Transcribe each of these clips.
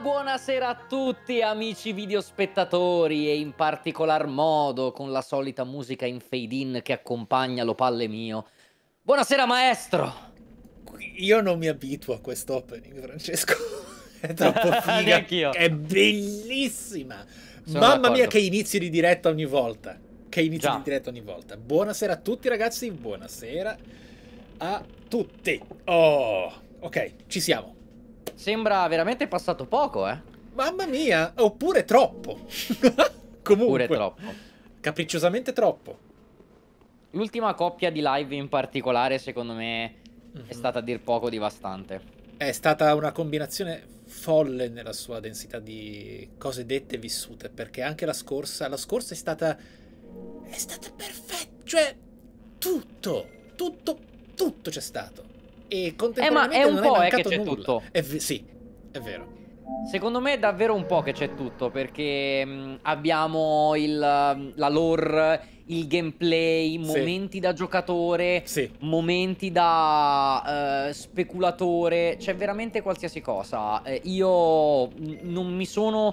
Buonasera a tutti amici videospettatori e in particolar modo con la solita musica in fade in che accompagna lo palle mio. Buonasera maestro! Io non mi abituo a questo opening, Francesco. È troppo figa. io. È bellissima. Sono Mamma mia che inizi di diretta ogni volta. Che inizi Già. di diretta ogni volta. Buonasera a tutti ragazzi, buonasera a tutti. Oh, ok, ci siamo. Sembra veramente passato poco, eh. Mamma mia, oppure troppo. Comunque. Oppure troppo. Capricciosamente troppo. L'ultima coppia di live in particolare, secondo me, mm -hmm. è mhm. stata a dir poco devastante. È stata una combinazione folle nella sua densità di cose dette e vissute, perché anche la scorsa, la scorsa è stata... è stata perfetta, cioè tutto, tutto, tutto c'è stato. E contemporaneamente eh, ma è un po' è che c'è nulla. tutto. Eh, sì, è vero. Secondo me è davvero un po' che c'è tutto perché mm, abbiamo il, mm, la lore, il gameplay, momenti sì. da giocatore, sì. momenti da uh, speculatore, c'è veramente qualsiasi cosa. Eh, io non mi sono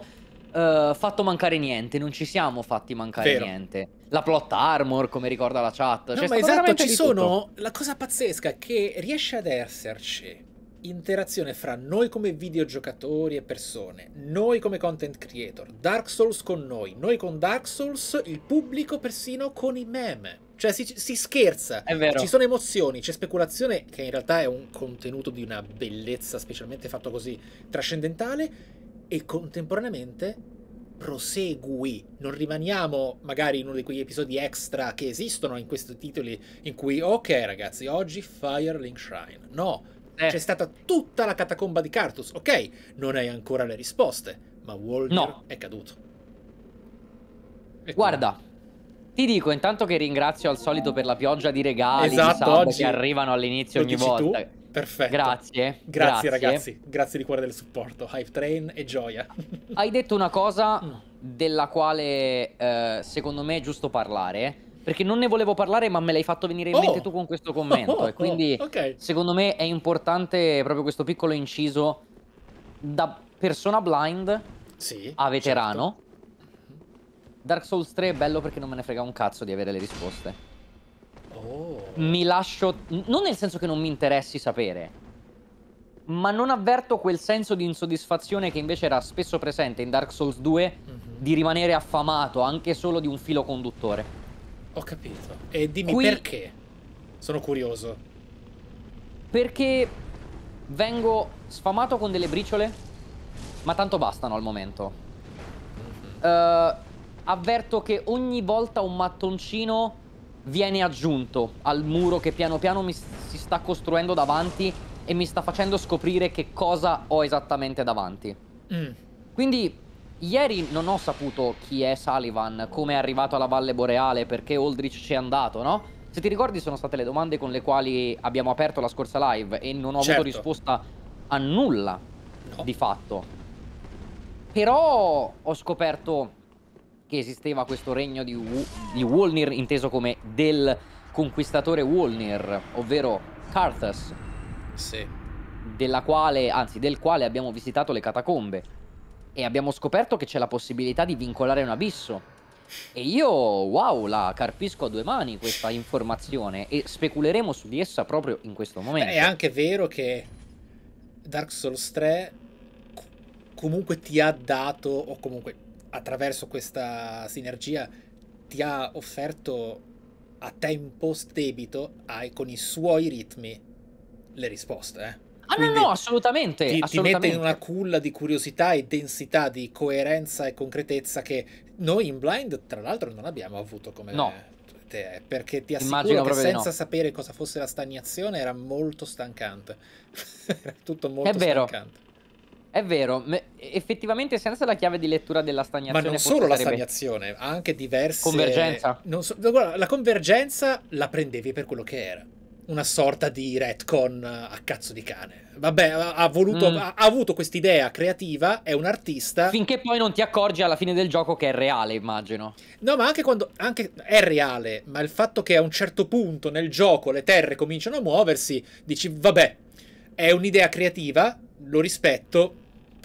uh, fatto mancare niente, non ci siamo fatti mancare vero. niente la plot armor, come ricorda la chat. No, cioè, ma esatto, ci sono... Tutto. La cosa pazzesca è che riesce ad esserci interazione fra noi come videogiocatori e persone, noi come content creator, Dark Souls con noi, noi con Dark Souls, il pubblico persino con i meme. Cioè si, si scherza, ci sono emozioni, c'è speculazione che in realtà è un contenuto di una bellezza specialmente fatto così trascendentale e contemporaneamente prosegui, non rimaniamo magari in uno di quegli episodi extra che esistono in questi titoli in cui ok ragazzi oggi Firelink Shrine, no, eh. c'è stata tutta la catacomba di Cartus, ok, non hai ancora le risposte, ma Walter no. è caduto. E Guarda, qua. ti dico intanto che ringrazio al solito per la pioggia di regali esatto, di oggi... che arrivano all'inizio ogni volta. Tu? Perfetto. Grazie. Grazie, grazie. ragazzi, grazie di cuore del supporto. Hive Train e gioia. Hai detto una cosa mm. della quale eh, secondo me è giusto parlare. Perché non ne volevo parlare, ma me l'hai fatto venire in oh. mente tu con questo commento. Oh, oh, e quindi, okay. secondo me, è importante proprio questo piccolo inciso da persona blind sì, a veterano. Certo. Dark Souls 3 è bello perché non me ne frega un cazzo di avere le risposte. Oh. mi lascio... Non nel senso che non mi interessi sapere, ma non avverto quel senso di insoddisfazione che invece era spesso presente in Dark Souls 2 mm -hmm. di rimanere affamato anche solo di un filo conduttore. Ho capito. E dimmi Qui... perché? Sono curioso. Perché vengo sfamato con delle briciole, ma tanto bastano al momento. Mm -hmm. uh, avverto che ogni volta un mattoncino viene aggiunto al muro che piano piano mi si sta costruendo davanti e mi sta facendo scoprire che cosa ho esattamente davanti. Mm. Quindi ieri non ho saputo chi è Sullivan, come è arrivato alla Valle Boreale, perché Aldrich c'è andato, no? Se ti ricordi sono state le domande con le quali abbiamo aperto la scorsa live e non ho certo. avuto risposta a nulla, no. di fatto. Però ho scoperto che esisteva questo regno di, w di Wolnir inteso come del conquistatore Wolnir, ovvero Karthas. Sì. Della quale, anzi, del quale abbiamo visitato le catacombe e abbiamo scoperto che c'è la possibilità di vincolare un abisso. E io, wow, la carpisco a due mani questa informazione e speculeremo su di essa proprio in questo momento. Beh, è anche vero che Dark Souls 3 comunque ti ha dato, o comunque attraverso questa sinergia ti ha offerto a tempo debito ai, con i suoi ritmi le risposte. Eh. Ah no, no, assolutamente ti, assolutamente. ti mette in una culla di curiosità e densità di coerenza e concretezza che noi in blind, tra l'altro, non abbiamo avuto come no. te. Perché ti assicuro Immagino che senza no. sapere cosa fosse la stagnazione era molto stancante. tutto molto È stancante. È vero, effettivamente senza la chiave di lettura della stagnazione. Ma non solo la stagnazione, anche diverse. Convergenza. So... Guarda, la convergenza la prendevi per quello che era. Una sorta di retcon a cazzo di cane. Vabbè, ha, voluto, mm. ha, ha avuto quest'idea creativa, è un artista. Finché poi non ti accorgi alla fine del gioco che è reale, immagino. No, ma anche quando anche è reale, ma il fatto che a un certo punto nel gioco le terre cominciano a muoversi, dici, vabbè, è un'idea creativa, lo rispetto,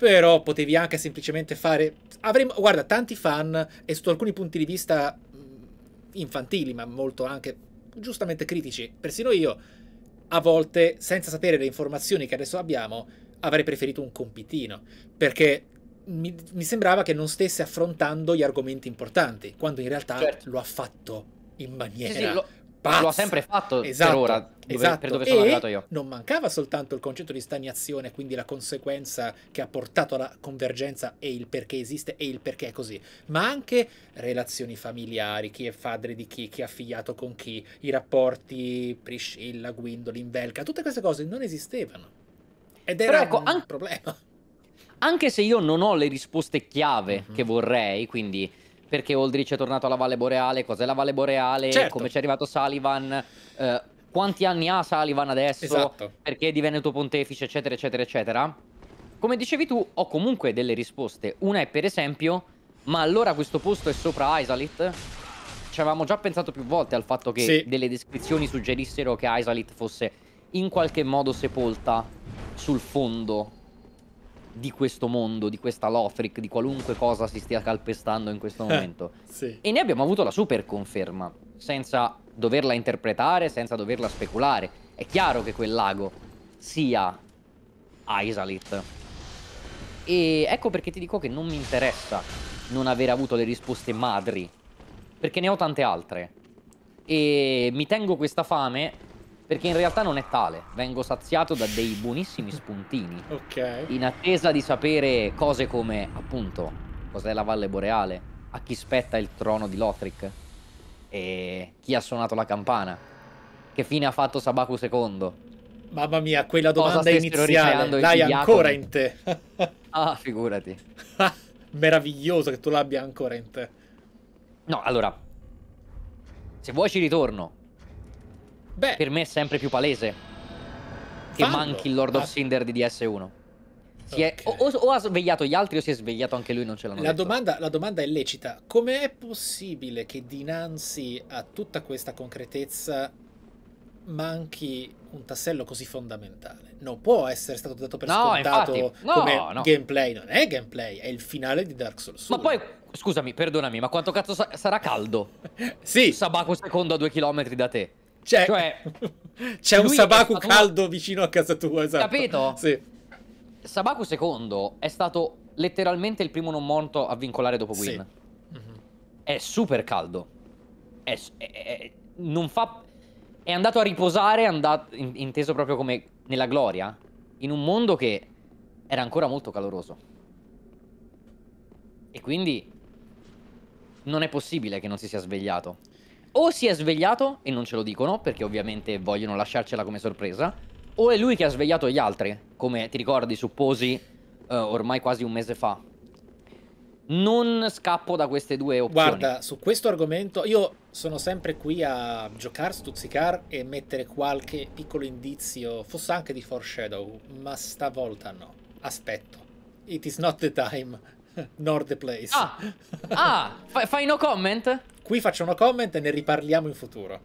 però potevi anche semplicemente fare... Avremmo, guarda, tanti fan e su alcuni punti di vista mm, infantili, ma molto anche giustamente critici, persino io, a volte, senza sapere le informazioni che adesso abbiamo, avrei preferito un compitino, perché mi, mi sembrava che non stesse affrontando gli argomenti importanti, quando in realtà certo. lo ha fatto in maniera... Sì, sì, lo Pazza. Lo ha sempre fatto esatto, per ora, esatto. per dove sono e arrivato io. Non mancava soltanto il concetto di stagnazione, quindi la conseguenza che ha portato alla convergenza e il perché esiste e il perché è così, ma anche relazioni familiari, chi è padre di chi, chi è affiliato con chi, i rapporti Priscilla, Gwendolyn, Velka, tutte queste cose non esistevano. Ed era ecco, un anche, problema. Anche se io non ho le risposte chiave mm -hmm. che vorrei, quindi perché Oldrich è tornato alla Valle Boreale, cos'è la Valle Boreale, certo. come ci è arrivato Sullivan, eh, quanti anni ha Sullivan adesso, esatto. perché divenne tuo pontefice, eccetera, eccetera, eccetera. Come dicevi tu, ho comunque delle risposte. Una è per esempio, ma allora questo posto è sopra Isalith? Ci avevamo già pensato più volte al fatto che sì. delle descrizioni suggerissero che Isalith fosse in qualche modo sepolta sul fondo di questo mondo, di questa Lofric, di qualunque cosa si stia calpestando in questo eh, momento. sì. E ne abbiamo avuto la super conferma, senza doverla interpretare, senza doverla speculare. È chiaro che quel lago sia Isalith. E ecco perché ti dico che non mi interessa non aver avuto le risposte madri, perché ne ho tante altre. E mi tengo questa fame perché in realtà non è tale. Vengo saziato da dei buonissimi spuntini. Ok. In attesa di sapere cose come, appunto, cos'è la Valle Boreale, a chi spetta il trono di Lothric e chi ha suonato la campana, che fine ha fatto Sabaku II. Mamma mia, quella domanda iniziale, l'hai ancora in te. ah, figurati. Meraviglioso che tu l'abbia ancora in te. No, allora, se vuoi ci ritorno, Beh, per me è sempre più palese che fanno. manchi il Lord ah. of Cinder di DS1. Okay. È, o, o, ha svegliato gli altri o si è svegliato anche lui, non ce l'hanno la detto. Domanda, la domanda è lecita. Com'è possibile che dinanzi a tutta questa concretezza manchi un tassello così fondamentale? Non può essere stato dato per no, scontato infatti, no, come no. gameplay. Non è gameplay, è il finale di Dark Souls 1. Ma poi, scusami, perdonami, ma quanto cazzo sa sarà caldo? sì. Sabaco secondo a due chilometri da te. Cioè, cioè c'è un Sabaku stato... caldo vicino a casa tua, esatto. Capito? Sì. Sabaku secondo è stato letteralmente il primo non morto a vincolare dopo Win. Sì. Mm -hmm. È super caldo. È, è, è, non fa... È andato a riposare, andato, in, inteso proprio come nella gloria, in un mondo che era ancora molto caloroso. E quindi non è possibile che non si sia svegliato o si è svegliato e non ce lo dicono, perché ovviamente vogliono lasciarcela come sorpresa, o è lui che ha svegliato gli altri, come ti ricordi, supposi, uh, ormai quasi un mese fa. Non scappo da queste due opzioni. Guarda, su questo argomento io sono sempre qui a giocare, stuzzicar e mettere qualche piccolo indizio, fosse anche di foreshadow, ma stavolta no. Aspetto. It is not the time, nor the place. Ah, ah fai no comment? Qui faccio uno comment e ne riparliamo in futuro.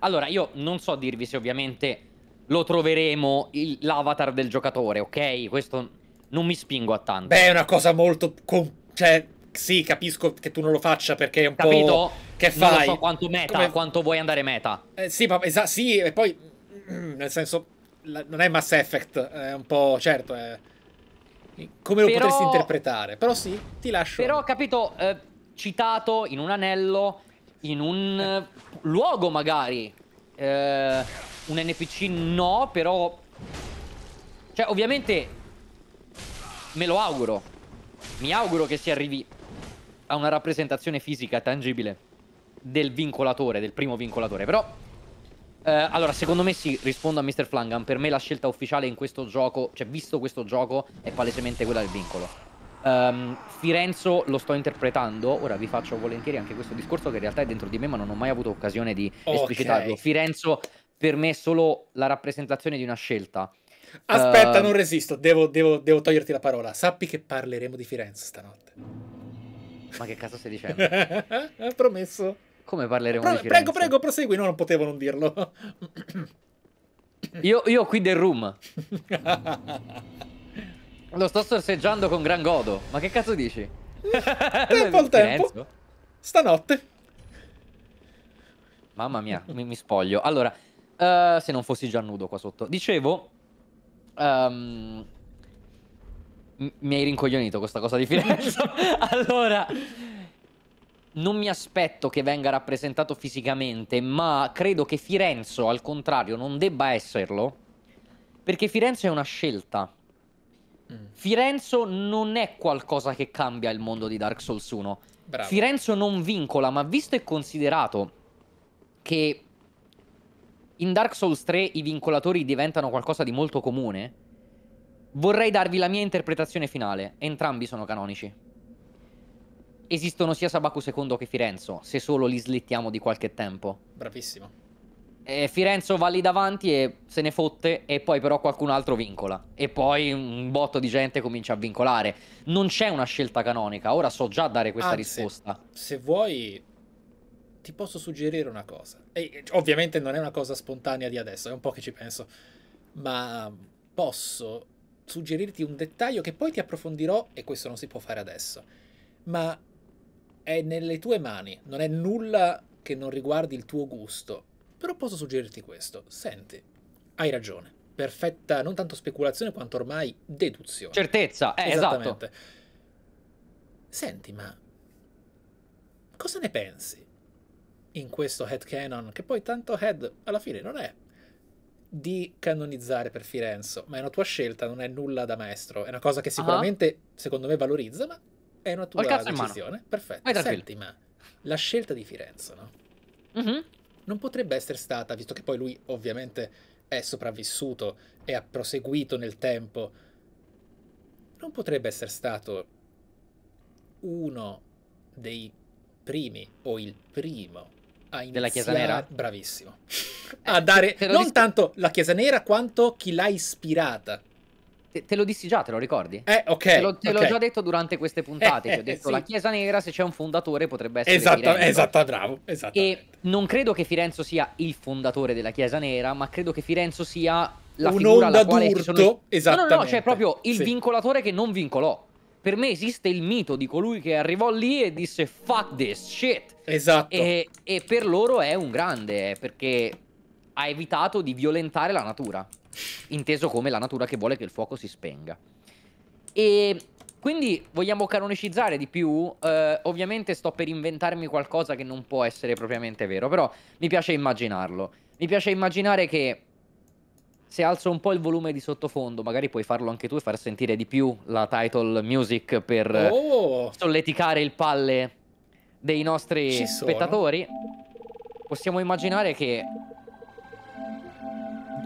Allora, io non so dirvi se ovviamente lo troveremo l'avatar del giocatore, ok? Questo non mi spingo a tanto. Beh, è una cosa molto... cioè, sì, capisco che tu non lo faccia perché è un Capito? po'... Che fai? Non so quanto meta, Come... quanto vuoi andare meta. Eh, sì, ma esatto, sì, e poi... Nel senso, non è Mass Effect, è un po'... certo, è... Come lo però... potresti interpretare? Però sì, ti lascio. Però, capito, eh, citato in un anello, in un eh, luogo magari. Eh, un NPC no, però... Cioè, ovviamente... Me lo auguro. Mi auguro che si arrivi a una rappresentazione fisica tangibile del vincolatore, del primo vincolatore. Però... Eh, allora, secondo me sì, rispondo a Mr. Flangan. Per me la scelta ufficiale in questo gioco, cioè visto questo gioco, è palesemente quella del vincolo. Um, ehm, Firenzo lo sto interpretando, ora vi faccio volentieri anche questo discorso che in realtà è dentro di me ma non ho mai avuto occasione di okay. esplicitarlo. Firenzo per me è solo la rappresentazione di una scelta. Aspetta, uh, non resisto, devo, devo, devo toglierti la parola. Sappi che parleremo di Firenze stanotte. Ma che cazzo stai dicendo? Promesso. Come parleremo Pro, di Firenze? Prego, prego, prosegui, no, non potevo non dirlo. io, io qui del room. Lo sto sorseggiando con gran godo. Ma che cazzo dici? Eh, tempo al tempo. Silenzio. Stanotte. Mamma mia, mi, mi spoglio. Allora, uh, se non fossi già nudo qua sotto. Dicevo... Um, mi hai rincoglionito questa cosa di Firenze. allora, non mi aspetto che venga rappresentato fisicamente, ma credo che Firenze, al contrario, non debba esserlo, perché Firenze è una scelta. Mm. Firenze non è qualcosa che cambia il mondo di Dark Souls 1. Bravo. Firenzo non vincola, ma visto e considerato che in Dark Souls 3 i vincolatori diventano qualcosa di molto comune, vorrei darvi la mia interpretazione finale. Entrambi sono canonici. Esistono sia Sabaku II che Firenze, se solo li slittiamo di qualche tempo. Bravissimo eh, Firenzo va lì davanti e se ne fotte e poi però qualcun altro vincola e poi un botto di gente comincia a vincolare. Non c'è una scelta canonica, ora so già dare questa Anzi, risposta. Se vuoi ti posso suggerire una cosa. E, ovviamente non è una cosa spontanea di adesso, è un po' che ci penso, ma posso suggerirti un dettaglio che poi ti approfondirò e questo non si può fare adesso. Ma è nelle tue mani, non è nulla che non riguardi il tuo gusto però posso suggerirti questo. Senti, hai ragione. Perfetta non tanto speculazione quanto ormai deduzione. Certezza, eh, esatto. Esattamente. Esatto. Senti, ma cosa ne pensi in questo headcanon, che poi tanto head alla fine non è, di canonizzare per Firenzo? Ma è una tua scelta, non è nulla da maestro. È una cosa che ah. sicuramente, uh -huh. secondo me, valorizza, ma è una tua decisione. Perfetto. Vai Senti, ma la scelta di Firenzo, no? Mm -hmm non potrebbe essere stata, visto che poi lui ovviamente è sopravvissuto e ha proseguito nel tempo, non potrebbe essere stato uno dei primi o il primo a iniziare... Della Chiesa Nera? Bravissimo. a dare non tanto la Chiesa Nera quanto chi l'ha ispirata. Te, te, lo dissi già, te lo ricordi? Eh, ok. Te, lo, te okay. l'ho già detto durante queste puntate. Eh, che ho detto sì. la Chiesa Nera, se c'è un fondatore, potrebbe essere. Esatto, esatto bravo. E non credo che Firenze sia il fondatore della Chiesa Nera, ma credo che Firenze sia la Un'onda figura alla quale d'urto, sono... esattamente. No, no, no, cioè proprio il sì. vincolatore che non vincolò. Per me esiste il mito di colui che arrivò lì e disse fuck this shit. Esatto. E, e per loro è un grande, perché ha evitato di violentare la natura inteso come la natura che vuole che il fuoco si spenga. E quindi vogliamo canonicizzare di più? Uh, ovviamente sto per inventarmi qualcosa che non può essere propriamente vero, però mi piace immaginarlo. Mi piace immaginare che se alzo un po' il volume di sottofondo, magari puoi farlo anche tu e far sentire di più la title music per oh. solleticare il palle dei nostri spettatori. Possiamo immaginare che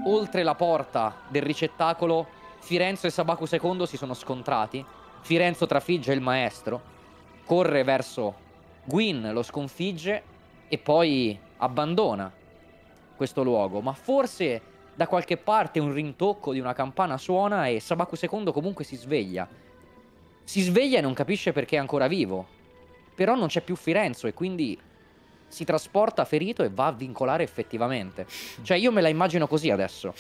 oltre la porta del ricettacolo, Firenzo e Sabaku II si sono scontrati. Firenzo trafigge il maestro, corre verso Gwyn, lo sconfigge e poi abbandona questo luogo. Ma forse da qualche parte un rintocco di una campana suona e Sabaku II comunque si sveglia. Si sveglia e non capisce perché è ancora vivo. Però non c'è più Firenzo e quindi si trasporta ferito e va a vincolare effettivamente. Cioè io me la immagino così adesso.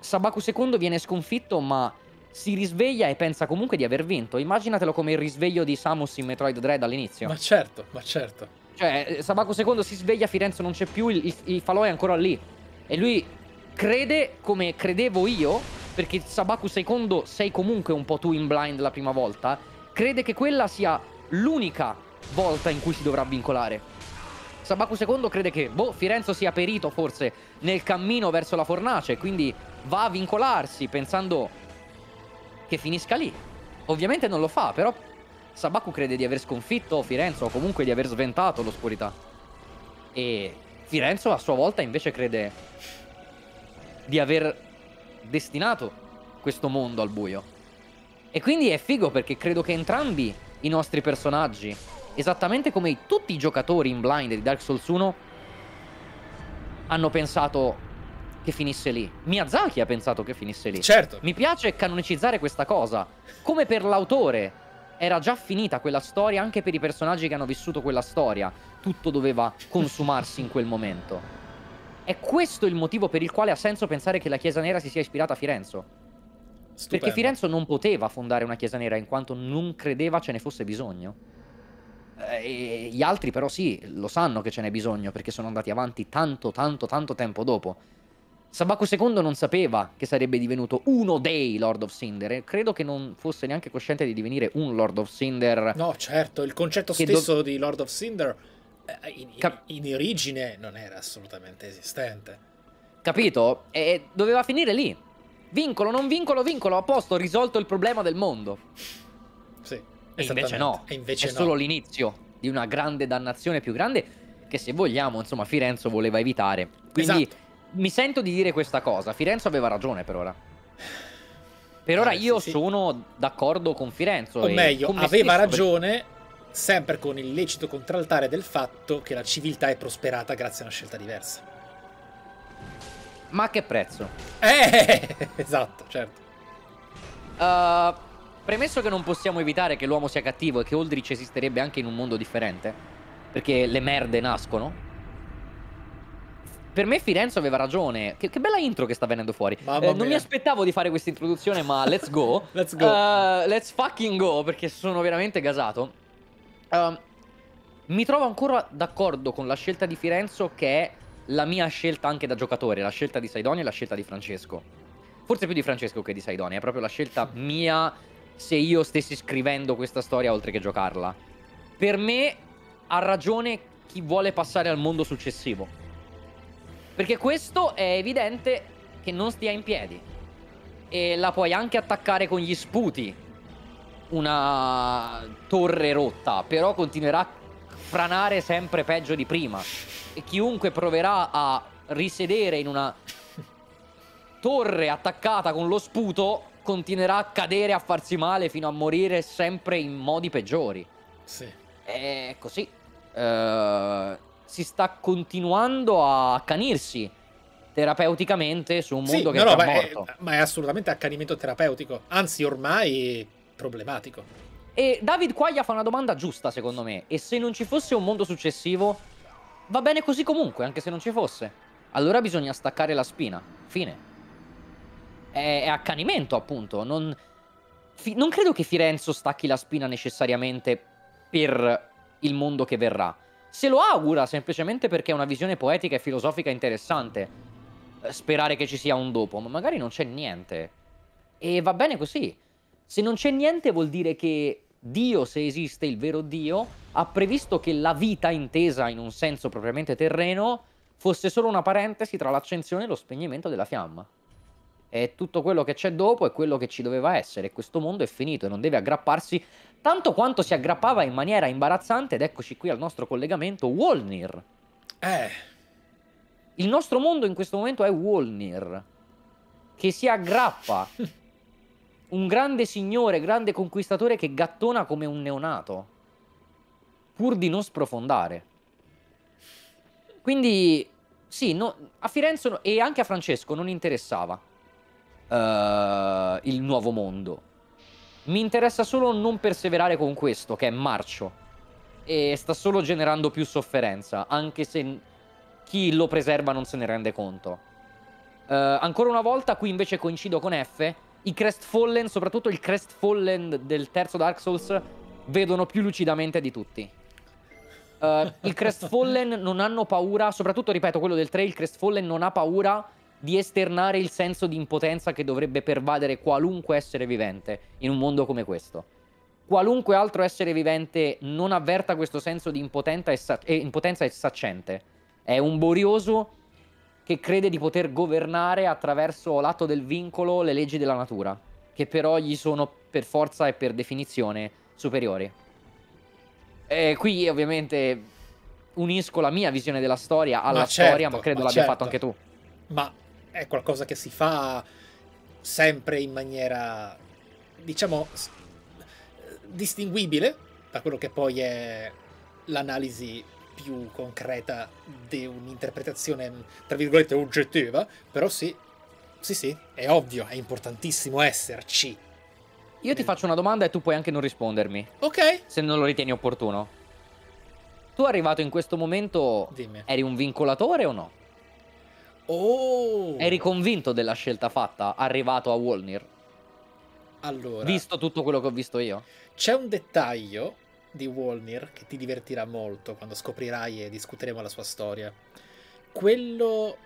Sabaku II viene sconfitto ma si risveglia e pensa comunque di aver vinto. Immaginatelo come il risveglio di Samus in Metroid Dread all'inizio. Ma certo, ma certo. Cioè, eh, Sabaku II si sveglia, Firenze non c'è più, il, il, il, falò è ancora lì. E lui crede come credevo io, perché Sabaku II sei comunque un po' tu in blind la prima volta, crede che quella sia l'unica volta in cui si dovrà vincolare. Sabaku II crede che, boh, Firenzo sia perito forse nel cammino verso la fornace, quindi va a vincolarsi pensando che finisca lì. Ovviamente non lo fa, però Sabaku crede di aver sconfitto Firenzo o comunque di aver sventato l'oscurità. E Firenzo a sua volta invece crede di aver destinato questo mondo al buio. E quindi è figo perché credo che entrambi i nostri personaggi esattamente come tutti i giocatori in blind di Dark Souls 1 hanno pensato che finisse lì. Miyazaki ha pensato che finisse lì. Certo. Mi piace canonicizzare questa cosa. Come per l'autore era già finita quella storia anche per i personaggi che hanno vissuto quella storia. Tutto doveva consumarsi in quel momento. È questo il motivo per il quale ha senso pensare che la Chiesa Nera si sia ispirata a Firenze. Stupendo. Perché Firenze non poteva fondare una Chiesa Nera in quanto non credeva ce ne fosse bisogno. Eh, e gli altri però sì, lo sanno che ce n'è bisogno perché sono andati avanti tanto, tanto, tanto tempo dopo. Sabaku II non sapeva che sarebbe divenuto uno dei Lord of Cinder. credo che non fosse neanche cosciente di divenire un Lord of Cinder. No, certo, il concetto stesso di Lord of Cinder eh, in, in, in, origine non era assolutamente esistente. Capito? E doveva finire lì. Vincolo, non vincolo, vincolo, a posto, risolto il problema del mondo. Sì. E invece no, e invece è no. solo l'inizio di una grande dannazione più grande che se vogliamo, insomma, Firenzo voleva evitare. Quindi esatto. mi sento di dire questa cosa, Firenzo aveva ragione per ora. Per ora eh, io sì, sono d'accordo con Firenzo. O meglio, me aveva stesso, ragione perché... sempre con il lecito contraltare del fatto che la civiltà è prosperata grazie a una scelta diversa. Ma a che prezzo? Eh, esatto, certo. Uh, Premesso che non possiamo evitare che l'uomo sia cattivo e che Oldrich esisterebbe anche in un mondo differente, perché le merde nascono, per me Firenze aveva ragione. Che, che, bella intro che sta venendo fuori. Eh, non mi aspettavo di fare questa introduzione, ma let's go. let's go. Uh, let's fucking go, perché sono veramente gasato. Uh, mi trovo ancora d'accordo con la scelta di Firenzo, che è la mia scelta anche da giocatore, la scelta di Saidonia e la scelta di Francesco. Forse più di Francesco che di Saidonia, è proprio la scelta mia se io stessi scrivendo questa storia oltre che giocarla. Per me ha ragione chi vuole passare al mondo successivo. Perché questo è evidente che non stia in piedi. E la puoi anche attaccare con gli sputi. Una torre rotta, però continuerà a franare sempre peggio di prima. E chiunque proverà a risedere in una torre attaccata con lo sputo continuerà a cadere, a farsi male fino a morire sempre in modi peggiori. Sì. È così. Uh, si sta continuando a accanirsi terapeuticamente su un mondo sì, che no, no, ma è, ma è assolutamente accanimento terapeutico, anzi ormai problematico. E David Quaglia fa una domanda giusta, secondo me. E se non ci fosse un mondo successivo, va bene così comunque, anche se non ci fosse. Allora bisogna staccare la spina. Fine è, è accanimento, appunto. Non, fi, non credo che Firenzo stacchi la spina necessariamente per il mondo che verrà. Se lo augura semplicemente perché è una visione poetica e filosofica interessante. Eh, sperare che ci sia un dopo, ma magari non c'è niente. E va bene così. Se non c'è niente vuol dire che Dio, se esiste il vero Dio, ha previsto che la vita intesa in un senso propriamente terreno fosse solo una parentesi tra l'accensione e lo spegnimento della fiamma e tutto quello che c'è dopo è quello che ci doveva essere. Questo mondo è finito e non deve aggrapparsi tanto quanto si aggrappava in maniera imbarazzante, ed eccoci qui al nostro collegamento, Wolnir. Eh. Il nostro mondo in questo momento è Wolnir, che si aggrappa. un grande signore, grande conquistatore che gattona come un neonato, pur di non sprofondare. Quindi, sì, no, a Firenze e anche a Francesco non interessava uh, il nuovo mondo. Mi interessa solo non perseverare con questo, che è marcio. E sta solo generando più sofferenza, anche se chi lo preserva non se ne rende conto. Uh, ancora una volta, qui invece coincido con F. I Crestfallen, soprattutto il Crestfallen del terzo Dark Souls, vedono più lucidamente di tutti. Uh, il Crestfallen non hanno paura, soprattutto ripeto quello del 3, il Crestfallen non ha paura di esternare il senso di impotenza che dovrebbe pervadere qualunque essere vivente in un mondo come questo. Qualunque altro essere vivente non avverta questo senso di impotenza e, è saccente. È un borioso che crede di poter governare attraverso l'atto del vincolo le leggi della natura, che però gli sono per forza e per definizione superiori. E qui ovviamente unisco la mia visione della storia alla ma certo, storia, ma credo ma l'abbia certo. fatto anche tu. Ma è qualcosa che si fa sempre in maniera, diciamo, distinguibile da quello che poi è l'analisi più concreta di un'interpretazione, tra virgolette, oggettiva, però sì, sì, sì, è ovvio, è importantissimo esserci. Io ti mm. faccio una domanda e tu puoi anche non rispondermi. Ok. Se non lo ritieni opportuno. Tu arrivato in questo momento Dimmi. eri un vincolatore o no? Oh. Eri convinto della scelta fatta, arrivato a Walnir? Allora. Visto tutto quello che ho visto io. C'è un dettaglio di Walnir che ti divertirà molto quando scoprirai e discuteremo la sua storia. Quello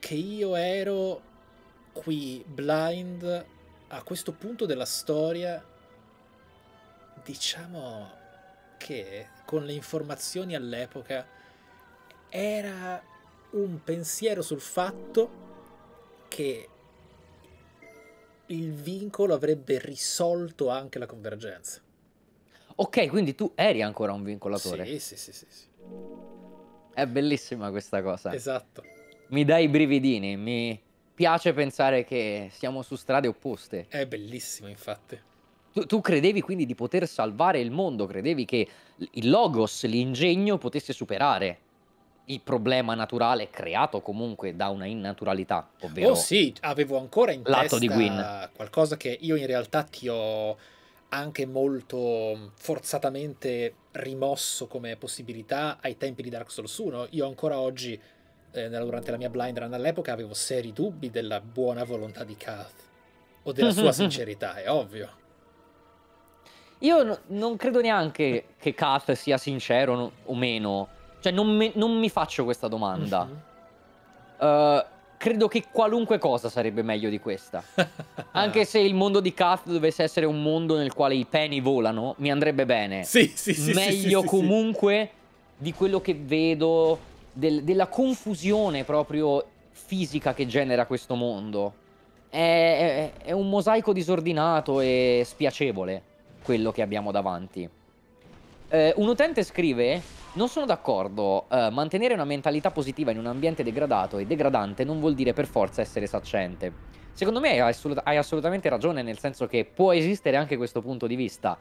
che io ero qui blind a questo punto della storia diciamo che con le informazioni all'epoca era un pensiero sul fatto che il vincolo avrebbe risolto anche la convergenza. Ok, quindi tu eri ancora un vincolatore. Sì, sì, sì, sì. sì. È bellissima questa cosa. Esatto. Mi dai i brividini, mi piace pensare che siamo su strade opposte. È bellissimo, infatti. Tu, tu, credevi quindi di poter salvare il mondo, credevi che il logos, l'ingegno potesse superare il problema naturale creato comunque da una innaturalità, ovvero... Oh sì, avevo ancora in testa di Gwyn. qualcosa che io in realtà ti ho anche molto forzatamente rimosso come possibilità ai tempi di Dark Souls 1. Io ancora oggi, eh, durante la mia blind run all'epoca, avevo seri dubbi della buona volontà di Kath o della sua sincerità, è ovvio. Io no, non credo neanche che Kath sia sincero o meno cioè, non, me, non mi faccio questa domanda. Mm-hmm. Uh, credo che qualunque cosa sarebbe meglio di questa. Anche se il mondo di Kath dovesse essere un mondo nel quale i peni volano, mi andrebbe bene. Sì, sì, sì. Meglio sì, sì, comunque sì. di quello che vedo, del, della confusione proprio fisica che genera questo mondo. È, è, è, un mosaico disordinato e spiacevole quello che abbiamo davanti. Eh, un utente scrive non sono d'accordo, uh, mantenere una mentalità positiva in un ambiente degradato e degradante non vuol dire per forza essere saccente. Secondo me hai, assolut hai assolutamente ragione nel senso che può esistere anche questo punto di vista,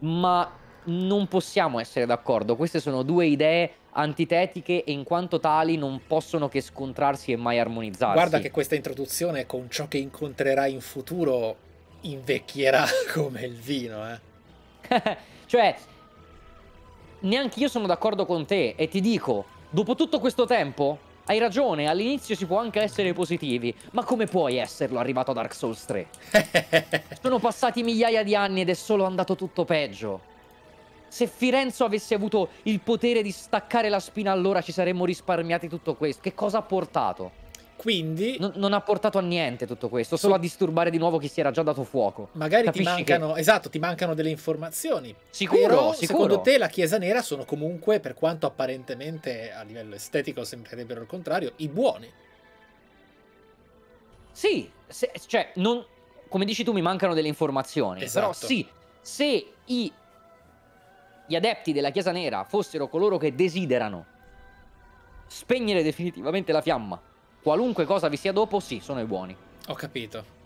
ma non possiamo essere d'accordo, queste sono due idee antitetiche e in quanto tali non possono che scontrarsi e mai armonizzarsi. Guarda che questa introduzione con ciò che incontrerai in futuro invecchierà come il vino, eh. cioè, neanche io sono d'accordo con te e ti dico, dopo tutto questo tempo, hai ragione, all'inizio si può anche essere positivi, ma come puoi esserlo arrivato a Dark Souls 3? sono passati migliaia di anni ed è solo andato tutto peggio. Se Firenzo avesse avuto il potere di staccare la spina allora ci saremmo risparmiati tutto questo. Che cosa ha portato? Quindi... Non, non, ha portato a niente tutto questo, solo a disturbare di nuovo chi si era già dato fuoco. Magari Capisci ti mancano, che... esatto, ti mancano delle informazioni. Sicuro, Però, sicuro. secondo te la Chiesa Nera sono comunque, per quanto apparentemente a livello estetico sembrerebbero il contrario, i buoni. Sì, se, cioè, non, come dici tu mi mancano delle informazioni. Esatto. Però sì, se i, gli adepti della Chiesa Nera fossero coloro che desiderano spegnere definitivamente la fiamma qualunque cosa vi sia dopo, sì, sono i buoni. Ho capito.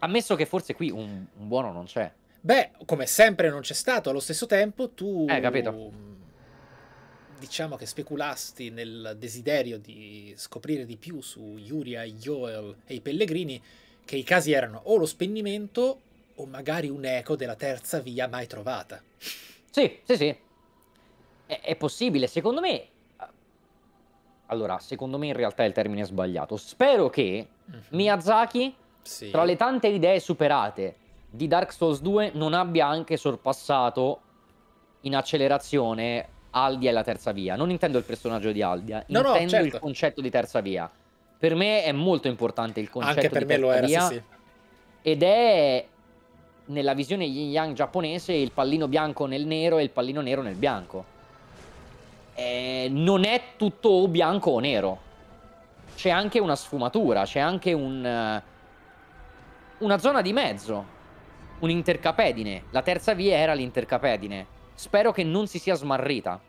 Ammesso che forse qui un, un buono non c'è. Beh, come sempre non c'è stato, allo stesso tempo tu... Eh, capito. Mm, diciamo che speculasti nel desiderio di scoprire di più su Yuria, Yoel e i pellegrini, che i casi erano o lo spegnimento o magari un eco della terza via mai trovata. Sì, sì, sì. È, è possibile. Secondo me allora, secondo me in realtà il termine è sbagliato. Spero che mm-hmm. Miyazaki, sì. tra le tante idee superate di Dark Souls 2, non abbia anche sorpassato in accelerazione Aldia e la terza via. Non intendo il personaggio di Aldia, no, intendo no, certo. il concetto di terza via. Per me è molto importante il concetto anche per di me terza lo era, via. Sì, sì. Ed è nella visione yin yang giapponese il pallino bianco nel nero e il pallino nero nel bianco eh, non è tutto bianco o nero. C'è anche una sfumatura, c'è anche un, eh, una zona di mezzo, un intercapedine. La terza via era l'intercapedine. Spero che non si sia smarrita.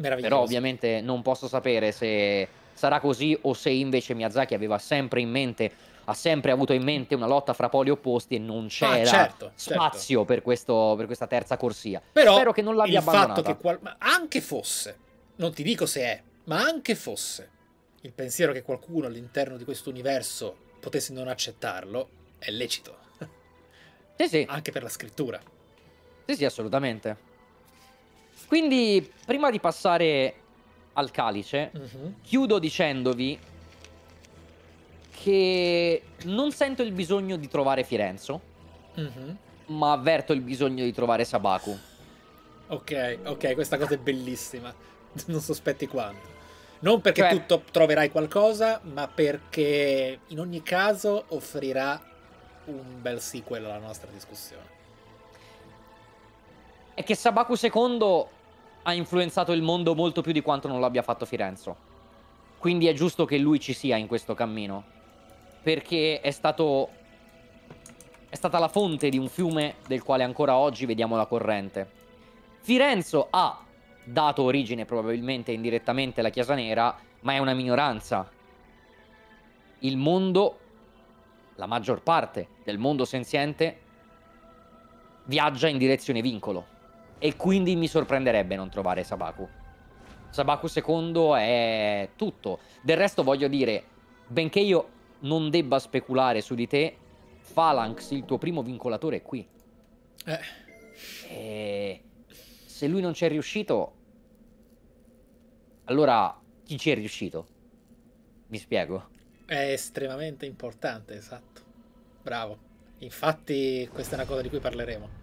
Però ovviamente non posso sapere se sarà così o se invece Miyazaki aveva sempre in mente ha sempre avuto in mente una lotta fra poli opposti e non ah, c'era ah, certo, spazio certo. Per, questo, per, questa terza corsia. Però Spero che non l'abbia il abbandonata. Fatto che qual- anche fosse, non ti dico se è, ma anche fosse il pensiero che qualcuno all'interno di questo universo potesse non accettarlo, è lecito. Sì, sì. Anche per la scrittura. Sì, sì, assolutamente. Quindi, prima di passare al calice, uh mhm. -huh. chiudo dicendovi che non sento il bisogno di trovare Firenzo, mm-hmm. ma avverto il bisogno di trovare Sabaku. Ok, ok, questa cosa è bellissima. Non sospetti quanto. Non perché cioè... tu troverai qualcosa, ma perché in ogni caso offrirà un bel sequel alla nostra discussione. È che Sabaku II ha influenzato il mondo molto più di quanto non l'abbia fatto Firenzo. Quindi è giusto che lui ci sia in questo cammino perché è stato è stata la fonte di un fiume del quale ancora oggi vediamo la corrente. Firenzo ha dato origine probabilmente indirettamente alla Chiesa Nera, ma è una minoranza. Il mondo, la maggior parte del mondo senziente, viaggia in direzione vincolo. E quindi mi sorprenderebbe non trovare Sabaku. Sabaku II è tutto. Del resto voglio dire, benché io non debba speculare su di te, Phalanx, il tuo primo vincolatore, è qui. Eh. E eh, se lui non ci è riuscito, allora chi ci è riuscito? Mi spiego. È estremamente importante, esatto. Bravo. Infatti questa è una cosa di cui parleremo.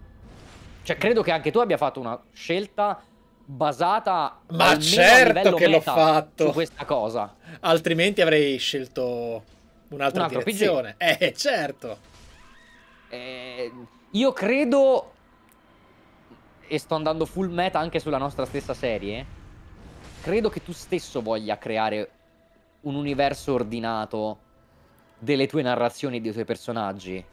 Cioè, credo che anche tu abbia fatto una scelta basata Ma certo che l'ho fatto su questa cosa. Altrimenti avrei scelto Un'altra un direzione. PG. Eh, certo. Eh, io credo, e sto andando full meta anche sulla nostra stessa serie, credo che tu stesso voglia creare un universo ordinato delle tue narrazioni e dei tuoi personaggi.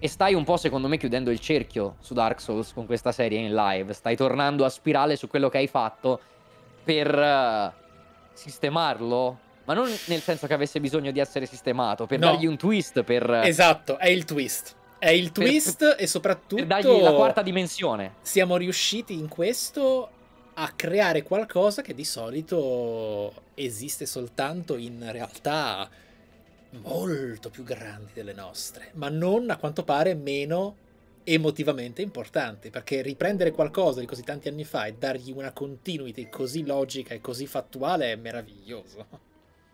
E stai un po', secondo me, chiudendo il cerchio su Dark Souls con questa serie in live. Stai tornando a spirale su quello che hai fatto per eh, sistemarlo ma non nel senso che avesse bisogno di essere sistemato, per no. dargli un twist, per... Esatto, è il twist. È il twist per, e soprattutto... Per dargli la quarta dimensione. Siamo riusciti in questo a creare qualcosa che di solito esiste soltanto in realtà molto più grandi delle nostre, ma non a quanto pare meno emotivamente importanti, perché riprendere qualcosa di così tanti anni fa e dargli una continuity così logica e così fattuale è meraviglioso.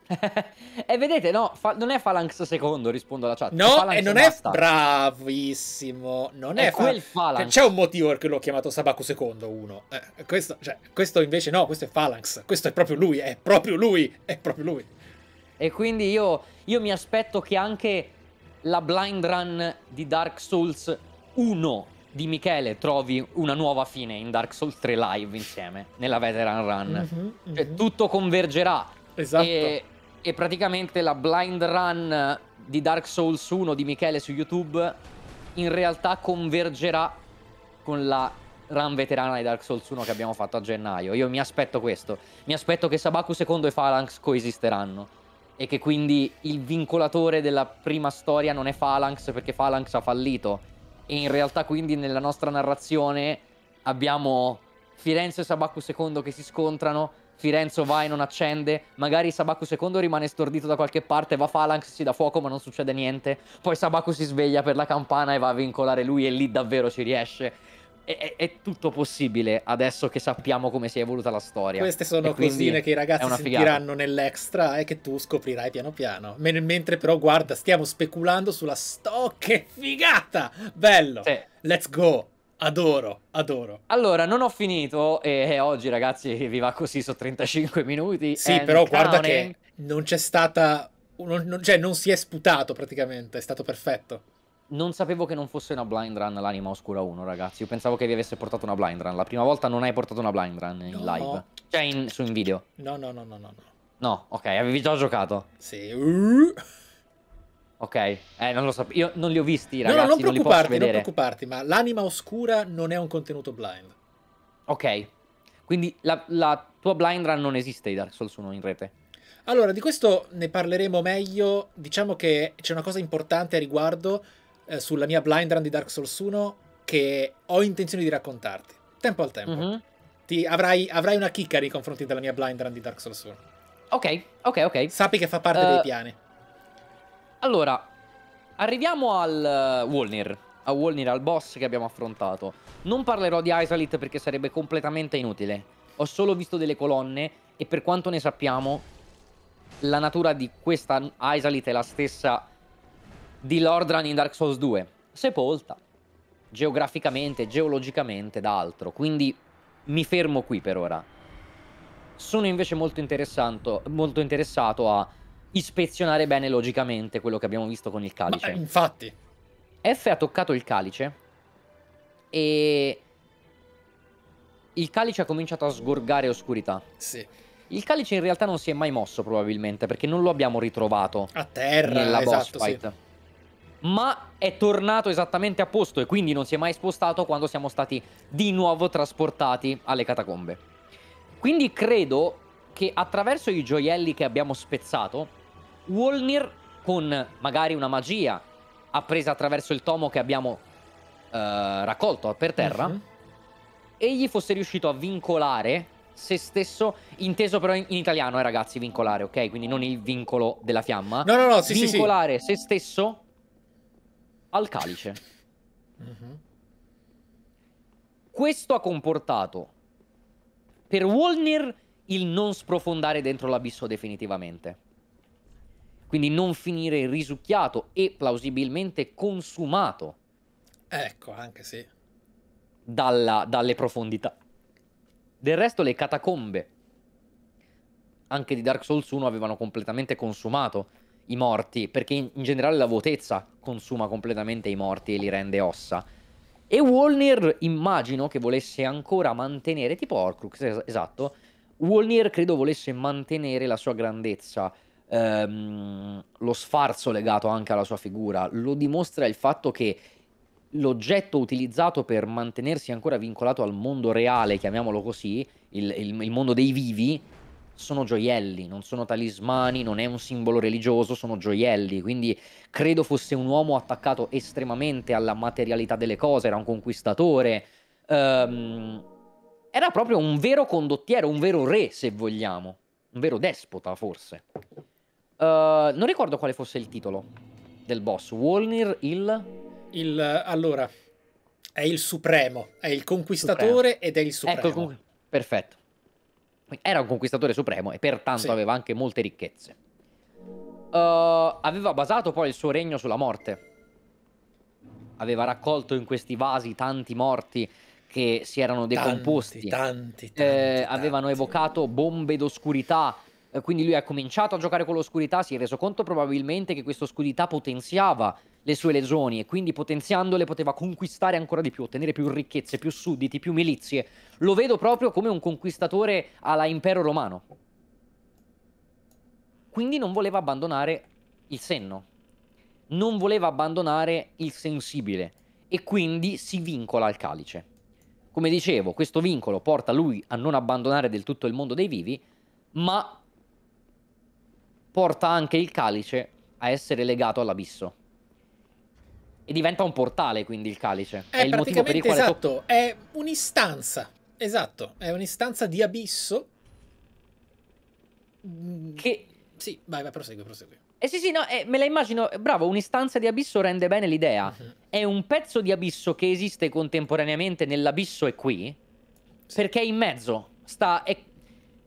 e vedete, no, non è Phalanx secondo, rispondo alla chat. No, e non è basta. bravissimo. Non è, è fa... quel cioè, Phalanx. C'è un motivo perché l'ho chiamato Sabaku secondo uno. Eh, questo, cioè, questo, invece no, questo è Phalanx. Questo è proprio lui, è proprio lui, è proprio lui. E quindi io, io mi aspetto che anche la blind run di Dark Souls 1 di Michele trovi una nuova fine in Dark Souls 3 Live insieme, nella veteran run. Mm -hmm, mm -hmm. Cioè, mhm. tutto convergerà. Esatto. E e praticamente la blind run di Dark Souls 1 di Michele su YouTube in realtà convergerà con la run veterana di Dark Souls 1 che abbiamo fatto a gennaio. Io mi aspetto questo. Mi aspetto che Sabaku II e Phalanx coesisteranno. E che quindi il vincolatore della prima storia non è Phalanx perché Phalanx ha fallito. E in realtà quindi nella nostra narrazione abbiamo Firenze e Sabaku II che si scontrano Firenzo va e non accende, magari Sabaku secondo rimane stordito da qualche parte, va Phalanx, si dà fuoco ma non succede niente, poi Sabaku si sveglia per la campana e va a vincolare lui e lì davvero ci riesce. E, è, è, tutto possibile adesso che sappiamo come si è evoluta la storia. Queste sono cosine che i ragazzi sentiranno nell'extra e che tu scoprirai piano piano. Men- mentre però guarda, stiamo speculando sulla sto che figata! Bello! Sì. Let's go! Adoro, adoro. Allora, non ho finito e oggi ragazzi vi va così, so 35 minuti. Sì, però guarda counting. che non c'è stata, non, non, cioè non si è sputato praticamente, è stato perfetto. Non sapevo che non fosse una blind run l'anima oscura 1 ragazzi, io pensavo che vi avesse portato una blind run, la prima volta non hai portato una blind run in no. live, cioè in, su in video. No, no, no, no, no. No, no ok, avevi già giocato. Sì. Uh. Ok, eh, non lo so, io non li ho visti, ragazzi, no, no, non, non preoccuparti, non, preoccuparti, ma l'anima oscura non è un contenuto blind. Ok, quindi la, la tua blind run non esiste, i Dark Souls 1 in rete? Allora, di questo ne parleremo meglio, diciamo che c'è una cosa importante a riguardo eh, sulla mia blind run di Dark Souls 1 che ho intenzione di raccontarti, tempo al tempo. Mm -hmm. Ti, avrai, avrai, una chicca nei confronti della mia blind run di Dark Souls 1. Ok, ok, ok. Sappi che fa parte uh... dei piani. Allora, arriviamo al eh, Wolnir. A Wolnir, al boss che abbiamo affrontato. Non parlerò di Isolith perché sarebbe completamente inutile. Ho solo visto delle colonne e per quanto ne sappiamo, la natura di questa Isolith è la stessa di Lordran in Dark Souls 2. Sepolta. Geograficamente, geologicamente, da altro. Quindi mi fermo qui per ora. Sono invece molto, molto interessato a ispezionare bene logicamente quello che abbiamo visto con il calice. Ma, infatti. F ha toccato il calice e il calice ha cominciato a sgorgare oscurità. Sì. Il calice in realtà non si è mai mosso probabilmente perché non lo abbiamo ritrovato a terra nella esatto, boss fight. Sì. Ma è tornato esattamente a posto e quindi non si è mai spostato quando siamo stati di nuovo trasportati alle catacombe. Quindi credo che attraverso i gioielli che abbiamo spezzato Wolnir con magari una magia appresa attraverso il tomo che abbiamo eh, raccolto per terra, uh-huh. egli fosse riuscito a vincolare se stesso, inteso però in, in italiano, eh ragazzi, vincolare, ok? Quindi non il vincolo della fiamma. No, no, no, sì, Vincolare sì, sì. se stesso al calice. Uh-huh. Questo ha comportato per Wolnir il non sprofondare dentro l'abisso definitivamente quindi non finire risucchiato e plausibilmente consumato. Ecco, anche sì. Dalla, dalle profondità. Del resto le catacombe, anche di Dark Souls 1, avevano completamente consumato i morti, perché in, in generale la vuotezza consuma completamente i morti e li rende ossa. E Wolnir immagino che volesse ancora mantenere, tipo Orcrux, es- esatto, Wolnir credo volesse mantenere la sua grandezza, ehm, lo sfarzo legato anche alla sua figura, lo dimostra il fatto che l'oggetto utilizzato per mantenersi ancora vincolato al mondo reale, chiamiamolo così, il, il, il mondo dei vivi, sono gioielli, non sono talismani, non è un simbolo religioso, sono gioielli. Quindi credo fosse un uomo attaccato estremamente alla materialità delle cose, era un conquistatore. Um, era proprio un vero condottiero, un vero re, se vogliamo, un vero despota, forse. Eh, non ricordo quale fosse il titolo del boss. Wolnir il... Il... Allora, è il supremo. È il conquistatore supremo. ed è il ecco, supremo. Ecco, con... perfetto. Era un conquistatore supremo e pertanto sì. aveva anche molte ricchezze. Uh, aveva basato poi il suo regno sulla morte. Aveva raccolto in questi vasi tanti morti che si erano decomposti. Tanti, tanti, tanti, eh, tanti. Avevano evocato bombe d'oscurità eh, quindi lui ha cominciato a giocare con l'oscurità, si è reso conto probabilmente che questa oscurità potenziava le sue legioni e quindi potenziandole poteva conquistare ancora di più, ottenere più ricchezze, più sudditi, più milizie. Lo vedo proprio come un conquistatore alla impero romano. Quindi non voleva abbandonare il senno, non voleva abbandonare il sensibile e quindi si vincola al calice. Come dicevo, questo vincolo porta lui a non abbandonare del tutto il mondo dei vivi, ma porta anche il calice a essere legato all'abisso. E diventa un portale, quindi il calice. È, è il motivo per il quale. Esatto, è un'istanza. Esatto, è un'istanza di abisso. Mm. Che. Sì, vai, vai, prosegui, prosegui. Eh sì, sì, no, eh, me la immagino. Bravo, un'istanza di abisso rende bene l'idea. Uh mhm. -huh. È un pezzo di abisso che esiste contemporaneamente nell'abisso e qui. Sì. Perché è in mezzo. Sta, è,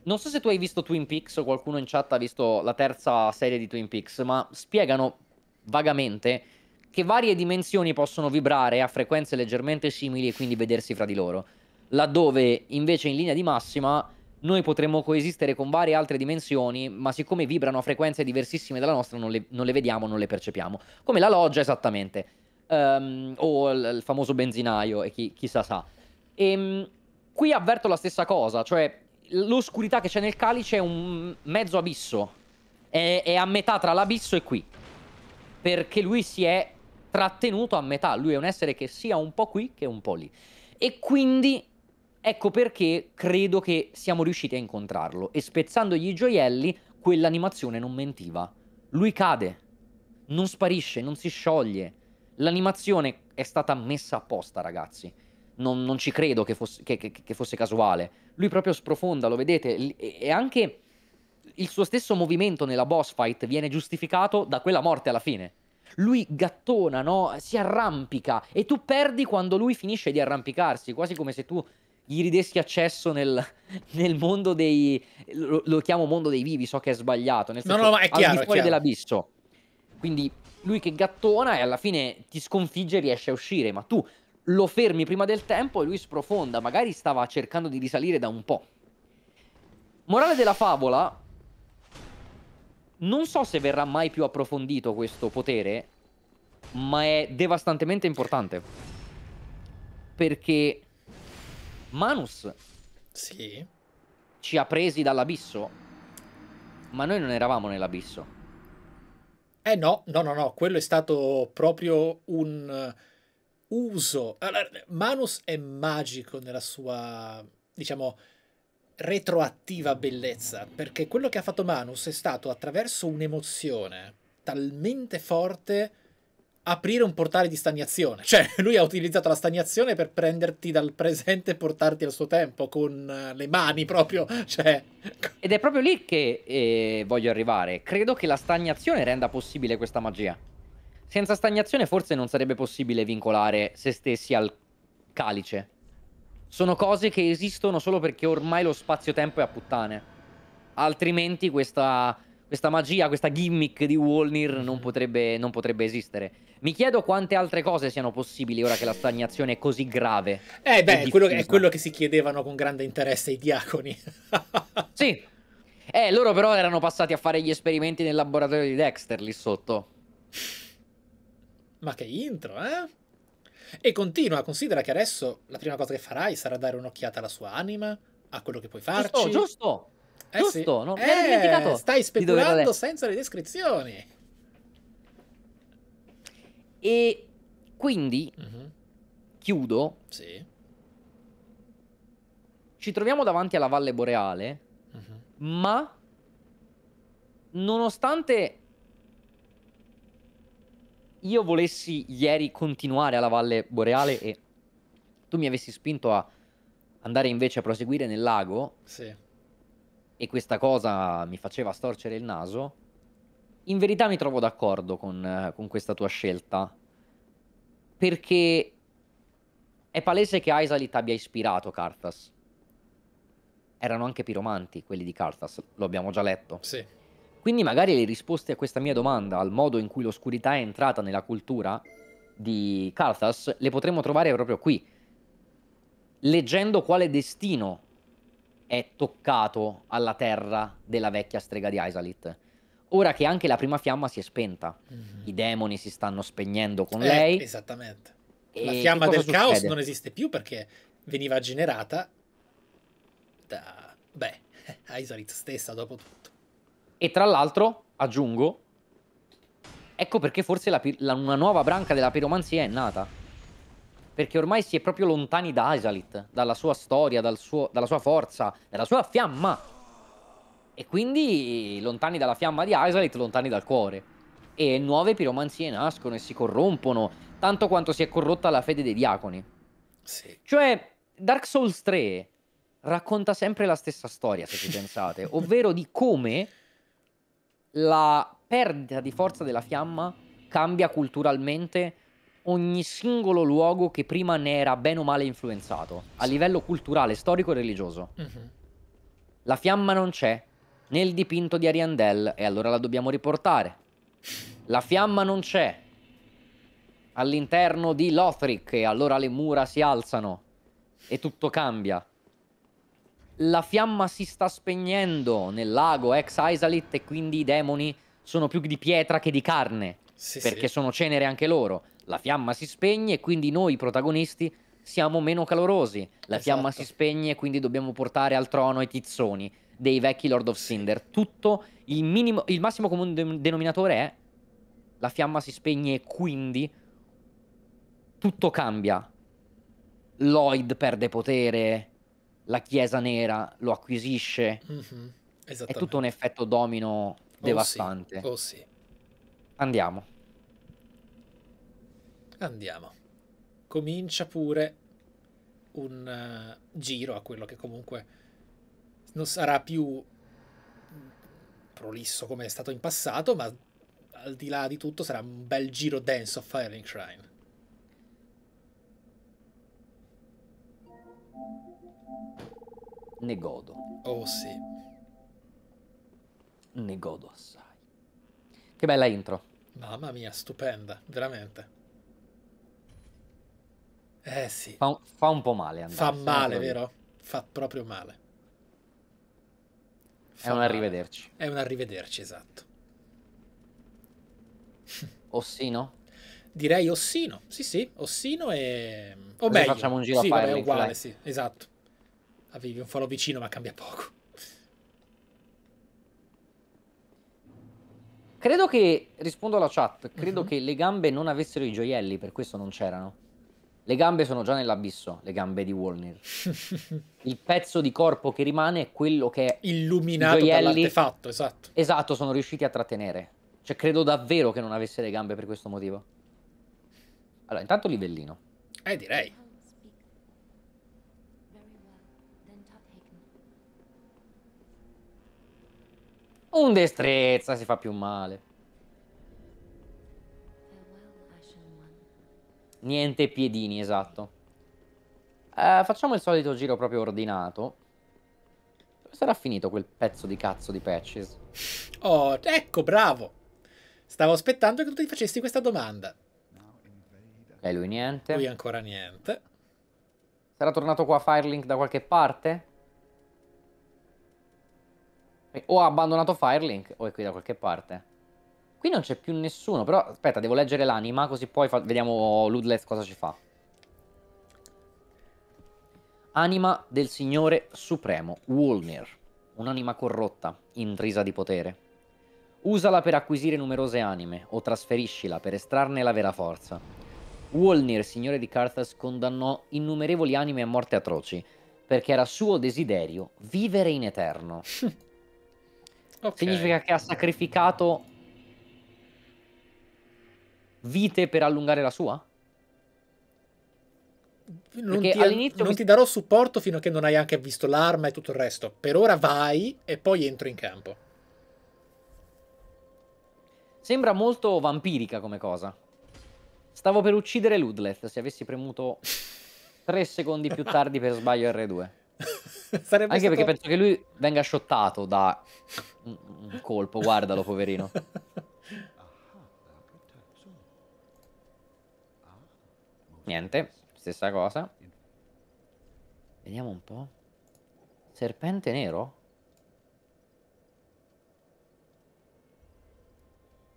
non so se tu hai visto Twin Peaks o qualcuno in chat ha visto la terza serie di Twin Peaks, ma spiegano vagamente che varie dimensioni possono vibrare a frequenze leggermente simili e quindi vedersi fra di loro, laddove invece in linea di massima noi potremmo coesistere con varie altre dimensioni, ma siccome vibrano a frequenze diversissime dalla nostra non le, non le vediamo, non le percepiamo, come la loggia esattamente, um, o il, il, famoso benzinaio e chi, chissà sa. E, ehm, qui avverto la stessa cosa, cioè l'oscurità che c'è nel calice è un mezzo abisso. È, è a metà tra l'abisso e qui. Perché lui si è trattenuto a metà. Lui è un essere che sia un po' qui che un po' lì. E quindi ecco perché credo che siamo riusciti a incontrarlo. E spezzandogli i gioielli, quell'animazione non mentiva. Lui cade, non sparisce, non si scioglie. L'animazione è stata messa apposta, ragazzi non, non ci credo che fosse, che, che, che fosse, casuale. Lui proprio sprofonda, lo vedete, e anche il suo stesso movimento nella boss fight viene giustificato da quella morte alla fine. Lui gattona, no? Si arrampica e tu perdi quando lui finisce di arrampicarsi, quasi come se tu gli ridessi accesso nel, nel mondo dei... Lo, lo, chiamo mondo dei vivi, so che è sbagliato, nel senso no, no, ma è chiaro, fuori chiaro. dell'abisso. Quindi lui che gattona e alla fine ti sconfigge e riesce a uscire, ma tu lo fermi prima del tempo e lui sprofonda, magari stava cercando di risalire da un po'. Morale della favola, non so se verrà mai più approfondito questo potere, ma è devastantemente importante. Perché Manus sì. ci ha presi dall'abisso, ma noi non eravamo nell'abisso. Eh no, no, no, no, quello è stato proprio un uso. Allora, Manus è magico nella sua, diciamo, retroattiva bellezza, perché quello che ha fatto Manus è stato attraverso un'emozione talmente forte aprire un portale di stagnazione. Cioè, lui ha utilizzato la stagnazione per prenderti dal presente e portarti al suo tempo con eh, le mani proprio. Cioè... Ed è proprio lì che eh, voglio arrivare. Credo che la stagnazione renda possibile questa magia. Senza stagnazione forse non sarebbe possibile vincolare se stessi al calice. Sono cose che esistono solo perché ormai lo spazio-tempo è a puttane. Altrimenti questa, questa magia, questa gimmick di Wolnir non mhm. potrebbe, non potrebbe esistere. Mi chiedo quante altre cose siano possibili ora che la stagnazione è così grave. Eh beh, quello, è quello che si chiedevano con grande interesse i diaconi. sì. Eh, loro però erano passati a fare gli esperimenti nel laboratorio di Dexter lì sotto. Ma che intro, eh? E continua, considera che adesso la prima cosa che farai sarà dare un'occhiata alla sua anima, a quello che puoi farci. Giusto, giusto. Eh giusto, sì. no, eh, dimenticato. Stai speculando senza le descrizioni. E quindi uh mhm. -huh. chiudo. Sì. Ci troviamo davanti alla Valle Boreale, uh mhm. -huh. ma nonostante io volessi ieri continuare alla Valle Boreale e tu mi avessi spinto a andare invece a proseguire nel lago, sì. e questa cosa mi faceva storcere il naso, in verità mi trovo d'accordo con, con questa tua scelta, perché è palese che Aisalit abbia ispirato Cartas. Erano anche piromanti quelli di Cartas, lo abbiamo già letto. Sì. Quindi magari le risposte a questa mia domanda, al modo in cui l'oscurità è entrata nella cultura di Carthas, le potremmo trovare proprio qui, leggendo quale destino è toccato alla terra della vecchia strega di Isalith. Ora che anche la prima fiamma si è spenta, mm-hmm. i demoni si stanno spegnendo con eh, lei. Esattamente. La fiamma del succede? caos non esiste più perché veniva generata da, beh, Isolith stessa dopo tutto. E tra l'altro, aggiungo, ecco perché forse la, la, una nuova branca della piromanzia è nata. Perché ormai si è proprio lontani da Isalith, dalla sua storia, dal suo, dalla sua forza, dalla sua fiamma. E quindi lontani dalla fiamma di Isalith, lontani dal cuore. E nuove piromanzie nascono e si corrompono, tanto quanto si è corrotta la fede dei diaconi. Sì. Cioè, Dark Souls 3 racconta sempre la stessa storia, se ci pensate, ovvero di come la perdita di forza della fiamma cambia culturalmente ogni singolo luogo che prima ne era bene o male influenzato, a livello culturale, storico e religioso. Mm -hmm. La fiamma non c'è nel dipinto di Ariandel e allora la dobbiamo riportare. La fiamma non c'è all'interno di Lothric e allora le mura si alzano e tutto cambia la fiamma si sta spegnendo nel lago ex Aisalit e quindi i demoni sono più di pietra che di carne, sì, perché sì. sono cenere anche loro. La fiamma si spegne e quindi noi protagonisti siamo meno calorosi. La esatto. fiamma si spegne e quindi dobbiamo portare al trono i tizzoni dei vecchi Lord of Cinder. Tutto il, minimo, il massimo comune denominatore è la fiamma si spegne e quindi tutto cambia. Lloyd perde potere, la Chiesa Nera lo acquisisce. Mm-hmm. È tutto un effetto domino devastante. Oh sì. Oh sì. Andiamo. Andiamo. Comincia pure un uh, giro a quello che comunque non sarà più prolisso come è stato in passato, ma al di là di tutto sarà un bel giro denso a Firing Shrine. ne godo. Oh sì. Ne godo assai. Che bella intro. Mamma mia, stupenda, veramente. Eh sì. Fa un, fa un po' male. Andare, fa eh, male, vero? Fa proprio male. Fa È un male. arrivederci. È un arrivederci, esatto. Ossino? Direi Ossino, sì sì, Ossino e... O Così meglio, facciamo un giro sì, a fare. È uguale, sì, esatto. Avevi un foro vicino, ma cambia poco. Credo che, rispondo alla chat, credo uh mhm. -huh. che le gambe non avessero i gioielli, per questo non c'erano. Le gambe sono già nell'abisso, le gambe di Warner. Il pezzo di corpo che rimane è quello che è illuminato dall'artefatto, esatto. Esatto, sono riusciti a trattenere. Cioè, credo davvero che non avesse le gambe per questo motivo. Allora, intanto livellino. Eh, direi. Un destrezza si fa più male. Niente piedini, esatto. Eh, facciamo il solito giro proprio ordinato. Dove sarà finito quel pezzo di cazzo di patches? Oh, ecco, bravo. Stavo aspettando che tu ti facessi questa domanda. E eh, lui niente. Lui ancora niente. Sarà tornato qua Firelink da qualche parte? O ha abbandonato Firelink o è qui da qualche parte. Qui non c'è più nessuno, però aspetta, devo leggere l'anima così poi vediamo Ludleth cosa ci fa. Anima del Signore Supremo, Wolnir, un'anima corrotta, intrisa di potere. Usala per acquisire numerose anime o trasferiscila per estrarne la vera forza. Wolnir, signore di Carthas, condannò innumerevoli anime a morte atroci, perché era suo desiderio vivere in eterno. Okay. Significa che ha sacrificato vite per allungare la sua? Non, ti, non mi... ti, darò supporto fino a che non hai anche visto l'arma e tutto il resto. Per ora vai e poi entro in campo. Sembra molto vampirica come cosa. Stavo per uccidere Ludleth se avessi premuto 3 secondi più tardi per sbaglio R2. Sarebbe Anche stato... perché penso che lui venga shottato da un colpo, guardalo poverino. Niente, stessa cosa. Vediamo un po'. Serpente nero?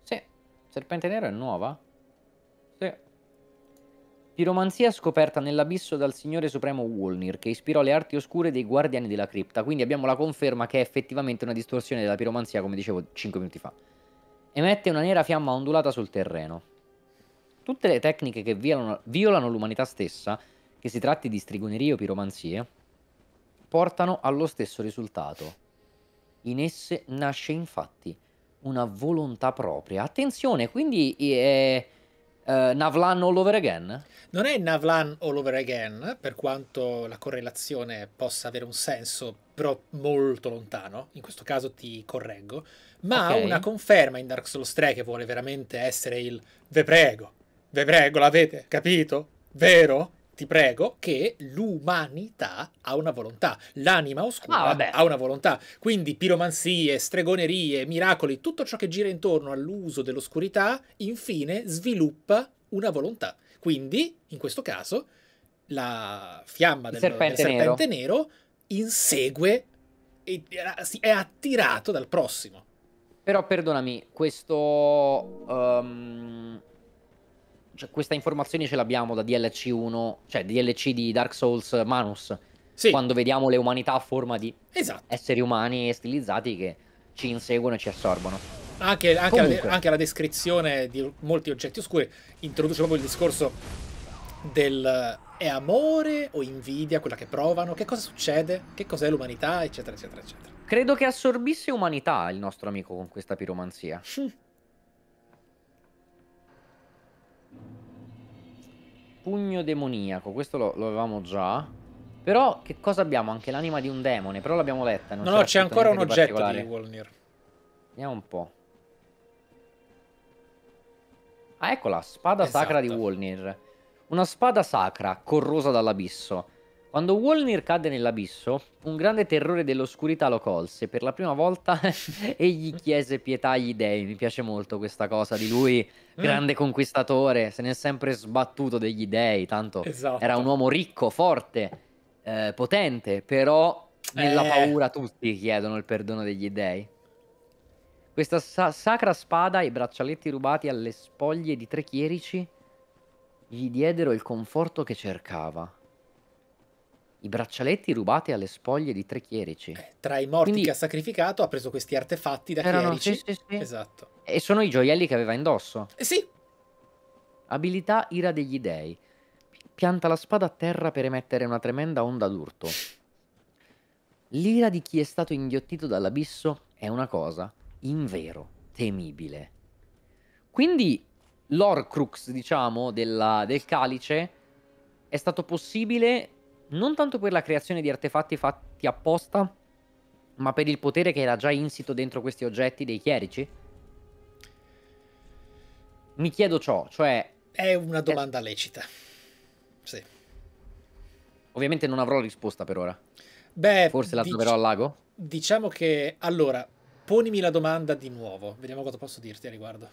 Sì, serpente nero è nuova. Piromanzia scoperta nell'abisso dal signore supremo Wolnir, che ispirò le arti oscure dei guardiani della cripta. Quindi abbiamo la conferma che è effettivamente una distorsione della piromanzia, come dicevo 5 minuti fa. Emette una nera fiamma ondulata sul terreno. Tutte le tecniche che violano, l'umanità stessa, che si tratti di stregonerie o piromanzie, portano allo stesso risultato. In esse nasce infatti una volontà propria. Attenzione, quindi... Eh, Uh, Navlan all over again? Non è Navlan all over again, per quanto la correlazione possa avere un senso, però molto lontano, in questo caso ti correggo, ma okay. una conferma in Dark Souls 3 che vuole veramente essere il ve prego, ve prego, l'avete capito? Vero? ti prego, che l'umanità ha una volontà, l'anima oscura ah, ha una volontà. Quindi piromanzie, stregonerie, miracoli, tutto ciò che gira intorno all'uso dell'oscurità, infine sviluppa una volontà. Quindi, in questo caso, la fiamma del, serpente, del serpente nero. nero insegue e è attirato dal prossimo. Però perdonami, questo... Um cioè, questa informazione ce l'abbiamo da DLC 1, cioè DLC di Dark Souls Manus. Sì. Quando vediamo le umanità a forma di esatto. esseri umani e stilizzati che ci inseguono e ci assorbono. Anche, anche, Comunque... la, anche la, descrizione di molti oggetti oscuri introduce proprio il discorso del è amore o invidia quella che provano, che cosa succede, che cos'è l'umanità, eccetera, eccetera, eccetera. Credo che assorbisse umanità il nostro amico con questa piromanzia. pugno demoniaco, questo lo, lo avevamo già. Però che cosa abbiamo? Anche l'anima di un demone, però l'abbiamo letta. no, no, c'è ancora un di oggetto di Wolnir. Vediamo un po'. Ah, eccola, spada esatto. sacra di Wolnir. Esatto. Una spada sacra, corrosa dall'abisso. Quando Wolnir cadde nell'abisso, un grande terrore dell'oscurità lo colse. Per la prima volta egli chiese pietà agli dei. Mi piace molto questa cosa di lui, mm. grande mm. conquistatore, se ne è sempre sbattuto degli dei. Tanto esatto. era un uomo ricco, forte, eh, potente, però nella eh. paura tutti chiedono il perdono degli dei. Questa sa sacra spada e i braccialetti rubati alle spoglie di tre chierici gli diedero il conforto che cercava i braccialetti rubati alle spoglie di tre chierici. Eh, tra i morti Quindi, che ha sacrificato ha preso questi artefatti da erano, chierici. Sì, sì, sì. Esatto. E sono i gioielli che aveva indosso. Eh, sì. Abilità Ira degli Dei. Pianta la spada a terra per emettere una tremenda onda d'urto. L'ira di chi è stato inghiottito dall'abisso è una cosa, invero, temibile. Quindi l'orcrux, diciamo, della, del calice è stato possibile non tanto per la creazione di artefatti fatti apposta, ma per il potere che era già insito dentro questi oggetti dei chierici? Mi chiedo ciò, cioè... È una cioè domanda è... lecita. Sì. Ovviamente non avrò risposta per ora. Beh... Forse la dic- troverò al lago? Diciamo che... Allora, ponimi la domanda di nuovo. Vediamo cosa posso dirti a riguardo.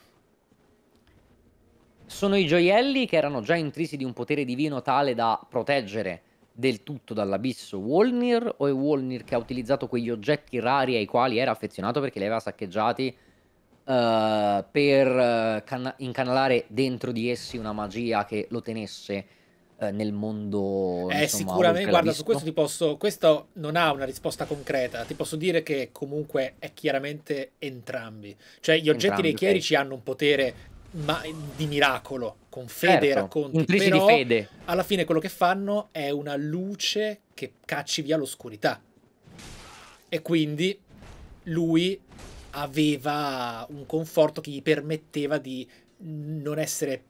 Sono i gioielli che erano già intrisi di un potere divino tale da proteggere del tutto dall'abisso Wolnir o è Wolnir che ha utilizzato quegli oggetti rari ai quali era affezionato perché li aveva saccheggiati uh, per eh, can- incanalare dentro di essi una magia che lo tenesse eh, nel mondo eh, sicuramente guarda su questo ti posso questo non ha una risposta concreta ti posso dire che comunque è chiaramente entrambi cioè gli oggetti entrambi, dei chierici okay. hanno un potere ma di miracolo, con fede certo, racconti, però di fede. alla fine quello che fanno è una luce che cacci via l'oscurità. E quindi lui aveva un conforto che gli permetteva di non essere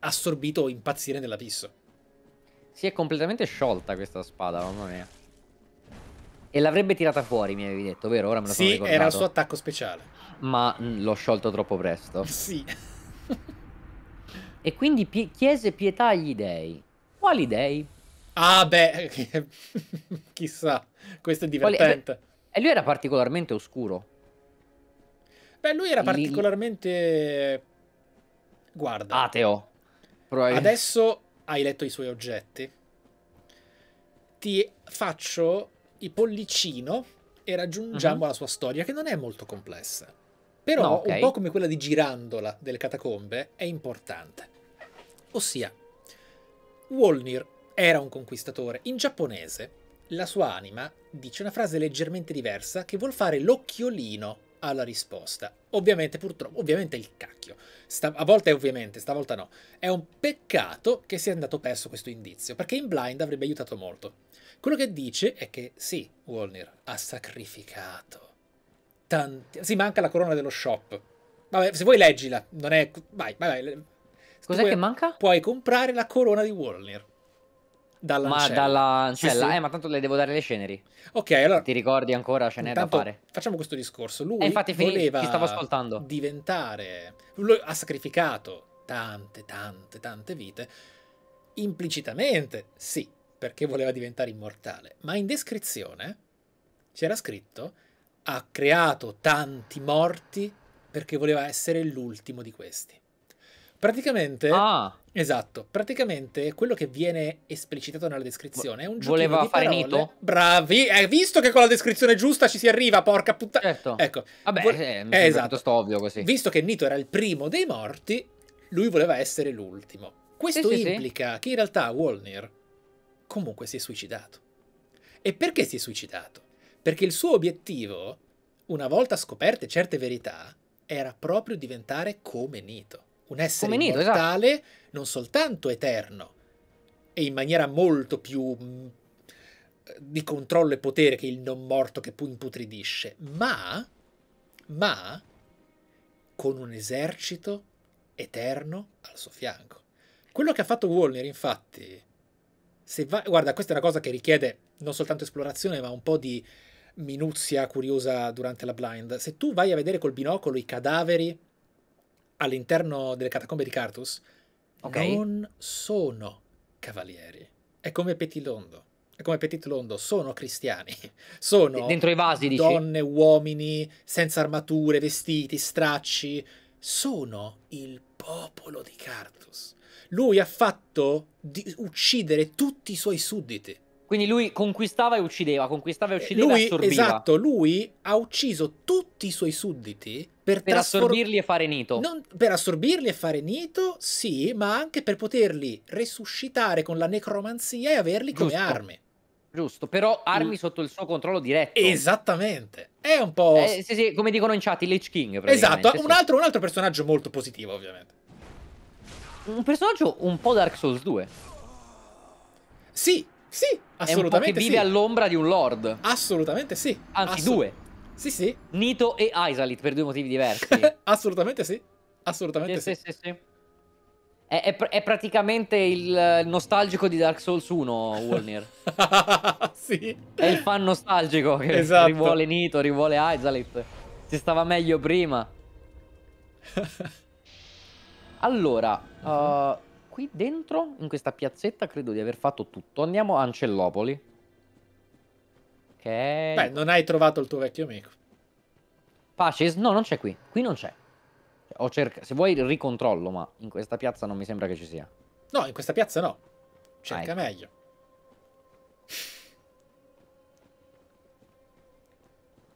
assorbito o impazzire nell'abisso. Si è completamente sciolta questa spada, mamma mia. E l'avrebbe tirata fuori, mi avevi detto, vero? Ora me lo sì, sono ricordato. Sì, era il suo attacco speciale. Ma mm, l'ho sciolto troppo presto. Sì e quindi pie chiese pietà agli dèi. Quali dèi? Ah beh, chissà, questo è eh, divertente. E lui era particolarmente oscuro. Beh, lui era particolarmente... Guarda. Ateo. Adesso hai letto i suoi oggetti. Ti faccio i pollicino e raggiungiamo uh mhm. -huh. la sua storia, che non è molto complessa. Però no, okay. un po' come quella di Girandola delle catacombe è importante. Ossia, Wolnir era un conquistatore. In giapponese la sua anima dice una frase leggermente diversa che vuol fare l'occhiolino alla risposta. Ovviamente, purtroppo, ovviamente il cacchio. Sta, a volte è ovviamente, stavolta no. È un peccato che sia andato perso questo indizio, perché in blind avrebbe aiutato molto. Quello che dice è che sì, Wolnir ha sacrificato tanti. Sì, manca la corona dello shop. Vabbè, se vuoi leggila, non è... Vai, vai, vai. Cos'è puoi... che manca? Puoi comprare la corona di Warner. Dalla Ma dall'ancella, sì, eh, ma tanto le devo dare le ceneri. Ok, allora. Ti ricordi ancora, ce n'è da fare. Facciamo questo discorso. Lui eh, infatti, voleva ti stavo ascoltando. diventare. Lui ha sacrificato tante, tante, tante vite. Implicitamente, sì, perché voleva diventare immortale. Ma in descrizione c'era scritto ha creato tanti morti perché voleva essere l'ultimo di questi. Praticamente, ah. esatto, praticamente quello che viene esplicitato nella descrizione è un gioco Voleva di fare Nito? Bravi, hai eh, visto che con la descrizione giusta ci si arriva, porca puttana. Certo. Ecco. Vabbè, vo- eh, eh, esatto. sto ovvio così. Visto che Nito era il primo dei morti, lui voleva essere l'ultimo. Questo sì, implica sì, che in realtà Wolnir comunque si è suicidato. E perché si è suicidato? perché il suo obiettivo, una volta scoperte certe verità, era proprio diventare come Nito, un essere come Nito, esatto. non soltanto eterno, e in maniera molto più di controllo e potere che il non morto che imputridisce, ma, ma con un esercito eterno al suo fianco. Quello che ha fatto Wallner, infatti, se va, guarda, questa è una cosa che richiede non soltanto esplorazione, ma un po' di minuzia curiosa durante la blind, se tu vai a vedere col binocolo i cadaveri all'interno delle catacombe di Cartus, okay. non sono cavalieri. È come Petilondo. È come Petitlondo, sono cristiani. Sono dentro i vasi, donne, dici? uomini, senza armature, vestiti, stracci. Sono il popolo di Cartus. Lui ha fatto uccidere tutti i suoi sudditi quindi lui conquistava e uccideva, conquistava e uccideva lui, e assorbiva. Esatto, lui ha ucciso tutti i suoi sudditi per, per trasform... assorbirli e fare nito. Non... per assorbirli e fare nito, sì, ma anche per poterli resuscitare con la necromanzia e averli Giusto. come armi. Giusto, però armi mm. sotto il suo controllo diretto. Esattamente. È un po'... Eh, sì, sì, come dicono in chat, il Lich King. Esatto, un altro, un altro personaggio molto positivo, ovviamente. Un personaggio un po' Dark Souls 2. Sì, sì, assolutamente. È che vive sì. all'ombra di un lord. Assolutamente sì. Anzi, Assolut due. Sì, sì. Nito e Aisalit per due motivi diversi. assolutamente sì. Assolutamente sì. Sì, sì, sì. È, è, è, praticamente il nostalgico di Dark Souls 1, Wolnir. sì. È il fan nostalgico che esatto. rivuole Nito, rivuole Aizalit. Si stava meglio prima. Allora, mhm. uh -huh. uh, qui dentro, in questa piazzetta, credo di aver fatto tutto. Andiamo a Ancellopoli. Ok. Beh, non hai trovato il tuo vecchio amico. Pace? No, non c'è qui. Qui non c'è. Cioè, cerca... Se vuoi ricontrollo, ma in questa piazza non mi sembra che ci sia. No, in questa piazza no. Cerca ah, ecco. meglio.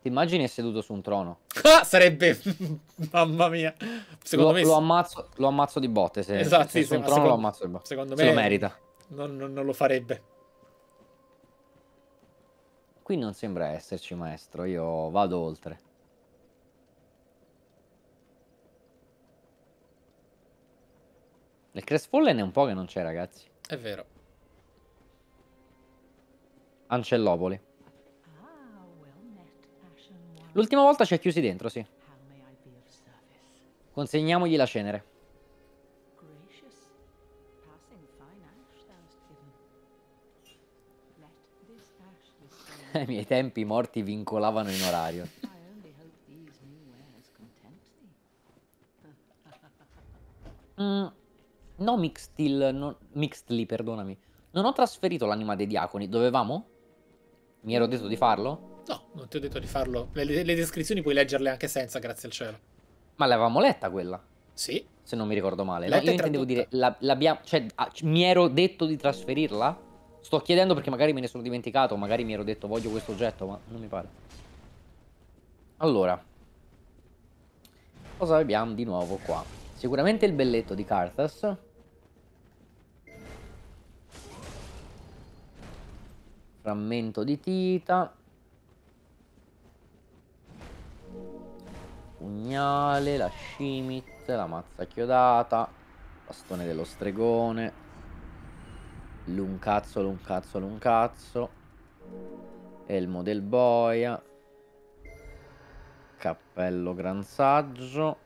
Ti immagini seduto su un trono? Ah, sarebbe... Mamma mia. Secondo lo, me... Lo ammazzo, lo ammazzo, di botte. Se, esatto, se sì, su un trono secondo, lo ammazzo di botte. Secondo me... Se lo merita. Non, non, non, lo farebbe. Qui non sembra esserci, maestro. Io vado oltre. Il Crest Fallen è un po' che non c'è, ragazzi. È vero. Ancellopoli. L'ultima volta ci ha chiusi dentro, sì. Consegniamogli la cenere. Ai miei tempi i morti vincolavano in orario. mm, no, Mixtil, no, Mixtly, perdonami. Non ho trasferito l'anima dei diaconi, dovevamo? Mi ero detto di farlo? No, non ti ho detto di farlo. Le, le, descrizioni puoi leggerle anche senza, grazie al cielo. Ma l'avevamo letta quella? Sì. Se non mi ricordo male. Letta Io intendevo dire, la, cioè, a, ah, mi ero detto di trasferirla? Sto chiedendo perché magari me ne sono dimenticato, magari mi ero detto voglio questo oggetto, ma non mi pare. Allora. Cosa abbiamo di nuovo qua? Sicuramente il belletto di Carthas. Frammento di Tita. pugnale, la scimit, la mazza chiodata, bastone dello stregone, luncazzo, luncazzo, luncazzo, elmo del boia, cappello granzaggio.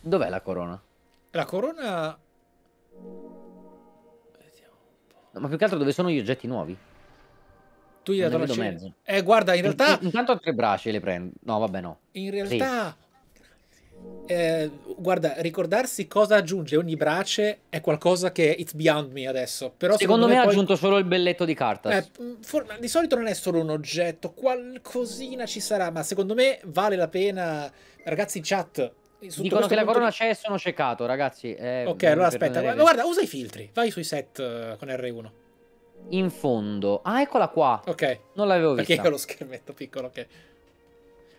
Dov'è la corona? La corona... Vediamo un po'. No, ma più che altro dove sono gli oggetti nuovi? Tu gli hai dato una mezzo. Eh, guarda, in realtà... In, intanto tre braccia le prendo. No, vabbè, no. In realtà... Sì. Eh, guarda, ricordarsi cosa aggiunge ogni brace è qualcosa che it's beyond me adesso. Però secondo, secondo me, me ha aggiunto solo il belletto di carta. Eh, mm, for... Di solito non è solo un oggetto, qualcosina ci sarà, ma secondo me vale la pena. Ragazzi, in chat. Dicono che la corona di... c'è e sono ceccato, ragazzi. Eh, ok, allora aspetta. Guarda, usa i filtri. Vai sui set eh, con R1 in fondo. Ah, eccola qua. Ok. Non l'avevo vista. Perché ho lo schermetto piccolo che...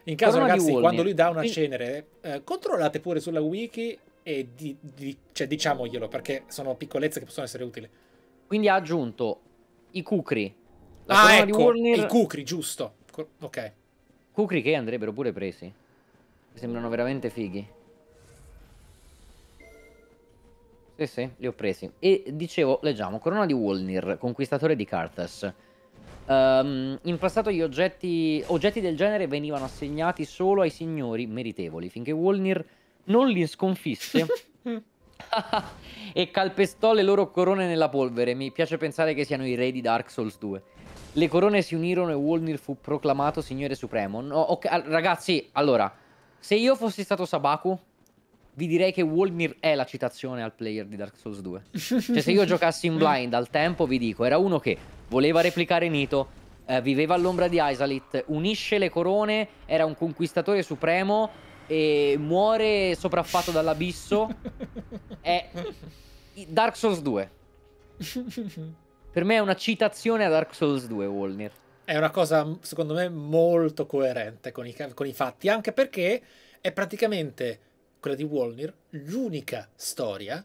In caso, Corona ragazzi, quando lui dà una cenere, eh, controllate pure sulla wiki e di, di, cioè, diciamoglielo, perché sono piccolezze che possono essere utili. Quindi ha aggiunto i cucri. La ah, ecco, Warner... i cucri, giusto. Ok. Cucri che andrebbero pure presi. Mi sembrano veramente fighi. Sì, sì, li ho presi. E dicevo, leggiamo, corona di Wolnir, conquistatore di Karthas. Um, ehm, in passato gli oggetti, oggetti del genere venivano assegnati solo ai signori meritevoli, finché Wolnir non li sconfisse e calpestò le loro corone nella polvere. Mi piace pensare che siano i re di Dark Souls 2. Le corone si unirono e Wolnir fu proclamato signore supremo. No, okay, ragazzi, allora, se io fossi stato Sabaku, vi direi che Wolmir è la citazione al player di Dark Souls 2. cioè, se io giocassi in blind al tempo, vi dico, era uno che voleva replicare Nito, eh, viveva all'ombra di Isalith, unisce le corone, era un conquistatore supremo e muore sopraffatto dall'abisso. è Dark Souls 2. per me è una citazione a Dark Souls 2, Wolmir. È una cosa, secondo me, molto coerente con i, con i fatti, anche perché è praticamente quella di Wolnir, l'unica storia,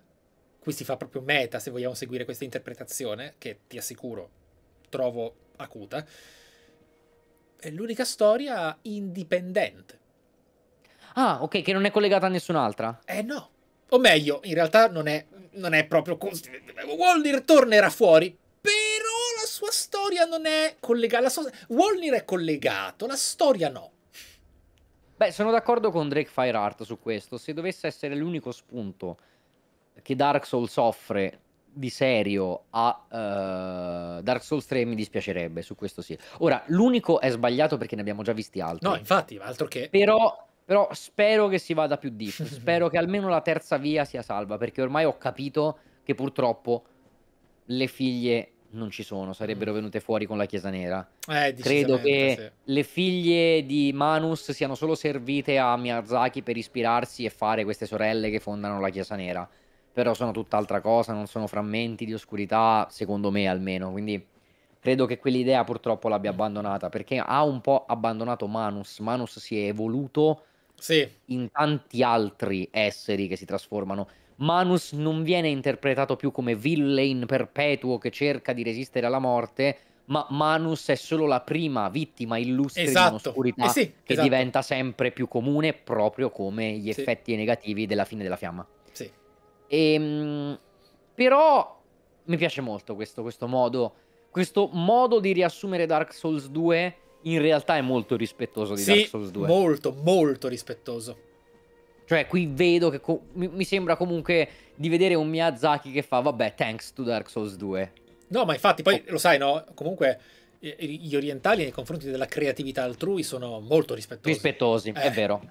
qui si fa proprio meta se vogliamo seguire questa interpretazione, che ti assicuro trovo acuta, è l'unica storia indipendente. Ah, ok, che non è collegata a nessun'altra. Eh no. O meglio, in realtà non è, non è proprio... Wolnir tornerà fuori, però la sua storia non è collegata... Sua... Wolnir è collegato, la storia no. Beh, sono d'accordo con Drake Fireheart su questo. Se dovesse essere l'unico spunto che Dark Souls offre di serio a uh, Dark Souls 3 mi dispiacerebbe, su questo sì. Ora, l'unico è sbagliato perché ne abbiamo già visti altri. No, infatti, altro che... Però, però spero che si vada più deep, spero che almeno la terza via sia salva, perché ormai ho capito che purtroppo le figlie non ci sono, sarebbero mm. venute fuori con la Chiesa Nera. Eh, Credo che sì. le figlie di Manus siano solo servite a Miyazaki per ispirarsi e fare queste sorelle che fondano la Chiesa Nera. Però sono tutt'altra cosa, non sono frammenti di oscurità, secondo me almeno. Quindi credo che quell'idea purtroppo l'abbia abbandonata, perché ha un po' abbandonato Manus. Manus si è evoluto sì. in tanti altri esseri che si trasformano Manus non viene interpretato più come villain perpetuo che cerca di resistere alla morte, ma Manus è solo la prima vittima illustre esatto. di un'oscurità eh sì, che esatto. diventa sempre più comune, proprio come gli sì. effetti negativi della fine della fiamma. Sì. E, ehm, però mi piace molto questo, questo, modo, questo modo di riassumere Dark Souls 2 in realtà è molto rispettoso di sì, Dark Souls 2. Molto, molto rispettoso. Cioè, qui vedo che co- mi sembra comunque di vedere un Miyazaki che fa, vabbè, thanks to Dark Souls 2. No, ma infatti, poi oh. lo sai, no? Comunque gli orientali nei confronti della creatività altrui sono molto rispettosi. Rispettosi, eh. è vero.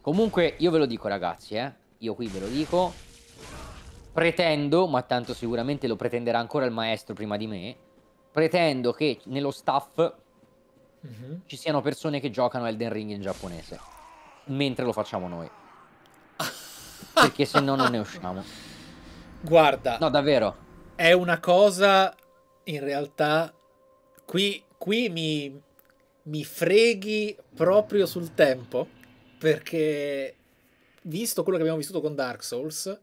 Comunque, io ve lo dico, ragazzi, eh. Io qui ve lo dico. Pretendo, ma tanto sicuramente lo pretenderà ancora il maestro prima di me. Pretendo che nello staff mm-hmm. ci siano persone che giocano Elden Ring in giapponese, mentre lo facciamo noi. Perché se no non ne usciamo. Guarda. No, davvero. È una cosa, in realtà, qui, qui mi, mi freghi proprio sul tempo, perché visto quello che abbiamo vissuto con Dark Souls,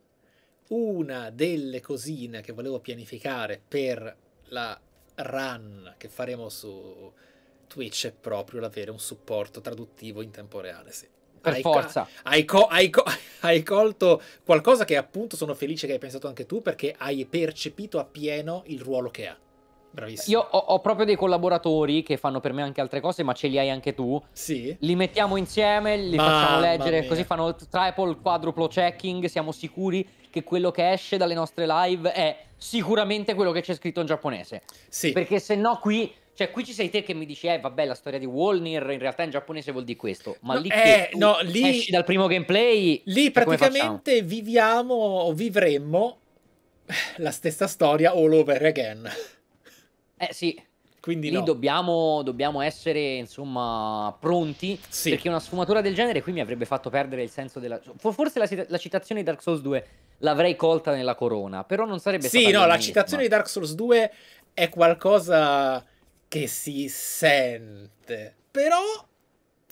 una delle cosine che volevo pianificare per la run che faremo su Twitch è proprio l'avere un supporto traduttivo in tempo reale, sì. Per hai forza. Hai, co hai, co hai, colto qualcosa che appunto sono felice che hai pensato anche tu perché hai percepito appieno il ruolo che ha. Bravissimo. Io ho, ho, proprio dei collaboratori che fanno per me anche altre cose, ma ce li hai anche tu. Sì. Li mettiamo insieme, li ma, facciamo leggere, così fanno il triple, quadruplo checking, siamo sicuri che quello che esce dalle nostre live è sicuramente quello che c'è scritto in giapponese. Sì. Perché se no qui cioè, qui ci sei te che mi dici, eh, vabbè, la storia di Wolnir in realtà in giapponese vuol dire questo, ma no, lì eh, no, lì, esci dal primo gameplay. Lì praticamente viviamo o vivremmo la stessa storia all over again. Eh sì. Quindi lì no. dobbiamo, dobbiamo, essere, insomma, pronti. Sì. Perché una sfumatura del genere qui mi avrebbe fatto perdere il senso della. Forse la, la citazione di Dark Souls 2 l'avrei colta nella corona, però non sarebbe sì, stata. Sì, no, la citazione di Dark Souls 2 è qualcosa che si sente. Però,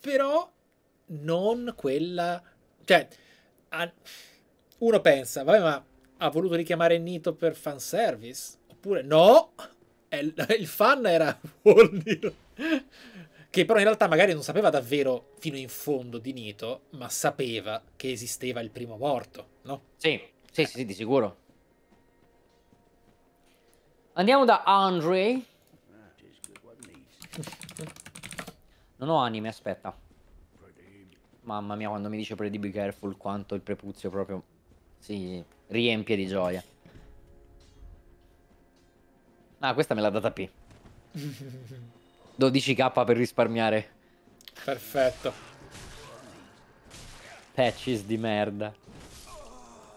però, non quella... Cioè, uno pensa, vabbè, ma ha voluto richiamare Nito per fanservice? Oppure, no, il fan era che però in realtà magari non sapeva davvero fino in fondo di Nito, ma sapeva che esisteva il primo morto, no? Sì, sì, sì, sì di sicuro. Andiamo da Andre, non ho anime, aspetta. Mamma mia, quando mi dice Pretty Be Careful quanto il prepuzio proprio si riempie di gioia. Ah, questa me l'ha data P. 12k per risparmiare. Perfetto. Patches di merda.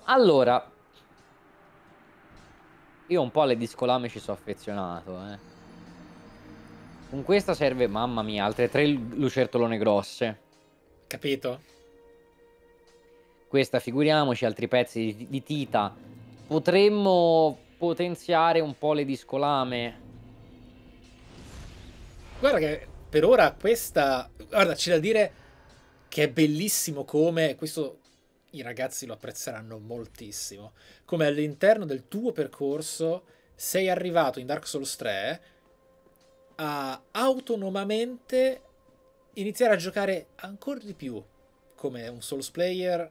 Allora. Io un po' alle discolame ci sono affezionato, eh. Con questa serve, mamma mia, altre tre lucertolone grosse. Capito? Questa, figuriamoci, altri pezzi di, di tita. Potremmo potenziare un po' le discolame. Guarda che per ora questa... Guarda, c'è da dire che è bellissimo come... Questo i ragazzi lo apprezzeranno moltissimo. Come all'interno del tuo percorso sei arrivato in Dark Souls 3 a autonomamente iniziare a giocare ancora di più come un Souls player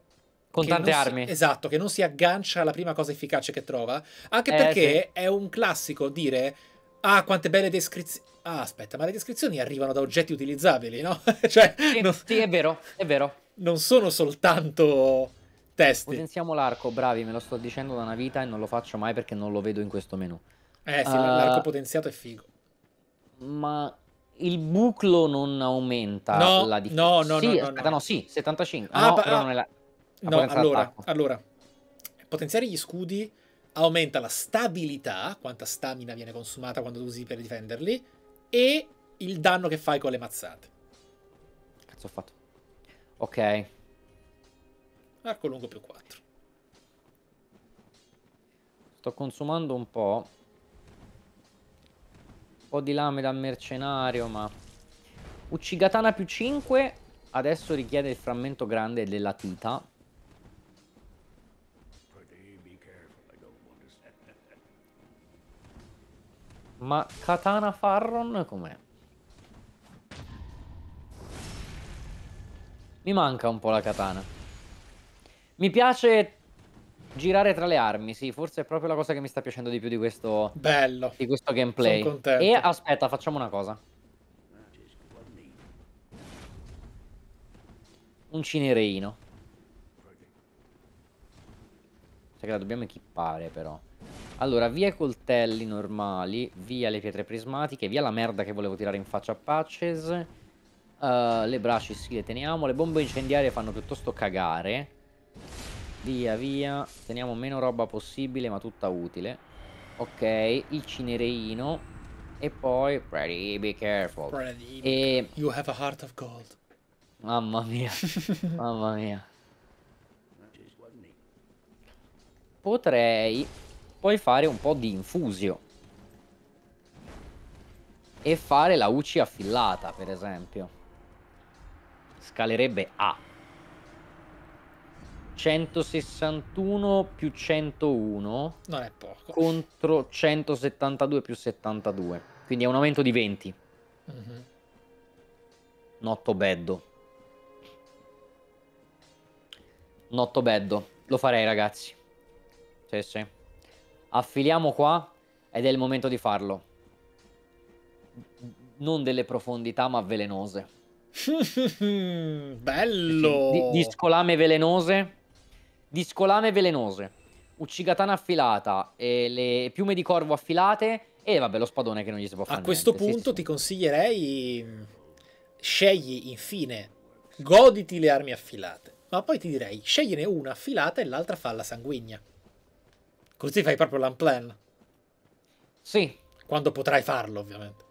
con tante armi. Si, esatto, che non si aggancia alla prima cosa efficace che trova, anche eh, perché sì. è un classico dire ah, quante belle descrizioni. Ah, aspetta, ma le descrizioni arrivano da oggetti utilizzabili, no? cioè, sì, non... sì, è vero, è vero. Non sono soltanto testi. Potenziamo l'arco, bravi, me lo sto dicendo da una vita e non lo faccio mai perché non lo vedo in questo menu. Eh sì, uh... l'arco eh, potenziato è figo ma il buclo non aumenta no, la difesa? No, no, sì, no, no, aspetta, no. no, sì, 75. Ah, no, pa- però non è la... Ah, la no, allora, allora, potenziare gli scudi aumenta la stabilità, quanta stamina viene consumata quando usi per difenderli, e il danno che fai con le mazzate. Cazzo ho fatto. Ok. Arco lungo più 4. Sto consumando un po' po' di lame dal mercenario, ma... Uccigatana più 5 adesso richiede il frammento grande della tita. Ma Katana Farron com'è? Mi manca un po' la katana. Mi piace Girare tra le armi, sì, forse è proprio la cosa che mi sta piacendo di più di questo, Bello. Di questo gameplay. Sono contento. E aspetta, facciamo una cosa. Un cinereino. Sai che la dobbiamo equipare però. Allora, via i coltelli normali, via le pietre prismatiche, via la merda che volevo tirare in faccia a Patches. Uh, le braccia sì, le teniamo. Le bombe incendiarie fanno piuttosto cagare. Via, via. Teniamo meno roba possibile, ma tutta utile. Ok, il cinereino. E poi... Freddy, be careful. e... you have a heart of gold. Mamma mia. Mamma mia. Potrei poi fare un po' di infusio. E fare la UCI affillata, per esempio. Scalerebbe A. 161 più 101 non è poco contro 172 più 72 quindi è un aumento di 20 mm-hmm. notto beddo notto beddo lo farei ragazzi sì sì affiliamo qua ed è il momento di farlo non delle profondità ma velenose bello di, di scolame velenose Discolame velenose, uccigatana affilata, le piume di corvo affilate e vabbè lo spadone che non gli si può fare. A questo niente, punto sì, ti consiglierei scegli infine, goditi le armi affilate, ma poi ti direi scegliene una affilata e l'altra fa la sanguigna. Così fai proprio l'unplan. Sì. Quando potrai farlo, ovviamente.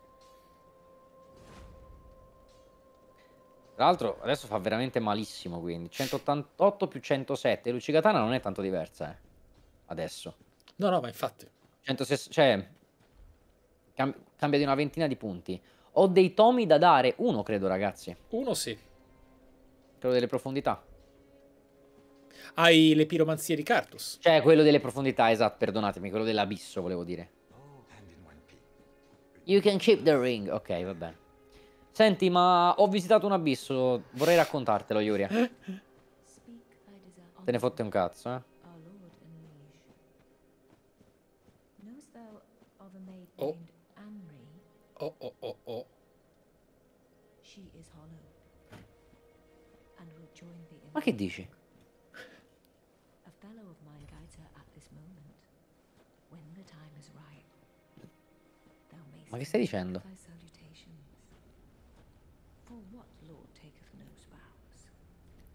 Tra l'altro adesso fa veramente malissimo quindi. 188 più 107. Lucigatana non è tanto diversa, eh. Adesso. No, no, ma infatti. 160, cioè... Cam cambia di una ventina di punti. Ho dei tomi da dare. Uno, credo, ragazzi. Uno sì. Quello delle profondità. Hai le piromanzie di Cartus. Cioè, quello delle profondità, esatto, perdonatemi. Quello dell'abisso, volevo dire. You can keep the ring. Ok, va bene. Senti, ma ho visitato un abisso. Vorrei raccontartelo, Yuria. Te ne fotte un cazzo, eh? Oh. Oh, oh, oh, oh. Ma che dici? Ma che stai dicendo?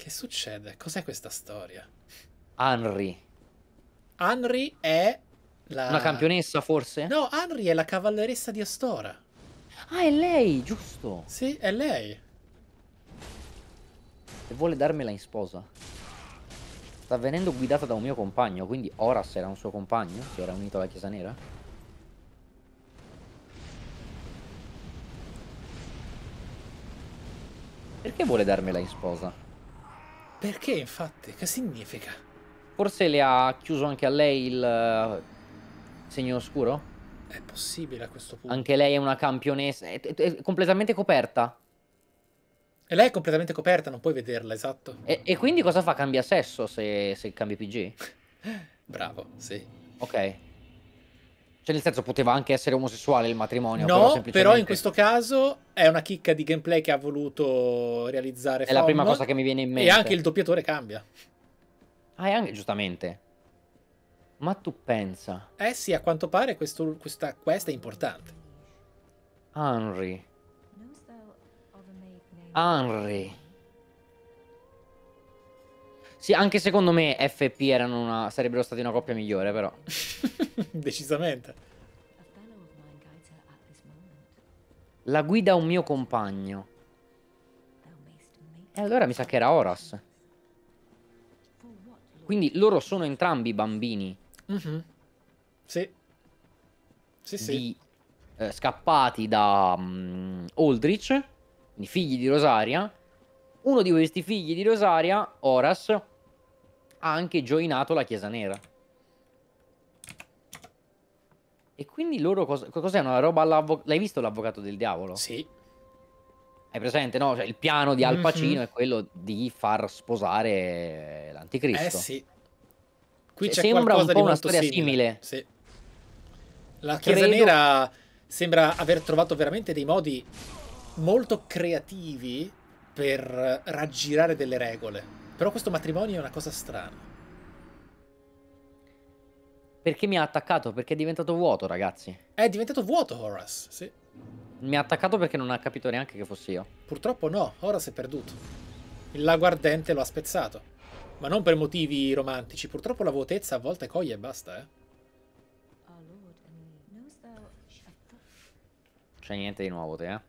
Che succede? Cos'è questa storia? Henry. Henry è la... Una campionessa forse? No, Henry è la cavalleressa di Astora. Ah, è lei, giusto. Sì, è lei. E vuole darmela in sposa. Sta venendo guidata da un mio compagno, quindi Horace era un suo compagno, si era unito alla Chiesa Nera. Perché vuole darmela in sposa? Perché infatti? Che significa? Forse le ha chiuso anche a lei il eh, segno oscuro? È possibile a questo punto. Anche lei è una campionessa. È, è, è completamente coperta. E lei è completamente coperta, non puoi vederla, esatto. E, e quindi cosa fa? Cambia sesso se, se cambia PG? Bravo, sì. Ok. Cioè, nel senso, poteva anche essere omosessuale il matrimonio. No, però, semplicemente... però in questo caso è una chicca di gameplay che ha voluto realizzare. È Fom, la prima cosa che mi viene in mente. E anche il doppiatore cambia. Ah, è anche giustamente. Ma tu pensa. Eh sì, a quanto pare questo, questa quest è importante. Henry. Henry. Sì, anche secondo me FP una, sarebbero stati una coppia migliore, però. Decisamente. La guida un mio compagno. E allora mi sa che era Horas. Quindi loro sono entrambi bambini. Mm -hmm. Sì. Sì, sì. Di, eh, scappati da um, Aldrich, i figli di Rosaria. Uno di questi figli di Rosaria, Horas, ha anche joinato la Chiesa Nera. E quindi loro cosa, cos'è una roba all'avvocato? L'hai visto l'avvocato del diavolo? Sì. Hai presente, no? Cioè, il piano di Al mhm. Pacino mm-hmm. è quello di far sposare l'anticristo. Eh sì. Qui cioè, sembra un po' una storia simile. simile. Sì. La Chiesa Credo... Nera sembra aver trovato veramente dei modi molto creativi per raggirare delle regole. Però questo matrimonio è una cosa strana. Perché mi ha attaccato? Perché è diventato vuoto, ragazzi. È diventato vuoto Horace, sì. Mi ha attaccato perché non ha capito neanche che fossi io. Purtroppo no, Horace è perduto. Il lago ardente lo ha spezzato. Ma non per motivi romantici, purtroppo la vuotezza a volte coglie e basta, eh. C'è niente di nuovo, te, eh?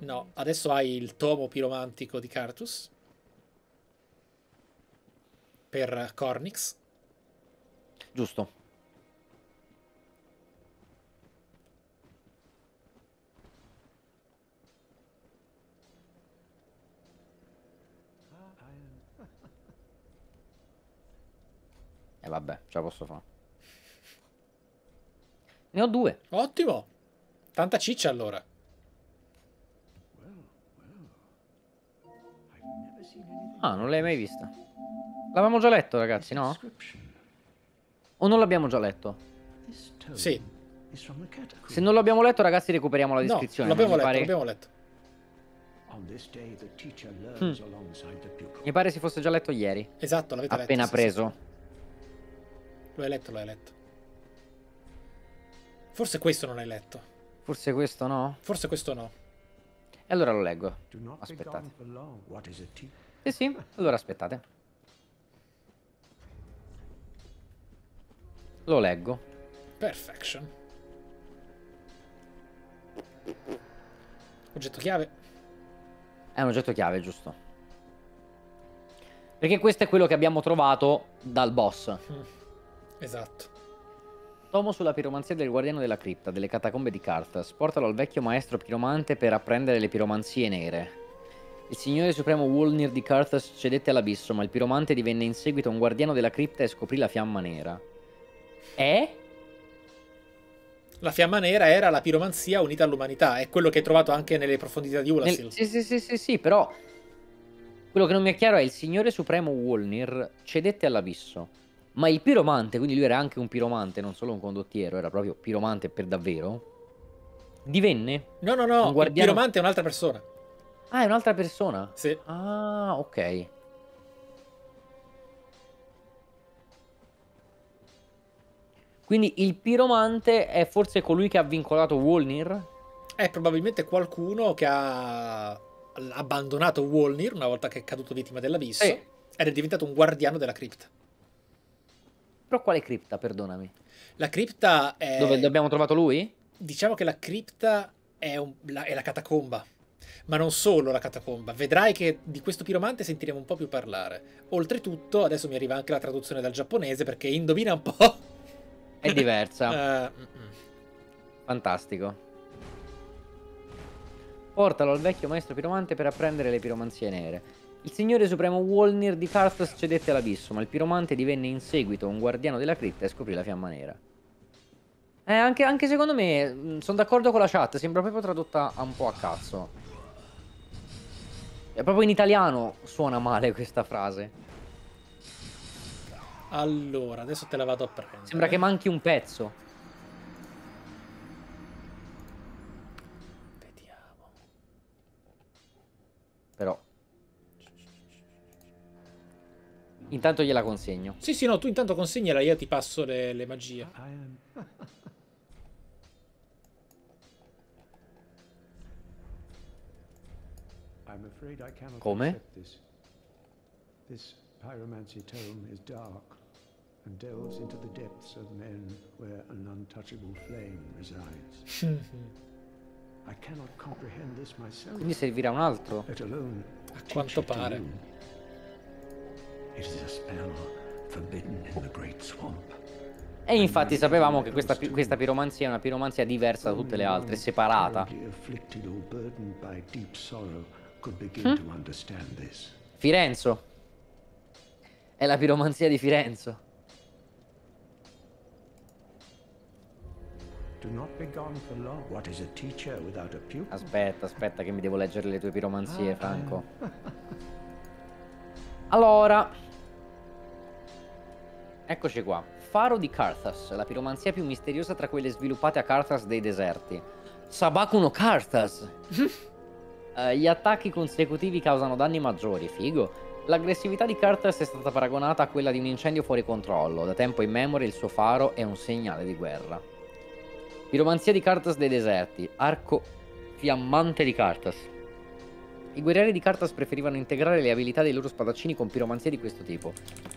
No, adesso hai il tomo piromantico di Cartus. Per Cornix. Giusto. E eh, vabbè, ce la posso fare. Ne ho due. Ottimo. Tanta ciccia allora. Ah, non l'hai mai vista. L'avevamo già letto, ragazzi, no? O non l'abbiamo già letto? Sì. Se non l'abbiamo letto, ragazzi, recuperiamo la descrizione. No, l'abbiamo letto, pare... l'abbiamo letto. Hmm. Mi pare si fosse già letto ieri. Esatto, l'avete letto. Appena preso. Sì. Lo hai letto, lo letto. Forse questo non hai letto. Forse questo no? Forse questo no. E allora lo leggo. Aspettate. Sì, sì. Allora aspettate. Lo leggo. Perfection. Oggetto chiave. È un oggetto chiave, giusto. Perché questo è quello che abbiamo trovato dal boss. Mm. Esatto. Tomo sulla piromanzia del guardiano della cripta, delle catacombe di Karthas. Portalo al vecchio maestro piromante per apprendere le piromanzie nere. Il signore supremo Wolnir di Karthas cedette all'abisso, ma il piromante divenne in seguito un guardiano della cripta e scoprì la fiamma nera. Eh? La fiamma nera era la piromanzia unita all'umanità, è quello che hai trovato anche nelle profondità di Ulasil. Nel... Sì, sì, sì, sì, sì, però quello che non mi è chiaro è il signore supremo Wolnir cedette all'abisso, ma il piromante, quindi lui era anche un piromante, non solo un condottiero, era proprio piromante per davvero, divenne... No, no, no, guardiano... il piromante è un'altra persona. Ah, è un'altra persona? Sì. Ah, ok. Quindi il piromante è forse colui che ha vincolato Wolnir? È probabilmente qualcuno che ha abbandonato Wolnir una volta che è caduto vittima dell'abisso eh. ed è diventato un guardiano della cripta. Però quale cripta, perdonami? La cripta è... Dove abbiamo trovato lui? Diciamo che la cripta è, un... la... è la catacomba. Ma non solo la catacomba, vedrai che di questo piromante sentiremo un po' più parlare. Oltretutto, adesso mi arriva anche la traduzione dal giapponese perché indovina un po'. È diversa. uh, Fantastico. Portalo al vecchio maestro piromante per apprendere le piromanzie nere. Il signore supremo Walnir di Karthas cedette all'abisso, ma il piromante divenne in seguito un guardiano della cripta e scoprì la fiamma nera. Eh, anche, anche secondo me, mm, sono d'accordo con la chat, sembra proprio tradotta un po' a cazzo. È proprio in italiano suona male questa frase. Allora, adesso te la vado a prendere. Sembra che manchi un pezzo. Vediamo. Però. Intanto gliela consegno. Sì, sì, no, tu intanto consegnala, io ti passo le, le magie. Come? This pyromancy tome is dark and delves into the depths of men where an untouchable flame resides. Hmm, hmm. I cannot comprehend this myself. Quindi servirà un altro. A quanto pare. E infatti sapevamo che questa, questa piromanzia è una piromanzia diversa da tutte le altre, separata. afflicted or burdened by deep sorrow Mm? Firenzo. È la piromanzia di Firenzo. Aspetta, aspetta che mi devo leggere le tue piromanzie, ah, ah. Franco. Allora. Eccoci qua. Faro di Carthas, la piromanzia più misteriosa tra quelle sviluppate a Carthas dei deserti. Sabakuno Carthas. Eh, gli attacchi consecutivi causano danni maggiori, figo. L'aggressività di Curtis è stata paragonata a quella di un incendio fuori controllo. Da tempo in memoria il suo faro è un segnale di guerra. Piromanzia di Curtis dei deserti. Arco fiammante di Curtis. I guerrieri di Cartas preferivano integrare le abilità dei loro spadaccini con piromanzie di questo tipo,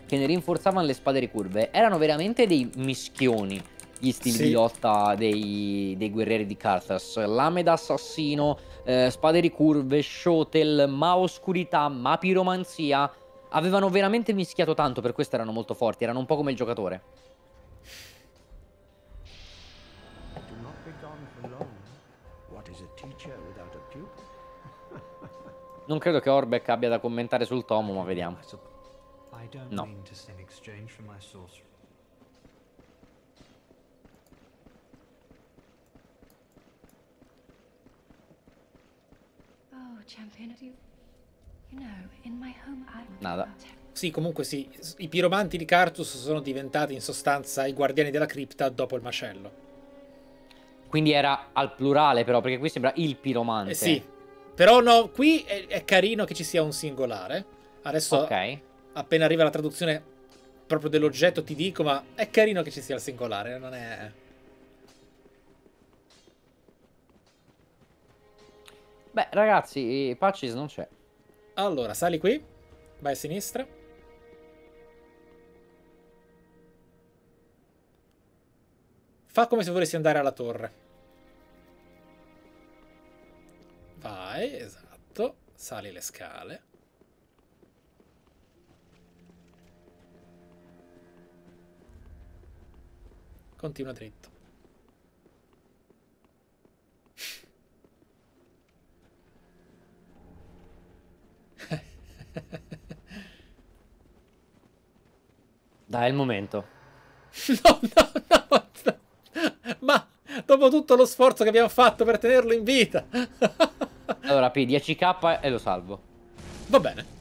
che ne rinforzavano le spade ricurve. Erano veramente dei mischioni gli stili sì. di lotta dei, dei guerrieri di Karthas. Lameda assassino, eh, spade ricurve, shotel, ma oscurità, ma piromanzia. Avevano veramente mischiato tanto, per questo erano molto forti, erano un po' come il giocatore. Non credo che Orbeck abbia da commentare sul tomo, ma vediamo. No. Nada. Sì, comunque sì, i piromanti di Cartus sono diventati in sostanza i guardiani della cripta dopo il macello. Quindi era al plurale però, perché qui sembra il piromante. Eh sì, però no, qui è, è carino che ci sia un singolare. Adesso, okay. appena arriva la traduzione proprio dell'oggetto, ti dico, ma è carino che ci sia il singolare, non è... Beh, ragazzi, Patches non c'è. Allora, sali qui. Vai a sinistra. Fa come se volessi andare alla torre. Vai, esatto. Sali le scale. Continua dritto. Dai, è il momento. no, no, no, no. Ma dopo tutto lo sforzo che abbiamo fatto per tenerlo in vita. allora, P, 10k e lo salvo. Va bene.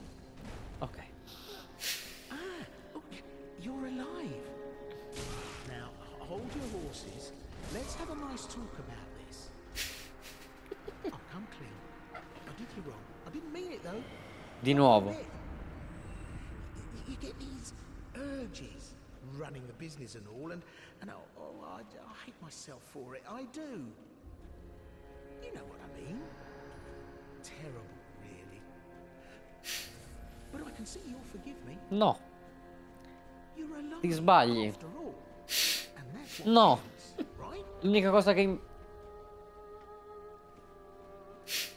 Di nuovo. running the business and all, and, and I, oh, I, I hate myself Terrible, really. But I can see you'll No. Ti sbagli. No. L'unica cosa che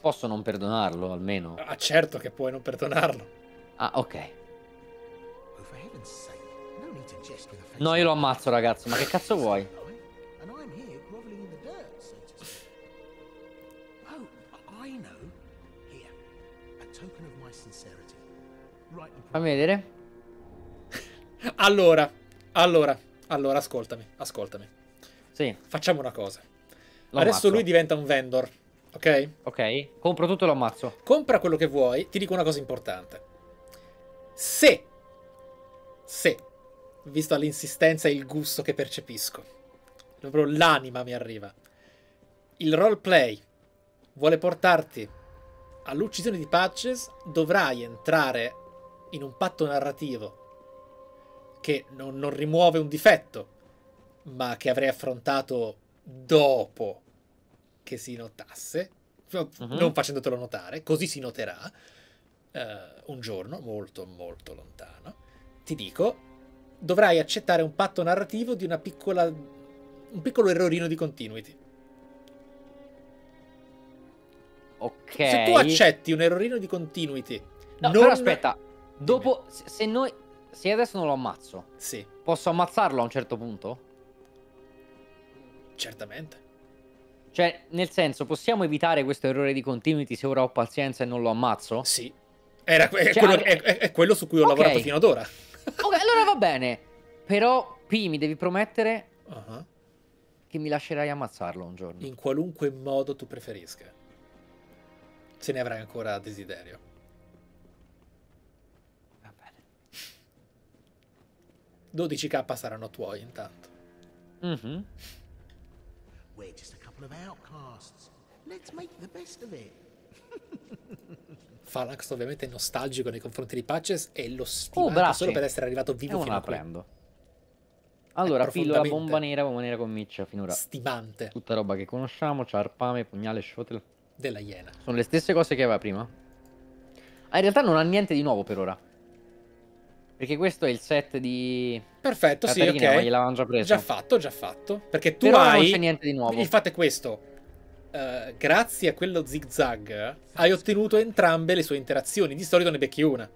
Posso non perdonarlo almeno? Ah, certo che puoi non perdonarlo. Ah, ok. Oh, no, io lo ammazzo, ragazzo, ma che cazzo vuoi? Oh, Fammi vedere. Allora, allora, allora, ascoltami, ascoltami. Sì. Facciamo una cosa. Lo Adesso ammazzo. lui diventa un vendor. Ok? Ok. Compro tutto e lo ammazzo. Compra quello che vuoi. Ti dico una cosa importante. Se, se, visto l'insistenza e il gusto che percepisco, proprio l'anima mi arriva, il roleplay vuole portarti all'uccisione di Patches, dovrai entrare in un patto narrativo che non, non rimuove un difetto, ma che avrei affrontato dopo che si notasse, mhm. non facendotelo notare, così si noterà uh, un giorno molto molto lontano. Ti dico, dovrai accettare un patto narrativo di una piccola un piccolo errorino di continuity. Ok. Se tu accetti un errorino di continuity, no, non... però aspetta, dopo se noi se adesso non lo ammazzo, sì. Posso ammazzarlo a un certo punto? Certamente. Cioè, nel senso, possiamo evitare questo errore di continuity se ora ho pazienza e non lo ammazzo? Sì. Era, è, cioè, quello, è, è, quello, su cui ho okay. lavorato fino ad ora. ok, allora va bene. Però, P, mi devi promettere uh-huh. che mi lascerai ammazzarlo un giorno. In qualunque modo tu preferisca. Se ne avrai ancora desiderio. Va bene. 12k saranno tuoi intanto. Mhm. We're just a couple of outcasts. Let's make the best of it. Falax ovviamente è nostalgico nei confronti di Patches e lo stima oh, solo per essere arrivato vivo eh, fino a qui. prendo. Allora, pillola, bomba nera, bomba nera con miccia finora. Stimante. Tutta roba che conosciamo, ciarpame, pugnale, shotel. Della iena. Sono le stesse cose che aveva prima? Ah, in realtà non ha niente di nuovo per ora. Perché questo è il set di. Perfetto, Caterina, sì, ok. Ma gliel'avevamo già preso. Già fatto, già fatto. Perché tu Però hai. Non c'è niente di nuovo. Il fatto è questo. Uh, grazie a quello zigzag hai ottenuto entrambe le sue interazioni. Di solito ne becchi una.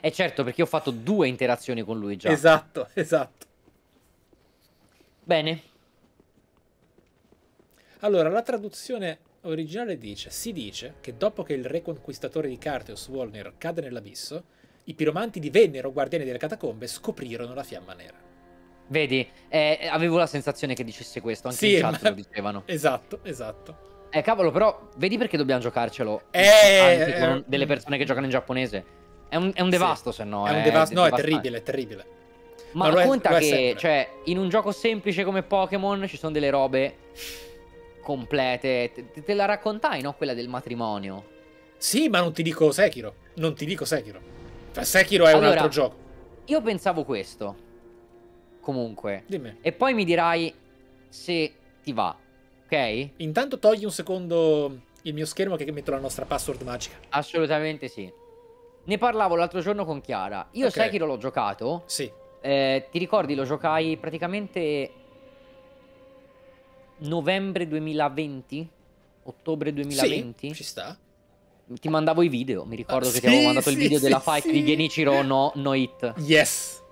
Eh certo, perché ho fatto due interazioni con lui già. Esatto, esatto. Bene. Allora, la traduzione originale dice: Si dice che dopo che il reconquistatore di Carteus Wolnir cade nell'abisso i piromanti divennero guardiani delle catacombe e scoprirono la fiamma nera. Vedi, eh, avevo la sensazione che dicesse questo, anche sì, in chat ma... lo dicevano. Esatto, esatto. Eh, cavolo, però, vedi perché dobbiamo giocarcelo eh, anche con eh, delle persone che giocano in giapponese? È un, è un devasto, sì. se no. È un eh, devasto, no, è terribile, è terribile. Ma no, conta che, cioè, in un gioco semplice come Pokémon ci sono delle robe complete. Te, te la raccontai, no? Quella del matrimonio. Sì, ma non ti dico Sekiro. Non ti dico Sekiro. Sekiro è allora, un altro gioco. Io pensavo questo. Comunque. Dimmi. E poi mi dirai se ti va. Ok? Intanto togli un secondo il mio schermo che metto la nostra password magica. Assolutamente sì. Ne parlavo l'altro giorno con Chiara. Io okay. Sekiro l'ho giocato. Sì. Eh, ti ricordi, lo giocai praticamente novembre 2020? Ottobre 2020? Sì, ci sta ti mandavo i video. Mi ricordo ah, che sì, ti avevo mandato sì, il video sì, della fight di Genichiro no, no Hit. Yes.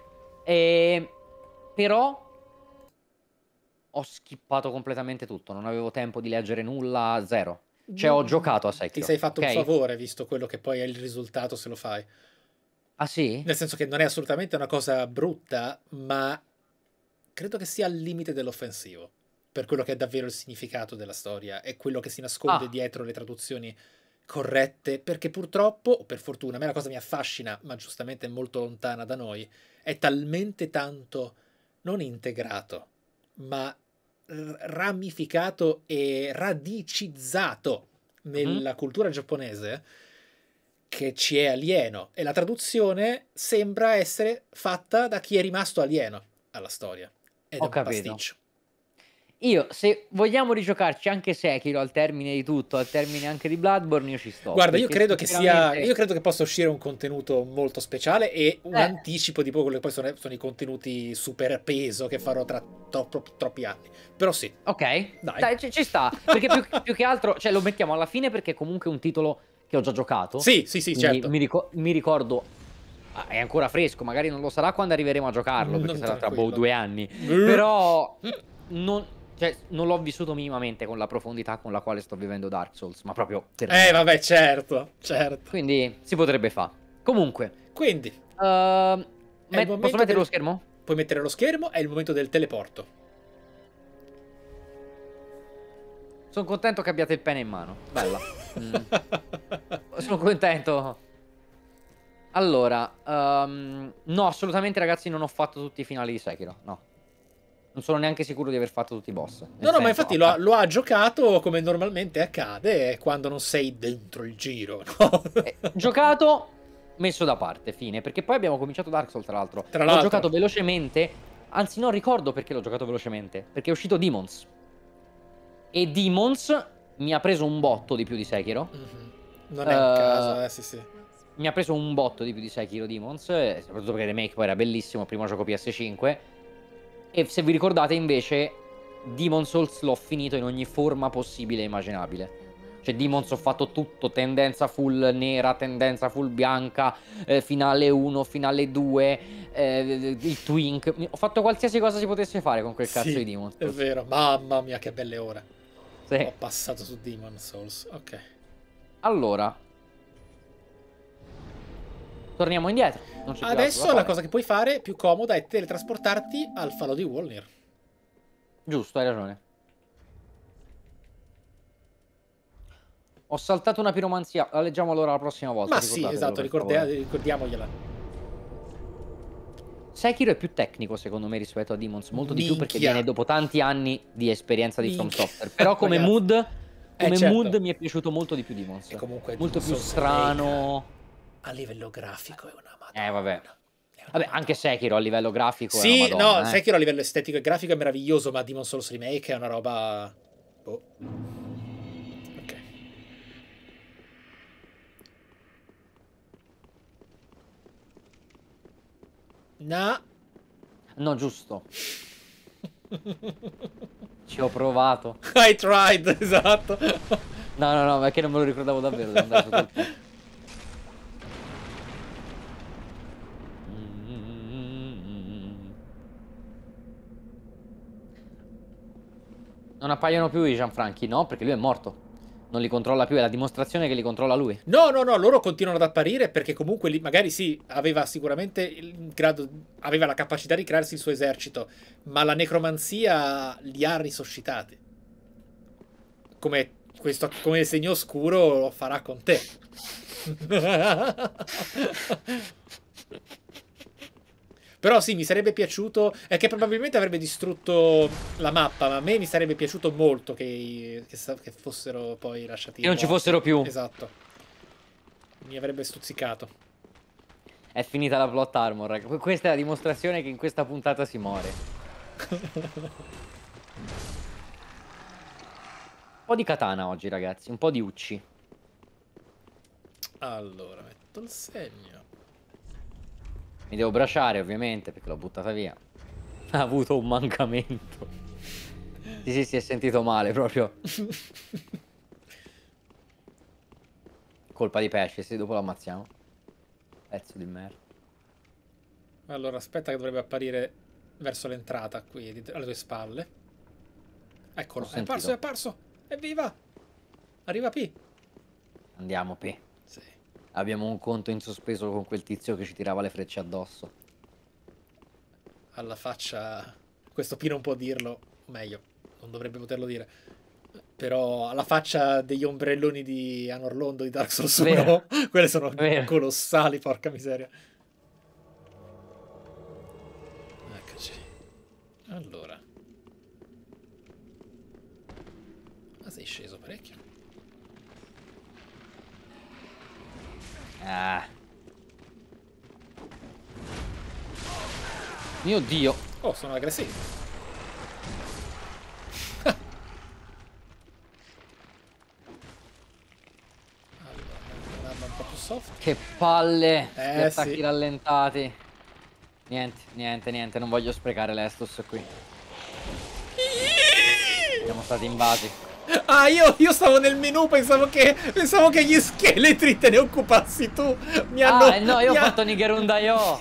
E... Però ho skippato completamente tutto. Non avevo tempo di leggere nulla, zero. Cioè, ho mm. giocato a Sekiro. Ti sei fatto okay? un favore, visto quello che poi è il risultato se lo fai. Ah sì? Nel senso che non è assolutamente una cosa brutta, ma credo che sia al limite dell'offensivo, per quello che è davvero il significato della storia e quello che si nasconde ah. dietro le traduzioni corrette, perché purtroppo, o per fortuna, a me la cosa mi affascina, ma giustamente è molto lontana da noi, è talmente tanto non integrato, ma ramificato e radicizzato mm-hmm. nella mm-hmm. cultura giapponese che ci è alieno e la traduzione sembra essere fatta da chi è rimasto alieno alla storia ed Ho è un capito. pasticcio io, se vogliamo rigiocarci anche Sekiro al termine di tutto, al termine anche di Bloodborne, io ci sto. Guarda, io credo che sia. Io credo che possa uscire un contenuto molto speciale e un eh. anticipo di poi quello che poi sono, sono, i contenuti super peso che farò tra troppo, troppi anni. Però sì. Ok, dai. dai ci, ci, sta. Perché più, più, che altro, cioè, lo mettiamo alla fine perché comunque è un titolo che ho già giocato. Sì, sì, sì, certo. mi, mi, ricor mi ricordo ah, è ancora fresco, magari non lo sarà quando arriveremo a giocarlo, non perché sarà tra boh due anni. Eh. Però mm. non, cioè, non l'ho vissuto minimamente con la profondità con la quale sto vivendo Dark Souls, ma proprio... Terribile. Eh, vabbè, certo, certo. Quindi si potrebbe fare. Comunque. Quindi. Uh, met posso mettere del... lo schermo? Puoi mettere lo schermo, è il momento del teleporto. Sono contento che abbiate il pene in mano. Bella. mm. Sono contento. Allora, um, no, assolutamente ragazzi non ho fatto tutti i finali di Sekiro, no non sono neanche sicuro di aver fatto tutti i boss. No, senso, no, ma infatti lo ha, lo ha, giocato come normalmente accade eh, quando non sei dentro il giro. No? Eh, giocato, messo da parte, fine. Perché poi abbiamo cominciato Dark Souls, tra l'altro. Tra l'altro. L'ho giocato velocemente. Anzi, non ricordo perché l'ho giocato velocemente. Perché è uscito Demons. E Demons mi ha preso un botto di più di Sekiro. Mm-hmm. Non è un eh, caso, eh, sì, sì. Mi ha preso un botto di più di Sekiro Demons. Eh, soprattutto perché il remake poi era bellissimo. Primo gioco PS5 e se vi ricordate invece, Demon Souls l'ho finito in ogni forma possibile e immaginabile. Cioè Demons ho fatto tutto, tendenza full nera, tendenza full bianca, eh, finale 1, finale 2, eh, il twink. Ho fatto qualsiasi cosa si potesse fare con quel cazzo sì, di Demon. Souls. È vero, mamma mia che belle ore. Sì. Ho passato su Demon Souls, ok. Allora. Torniamo indietro. Adesso la cosa che puoi fare più comoda è teletrasportarti al falò di Wolnir. Giusto, hai ragione. Ho saltato una piromanzia, la leggiamo allora la prossima volta. Ma sì, esatto, ricordiamogliela. Sekiro è più tecnico secondo me rispetto a Demons, molto Minchia. di più perché viene dopo tanti anni di esperienza di Minchia. From Software. Però come mood, eh, come eh, certo. mood mi è piaciuto molto di più Demons. È comunque molto più strano. Vega, a livello grafico è una eh, vabbè. Vabbè, anche Sekiro a livello grafico. Sì, Madonna, no, eh. Sekiro a livello estetico e grafico è meraviglioso, ma Demon Souls Remake è una roba. Boh. Ok. No. No, giusto. Ci ho provato. I tried, esatto. No, no, no, perché non me lo ricordavo davvero. Non appaiono più i Gianfranchi, no? Perché lui è morto. Non li controlla più, è la dimostrazione che li controlla lui. No, no, no, loro continuano ad apparire perché comunque lì magari sì, aveva sicuramente il grado, aveva la capacità di crearsi il suo esercito, ma la necromanzia li ha risuscitati. Come, questo, come segno oscuro lo farà con te. Però sì, mi sarebbe piaciuto, È che probabilmente avrebbe distrutto la mappa, ma a me mi sarebbe piaciuto molto che, che, che fossero poi lasciati. Che non ci fossero più. Esatto. Mi avrebbe stuzzicato. È finita la plot armor. Questa è la dimostrazione che in questa puntata si muore. un po' di katana oggi, ragazzi. Un po' di ucci. Allora, metto il segno. Mi devo bracciare ovviamente perché l'ho buttata via. Ha avuto un mancamento. sì, sì, si è sentito male proprio. Colpa di pesce, sì, dopo lo ammazziamo. Pezzo di merda. Allora, aspetta che dovrebbe apparire verso l'entrata qui, alle tue spalle. Eccolo, è apparso, è apparso! Evviva! Arriva P! Andiamo P. Abbiamo un conto in sospeso con quel tizio che ci tirava le frecce addosso. Alla faccia... Questo P non può dirlo, meglio, non dovrebbe poterlo dire. Però alla faccia degli ombrelloni di Anorlondo di Dark Souls 1, quelle sono Vero. colossali, porca miseria. Eccoci. Allora. Ma sei sceso parecchio. Ah. Mio dio. Oh, sono aggressivo. soft. Che palle! Eh, Gli attacchi sì. rallentati. Niente, niente, niente, non voglio sprecare l'estus qui. Siamo stati invasi. Ah, io, io, stavo nel menu, pensavo che, pensavo che gli scheletri te ne occupassi tu. Mi hanno, ah, eh, no, io ho ha... fatto Nigerundaio.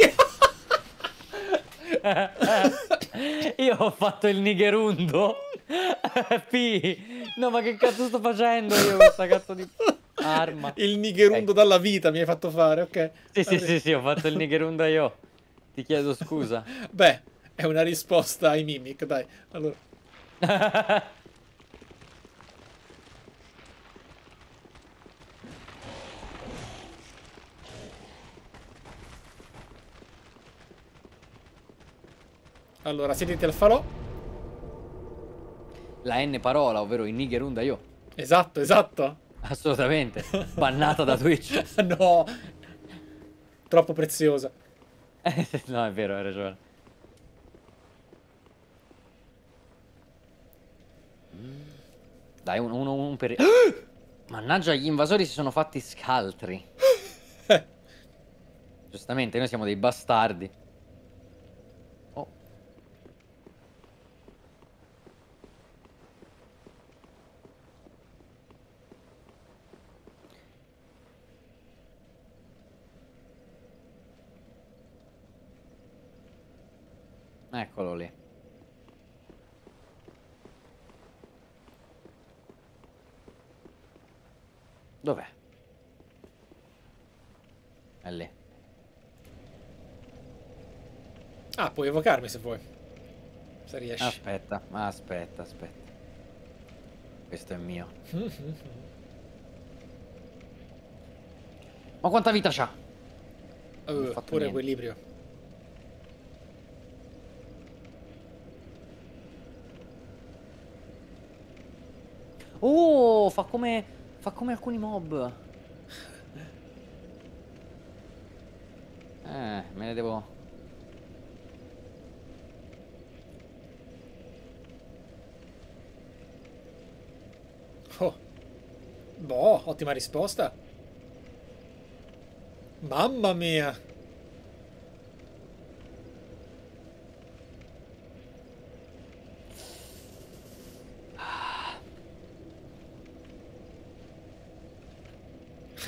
io ho fatto il Nigerundo. Pi. No, ma che cazzo sto facendo io questa cazzo di arma? Il Nigerundo eh. dalla vita mi hai fatto fare, ok. Sì, sì, sì, sì, ho fatto il Nigerundaio. Ti chiedo scusa. Beh, è una risposta ai mimic, dai. Allora. Allora, siediti al falò. La N parola, ovvero in Nigerunda io. Esatto, esatto. Assolutamente. Bannata da Twitch. no. Troppo preziosa. no, è vero, hai ragione. Dai, uno, uno, un per... Mannaggia, gli invasori si sono fatti scaltri. Giustamente, noi siamo dei bastardi. Eccolo lì. Dov'è? È lì. Ah, puoi evocarmi se vuoi. Se riesci. Aspetta, aspetta, aspetta. Questo è mio. Ma quanta vita c'ha? Uh, pure niente. equilibrio. Oh, fa come, fa come alcuni mob. Eh, me ne devo... Oh. Boh, ottima risposta. Mamma mia.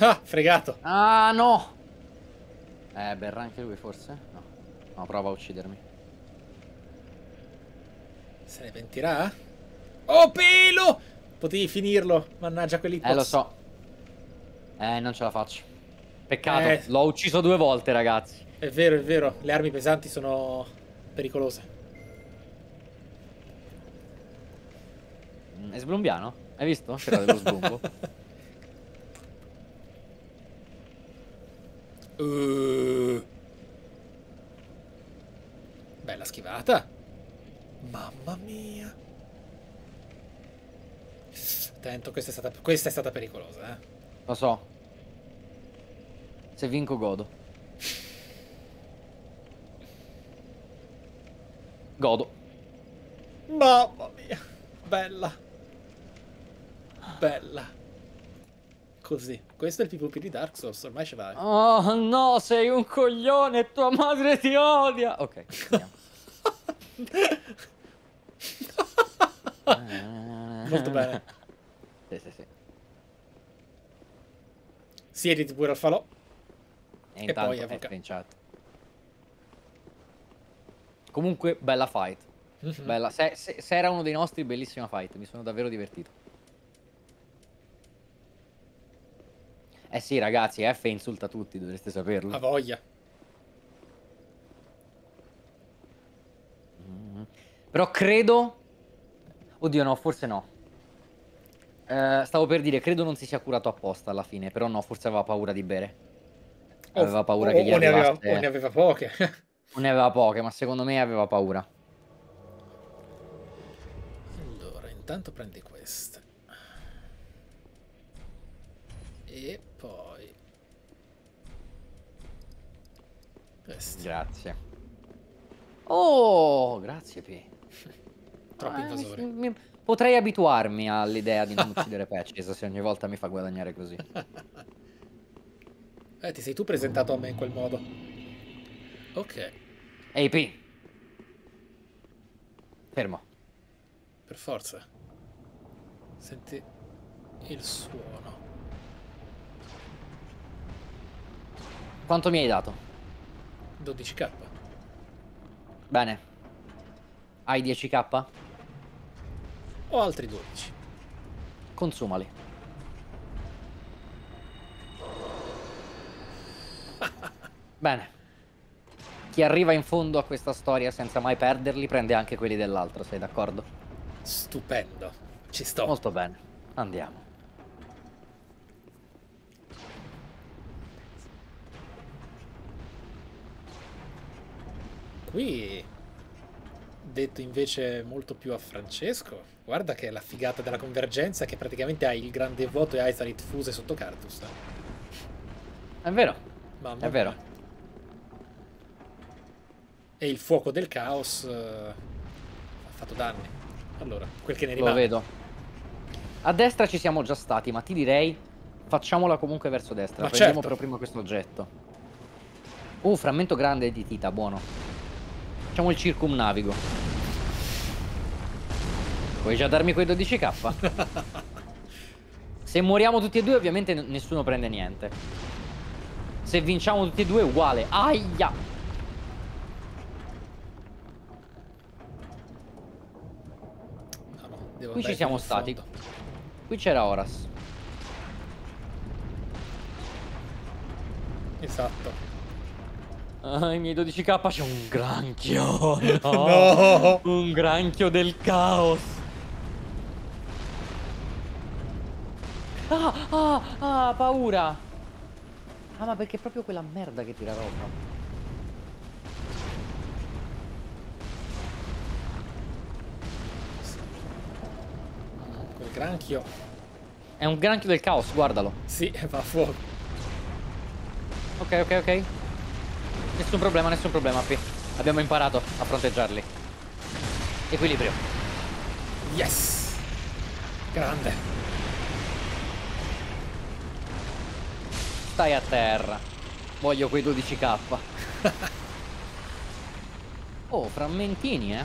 Ah, fregato. Ah, no. Eh, berra anche lui forse? No. No, prova a uccidermi. Se ne pentirà? Oh, pelo! Potevi finirlo. Mannaggia quelli Eh, lo so. Eh, non ce la faccio. Peccato. Eh. L'ho ucciso due volte, ragazzi. È vero, è vero. Le armi pesanti sono pericolose. Mm, è sblumbiano? Hai visto? C'era dello sblumbo. Eh. Bella schivata. Mamma mia. Attento, questa è stata, questa è stata pericolosa, eh. Lo so. Se vinco godo. Godo. Mamma mia. Bella. Bella così. Questo è il PvP di Dark Souls, ormai ce l'hai. Oh no, sei un coglione, tua madre ti odia! Ok, andiamo. Molto bene. Sì, sì, sì. Siediti pure al falò. E, e poi evoca. Eh, Comunque, bella fight. Mm -hmm. Bella. Se, se, se era uno dei nostri, bellissima fight. Mi sono davvero divertito. Eh sì, ragazzi, F insulta tutti, dovreste saperlo. Ha voglia. Mm. Però credo... Oddio no, forse no. Eh, stavo per dire, credo non si sia curato apposta alla fine, però no, forse aveva paura di bere. Oh, aveva paura o, che gli o ne aveva, o ne aveva poche. o ne aveva poche, ma secondo me aveva paura. Allora, intanto prendi queste. E poi questo. Grazie. Oh, grazie P. Troppo ah, invasore. Mi, mi, potrei abituarmi all'idea di non uccidere Patches se ogni volta mi fa guadagnare così. eh, ti sei tu presentato a me in quel modo. Ok. Ehi P. Fermo. Per forza. Senti il suono. Quanto mi hai dato? 12k. Bene. Hai 10k? Ho altri 12. Consumali. Bene. Chi arriva in fondo a questa storia senza mai perderli prende anche quelli dell'altro, sei d'accordo? Stupendo. Ci sto. Molto bene. Andiamo. qui detto invece molto più a Francesco guarda che è la figata della convergenza che praticamente hai il grande vuoto e Aetherit fuse sotto Cartus è vero Mamma è vero e il fuoco del caos uh, ha fatto danni allora quel che ne rimane lo vedo a destra ci siamo già stati ma ti direi facciamola comunque verso destra ma prendiamo certo. però prima questo oggetto uh frammento grande di Tita buono Facciamo il circumnavigo. Vuoi già darmi quei 12k? Se moriamo tutti e due ovviamente nessuno prende niente. Se vinciamo tutti e due è uguale. Aia! devo Qui ci siamo stati. Fondo. Qui c'era Oras. Esatto. Ah, i miei 12k c'è un granchio. No. no. Un granchio del caos. Ah, ah, ah, paura. Ah, ma perché è proprio quella merda che tira roba. Quel granchio. È un granchio del caos, guardalo. Sì, va a fuoco. Ok, ok, ok. Nessun problema, nessun problema, P. Abbiamo imparato a fronteggiarli. Equilibrio. Yes! Grande. Stai a terra. Voglio quei 12k. oh, frammentini, eh.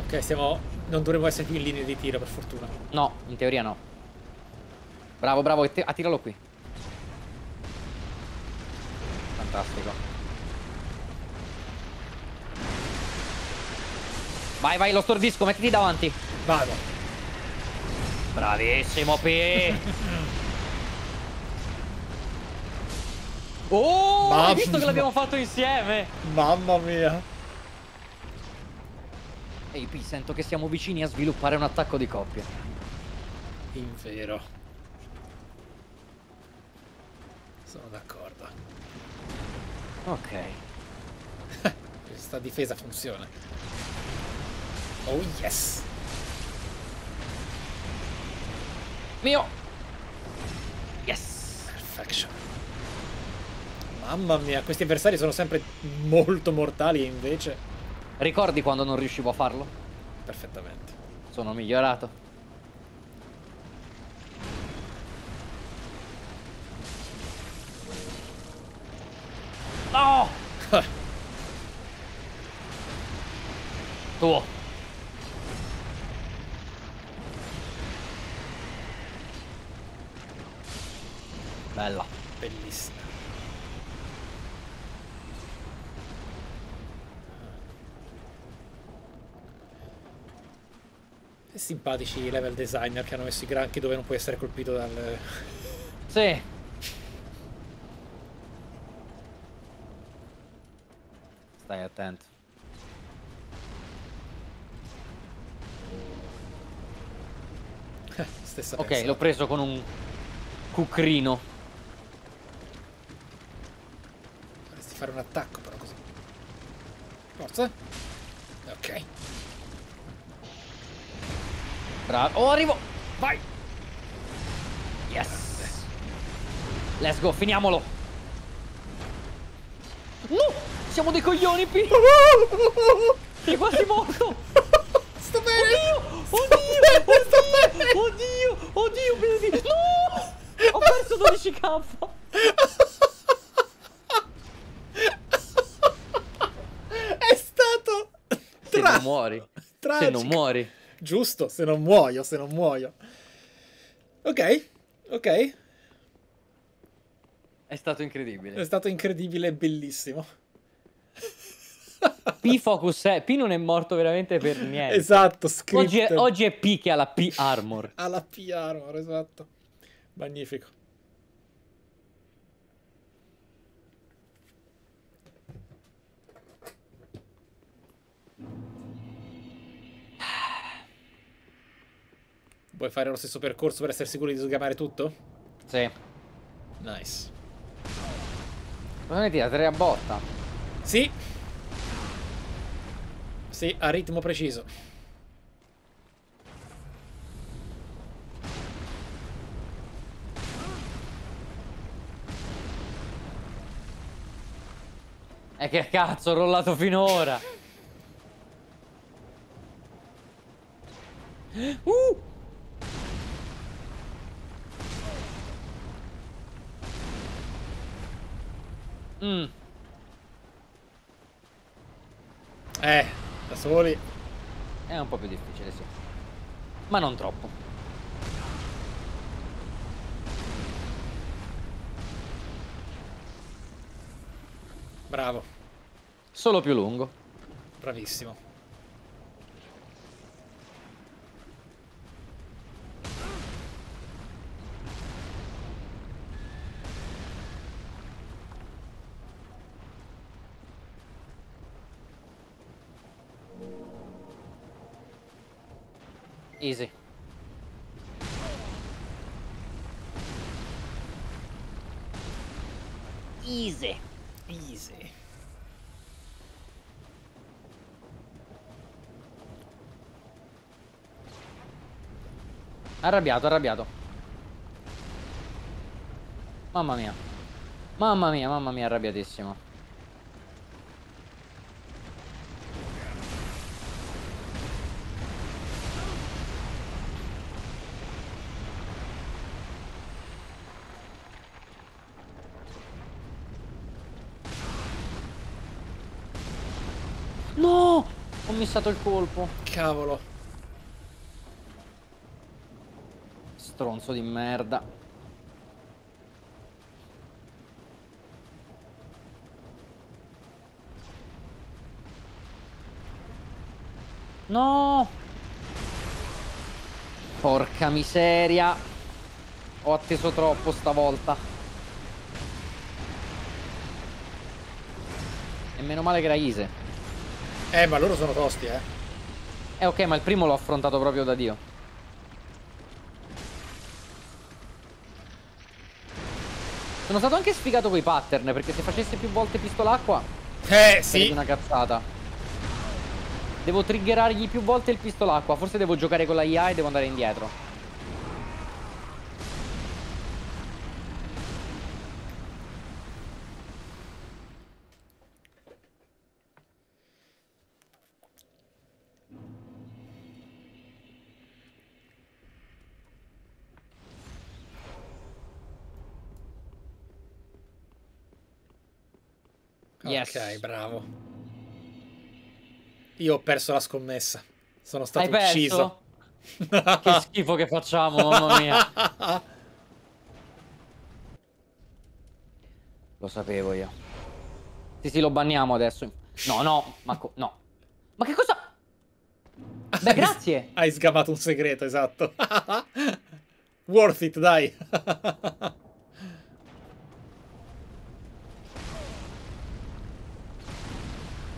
Ok, siamo... Non dovremmo essere più in linea di tiro, per fortuna. No, in teoria no. Bravo, bravo, attiralo qui fantastico. Vai, vai, lo stordisco, mettiti davanti. Vado. Bravissimo, P. oh, Mamma. hai visto che l'abbiamo fatto insieme? Mamma mia. Ehi, P, sento che siamo vicini a sviluppare un attacco di coppia. In vero. Sono d'accordo. Ok. Questa difesa funziona. Oh yes! Mio! Yes! Perfection. Mamma mia, questi avversari sono sempre molto mortali invece. Ricordi quando non riuscivo a farlo? Perfettamente. Sono migliorato. No! Tuo. Bella. Bellissima. Simpatici i level designer che hanno messo i granchi dove non puoi essere colpito dal... Sì, attento. Stessa ok, l'ho preso con un cucrino. Dovresti fare un attacco però così. Forza. Ok. Bravo. Oh, arrivo. Vai. Yes. Let's go, finiamolo siamo dei coglioni, P. Sei quasi morto. Sto bene. Oddio, sto oddio, bene, oddio, sto bene. oddio, oddio, baby. No! Ho perso 12k. È stato Se non muori. Tragico. Se non muori. Giusto, se non muoio, se non muoio. Ok, ok. È stato incredibile. È stato incredibile e bellissimo. P Focus è, P non è morto veramente per niente. Esatto, Oggi è, oggi è P che ha la P Armor. Ha la P Armor, esatto. Magnifico. Vuoi fare lo stesso percorso per essere sicuro di sgamare tutto? Sì. Nice. Ma non è tira, tre a botta. Sì. Sì, a ritmo preciso. E eh, che cazzo, ho rollato finora. uh! Mm. Eh. Da soli. È un po' più difficile, sì. Ma non troppo. Bravo. Solo più lungo. Bravissimo. Easy. Easy. Easy. Arrabbiato, arrabbiato. Mamma mia. Mamma mia, mamma mia, arrabbiatissimo. passato il colpo. Cavolo. Stronzo di merda. No! Porca miseria. Ho atteso troppo stavolta. E meno male che era Ise. Eh, ma loro sono tosti, eh. Eh, ok, ma il primo l'ho affrontato proprio da Dio. Sono stato anche sfigato con i pattern, perché se facessi più volte pistolacqua... Eh, sì. una cazzata. Devo triggerargli più volte il pistolacqua. Forse devo giocare con la IA e devo andare indietro. Yes. Ok, bravo. Io ho perso la scommessa. Sono stato Hai ucciso. che schifo che facciamo, mamma mia. Lo sapevo io. Sì, sì, lo banniamo adesso. No, no, ma no. Ma che cosa? Beh, grazie. Hai sgamato un segreto, esatto. Worth it, dai.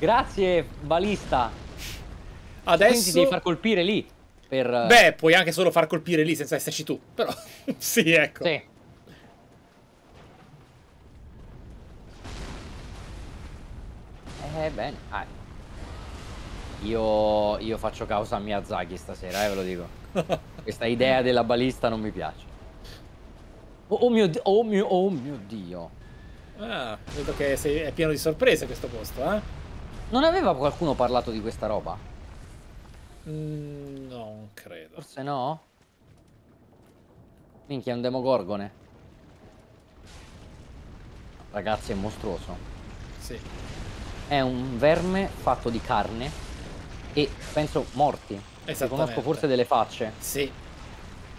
Grazie, balista. Cioè, Adesso... Quindi devi far colpire lì. Per... Eh, Beh, puoi anche solo far colpire lì senza esserci tu. Però, sì, ecco. Sì. Eh, bene. Ah. Io, io, faccio causa a Miyazaki stasera, eh, ve lo dico. Questa idea della balista non mi piace. Oh, oh, mio, oh, mio, oh mio Dio. Ah, vedo che sei, è pieno di sorprese questo posto, eh? Non aveva qualcuno parlato di questa roba? Mm, non credo. Forse no? Minchia, è un demogorgone. Ragazzi, è mostruoso. Sì. È un verme fatto di carne e penso morti. Esattamente. Conosco forse delle facce. Sì.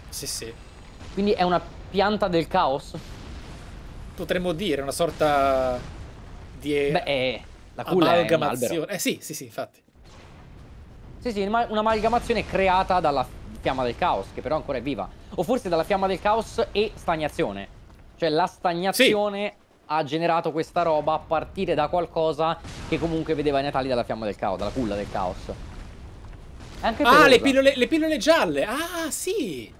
Sì, sì. Quindi è una pianta del caos? Potremmo dire, una sorta di... Beh, è la culla è un albero. Eh sì, sì, sì, infatti. Sì, sì, un'amalgamazione creata dalla fiamma del caos, che però ancora è viva. O forse dalla fiamma del caos e stagnazione. Cioè la stagnazione sì. ha generato questa roba a partire da qualcosa che comunque vedeva i natali dalla fiamma del caos, dalla culla del caos. Anche ah, le pillole, le pillole gialle! Ah, sì!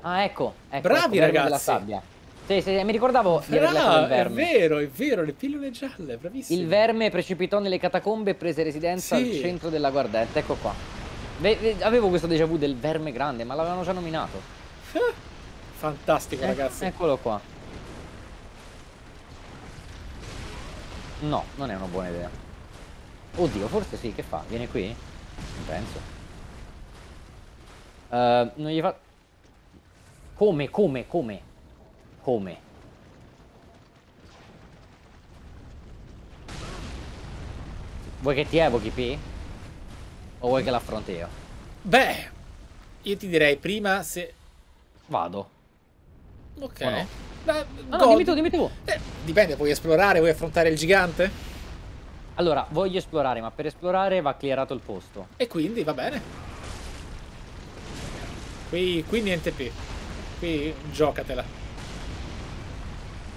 Ah, ecco. ecco Bravi ecco, ragazzi! Della sì, sì, mi ricordavo di ah, è vero, è vero, le pillole gialle, bravissimo. Il verme precipitò nelle catacombe e prese residenza sì. al centro della guardetta, ecco qua. avevo questo déjà vu del verme grande, ma l'avevano già nominato. Fantastico, eh, ragazzi. Eccolo qua. No, non è una buona idea. Oddio, forse sì, che fa? Viene qui? Non penso. Uh, non gli fa... Come, come, come? Come? Vuoi che ti evochi, P? O vuoi che l'affronti io? Beh, io ti direi prima se... Vado. Ok. No? Beh, no, no, dimmi tu, dimmi tu. Eh, dipende, vuoi esplorare, vuoi affrontare il gigante? Allora, voglio esplorare, ma per esplorare va clearato il posto. E quindi, va bene. Qui, qui niente più. Qui giocatela.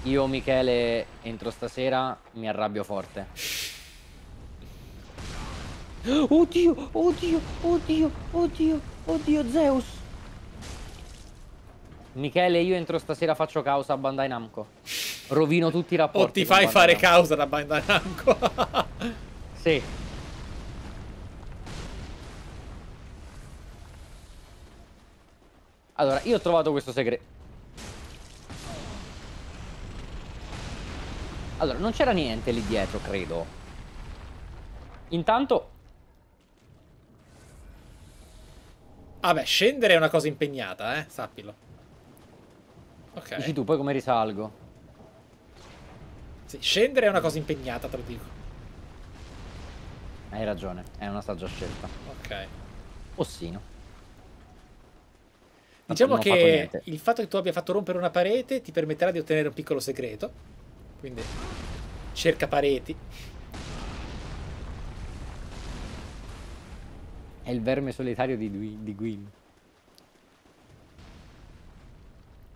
Io Michele entro stasera mi arrabbio forte. Oddio, oddio, oddio, oddio, oddio Zeus. Michele, io entro stasera faccio causa a Bandai Namco. Rovino tutti i rapporti. O oh, ti fai fare causa da Bandai Namco. sì. Allora, io ho trovato questo segreto. Allora, non c'era niente lì dietro, credo. Intanto... Ah beh, scendere è una cosa impegnata, eh, sappilo. Ok. Dici tu, poi come risalgo? Sì, scendere è una cosa impegnata, te lo dico. Hai ragione, è una saggia scelta. Ok. Ossino. Diciamo che il fatto che tu abbia fatto rompere una parete ti permetterà di ottenere un piccolo segreto. Quindi cerca pareti. È il verme solitario di, Dwi di Gwyn.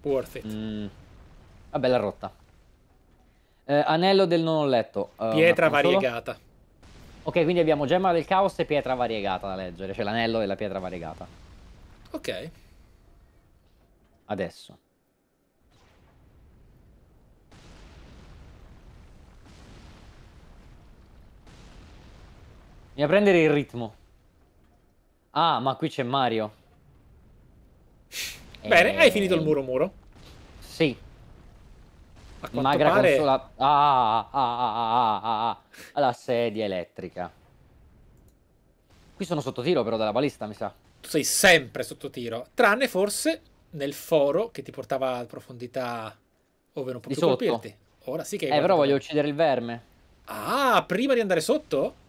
Worth it. Mm. Ah, bella rotta. Eh, anello del non ho letto. Uh, pietra variegata. Ok, quindi abbiamo gemma del caos e pietra variegata da leggere. Cioè l'anello e la pietra variegata. Ok. Adesso. a prendere il ritmo. Ah, ma qui c'è Mario. Bene, e... hai finito il eh. muro muro. Sì. A Magra pare... consola... Ah, ah, ah, ah, ah, Alla ah, ah, ah. sedia elettrica. Qui sono sotto tiro però dalla balista, mi sa. Tu sei sempre sotto tiro, tranne forse nel foro che ti portava a profondità ove non potevi colpirti. Ora sì che hai Eh, però voglio uccidere il verme. Ah, prima di andare sotto?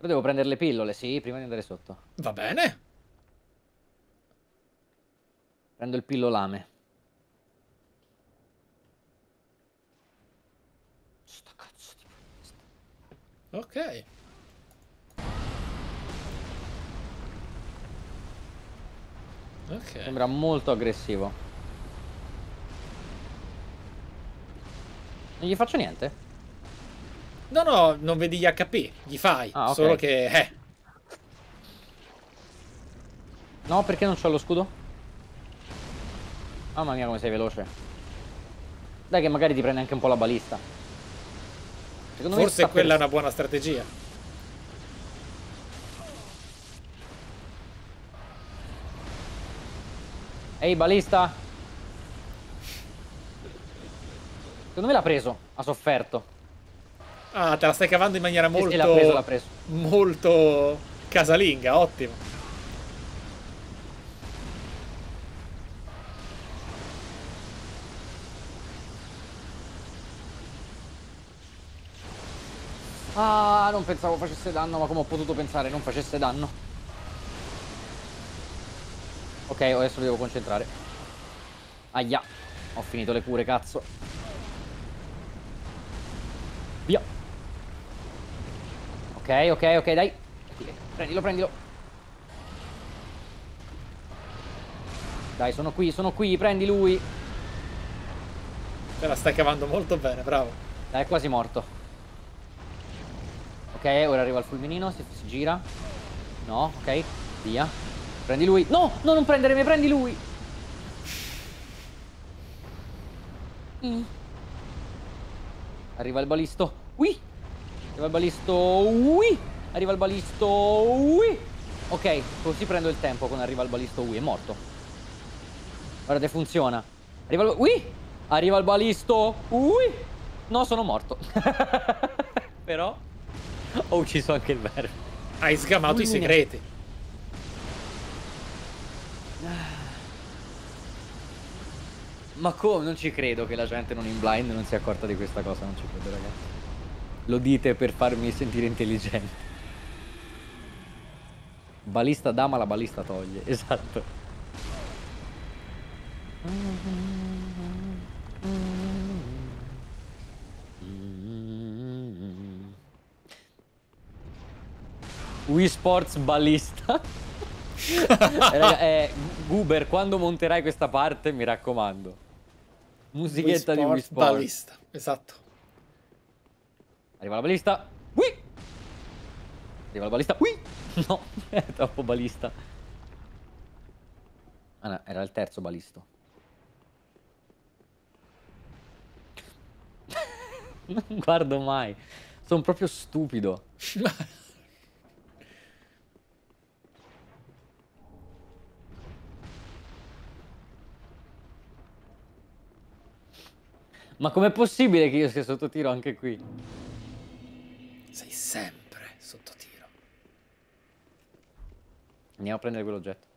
Però devo prendere le pillole, sì, prima di andare sotto. Va bene. Prendo il pillolame. Sta cazzo di Ok. Ok. Sembra molto aggressivo. Non gli faccio niente? No, no, non vedi gli HP, gli fai. Ah, okay. Solo che... Eh. No, perché non c'ho lo scudo? mamma mia, come sei veloce. Dai che magari ti prende anche un po' la balista. Secondo Forse quella è una buona strategia. Ehi, balista! Secondo me l'ha preso, ha sofferto. Ah, te la stai cavando in maniera molto... Sì, l'ha preso, l'ha preso. Molto casalinga, ottimo. Ah, non pensavo facesse danno, ma come ho potuto pensare non facesse danno? Ok, adesso mi devo concentrare. Aia, ho finito le cure, cazzo. Via. Ok, ok, ok, dai. Prendilo, prendilo. Dai, sono qui, sono qui, prendi lui. Te cioè, la stai cavando molto bene, bravo. Dai, è quasi morto. Ok, ora arriva il fulminino, si, si gira. No, ok, via. Prendi lui. No, no, non prendere me, prendi lui. Mm. Arriva il balisto. Qui. Arriva il balisto. Ui. Arriva il balisto. Ui. Ok, così prendo il tempo con arriva il balisto. Ui, è morto. Guardate, funziona. Arriva il... Ui. Arriva il balisto. Ui. No, sono morto. Però ho ucciso anche il verme. Hai sgamato Ui, i segreti. Ma come? Non ci credo che la gente non in blind non sia accorta di questa cosa, non ci credo ragazzi. Lo dite per farmi sentire intelligente. Balista dama, la balista toglie. Esatto. Wii Sports balista. eh, raga, eh, Goober, quando monterai questa parte, mi raccomando. Musichetta Wii di Wii Sports. Balista, esatto. Arriva la balista. Ui! Arriva la balista. Ui! No, è troppo balista. Ah, no, era il terzo balisto. non guardo mai. Sono proprio stupido. Ma com'è possibile che io sia sotto tiro anche qui? Sei sempre sotto tiro. Andiamo a prendere quell'oggetto.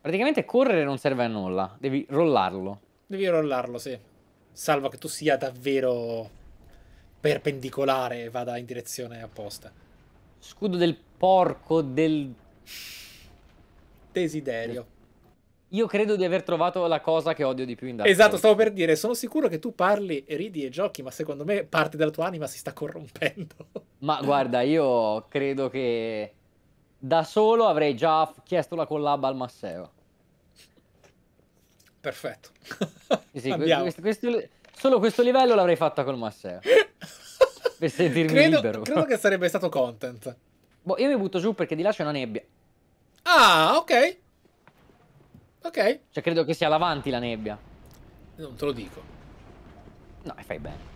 Praticamente correre non serve a nulla, devi rollarlo. Devi rollarlo, sì. Salvo che tu sia davvero perpendicolare e vada in direzione apposta. Scudo del porco del... Desiderio. Io credo di aver trovato la cosa che odio di più in Dark Esatto, stavo per dire, sono sicuro che tu parli, e ridi e giochi, ma secondo me parte della tua anima si sta corrompendo. Ma guarda, io credo che da solo avrei già chiesto la collab al Masseo. Perfetto. Sì, sì, questo, questo, solo questo livello l'avrei fatta col Masseo. per sentirmi credo, libero. Credo che sarebbe stato content. Boh, io mi butto giù perché di là c'è una nebbia. Ah, ok. Ok. Cioè, credo che sia l'avanti la nebbia. Non te lo dico. No, e fai bene.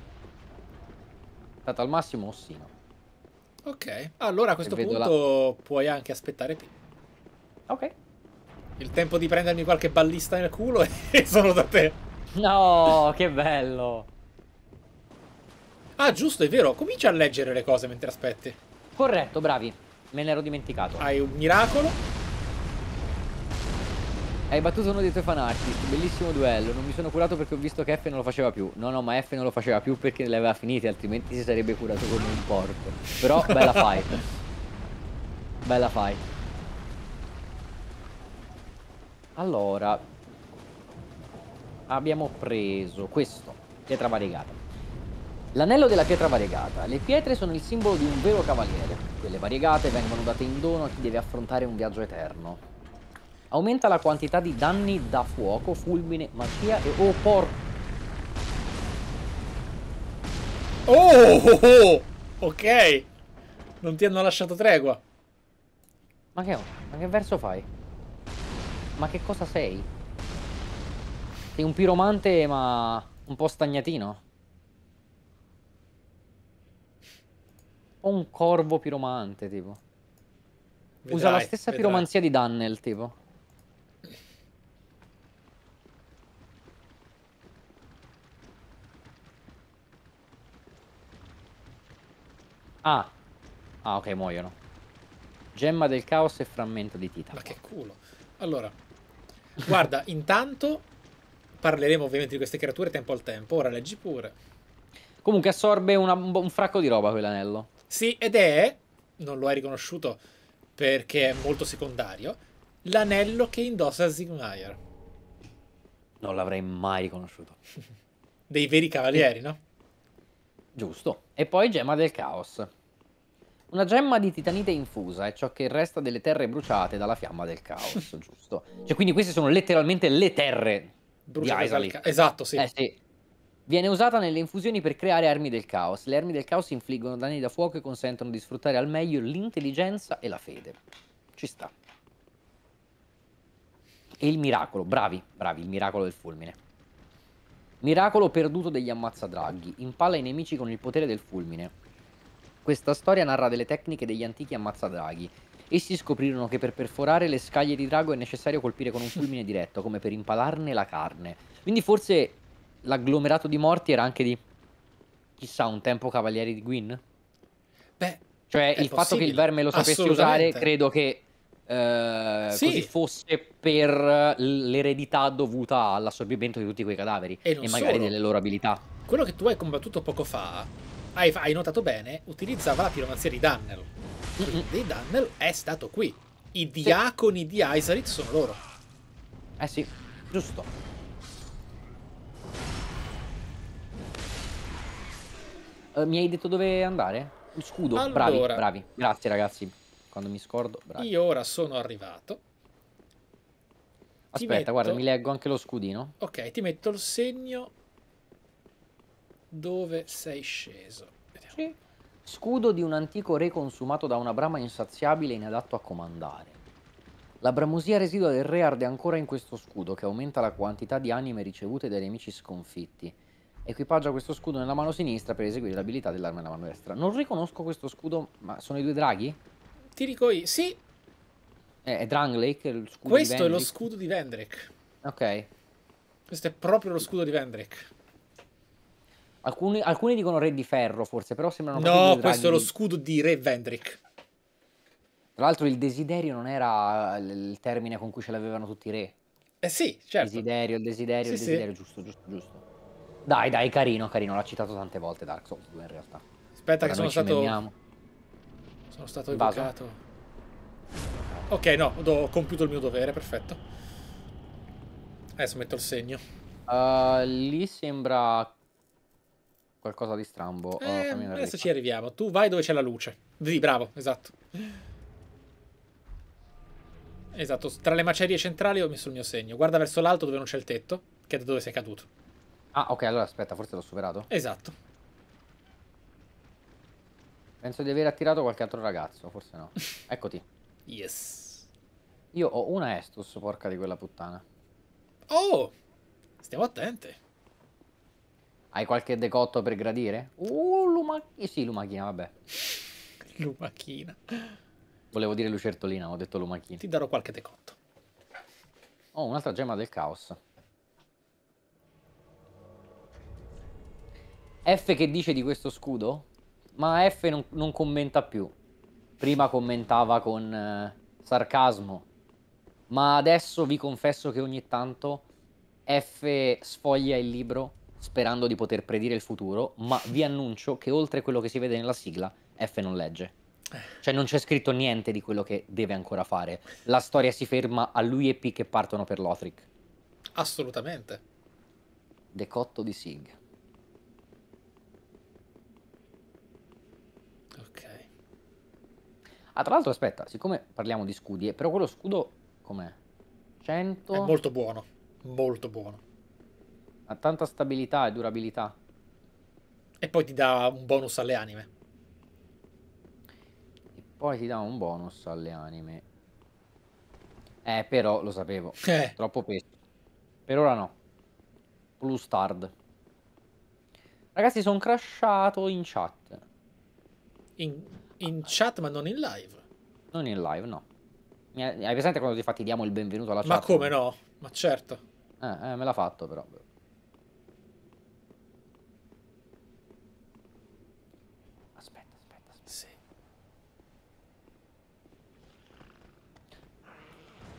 Stato al massimo ossino. Ok. Allora a questo punto la... puoi anche aspettare P. Ok. Il tempo di prendermi qualche ballista nel culo e sono da te. No, che bello. Ah, giusto, è vero. Comincia a leggere le cose mentre aspetti. Corretto, bravi. Me ne ero dimenticato. Hai un miracolo. Hai battuto uno dei tuoi fanartist, bellissimo duello, non mi sono curato perché ho visto che F non lo faceva più. No, no, ma F non lo faceva più perché le aveva finite, altrimenti si sarebbe curato come un porco. Però bella fight. bella fight. Allora, abbiamo preso questo, pietra variegata. L'anello della pietra variegata. Le pietre sono il simbolo di un vero cavaliere. Quelle variegate vengono date in dono a chi deve affrontare un viaggio eterno. Aumenta la quantità di danni da fuoco, fulmine, magia e... Oh, por... Oh, oh, oh! Ok! Non ti hanno lasciato tregua. Ma che, ma che verso fai? Ma che cosa sei? Sei un piromante ma un po' stagnatino. O un corvo piromante, tipo. Vedrai, Usa la stessa vedrai. piromanzia di Dunnel, tipo. Ah. Ah, ok, muoiono. Gemma del caos e frammento di titano. Ma che culo. Allora, guarda, intanto parleremo ovviamente di queste creature tempo al tempo. Ora leggi pure. Comunque assorbe una, un fracco di roba quell'anello. Sì, ed è, non lo hai riconosciuto perché è molto secondario, l'anello che indossa Sigmire. Non l'avrei mai riconosciuto. Dei veri cavalieri, no? Giusto. E poi Gemma del Caos. Una gemma di titanite infusa è ciò che resta delle terre bruciate dalla fiamma del caos, giusto? Cioè, quindi queste sono letteralmente le terre bruciate di Isali. Esatto, sì. Eh, sì. Viene usata nelle infusioni per creare armi del caos. Le armi del caos infliggono danni da fuoco e consentono di sfruttare al meglio l'intelligenza e la fede. Ci sta. E il miracolo, bravi, bravi, il miracolo del fulmine. Miracolo perduto degli ammazzadraghi, impalla i nemici con il potere del fulmine. Questa storia narra delle tecniche degli antichi ammazzadraghi. Essi scoprirono che per perforare le scaglie di drago è necessario colpire con un fulmine diretto, come per impalarne la carne. Quindi forse l'agglomerato di morti era anche di, chissà, un tempo cavalieri di Gwyn? Beh, cioè il possibile. fatto che il verme lo sapesse usare, credo che eh, sì. così fosse per l'eredità dovuta all'assorbimento di tutti quei cadaveri e, e magari solo. delle loro abilità. Quello che tu hai combattuto poco fa, hai, hai notato bene, utilizzava la piromanzia di Dunnel. Quindi mm -hmm. Dannel è stato qui. I diaconi sì. di Aizarit sono loro. Eh sì, giusto. Uh, mi hai detto dove andare? Scudo, allora. bravi, bravi. Grazie ragazzi. Quando mi scordo, bravo. Io ora sono arrivato. Aspetta, metto... guarda, mi leggo anche lo scudino. Ok, ti metto il segno dove sei sceso. Vediamo. Sì. Scudo di un antico re consumato da una brama insaziabile inadatto a comandare. La bramosia residua del re arde ancora in questo scudo, che aumenta la quantità di anime ricevute dai nemici sconfitti. Equipaggia questo scudo nella mano sinistra per eseguire l'abilità dell'arma nella mano destra. Non riconosco questo scudo, ma sono i due draghi? Ti dico io, sì. Eh, è Dranglake il scudo Questo è lo scudo di Vendrick. Ok. Questo è proprio lo scudo di Vendrick. Alcuni, alcuni dicono re di ferro, forse, però sembrano... No, questo è lo scudo di re Vendrick. Tra l'altro il desiderio non era il termine con cui ce l'avevano tutti i re. Eh sì, certo. Desiderio, il desiderio, sì, il desiderio, sì. giusto, giusto, giusto. Dai, dai, carino, carino, l'ha citato tante volte Dark Souls 2 in realtà. Aspetta Ora che sono stato... Memiamo. Sono stato evocato. Ok, no, ho compiuto il mio dovere, perfetto. Adesso metto il segno. Uh, lì sembra qualcosa di strambo. Oh, eh, adesso ci arriviamo. Tu vai dove c'è la luce. Sì, bravo, esatto. Esatto, tra le macerie centrali ho messo il mio segno. Guarda verso l'alto dove non c'è il tetto, che è da dove sei caduto. Ah, ok, allora aspetta, forse l'ho superato. Esatto. Penso di aver attirato qualche altro ragazzo, forse no. Eccoti. Yes. Io ho una Estus, porca di quella puttana. Oh! Stiamo attenti. Hai qualche decotto per gradire? Uh, lumachina. Sì, lumachina, vabbè. lumachina. Volevo dire lucertolina, ho detto lumachina. Ti darò qualche decotto. Oh, un'altra gemma del caos. F che dice di questo scudo? Ma F non, non commenta più. Prima commentava con eh, sarcasmo. Ma adesso vi confesso che ogni tanto F sfoglia il libro sperando di poter predire il futuro, ma vi annuncio che oltre quello che si vede nella sigla, F non legge. Cioè non c'è scritto niente di quello che deve ancora fare. La storia si ferma a lui e P che partono per Lothric. Assolutamente. Decotto di Sig. Ah, tra l'altro, aspetta, siccome parliamo di scudi, eh, però quello scudo com'è? 100. È molto buono, molto buono. Ha tanta stabilità e durabilità. E poi ti dà un bonus alle anime. E poi ti dà un bonus alle anime. Eh, però lo sapevo. Eh. Troppo peso. Per ora no. Plus tard. Ragazzi, sono crashato in chat. In in chat ma non in live. Non in live, no. Hai presente quando ti diamo il benvenuto alla chat? Ma come no? Ma certo. Eh, eh me l'ha fatto però. Aspetta, aspetta, Sì.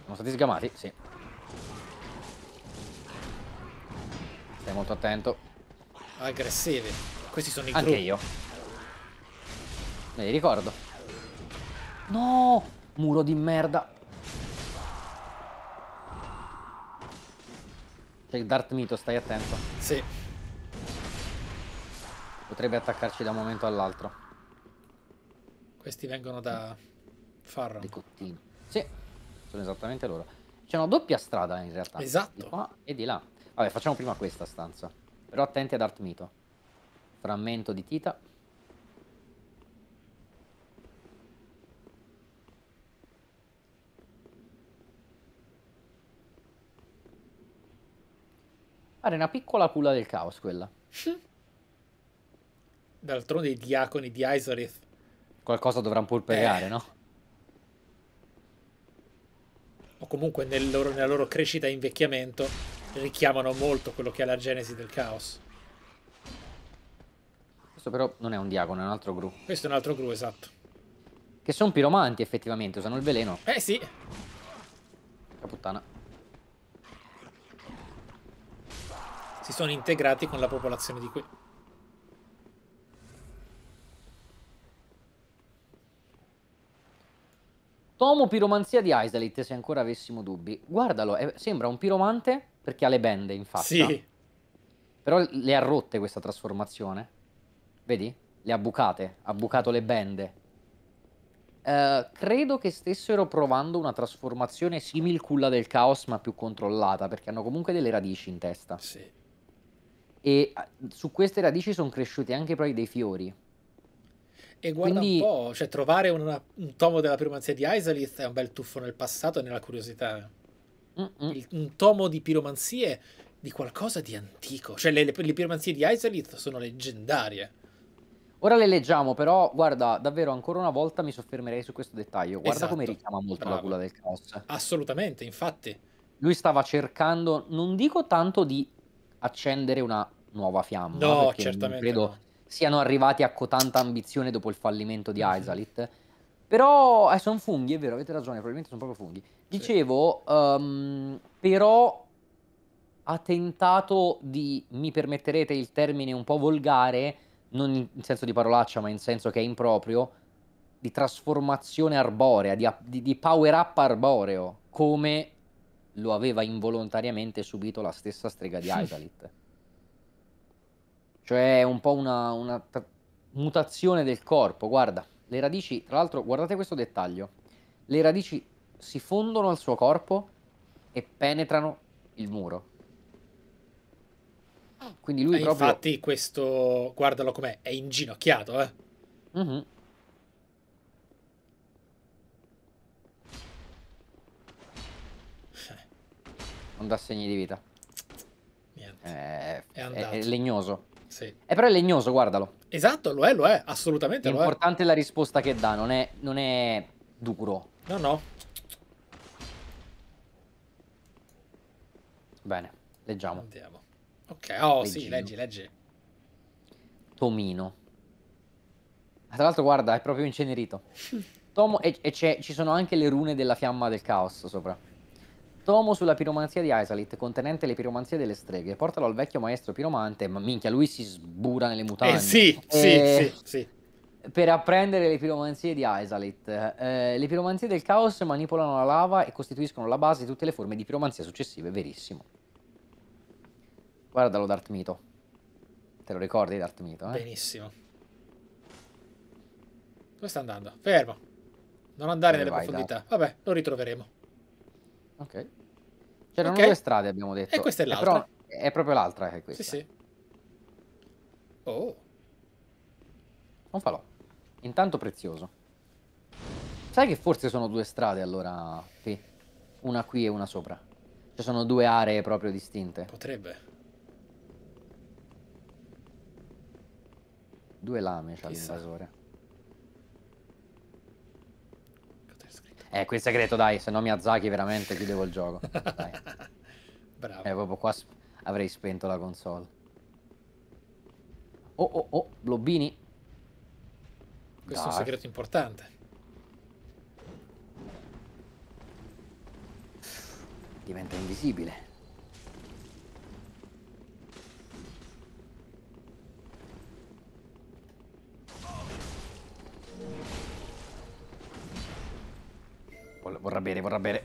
Siamo stati sgamati? Sì. Stai molto attento. Aggressivi. Questi sono i Anche io. Me li ricordo. No! Muro di merda. C'è il Dart Mito, stai attento. Sì. Potrebbe attaccarci da un momento all'altro. Questi vengono da Farron. Di Cottino. Sì, sono esattamente loro. C'è una doppia strada in realtà. Esatto. Di qua e di là. Vabbè, facciamo prima questa stanza. Però attenti a Art Mito. Frammento di Tita. Era una piccola culla del caos quella. D'altronde i diaconi di Isorith. Qualcosa dovranno pur eh. no? O comunque nel loro, nella loro crescita e invecchiamento richiamano molto quello che è la genesi del caos. Questo però non è un diacono, è un altro gru. Questo è un altro gru, esatto. Che sono piromanti effettivamente, usano il veleno. Eh sì. La puttana. si sono integrati con la popolazione di qui. Tomo Piromanzia di Isalit, se ancora avessimo dubbi. Guardalo, è, sembra un piromante perché ha le bende, infatti. Sì. Però le ha rotte questa trasformazione. Vedi? Le ha bucate, ha bucato le bende. Uh, credo che stessero provando una trasformazione simil culla del caos, ma più controllata, perché hanno comunque delle radici in testa. Sì. E ah, su queste radici sono cresciuti anche poi dei fiori. E guarda Quindi... un po', cioè trovare una, un tomo della piromanzia di Isalith è un bel tuffo nel passato e nella curiosità. Il, un tomo di piromanzie di qualcosa di antico. Cioè le, le, le piromanzie di Isalith sono leggendarie. Ora le leggiamo, però guarda, davvero ancora una volta mi soffermerei su questo dettaglio. Guarda esatto, come richiama molto bravo. la culla del caos. Assolutamente, infatti. Lui stava cercando, non dico tanto di accendere una nuova fiamma. No, certamente. Credo no. siano arrivati a cotanta ambizione dopo il fallimento di mm-hmm. Isalit. Però eh, sono funghi, è vero, avete ragione, probabilmente sono proprio funghi. Dicevo, sì. um, ehm, però ha tentato di, mi permetterete il termine un po' volgare, non in senso di parolaccia, ma in senso che è improprio, di trasformazione arborea, di, di, di power up arboreo, come lo aveva involontariamente subito la stessa strega di Aidalit. cioè è un po' una, una mutazione del corpo, guarda, le radici, tra l'altro guardate questo dettaglio, le radici si fondono al suo corpo e penetrano il muro. Quindi lui e eh, proprio... Infatti questo, guardalo com'è, è inginocchiato, eh. Mm -hmm. Non dà segni di vita. Niente. Eh, è, è, è, legnoso. Sì. E eh, però è legnoso, guardalo. Esatto, lo è, lo è, assolutamente. L'importante è la risposta che dà, non è, non è duro. No, no. Bene, leggiamo. Andiamo. Ok, oh Leggino. sì, leggi, leggi. Tomino. Ah, tra l'altro, guarda, è proprio incenerito. Tomo, e, e ci sono anche le rune della fiamma del caos sopra. Tomo sulla piromanzia di Aisalit, contenente le piromanzie delle streghe. Portalo al vecchio maestro piromante, ma minchia, lui si sbura nelle eh, mutande. Eh sì, e... sì, sì, sì per apprendere le piromanzie di Aisalit. Eh, le piromanzie del caos manipolano la lava e costituiscono la base di tutte le forme di piromanzia successive, verissimo. Guardalo Dart Mito. Te lo ricordi Dart Mito? Eh? Benissimo. Dove sta andando? Fermo. Non andare Dove eh, nelle vai, profondità. Dart. Vabbè, lo ritroveremo. Ok. C'erano cioè, okay. due strade, abbiamo detto. E questa è eh, l'altra. è proprio l'altra, che eh, è questa. Sì, sì. Oh. Un falò. Intanto prezioso. Sai che forse sono due strade allora, Fi? Una qui e una sopra. Cioè sono due aree proprio distinte. Potrebbe. Due lame c'ha l'invasore. Eh, qui il segreto, dai, se no mi Miyazaki veramente chiudevo il gioco. Dai. Bravo. Eh, proprio qua sp avrei spento la console. Oh, oh, oh, Blobbini. Questo dai. è un segreto importante. Diventa invisibile. Vorrà bere, vorrà bere.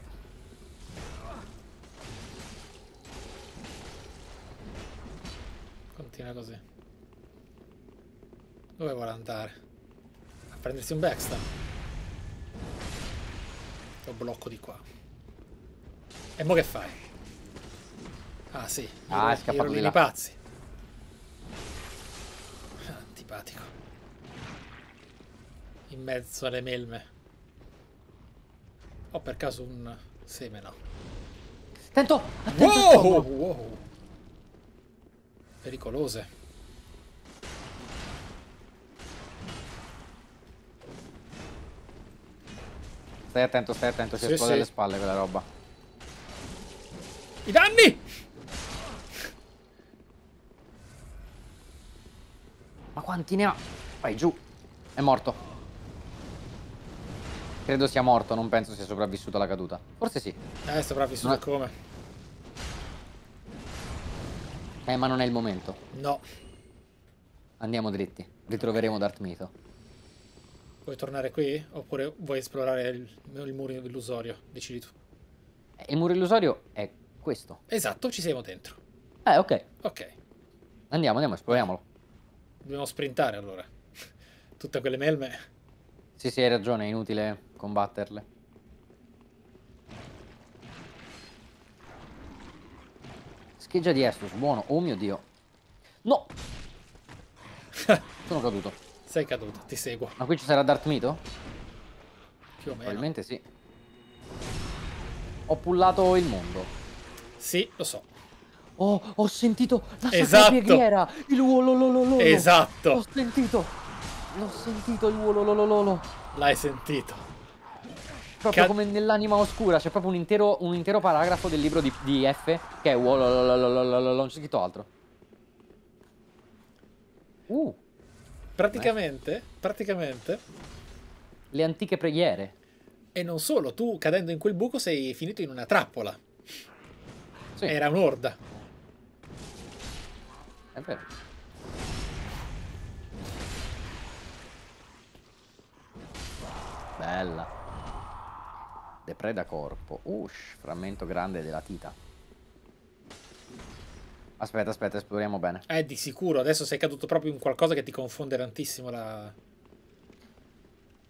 Continua così. Dove vuole andare? A prendersi un backstab. Lo blocco di qua. E mo che fai? Ah sì. Ah, è scappato di là. pazzi. Antipatico. In mezzo alle melme. Ho per caso un seme, là. Attento! Attento! Wow! wow. Pericolose. Stai attento, stai attento, si sì, esplode sì. alle spalle quella roba. I danni! Ma quanti ne ha? Vai giù. È morto. Credo sia morto, non penso sia sopravvissuto alla caduta. Forse sì. Eh, sopravvissuto non... come? Eh, ma non è il momento. No. Andiamo dritti. Ritroveremo Darth Mito. Vuoi tornare qui? Oppure vuoi esplorare il, il muro illusorio? Decidi tu. Eh, il muro illusorio è questo. Esatto, ci siamo dentro. Eh, ok. Ok. Andiamo, andiamo, esploriamolo. Dobbiamo sprintare allora. Tutte quelle melme. Sì, sì, hai ragione, è inutile combatterle. Scheggia di Estus, buono. Oh mio Dio. No! Sono caduto. Sei caduto, ti seguo. Ma qui ci sarà Dark Mito? Più o meno. Probabilmente sì. Ho pullato il mondo. Sì, lo so. Oh, ho sentito la esatto. preghiera. Il uololololo. Esatto. Ho sentito. L'ho sentito il uololololo. L'hai sentito. Proprio Ca come nell'anima oscura, c'è proprio un intero, un intero, paragrafo del libro di, di F che è non c'è scritto altro. Uh. Praticamente, eh. praticamente. Le antiche preghiere. E non solo, tu cadendo in quel buco sei finito in una trappola. Sì. Era un'orda. È vero. Bella. Depreda corpo. Ush, frammento grande della tita. Aspetta, aspetta, esploriamo bene. Eh, di sicuro, adesso sei caduto proprio in qualcosa che ti confonde tantissimo la...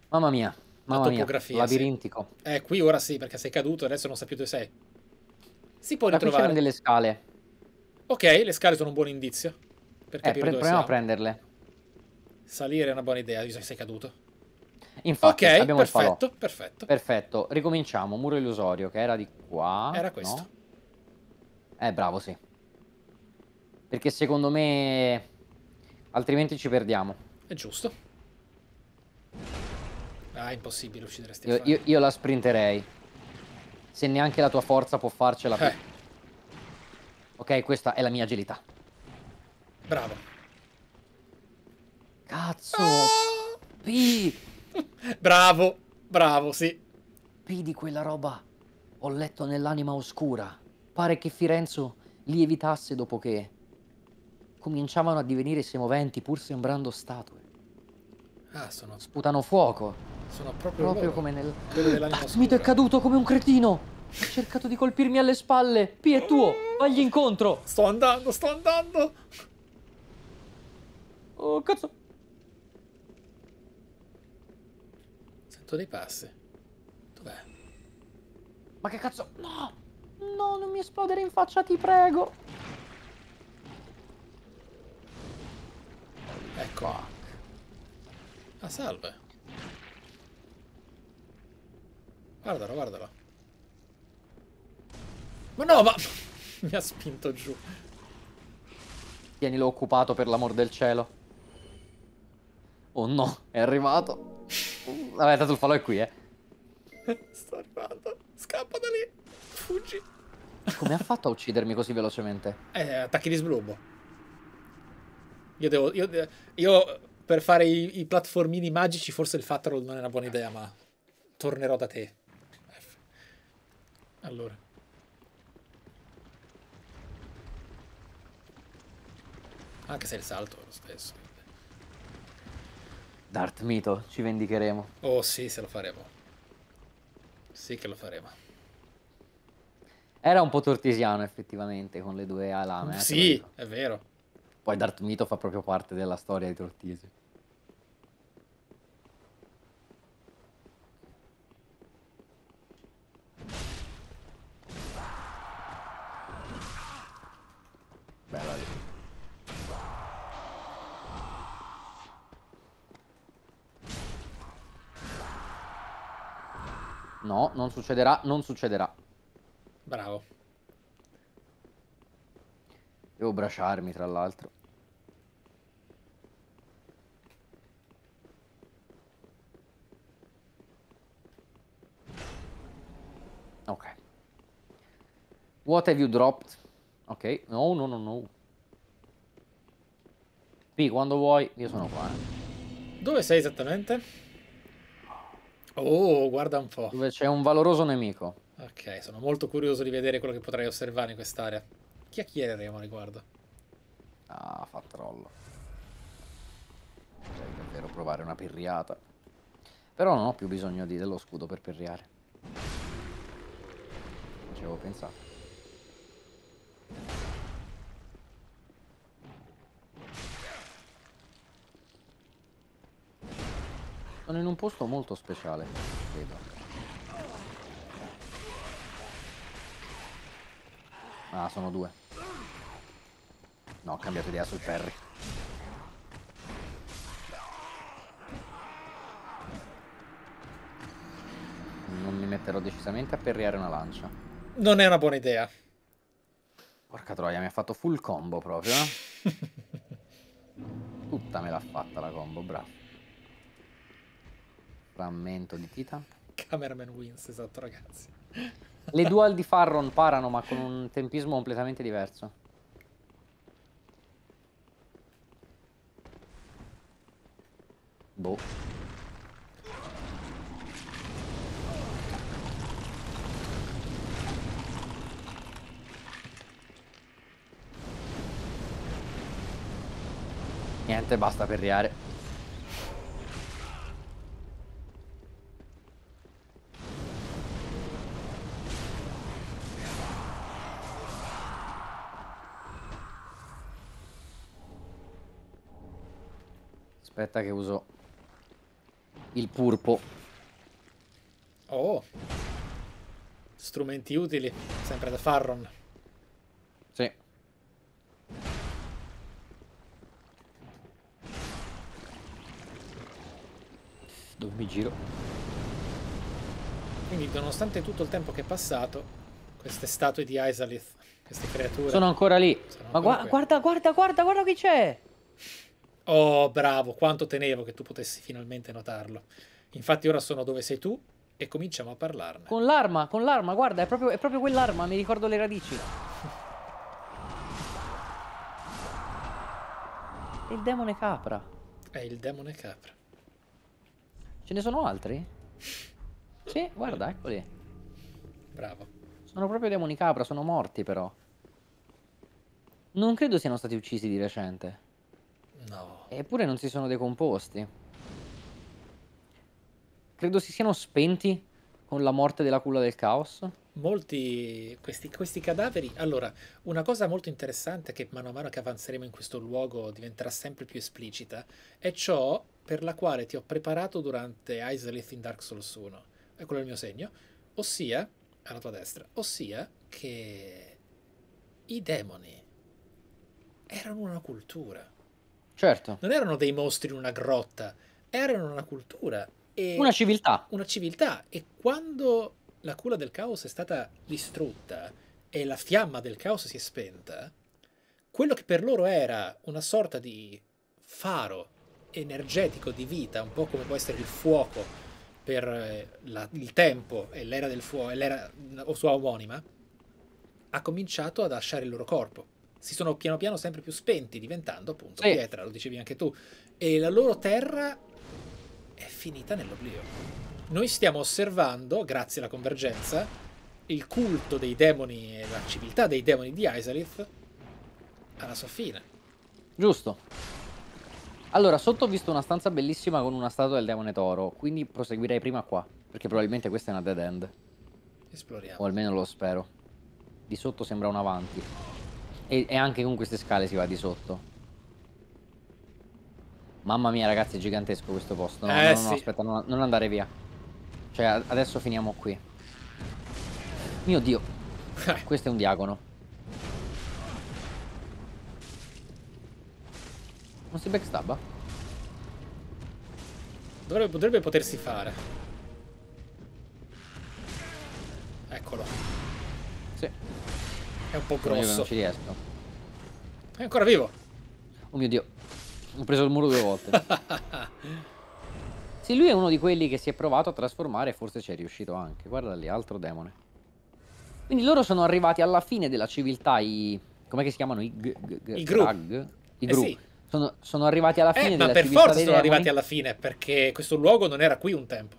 Mamma mia, mamma la topografia, mia, labirintico. Sì. Eh, qui ora sì, perché sei caduto, adesso non sa più dove sei. Si può da ritrovare. delle scale. Ok, le scale sono un buon indizio. Per capire eh, pre proviamo a prenderle. Salire è una buona idea, visto che sei caduto. Infatti, okay, abbiamo perfetto, il falò. Perfetto. Perfetto. Ricominciamo. Muro illusorio, che era di qua. Era questo. No? Eh, bravo, sì. Perché secondo me... Altrimenti ci perdiamo. È giusto. Ah, è impossibile uccidere sti io, io, io, la sprinterei. Se neanche la tua forza può farcela. Eh. Ok, questa è la mia agilità. Bravo. Cazzo! Ah! bravo, bravo, sì. Vidi quella roba? Ho letto nell'anima oscura. Pare che Firenzo li evitasse dopo che cominciavano a divenire semoventi pur sembrando statue. Ah, sono... Sputano fuoco. Sono proprio, proprio come nel... Ah, Smito è caduto come un cretino! Ha cercato di colpirmi alle spalle! Pi è tuo! Vagli incontro! Sto andando, sto andando! Oh, cazzo! Sento dei passi. Dov'è? Ma che cazzo? No! No, non mi esplodere in faccia, ti prego! Ecco. Ah, ah salve. Guardalo, guardalo. Ma no, ma... mi ha spinto giù. Tienilo occupato per l'amor del cielo. Oh no, è arrivato. Vabbè, tanto il fallo è qui, eh. Sto arrivando. Scappa da lì. Fuggi. Come ha fatto a uccidermi così velocemente? Eh, attacchi di sblubbo. Io devo... Io, io per fare i, i, platformini magici forse il fatto non è una buona idea, ma tornerò da te. Allora. Anche se il salto è lo stesso. Darth Mito, ci vendicheremo. Oh sì, se lo faremo. Sì che lo faremo. Era un po' tortisiano effettivamente con le due lame. Eh, sì, è vero. Poi Darth Mito fa proprio parte della storia di Tortisi. non succederà, non succederà. Bravo. Devo bracciarmi, tra l'altro. Ok. What have you dropped? Ok. No, no, no, no. P, quando vuoi, io sono qua. Eh. Dove sei esattamente? Oh, guarda un po'. Dove c'è un valoroso nemico. Ok, sono molto curioso di vedere quello che potrei osservare in quest'area. Chi acchiereremo a riguardo? Ah, fa trollo. Potrei davvero provare una pirriata. Però non ho più bisogno di, dello scudo per pirriare. Non ci avevo pensato. Sono in un posto molto speciale, credo. Ah, sono due. No, ho cambiato idea sul ferry. Non mi metterò decisamente a perriare una lancia. Non è una buona idea. Porca troia, mi ha fatto full combo proprio. Eh? Tutta me l'ha fatta la combo, bravo frammento di Tita. Cameraman wins, esatto ragazzi. Le dual di Farron parano ma con un tempismo completamente diverso. Boh. Niente, basta per riare. Aspetta che uso il purpo. Oh. Strumenti utili, sempre da Farron. Sì. Dove mi giro? Quindi, nonostante tutto il tempo che è passato, queste statue di Isalith, queste creature... Sono ancora lì. Sono Ma ancora gu qui. guarda, guarda, guarda, guarda chi c'è! Oh, bravo, quanto tenevo che tu potessi finalmente notarlo. Infatti ora sono dove sei tu e cominciamo a parlarne. Con l'arma, con l'arma, guarda, è proprio, è proprio quell'arma, mi ricordo le radici. È il demone capra. È il demone capra. Ce ne sono altri? Sì, guarda, eccoli. Bravo. Sono proprio demoni capra, sono morti però. Non credo siano stati uccisi di recente. No. Eppure non si sono decomposti. Credo si siano spenti con la morte della culla del caos. Molti, questi, questi cadaveri. Allora, una cosa molto interessante che mano a mano che avanzeremo in questo luogo diventerà sempre più esplicita è ciò per la quale ti ho preparato durante Isolith in Dark Souls 1. Eccolo il mio segno. Ossia, alla tua destra, ossia che i demoni erano una cultura. Certo. Non erano dei mostri in una grotta, erano una cultura. una civiltà. Una civiltà. E quando la culla del caos è stata distrutta e la fiamma del caos si è spenta, quello che per loro era una sorta di faro energetico di vita, un po' come può essere il fuoco per eh, la, il tempo e l'era del fuoco, o sua omonima, ha cominciato ad lasciare il loro corpo si sono piano piano sempre più spenti, diventando appunto sì. pietra, lo dicevi anche tu. E la loro terra è finita nell'oblio. Noi stiamo osservando, grazie alla convergenza, il culto dei demoni e la civiltà dei demoni di Isalith alla sua fine. Giusto. Allora, sotto ho visto una stanza bellissima con una statua del demone toro, quindi proseguirei prima qua, perché probabilmente questa è una dead end. Esploriamo. O almeno lo spero. Di sotto sembra un avanti. E, e anche con queste scale si va di sotto. Mamma mia ragazzi è gigantesco questo posto. No, eh, no, no, sì. aspetta, non, non andare via. Cioè adesso finiamo qui. Mio dio. Eh. questo è un diacono. Non si backstabba? Dovrebbe, potrebbe potersi fare. Eccolo. È un po' grosso. Io non ci riesco. È ancora vivo. Oh mio dio. Ho preso il muro due volte. sì, lui è uno di quelli che si è provato a trasformare e forse ci è riuscito anche. Guarda lì, altro demone. Quindi loro sono arrivati alla fine della civiltà, i... Com'è che si chiamano? I, g, g, g I Gru. Drag? I eh Gru. Eh sì. sono, sono, arrivati alla eh, fine eh, della civiltà ma per forza sono demoni. arrivati alla fine, perché questo luogo non era qui un tempo.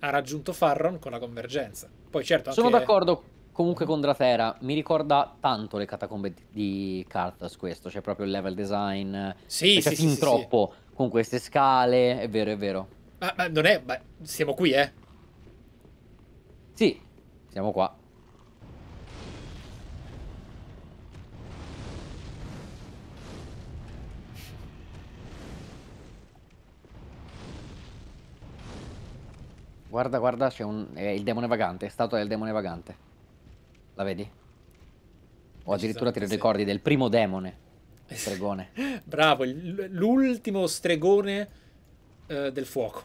Ha raggiunto Farron con la convergenza poi certo Sono anche... d'accordo comunque con Dratera, mi ricorda tanto le catacombe di Carthas questo, cioè proprio il level design, sì, sì, fin sì, troppo sì. con queste scale, è vero, è vero. Ma, ma non è, ma siamo qui, eh? Sì, siamo qua. Guarda, guarda, c'è un... È il demone vagante, è stato il demone vagante. La vedi? O addirittura ti ricordi del primo demone. Eh stregone. Bravo, l'ultimo stregone eh, del fuoco.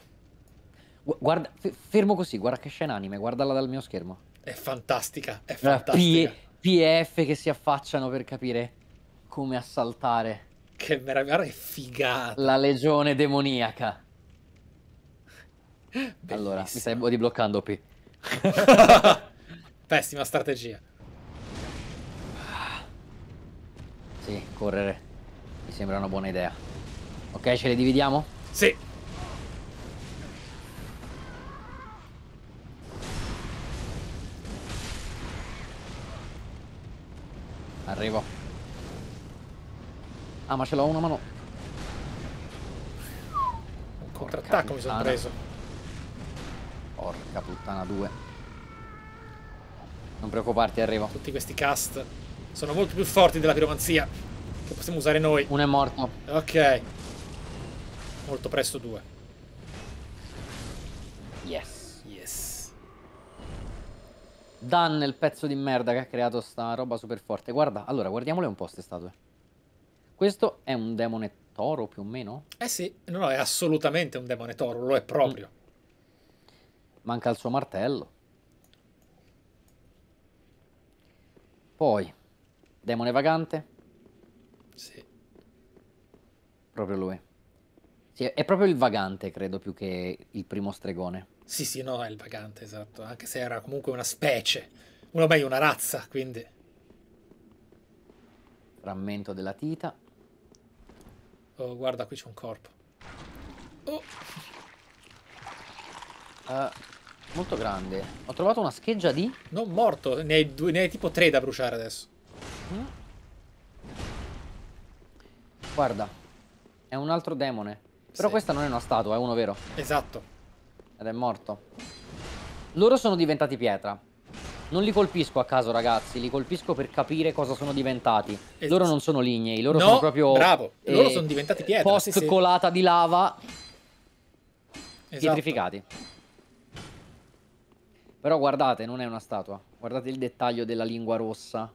Guarda, fermo così, guarda che scena anime, guardala dal mio schermo. È fantastica, è fantastica. PF che si affacciano per capire come assaltare. Che meraviglia, che figata. La legione demoniaca. Bellissima. Allora, mi stai bloccando P. Pessima strategia. Sì, correre. Mi sembra una buona idea. Ok, ce le dividiamo? Sì. Arrivo. Ah, ma ce l'ho una mano. Un contrattacco mi sono preso. Porca puttana, 2 Non preoccuparti, arrivo. Tutti questi cast sono molto più forti della piromanzia che possiamo usare noi. Uno è morto. Ok. Molto presto due. Yes. Yes. Dan il pezzo di merda che ha creato sta roba super forte. Guarda, allora, guardiamole un po' queste statue. Questo è un demone toro più o meno? Eh sì, no, no, è assolutamente un demone toro, lo è proprio. Mm. Manca il suo martello. Poi, demone vagante. Sì. Proprio lui. Sì, è proprio il vagante, credo, più che il primo stregone. Sì, sì, no, è il vagante, esatto. Anche se era comunque una specie. Uno meglio, una razza, quindi. Frammento della tita. Oh, guarda, qui c'è un corpo. Oh. Uh, Molto grande. Ho trovato una scheggia di... Non morto, ne hai, due, ne hai tipo tre da bruciare adesso. Mm. Guarda, è un altro demone. Però sì. questa non è una statua, è uno vero. Esatto. Ed è morto. Loro sono diventati pietra. Non li colpisco a caso, ragazzi, li colpisco per capire cosa sono diventati. Es loro non sono lignei, loro no, sono proprio. Bravo, eh, loro sono diventati pietra. Post colata sì, sì. di lava. Esatto. Pietrificati. Però guardate, non è una statua. Guardate il dettaglio della lingua rossa.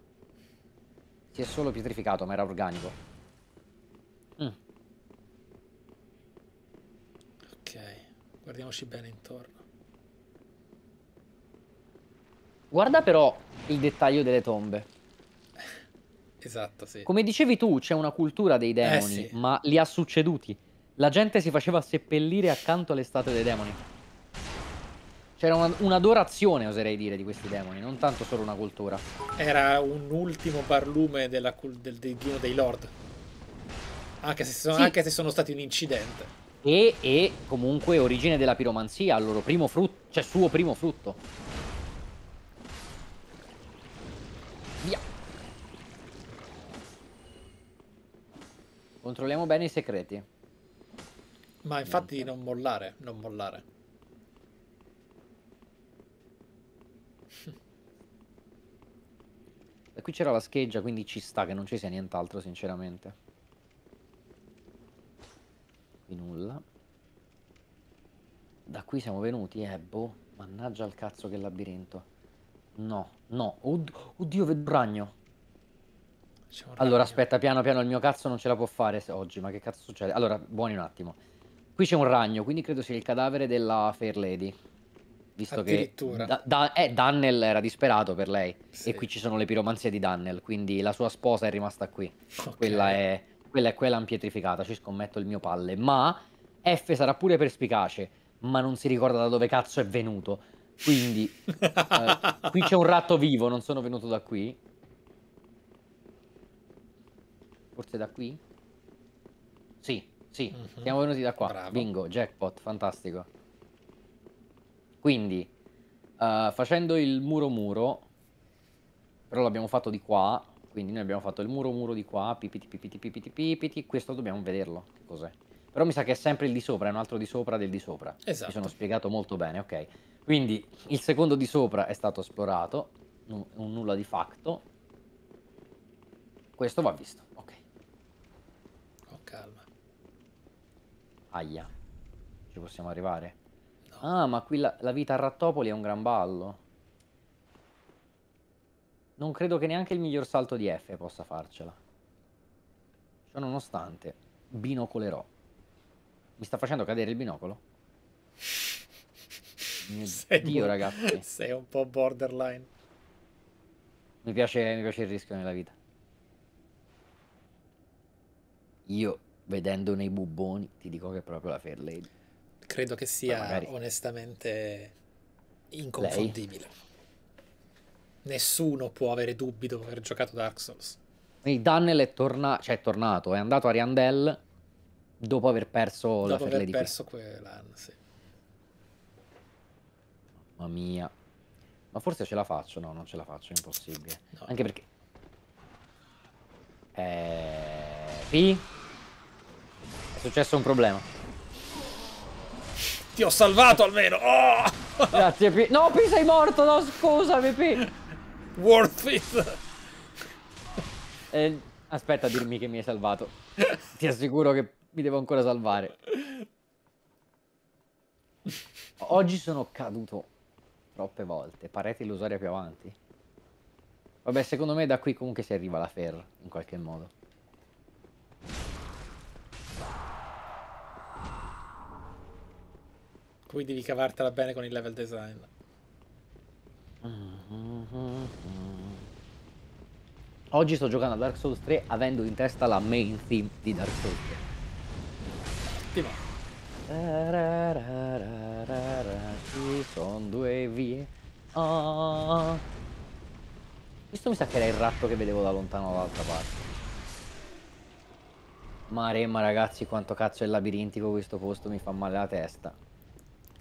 Si è solo pietrificato, ma era organico. Mm. Ok, guardiamoci bene intorno. Guarda però il dettaglio delle tombe. Esatto, sì. Come dicevi tu, c'è una cultura dei demoni, eh, sì. ma li ha succeduti. La gente si faceva seppellire accanto alle statue dei demoni. C'era una, un'adorazione, oserei dire, di questi demoni, non tanto solo una cultura. Era un ultimo barlume della, del, del, di dei lord. Anche se, sono, sì. anche se sono stati un incidente. E, e, comunque origine della piromanzia, il loro primo frutto, cioè suo primo frutto. Via. Controlliamo bene i segreti. Ma infatti non mollare, non mollare. E qui c'era la scheggia, quindi ci sta che non ci sia nient'altro, sinceramente. Qui nulla. Da qui siamo venuti, eh, boh. Mannaggia al cazzo che labirinto. No, no. Od oddio, vedo un ragno. allora, aspetta, piano piano, il mio cazzo non ce la può fare oggi, ma che cazzo succede? Allora, buoni un attimo. Qui c'è un ragno, quindi credo sia il cadavere della Fair Lady visto che da, da, eh, Dannel era disperato per lei sì. e qui ci sono le piromanzie di Dannel, quindi la sua sposa è rimasta qui. Okay. Quella, è, quella è quella impietrificata, ci scommetto il mio palle, ma F sarà pure perspicace, ma non si ricorda da dove cazzo è venuto. Quindi eh, qui c'è un ratto vivo, non sono venuto da qui. Forse da qui? Sì, sì, mm -hmm. siamo venuti da qua. Bravo. Bingo, jackpot, fantastico. Quindi, uh, facendo il muro-muro, però l'abbiamo fatto di qua, quindi noi abbiamo fatto il muro-muro di qua, pipiti pipiti pipiti pipiti, questo dobbiamo vederlo, che cos'è. Però mi sa che è sempre il di sopra, è un altro di sopra del di sopra. Esatto. Mi sono spiegato molto bene, ok. Quindi il secondo di sopra è stato esplorato, un nulla di fatto. Questo va visto, ok. Oh, calma. Aia, ci possiamo arrivare? Ah, ma qui la, la vita a Rattopoli è un gran ballo. Non credo che neanche il miglior salto di F possa farcela. Ciò nonostante, binocolerò. Mi sta facendo cadere il binocolo? Mio sei Dio, ragazzi. Sei un po' borderline. Mi piace, mi piace il rischio nella vita. Io, vedendo nei bubboni, ti dico che è proprio la Fair Lady credo che sia onestamente inconfondibile. Lei. Nessuno può avere dubbi dopo aver giocato Dark Souls. Quindi Daniel è, torna cioè è, tornato, è andato a Riandel dopo aver perso dopo la Fair aver perso quell'anno, sì. Mamma mia. Ma forse ce la faccio, no, non ce la faccio, è impossibile. No. Anche perché... Eh... P? È successo un problema. Ti ho salvato almeno! Oh! Grazie P. No, P sei morto, no, scusami P. Worth it. Eh, aspetta a dirmi che mi hai salvato. Ti assicuro che mi devo ancora salvare. Oggi sono caduto troppe volte. Parete illusoria più avanti. Vabbè, secondo me da qui comunque si arriva alla ferra, in qualche modo. Poi devi cavartela bene con il level design. Oggi sto giocando a Dark Souls 3 avendo in testa la main theme di Dark Souls 3. Ottimo. Ci sono due vie. Oh. Questo mi sa che era il ratto che vedevo da lontano dall'altra parte. Maremma ragazzi quanto cazzo è labirintico questo posto mi fa male la testa.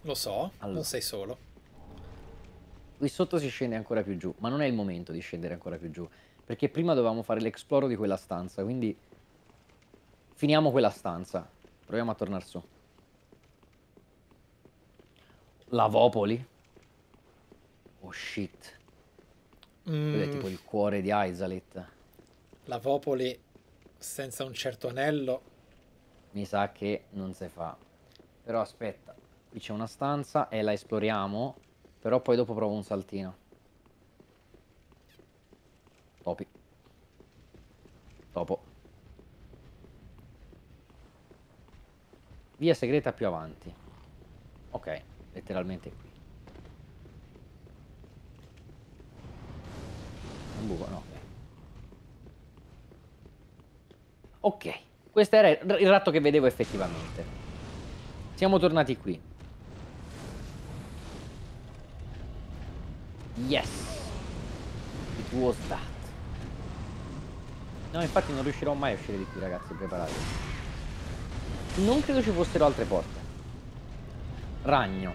Lo so, allora. non sei solo. Qui sotto si scende ancora più giù, ma non è il momento di scendere ancora più giù. Perché prima dovevamo fare l'esploro di quella stanza, quindi... Finiamo quella stanza. Proviamo a tornare su. Lavopoli? Oh shit. Mm. Quello è tipo il cuore di Aizalit. Lavopoli senza un certo anello. Mi sa che non si fa. Però aspetta. Qui c'è una stanza e la esploriamo, però poi dopo provo un saltino. Topi. Topo. Via segreta più avanti. Ok, letteralmente qui. Un buco, no. Ok, questo era il ratto che vedevo effettivamente. Siamo tornati qui. Yes! It was that. No, infatti non riuscirò mai a uscire di qui, ragazzi, preparati. Non credo ci fossero altre porte. Ragno.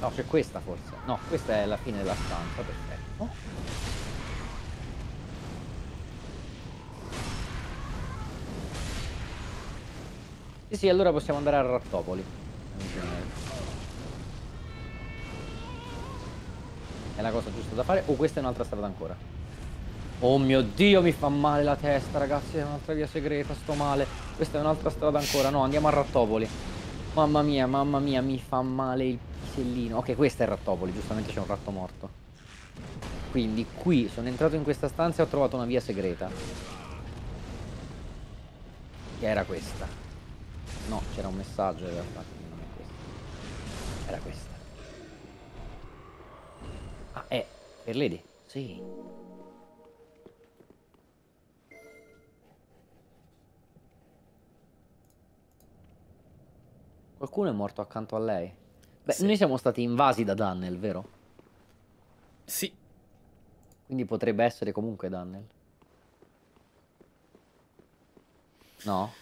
No, c'è questa forse. No, questa è la fine della stanza, perfetto. Sì, sì, allora possiamo andare a Rattopoli. Amici è la cosa giusta da fare o questa è un'altra strada ancora. Oh mio dio, mi fa male la testa, ragazzi, è un'altra via segreta, sto male. Questa è un'altra strada ancora, no, andiamo a Rattopoli. Mamma mia, mamma mia, mi fa male il pisellino. Ok, questa è Rattopoli, giustamente c'è un ratto morto. Quindi qui sono entrato in questa stanza e ho trovato una via segreta. Che era questa. No, c'era un messaggio in realtà, non è questa. Era questa è eh, per Lady, sì. Qualcuno è morto accanto a lei? Beh, sì. noi siamo stati invasi da Dannel, vero? Sì. Quindi potrebbe essere comunque Dannel. No?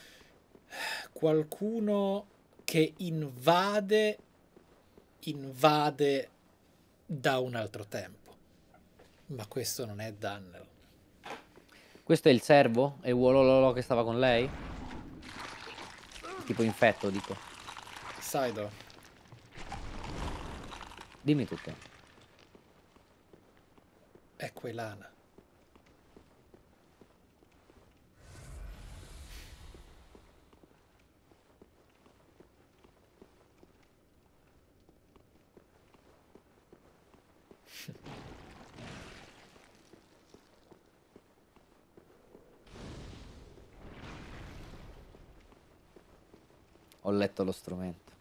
Qualcuno che invade invade da un altro tempo. Ma questo non è Dannel. Questo è il servo? È il che stava con lei? Tipo infetto, dico. Saido. Dimmi tutto. È quell'ana. Ho letto lo strumento.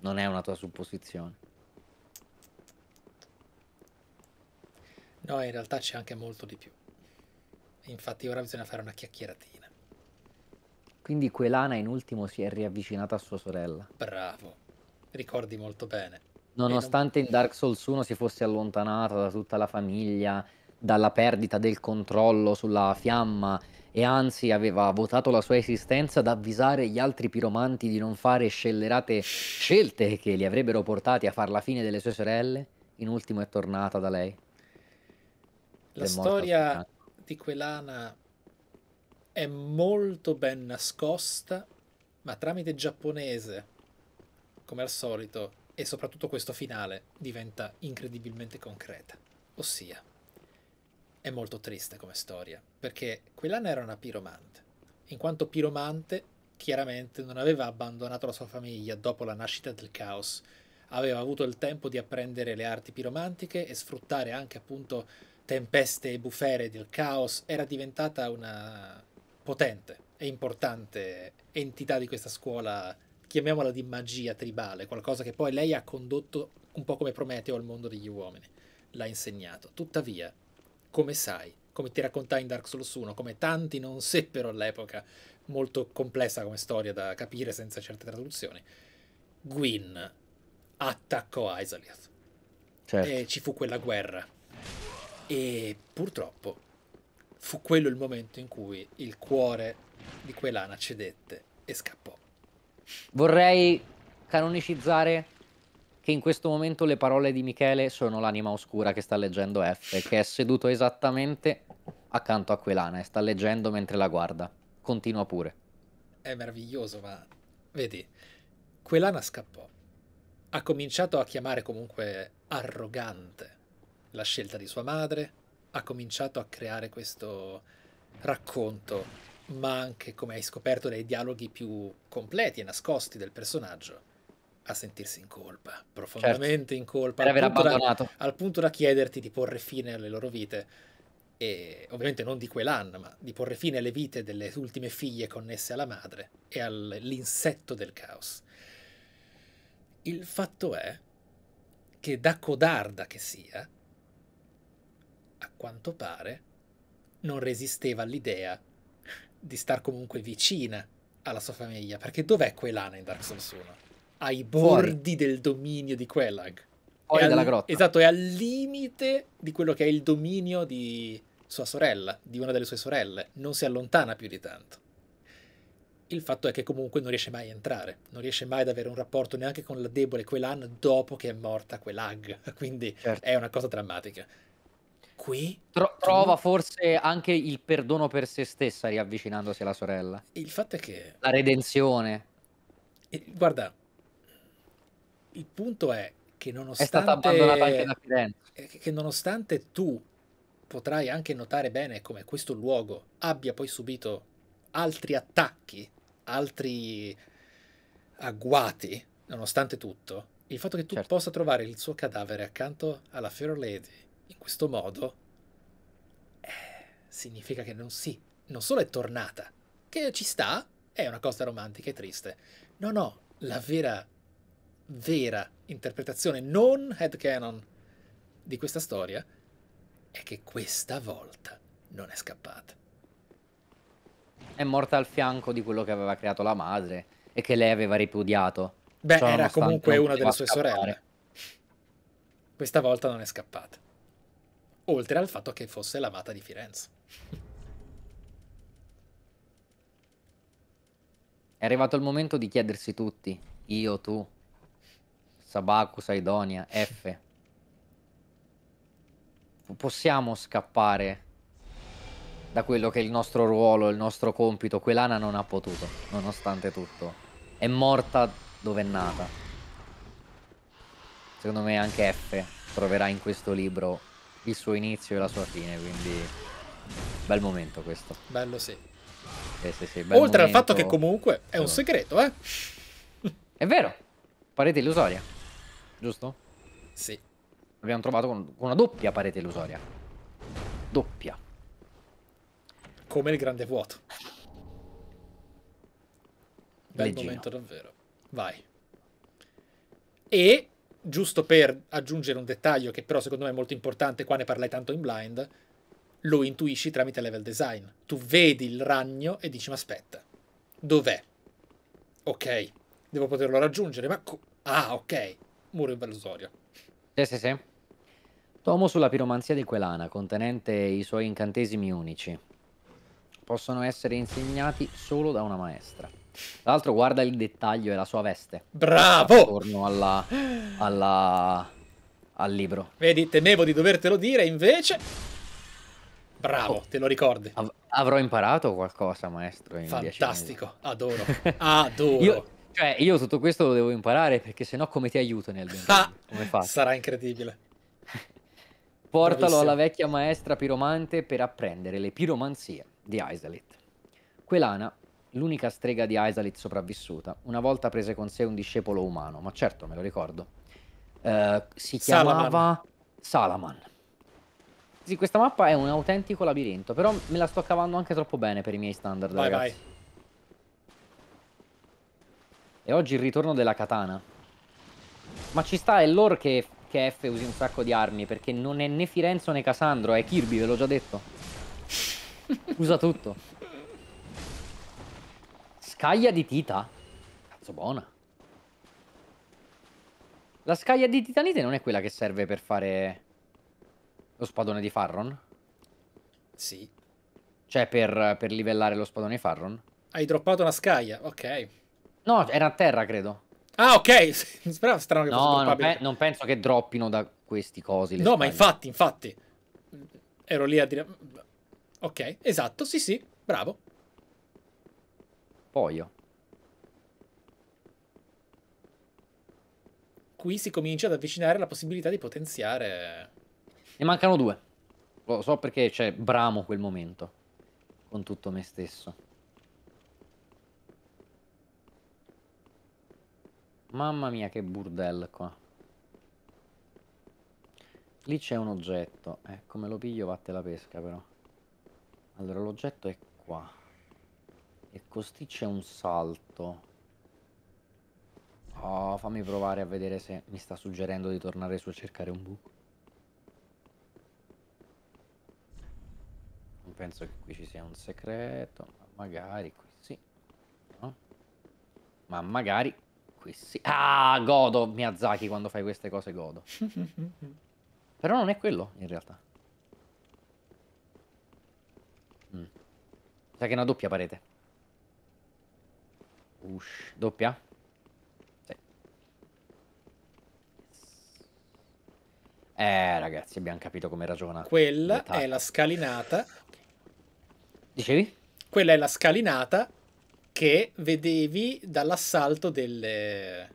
Non è una tua supposizione. No, in realtà c'è anche molto di più. Infatti ora bisogna fare una chiacchieratina. Quindi Quelana in ultimo si è riavvicinata a sua sorella. Bravo, ricordi molto bene. Nonostante non... in Dark Souls 1 si fosse allontanata da tutta la famiglia, dalla perdita del controllo sulla fiamma e anzi aveva votato la sua esistenza ad avvisare gli altri piromanti di non fare scellerate scelte che li avrebbero portati a far la fine delle sue sorelle, in ultimo è tornata da lei. La storia di quell'ana è molto ben nascosta, ma tramite giapponese, come al solito, e soprattutto questo finale diventa incredibilmente concreta. Ossia, è molto triste come storia, perché quell'anno era una piromante. In quanto piromante, chiaramente non aveva abbandonato la sua famiglia dopo la nascita del caos, aveva avuto il tempo di apprendere le arti piromantiche e sfruttare anche appunto tempeste e bufere del caos, era diventata una potente e importante entità di questa scuola, chiamiamola di magia tribale, qualcosa che poi lei ha condotto un po' come Prometeo al mondo degli uomini, l'ha insegnato. Tuttavia, come sai, come ti raccontai in Dark Souls 1, come tanti non seppero all'epoca, molto complessa come storia da capire senza certe traduzioni, Gwyn attaccò Isolith. Certo. E ci fu quella guerra. E purtroppo fu quello il momento in cui il cuore di quell'ana cedette e scappò. Vorrei canonicizzare che in questo momento le parole di Michele sono l'anima oscura che sta leggendo F, che è seduto esattamente accanto a Quelana e sta leggendo mentre la guarda. Continua pure. È meraviglioso, ma vedi, Quelana scappò. Ha cominciato a chiamare comunque arrogante la scelta di sua madre, ha cominciato a creare questo racconto, ma anche, come hai scoperto, dai dialoghi più completi e nascosti del personaggio a sentirsi in colpa, profondamente certo. in colpa, per aver abbandonato. Da, al punto da chiederti di porre fine alle loro vite. E ovviamente non di quell'anno, ma di porre fine alle vite delle ultime figlie connesse alla madre e all'insetto del caos. Il fatto è che da codarda che sia, a quanto pare, non resisteva all'idea di star comunque vicina alla sua famiglia, perché dov'è quell'anno in Dark Souls 1? ai bordi Fuori. del dominio di Quellag. Fuori al, dalla grotta. Esatto, è al limite di quello che è il dominio di sua sorella, di una delle sue sorelle. Non si allontana più di tanto. Il fatto è che comunque non riesce mai a entrare, non riesce mai ad avere un rapporto neanche con la debole Quellan dopo che è morta Quelag, quindi certo. è una cosa drammatica. Qui Tro- trova tu... forse anche il perdono per se stessa riavvicinandosi alla sorella. Il fatto è che la redenzione. Guarda, il punto è che nonostante, è stata abbandonata anche da eh, che nonostante tu potrai anche notare bene come questo luogo abbia poi subito altri attacchi, altri agguati, nonostante tutto, il fatto che tu certo. possa trovare il suo cadavere accanto alla Fair Lady in questo modo eh, significa che non, si, non solo è tornata, che ci sta, è una cosa romantica e triste. No, no, la vera vera interpretazione non headcanon di questa storia è che questa volta non è scappata. È morta al fianco di quello che aveva creato la madre e che lei aveva ripudiato. Beh, cioè, era comunque una delle sue scappare. sorelle. Questa volta non è scappata. Oltre al fatto che fosse l'amata di Firenze. È arrivato il momento di chiedersi tutti, io, tu, Sabaku, Saidonia, F. Possiamo scappare da quello che è il nostro ruolo, il nostro compito. Quell'ana non ha potuto, nonostante tutto. È morta dove è nata. Secondo me anche F troverà in questo libro il suo inizio e la sua fine, quindi bel momento questo. Bello sì. Eh, sì, sì, Oltre momento. al fatto che comunque è un segreto, eh. È vero, parete illusoria giusto? Sì. L'abbiamo trovato con, una doppia parete illusoria. Doppia. Come il grande vuoto. Bel Leggino. momento davvero. Vai. E, giusto per aggiungere un dettaglio che però secondo me è molto importante, qua ne parlai tanto in blind, lo intuisci tramite level design. Tu vedi il ragno e dici ma aspetta, dov'è? Ok, devo poterlo raggiungere, ma... Ah, ok muro invasorio. Sì, sì, sì. Tomo sulla piromanzia di Quelana, contenente i suoi incantesimi unici. Possono essere insegnati solo da una maestra. Tra l'altro guarda il dettaglio e la sua veste. Bravo! Attorno alla, alla, al libro. Vedi, temevo di dovertelo dire, invece... Bravo, oh, te lo ricordi. Av avrò imparato qualcosa, maestro. Fantastico, adoro. adoro. Io, cioè, io tutto questo lo devo imparare perché sennò come ti aiuto nel ah, Come fa? Sarà incredibile. Portalo Bravissimo. alla vecchia maestra piromante per apprendere le piromanzie di Isolith. Quelana, l'unica strega di Isolith sopravvissuta, una volta prese con sé un discepolo umano, ma certo me lo ricordo. Uh, si chiamava Salaman. Salaman. Sì, questa mappa è un autentico labirinto, però me la sto cavando anche troppo bene per i miei standard, vai, ragazzi. Vai. E oggi il ritorno della katana. Ma ci sta, è lore che, che F usi un sacco di armi, perché non è né Firenzo né Cassandro, è Kirby, ve l'ho già detto. Usa tutto. Scaglia di Tita? Cazzo buona. La scaglia di titanite non è quella che serve per fare lo spadone di Farron? Sì. Cioè per, per livellare lo spadone di Farron? Hai droppato una scaglia, ok. No, era a terra, credo. Ah, ok. Speravo strano che no, non, pe non, penso che droppino da questi cosi. no, spalle. ma infatti, infatti. Ero lì a dire... Ok, esatto, sì, sì, bravo. Poi io. Qui si comincia ad avvicinare la possibilità di potenziare... Ne mancano due. Lo so perché c'è Bramo quel momento. Con tutto me stesso. Mamma mia che burdello qua. Lì c'è un oggetto. Eh, come lo piglio vatte la pesca però. Allora l'oggetto è qua. E così c'è un salto. Oh, fammi provare a vedere se mi sta suggerendo di tornare su a cercare un buco. Non penso che qui ci sia un segreto. Ma magari qui sì. No? Ma magari questi... Ah, godo Miyazaki quando fai queste cose, godo. Però non è quello, in realtà. Mm. Sa che è una doppia parete. Ush, doppia? Sì. Eh, ragazzi, abbiamo capito come ragiona. Quella è la scalinata. Dicevi? Quella è la scalinata che vedevi dall'assalto delle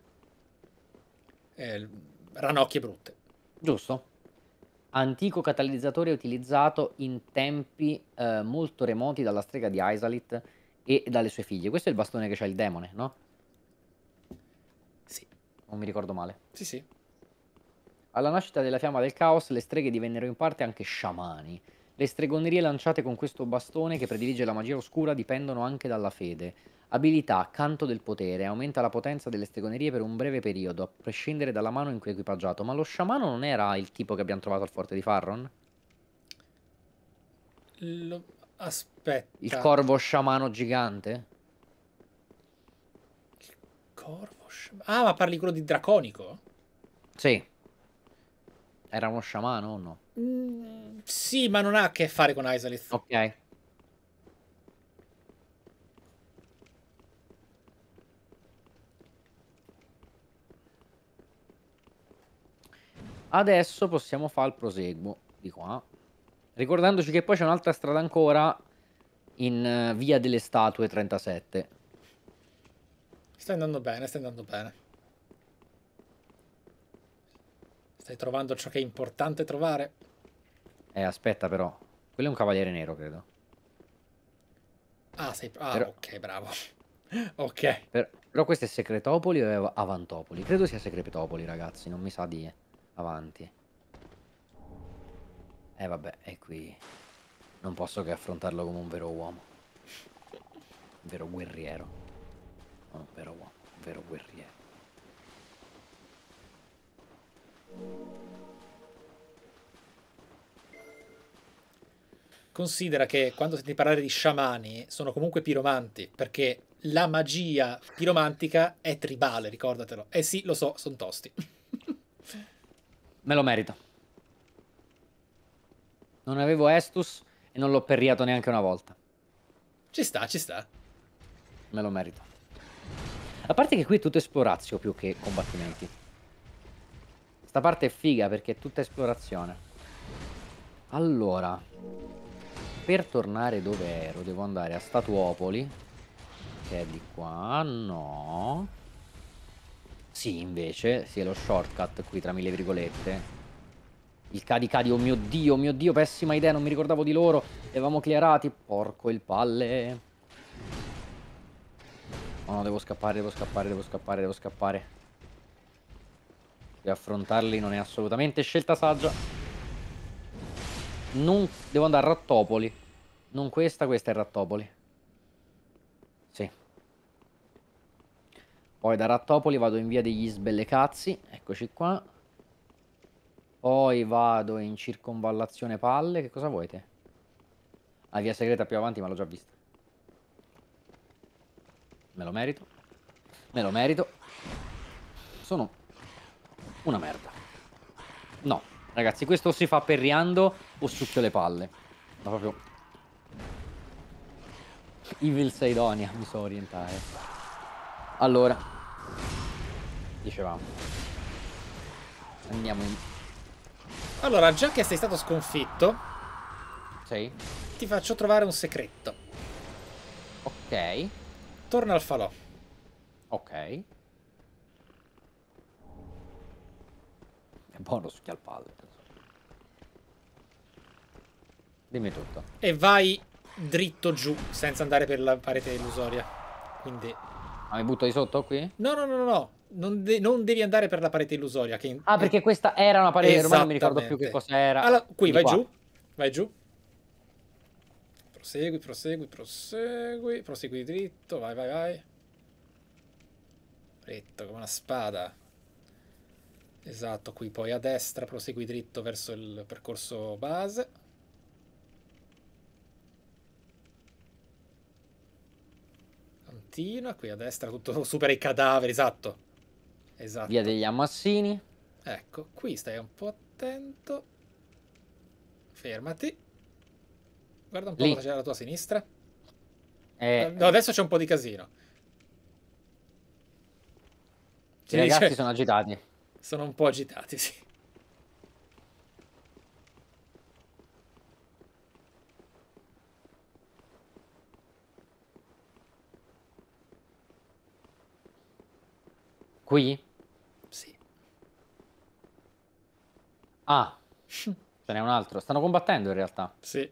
eh, ranocchie brutte. Giusto. Antico catalizzatore utilizzato in tempi eh, molto remoti dalla strega di Aisalit e dalle sue figlie. Questo è il bastone che c'ha il demone, no? Sì. Non mi ricordo male. Sì, sì. Alla nascita della fiamma del caos, le streghe divennero in parte anche sciamani le stregonerie lanciate con questo bastone che predilige la magia oscura dipendono anche dalla fede. Abilità, canto del potere, aumenta la potenza delle stregonerie per un breve periodo, a prescindere dalla mano in cui è equipaggiato. Ma lo sciamano non era il tipo che abbiamo trovato al forte di Farron? Lo... Aspetta. Il corvo sciamano gigante? Il corvo sciamano... Ah, ma parli quello di draconico? Sì. Era uno sciamano o no? Mm, sì, ma non ha a che fare con Isolith. Ok. Adesso possiamo fare il proseguo di qua. Ricordandoci che poi c'è un'altra strada ancora in uh, via delle statue 37. Sta andando bene, sta andando bene. Stai trovando ciò che è importante trovare. Eh, aspetta però. Quello è un cavaliere nero, credo. Ah, sei... Ah, però... ok, bravo. ok. Per... Però questo è Secretopoli o Avantopoli? Credo sia Secretopoli, ragazzi. Non mi sa di avanti. Eh, vabbè, è qui. Non posso che affrontarlo come un vero uomo. Un vero guerriero. Non un vero uomo, un vero guerriero. Considera che quando senti parlare di sciamani sono comunque piromanti, perché la magia piromantica è tribale, ricordatelo. Eh sì, lo so, sono tosti. Me lo merito. Non avevo Estus e non l'ho perriato neanche una volta. Ci sta, ci sta. Me lo merito. A parte che qui è tutto esplorazio più che combattimenti. Sta parte è figa perché è tutta esplorazione. Allora, per tornare dove ero devo andare a Statuopoli, che è di qua, no. Sì, invece, sì, è lo shortcut qui tra mille virgolette. Il cadi cadi, oh mio dio, oh mio dio, pessima idea, non mi ricordavo di loro. Eravamo clearati, porco il palle. Oh no, devo scappare, devo scappare, devo scappare, devo scappare. E affrontarli non è assolutamente scelta saggia. Non... Devo andare a Rattopoli. Non questa, questa è Rattopoli. Sì. Poi da Rattopoli vado in via degli sbellecazzi. Eccoci qua. Poi vado in circonvallazione palle. Che cosa vuoi te? La ah, via segreta più avanti, ma l'ho già vista. Me lo merito. Me lo merito. Sono una merda. No, ragazzi, questo si fa perriando o succhio le palle. Ma proprio... Evil Saidonia, mi so orientare. Allora, dicevamo. Andiamo in... Allora, già che sei stato sconfitto... Sì? Ti faccio trovare un segreto. Ok. Torna al falò. Ok. buono succhia al Dimmi tutto. E vai dritto giù, senza andare per la parete illusoria. Quindi... Ma mi butto di sotto qui? No, no, no, no, no. Non, de non, devi andare per la parete illusoria. Che... Ah, perché questa era una parete, ormai non mi ricordo più che cosa era. Allora, qui, vai qua. giù, vai giù. Prosegui, prosegui, prosegui, prosegui dritto, vai, vai, vai. Dritto, come una spada. Esatto, qui poi a destra prosegui dritto verso il percorso base. Continua, qui a destra tutto supera i cadaveri, esatto. Esatto. Via degli ammassini. Ecco, qui stai un po' attento. Fermati. Guarda un po' Lì. cosa c'è alla tua sinistra. Eh. eh, no, adesso c'è un po' di casino. I ragazzi dice... sono agitati sono un po' agitati, sì. Qui? Sì. Ah, ce n'è un altro. Stanno combattendo in realtà. Sì.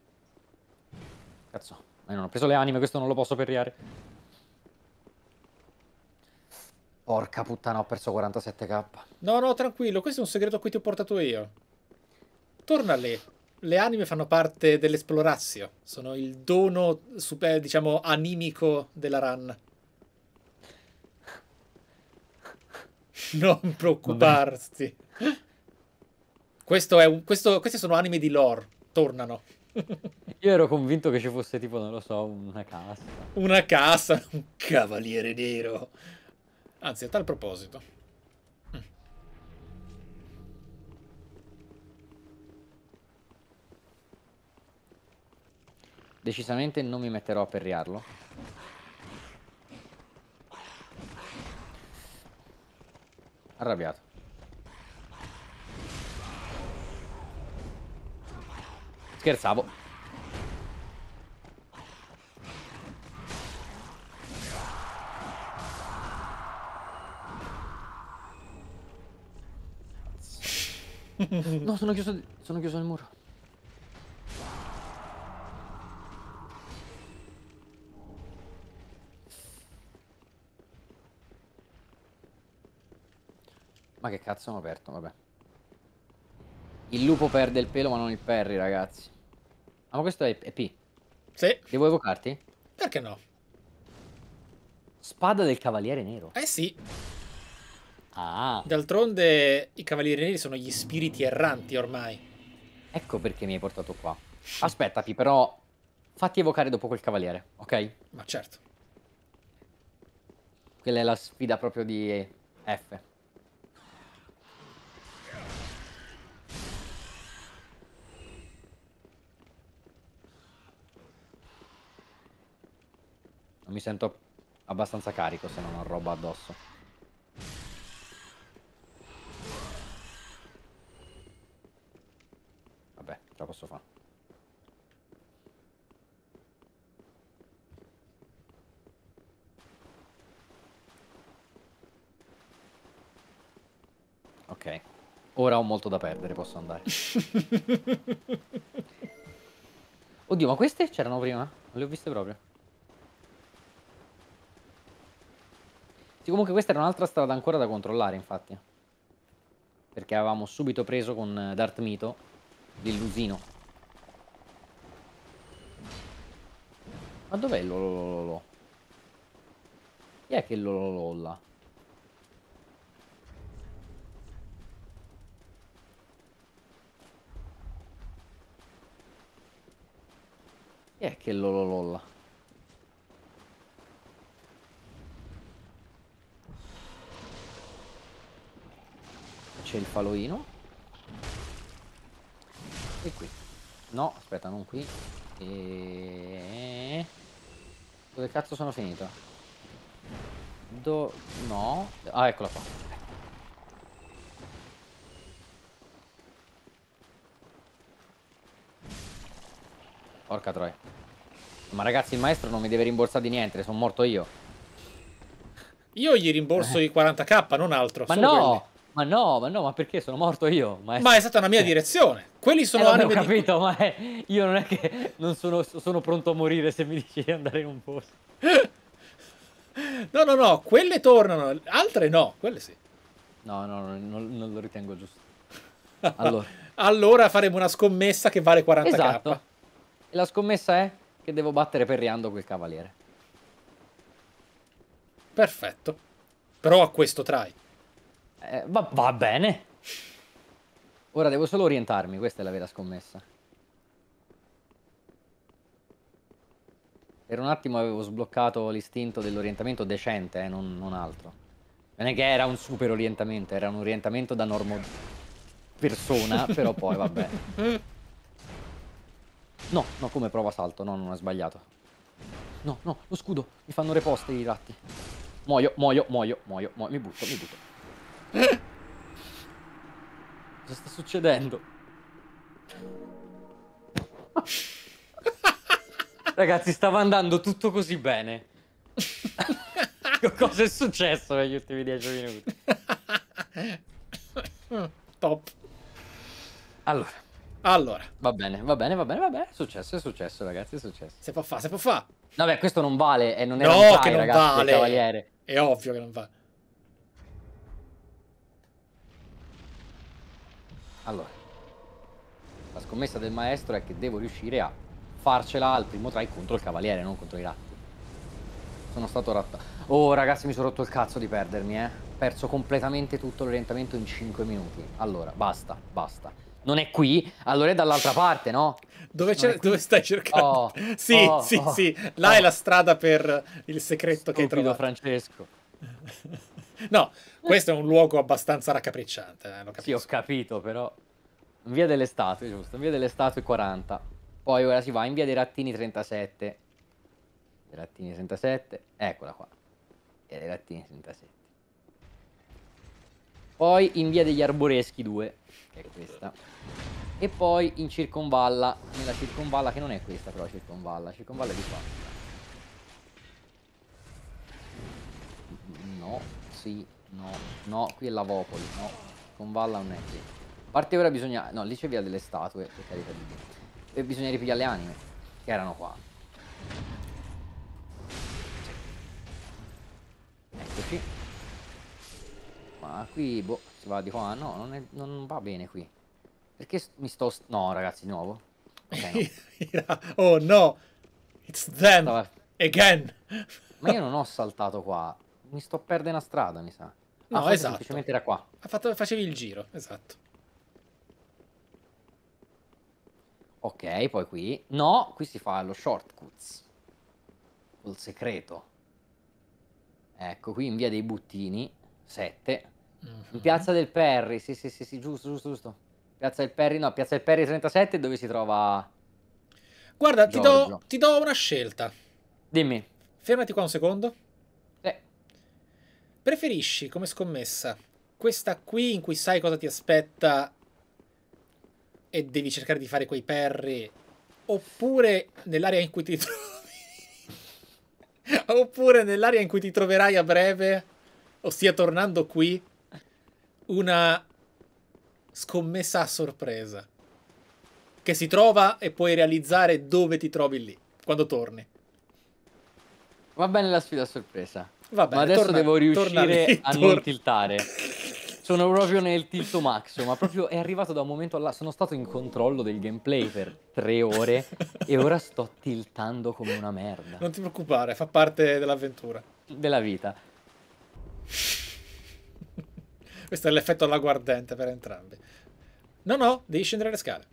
Cazzo, io non ho preso le anime, questo non lo posso perriare. Porca puttana, ho perso 47k. No, no, tranquillo, questo è un segreto a cui ti ho portato io. Torna lì. Le anime fanno parte dell'esplorazio. Sono il dono, super, diciamo, animico della run. Non preoccuparti. Questo è un, questo, questi sono anime di lore. Tornano. Io ero convinto che ci fosse tipo, non lo so, una casa. Una casa? Un cavaliere nero. Anzi, a tal proposito. Mm. Decisamente non mi metterò a perriarlo. Arrabbiato. Scherzavo. no, sono chiuso, sono chiuso nel muro. Ma che cazzo hanno aperto, vabbè. Il lupo perde il pelo ma non il perry, ragazzi. Ah, ma questo è, è P. Sì. Devo evocarti? Perché no? Spada del cavaliere nero. Eh sì. Ah. D'altronde i Cavalieri Neri sono gli spiriti erranti ormai. Ecco perché mi hai portato qua. Aspettati, però fatti evocare dopo quel cavaliere, ok? Ma certo. Quella è la sfida proprio di F. Non mi sento abbastanza carico se non ho roba addosso. posso fare. Ok. Ora ho molto da perdere, posso andare. Oddio, ma queste c'erano prima? Non le ho viste proprio. Sì, comunque questa era un'altra strada ancora da controllare, infatti. Perché avevamo subito preso con eh, Dart Mito L'illusino. Ma dov'è l'olololo? Chi è che l'olololo là? Chi è che l'olololo C'è il faloino. E qui. No, aspetta, non qui. E... Dove cazzo sono finito? Do... No. Ah, eccola qua. Porca troia. Ma ragazzi, il maestro non mi deve rimborsare di niente, sono morto io. Io gli rimborso i 40k, non altro. Ma no! Quelli. Ma no, ma no, ma perché sono morto io? Maestro. Ma è stata una mia eh. direzione. Quelli sono eh, vabbè, anime ho capito, di... ma è... io non è che non sono, sono, pronto a morire se mi dici di andare in un posto. no, no, no, quelle tornano, altre no, quelle sì. No, no, no non, non lo ritengo giusto. Allora. allora. faremo una scommessa che vale 40k. Esatto. E la scommessa è che devo battere perriando quel cavaliere. Perfetto. Però a questo try. Eh, va, va bene. Ora devo solo orientarmi, questa è la vera scommessa. Per un attimo avevo sbloccato l'istinto dell'orientamento decente, eh, non, non, altro. Non è che era un super orientamento, era un orientamento da normo persona, però poi vabbè. Mm. No, no, come prova salto, no, non ho sbagliato. No, no, lo scudo, mi fanno reposte i ratti. Muoio, muoio, muoio, muoio, muoio, mi butto, mi butto. Cosa sta succedendo? Ragazzi, stava andando tutto così bene. Cosa è successo negli ultimi dieci minuti? Top. Allora. Allora. Va bene, va bene, va bene, va bene. È successo, è successo, ragazzi, è successo. Se può fa, se può fa. Vabbè, questo non vale e non è no, un tie, che non ragazzi, vale. cavaliere. È ovvio che non vale. Allora, la scommessa del maestro è che devo riuscire a farcela al primo try contro il cavaliere, non contro i ratti. Sono stato ratto. Oh, ragazzi, mi sono rotto il cazzo di perdermi, eh. Ho perso completamente tutto l'orientamento in 5 minuti. Allora, basta, basta. Non è qui, allora è dall'altra parte, no? Dove, dove, stai cercando? Oh, sì, oh, sì, oh, sì. Là è la oh. strada per il segreto Stupido che hai trovato. Francesco. no, questo è un luogo abbastanza raccapricciante. Eh, sì, ho capito, però. Via delle statue, giusto? Via delle statue 40. Poi ora si va in via dei Rattini 37. Dei Rattini 37. Eccola qua. Via dei Rattini 37. Poi in via degli Arboreschi 2, che è questa. E poi in circonvalla, nella circonvalla che non è questa però circonvalla, circonvalla è di qua. No, sì, No, no, qui è Lavopoli, no. Convalla non è qui. A parte ora bisogna... No, lì c'è via delle statue, per carità di Dio. E bisogna ripigliare le anime, che erano qua. Eccoci. Ma qui, boh, si va di qua? No, non, è, non va bene qui. Perché mi sto... no, ragazzi, di nuovo. Okay, no. oh no! It's them! Stava... Again! Ma io non ho saltato qua. Mi sto perdendo la strada, mi sa. No, ah, esatto. Semplicemente era qua. Fatto, facevi il giro, esatto. Ok, poi qui. No, qui si fa lo shortcuts. Col segreto. Ecco, qui in via dei Buttini, 7. Mm -hmm. In mhm. piazza del Perry, sì, sì, sì, sì, giusto, giusto, giusto. Piazza del Perry, no, piazza del Perry 37 dove si trova... Guarda, ti do, ti do una scelta. Dimmi. Fermati qua un secondo. Preferisci come scommessa questa qui in cui sai cosa ti aspetta e devi cercare di fare quei perri oppure nell'area in cui ti trovi oppure nell'area in cui ti troverai a breve ossia tornando qui una scommessa a sorpresa che si trova e puoi realizzare dove ti trovi lì quando torni va bene la sfida a sorpresa Vabbè, ma adesso torna, devo riuscire lì, a non tiltare. Sono proprio nel tilto max, ma proprio è arrivato da un momento all'altro. Sono stato in controllo del gameplay per tre ore e ora sto tiltando come una merda. Non ti preoccupare, fa parte dell'avventura. Della vita. Questo è l'effetto all'aguardente per entrambi. No, no, devi scendere le scale.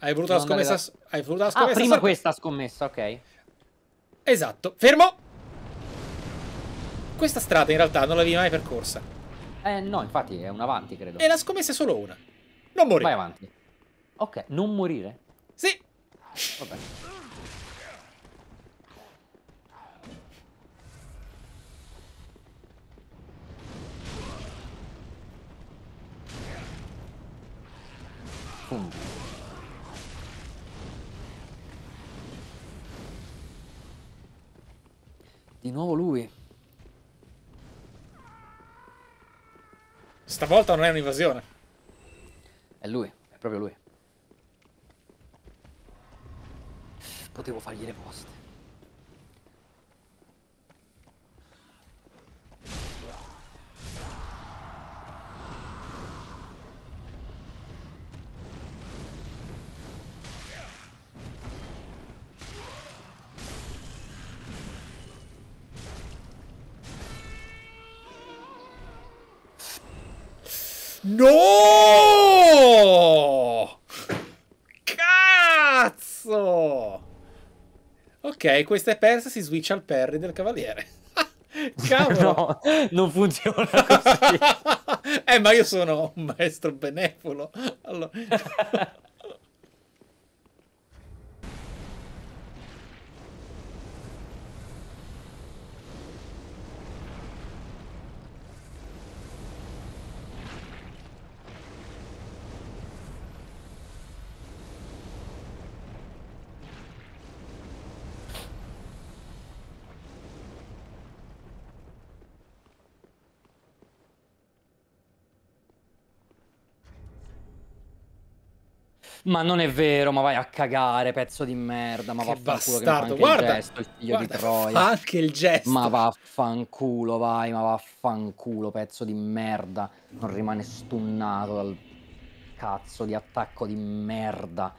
Hai voluto, la scommessa, da... hai voluto la ah, scommessa? Ah, prima questa scommessa, ok. Esatto. Fermo! questa strada in realtà non l'avevi mai percorsa. Eh no, infatti è un avanti, credo. E la scommessa è solo una. Non morire. Vai avanti. Ok, non morire? Sì. Vabbè. Funghi. Di nuovo lui. Stavolta non è un'invasione. È lui, è proprio lui. Potevo fargli le poste. No! Cazzo! Ok, questa è persa, si switch al parry del cavaliere. Cavolo! no, non funziona così. eh, ma io sono un maestro benevolo. Allora... Ma non è vero, ma vai a cagare, pezzo di merda. Ma che vaffanculo bastardo. che guarda, il gesto, il figlio guarda, di Troia. Anche il gesto. Ma vaffanculo, vai, ma vaffanculo, pezzo di merda. Non rimane stunnato dal cazzo di attacco di merda.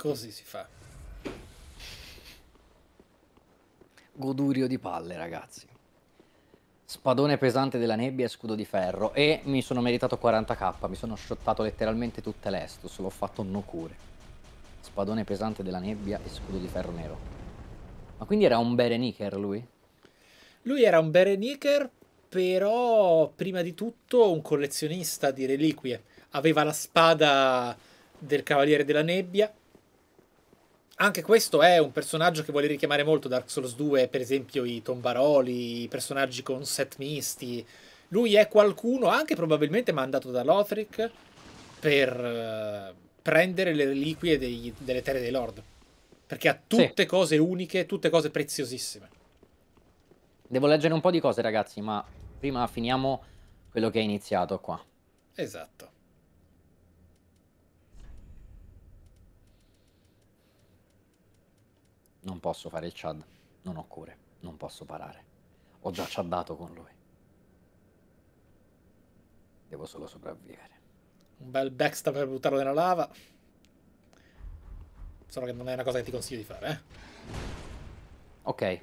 Così si fa. Godurio di palle, ragazzi. Spadone pesante della nebbia e scudo di ferro. E mi sono meritato 40k. Mi sono shottato letteralmente tutte le Estus. L'ho fatto no cure. Spadone pesante della nebbia e scudo di ferro nero. Ma quindi era un Bereniker lui? Lui era un Bereniker, però prima di tutto un collezionista di reliquie. Aveva la spada del Cavaliere della Nebbia, anche questo è un personaggio che vuole richiamare molto Dark Souls 2, per esempio i tombaroli, i personaggi con set misti. Lui è qualcuno, anche probabilmente mandato da Lothric, per eh, prendere le reliquie dei, delle terre dei Lord. Perché ha tutte sì. cose uniche, tutte cose preziosissime. Devo leggere un po' di cose, ragazzi, ma prima finiamo quello che è iniziato qua. Esatto. Non posso fare il Chad, non ho cure, non posso parare. Ho già chadato con lui. Devo solo sopravvivere. Un bel backstab per buttarlo nella lava. Solo che non è una cosa che ti consiglio di fare, eh. Ok.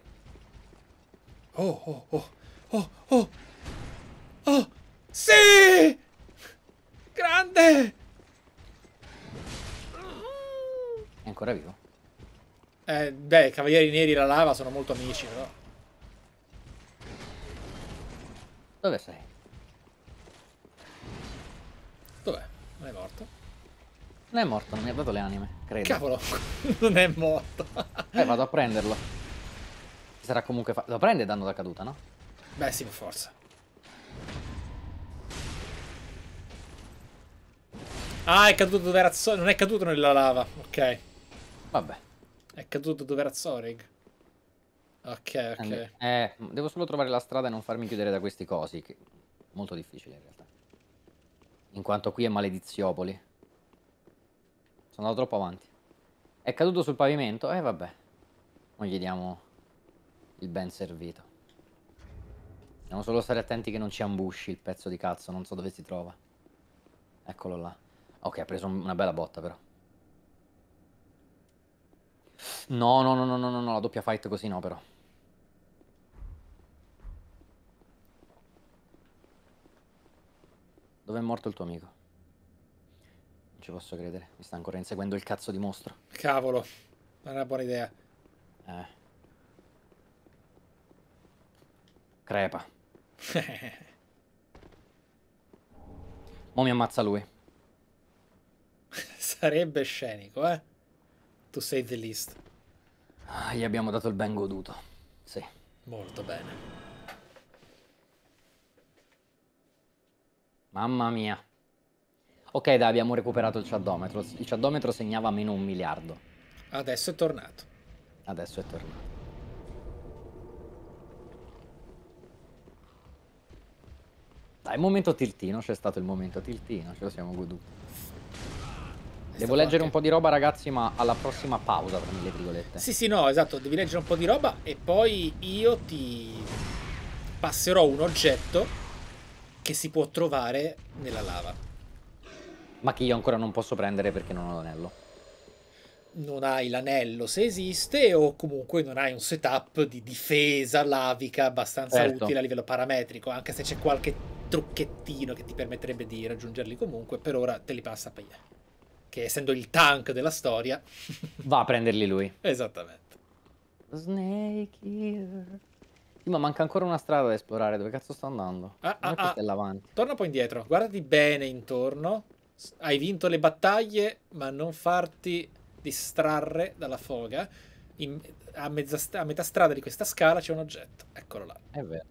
Oh, oh, oh, oh, oh. Oh, sì! Grande! È ancora vivo? Eh, beh, Cavalieri Neri e la lava sono molto amici, però. Dove sei? Dov'è? Non è morto? Non è morto, non mi ha dato le anime, credo. Cavolo, non è morto. eh, vado a prenderlo. Sarà comunque fa... Lo prende danno da caduta, no? Beh, sì, per forza. Ah, è caduto da razzone. Non è caduto nella lava. Ok. Vabbè. È caduto dove era Zorig. Ok, ok. Eh, devo solo trovare la strada e non farmi chiudere da questi cosi. Che... Molto difficile in realtà. In quanto qui è malediziopoli. Sono andato troppo avanti. È caduto sul pavimento? Eh vabbè. Non gli diamo il ben servito. Dobbiamo solo stare attenti che non ci ambusci il pezzo di cazzo. Non so dove si trova. Eccolo là. Ok, ha preso una bella botta però. No, no, no, no, no, no, no, la doppia fight così no però. Dove è morto il tuo amico? Non ci posso credere, mi sta ancora inseguendo il cazzo di mostro. Cavolo, non è una buona idea. Eh. Crepa. Mo mi ammazza lui. Sarebbe scenico, eh? to say the least. Ah, gli abbiamo dato il ben goduto, sì. Molto bene. Mamma mia. Ok, dai, abbiamo recuperato il ciadometro. Il ciadometro segnava meno un miliardo. Adesso è tornato. Adesso è tornato. Dai, momento tiltino, c'è stato il momento tiltino, ce lo siamo goduti. Devo leggere un po' di roba, ragazzi, ma alla prossima pausa, tra mille virgolette. Sì, sì, no, esatto, devi leggere un po' di roba e poi io ti passerò un oggetto che si può trovare nella lava. Ma che io ancora non posso prendere perché non ho l'anello. Non hai l'anello se esiste o comunque non hai un setup di difesa lavica abbastanza certo. utile a livello parametrico, anche se c'è qualche trucchettino che ti permetterebbe di raggiungerli comunque, per ora te li passa a pagliare che essendo il tank della storia... Va a prenderli lui. Esattamente. Snake Eater. Sì, ma manca ancora una strada da esplorare. Dove cazzo sto andando? Ah, ah, ah. Avanti. Torna poi indietro. Guardati bene intorno. Hai vinto le battaglie, ma non farti distrarre dalla foga. In, a, mezza, a metà strada di questa scala c'è un oggetto. Eccolo là. È vero.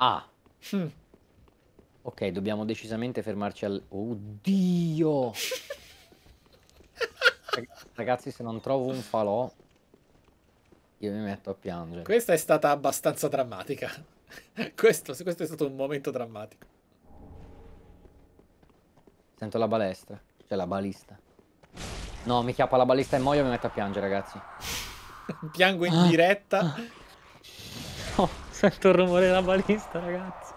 Ah. Mm. Ok, dobbiamo decisamente fermarci al... Oddio! Ragazzi, se non trovo un falò, io mi metto a piangere. Questa è stata abbastanza drammatica. questo, questo è stato un momento drammatico. Sento la balestra. Cioè, la balista. No, mi chiappa la balista e muoio e mi metto a piangere, ragazzi. Piango in diretta. Sento il rumore della balista, ragazzi.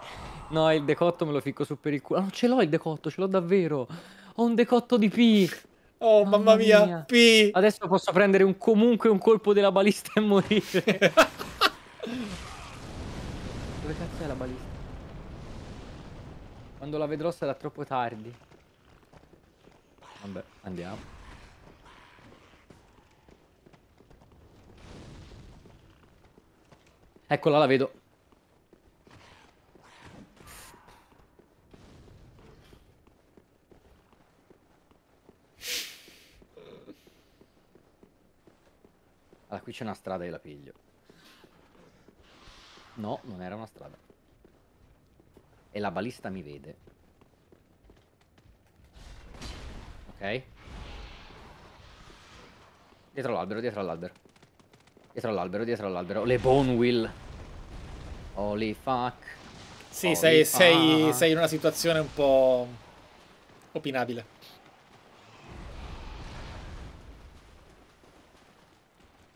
No, il decotto me lo ficco su per il culo. Ah, ce l'ho il decotto, ce l'ho davvero. Ho un decotto di P. Oh, mamma, mamma mia. mia, P. Adesso posso prendere un, comunque un colpo della balista e morire. Dove cazzo è la balista? Quando la vedrò sarà troppo tardi. Vabbè, andiamo. Eccola, la vedo. Allora, qui c'è una strada e la piglio. No, non era una strada. E la balista mi vede. Ok. Dietro l'albero, dietro all'albero. Dietro all'albero, dietro all'albero. Le bone will. Holy fuck. Sì, Holy sei, fuck. Sei, sei in una situazione un po' opinabile.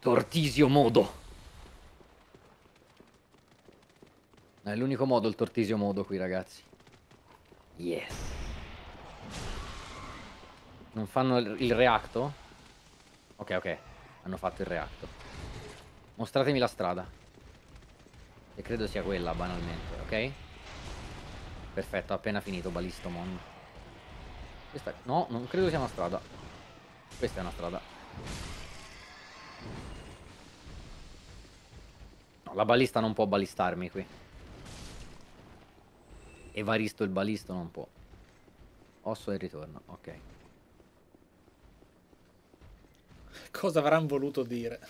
Tortisio modo. È l'unico modo il tortisio modo qui, ragazzi. Yes. Non fanno il reacto? Ok, ok. Hanno fatto il reacto. Mostratemi la strada. E credo sia quella, banalmente, ok? Perfetto, appena finito Balistomon. Questa... No, non credo sia una strada. Questa è una strada. No, la balista non può balistarmi qui. Evaristo il balisto non può. Osso e ritorno, ok. Cosa avranno voluto dire?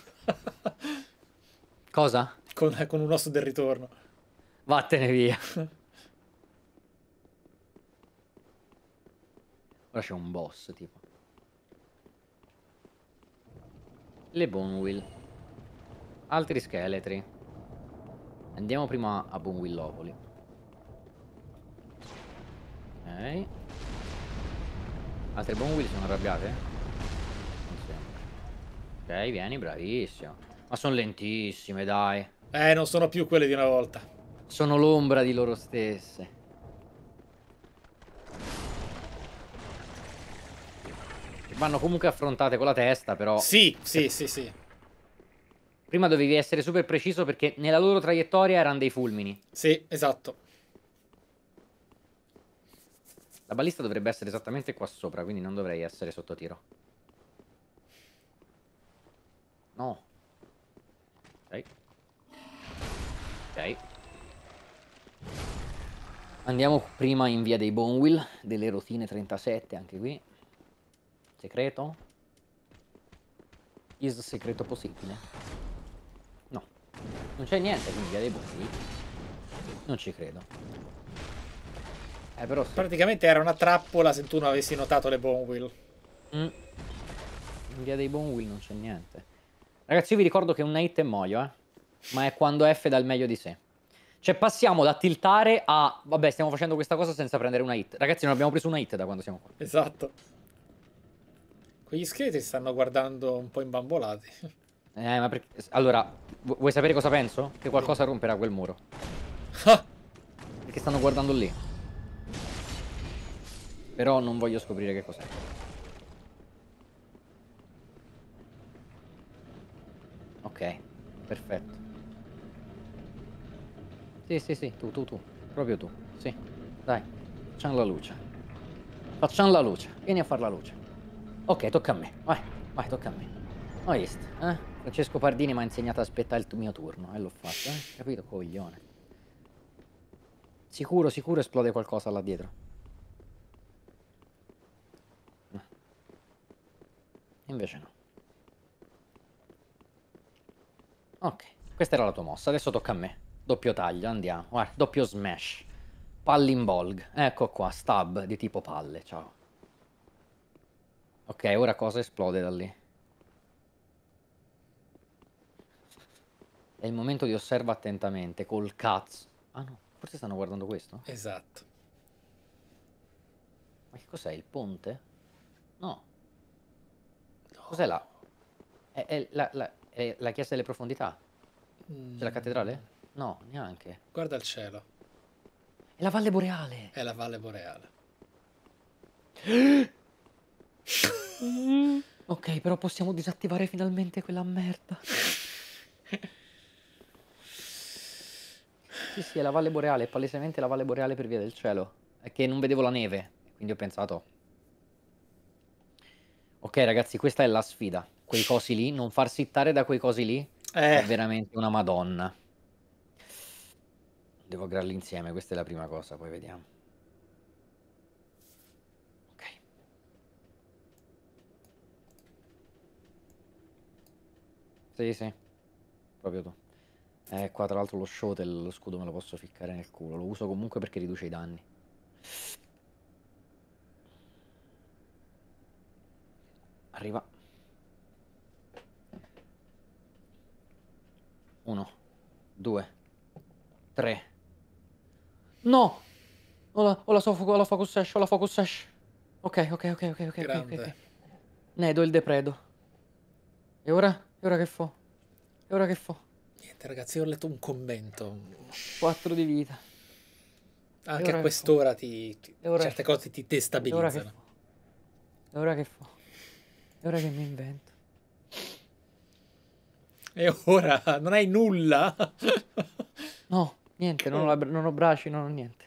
Cosa? Con, con un osso del ritorno. Vattene via. Ora c'è un boss, tipo. Le Bonwill. Altri scheletri. Andiamo prima a Bonewillopoli. Ok. Altre Bonwill sono arrabbiate? Non sembra. Ok, vieni, bravissimo. Ma sono lentissime, dai. Eh, non sono più quelle di una volta. Sono l'ombra di loro stesse. Vanno comunque affrontate con la testa, però... Sì, sì, sì, sì. Prima dovevi essere super preciso perché nella loro traiettoria erano dei fulmini. Sì, esatto. La balista dovrebbe essere esattamente qua sopra, quindi non dovrei essere sotto tiro. No. Ok. Andiamo prima in via dei Bonwill, delle rotine 37 anche qui. Secreto? Is segreto possibile? No. Non c'è niente in via dei Bonwill. Non ci credo. Eh, però sì. Praticamente era una trappola se tu non avessi notato le Bonwill. Mm. In via dei Bonwill non c'è niente. Ragazzi, io vi ricordo che un night e muoio, eh. Ma è quando F dà il meglio di sé. Cioè, passiamo da tiltare a... Vabbè, stiamo facendo questa cosa senza prendere una hit. Ragazzi, non abbiamo preso una hit da quando siamo qua. Esatto. Quegli scheletri stanno guardando un po' imbambolati. Eh, ma perché... Allora, vu vuoi sapere cosa penso? Che qualcosa romperà quel muro. Ah! perché stanno guardando lì. Però non voglio scoprire che cos'è. ok, perfetto. Sì, sì, sì, tu, tu, tu, proprio tu, sì. Dai, facciamo la luce. Facciamo la luce, vieni a fare la luce. Ok, tocca a me, vai, vai, tocca a me. Ho visto, eh? Francesco Pardini mi ha insegnato a aspettare il mio turno, e eh? l'ho fatto, eh? Capito, coglione. Sicuro, sicuro esplode qualcosa là dietro. Invece no. Ok, questa era la tua mossa, adesso tocca a me. Doppio taglio, andiamo. Guarda, doppio smash. Pallimbolg. Ecco qua, stab di tipo palle, ciao. Ok, ora cosa esplode da lì? È il momento di osserva attentamente, col cazzo. Ah no, forse stanno guardando questo? Esatto. Ma che cos'è, il ponte? No. no. Cos'è la... È, è la, la... È la chiesa delle profondità? Mm. la cattedrale? No, neanche. Guarda il cielo. È la Valle Boreale. È la Valle Boreale. ok, però possiamo disattivare finalmente quella merda. sì, sì, è la Valle Boreale, è palesemente la Valle Boreale per via del cielo. È che non vedevo la neve, quindi ho pensato... Ok ragazzi, questa è la sfida quei cosi lì, non far sittare da quei cosi lì eh. è veramente una madonna. Devo aggrarli insieme, questa è la prima cosa, poi vediamo. Ok. Sì, sì, proprio tu. Eh, qua tra l'altro lo shuttle, lo scudo me lo posso ficcare nel culo, lo uso comunque perché riduce i danni. Arriva Uno, due, tre. No! Ho la, ho la, so, ho la focus sash, ho la focus sash. Ok, ok, ok, ok, ok, Grande. ok, Nedo il depredo. E ora? E ora che fo? E ora che fo? Niente ragazzi, io ho letto un commento. 4 di vita. Anche a quest'ora ti, ti certe cose ti destabilizzano. E ora che fo? E ora che fo? E ora che mi invento? E ora non hai nulla? no, niente, non ho, non ho braci, non ho niente.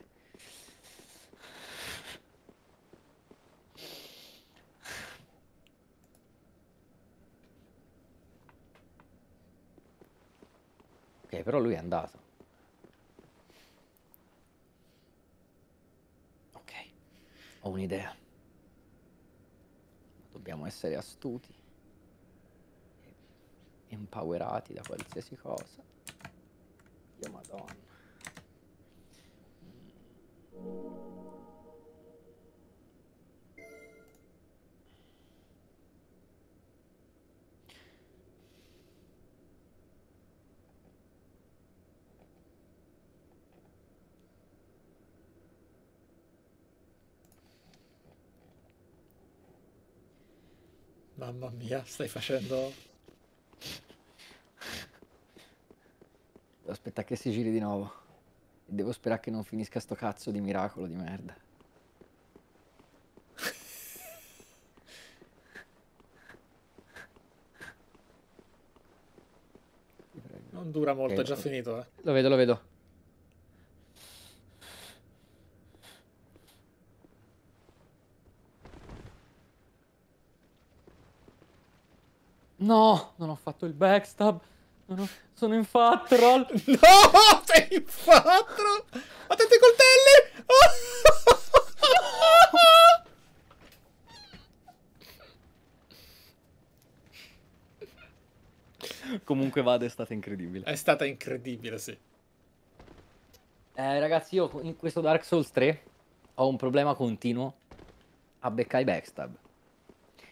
Ok, però lui è andato. Ok, ho un'idea. Dobbiamo essere astuti empowerati da qualsiasi cosa. Io madonna. Mamma mia, stai facendo aspetta che si giri di nuovo. E devo sperare che non finisca sto cazzo di miracolo di merda. Non dura molto, okay, è già lo... finito, eh. Lo vedo, lo vedo. No, non ho fatto il backstab. Sono, sono in fat troll. No, sei in fat troll. Attenti ai coltelli. Comunque vada, è stata incredibile. È stata incredibile, sì. Eh, ragazzi, io in questo Dark Souls 3 ho un problema continuo a beccare i backstab.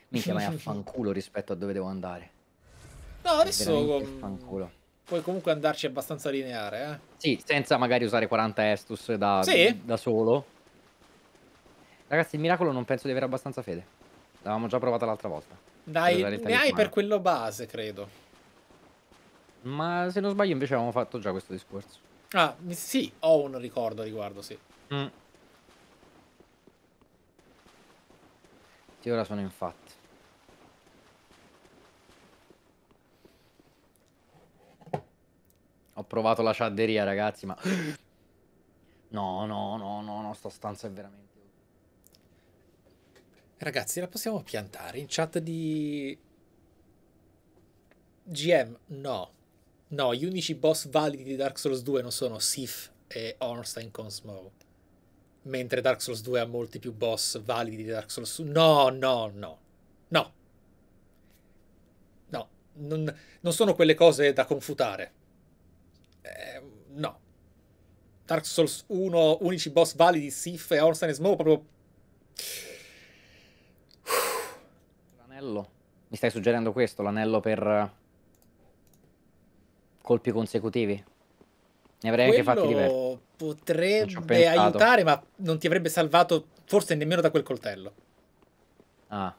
Minchia, ma è affanculo rispetto a dove devo andare. No, adesso... Um, fanculo. Puoi comunque andarci abbastanza lineare, eh? Sì, senza magari usare 40 Estus da, sì. da solo. Ragazzi, il miracolo non penso di avere abbastanza fede. L'avevamo già provata l'altra volta. Dai, ne hai per quello base, credo. Ma se non sbaglio invece avevamo fatto già questo discorso. Ah, sì, ho un ricordo a riguardo, sì. Mm. Sì, ora sono infatti. Ho provato la ciaderia, ragazzi, ma... No, no, no, no, no, sta stanza è veramente... Ragazzi, la possiamo piantare in chat di... GM? No. No, gli unici boss validi di Dark Souls 2 non sono Sif e Ornstein con Smough. Mentre Dark Souls 2 ha molti più boss validi di Dark Souls 1. No, no, no. No. No, non, non sono quelle cose da confutare. Eh, no. Dark Souls 1, unici boss validi, Sif e Orson e Smoke, proprio... L'anello. Mi stai suggerendo questo, l'anello per eh, colpi consecutivi? Ne avrei Quello anche fatti diversi. potrebbe aiutare, ma non ti avrebbe salvato forse nemmeno da quel coltello. Ah.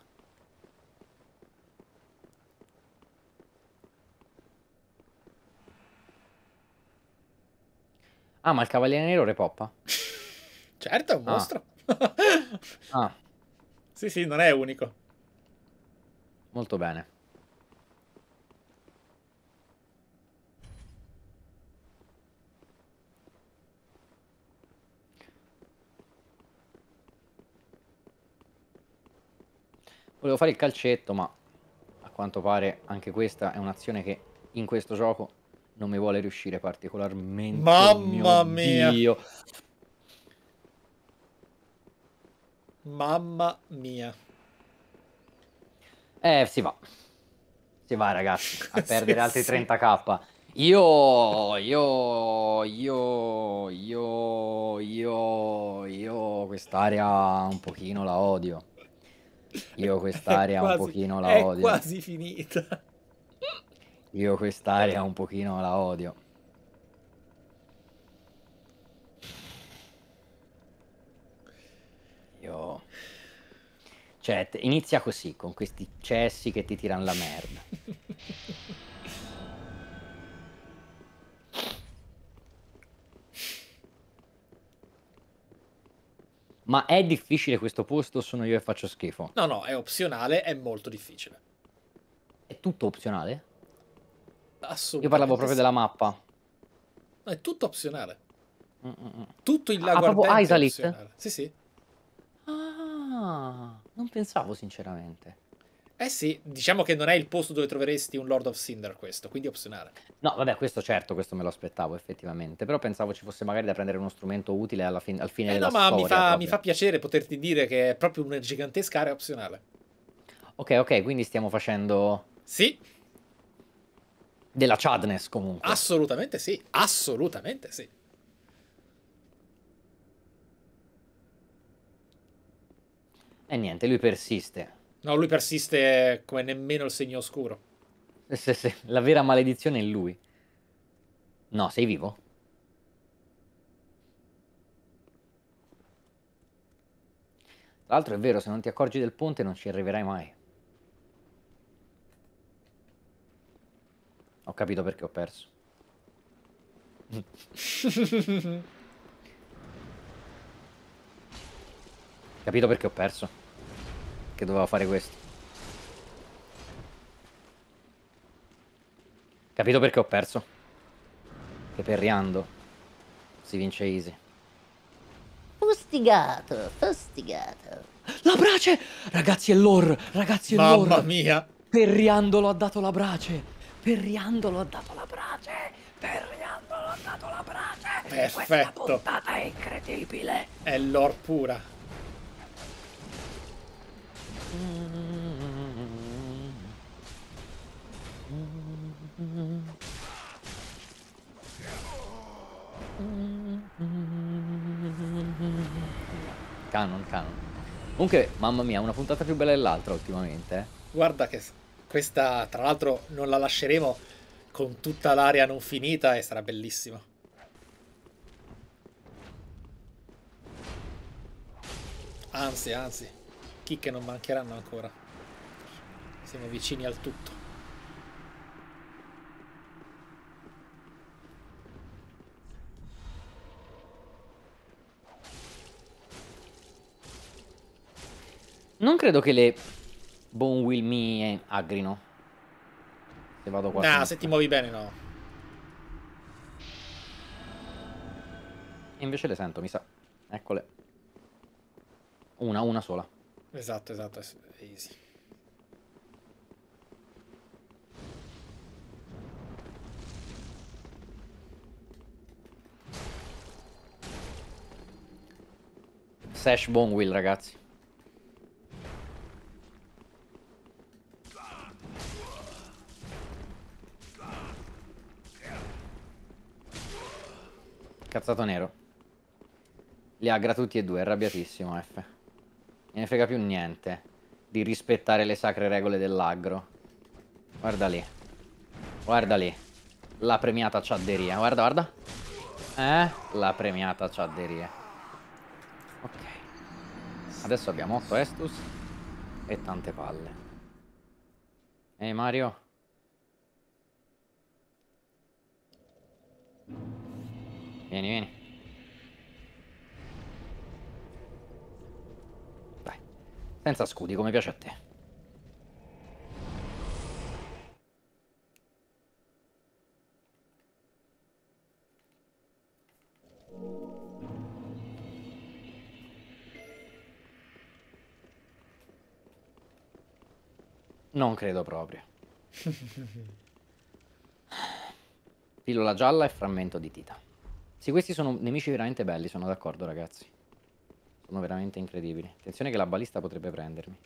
Ah, ma il Cavaliere Nero repoppa? certo, è un ah. mostro. ah. Sì, sì, non è unico. Molto bene. Volevo fare il calcetto, ma a quanto pare anche questa è un'azione che in questo gioco non mi vuole riuscire particolarmente. Mamma mia! Dio. Mamma mia. Eh, si va. Si va, ragazzi, a perdere sì, altri sì. 30k. Io, io, io, io, io, io, quest'area un pochino la odio. Io quest'area un pochino la è odio. È quasi finita. Io quest'area un pochino la odio. Io... Cioè, inizia così, con questi cessi che ti tirano la merda. Ma è difficile questo posto sono io che faccio schifo? No, no, è opzionale, è molto difficile. È tutto opzionale? Assolutamente. Io parlavo proprio della mappa. No, È tutto opzionale. Mm -mm. Tutto il ah, lago ah, ardente proprio è opzionale. Sì, sì. Ah, non pensavo sinceramente. Eh sì, diciamo che non è il posto dove troveresti un Lord of Cinder questo, quindi opzionale. No, vabbè, questo certo, questo me lo aspettavo effettivamente, però pensavo ci fosse magari da prendere uno strumento utile fin al fine eh della no, ma storia. ma mi, fa, mi fa piacere poterti dire che è proprio una gigantesca area opzionale. Ok, ok, quindi stiamo facendo... Sì. Della Chadness comunque. Assolutamente sì, assolutamente sì. E niente, lui persiste. No, lui persiste come nemmeno il segno oscuro. Sì, sì, la vera maledizione è lui. No, sei vivo? Tra l'altro è vero, se non ti accorgi del ponte non ci arriverai mai. Ho capito perché ho perso. capito perché ho perso. Che dovevo fare questo. Capito perché ho perso. Che perriando si vince easy. Fustigato, fustigato. La brace! Ragazzi è l'or, ragazzi è l'or. Mamma mia. Perriandolo ha dato la brace. Perriandolo ha dato la brace! Perriandolo ha dato la brace! Perfetto! Questa puntata è incredibile! È l'or pura! Canon, canon. Comunque, mamma mia, una puntata più bella dell'altra ultimamente. Eh. Guarda che questa, tra l'altro, non la lasceremo con tutta l'area non finita e sarà bellissima. Anzi, anzi, chicche non mancheranno ancora. Siamo vicini al tutto. Non credo che le Bone Will Me Agrino. Se vado qua. Ah, se ti muovi bene no. E invece le sento, mi sa. Eccole. Una, una sola. Esatto, esatto, easy. Sash Bonwill, ragazzi. Cazzato nero. Li aggra tutti e due, arrabbiatissimo F. Non ne frega più niente di rispettare le sacre regole dell'agro. Guarda lì. Guarda lì. La premiata ciadderia. Guarda, guarda. Eh? La premiata ciadderia. Ok. Adesso abbiamo 8 Estus e tante palle. Ehi hey Mario. Vieni, vieni. Vai. Senza scudi, come piace a te. Non credo proprio. Pillola gialla e frammento di tita. Sì, questi sono nemici veramente belli, sono d'accordo ragazzi. Sono veramente incredibili. Attenzione che la balista potrebbe prendermi.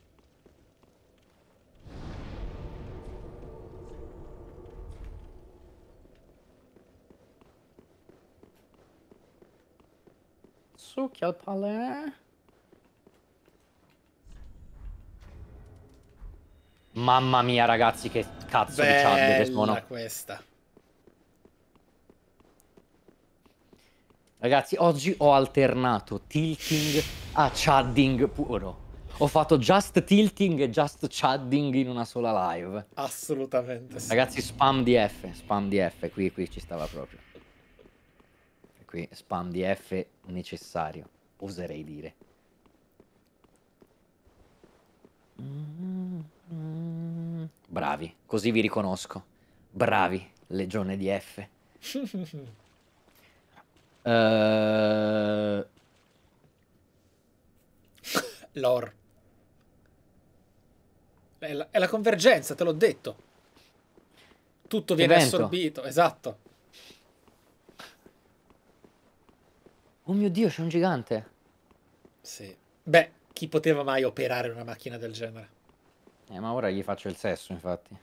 Succhia al palè. Eh? Mamma mia ragazzi che cazzo Bella di chad che sono. questa. Ragazzi, oggi ho alternato tilting a chudding puro. Ho fatto just tilting e just chudding in una sola live. Assolutamente. Sì. Ragazzi, spam DF, spam DF, qui, qui ci stava proprio. Qui spam DF necessario, oserei dire. Bravi, così vi riconosco. Bravi, legione DF. Uh... Lore. È la, è la, convergenza, te l'ho detto. Tutto viene Evento. assorbito, esatto. Oh mio Dio, c'è un gigante. Sì. Beh, chi poteva mai operare una macchina del genere? Eh, ma ora gli faccio il sesso, infatti.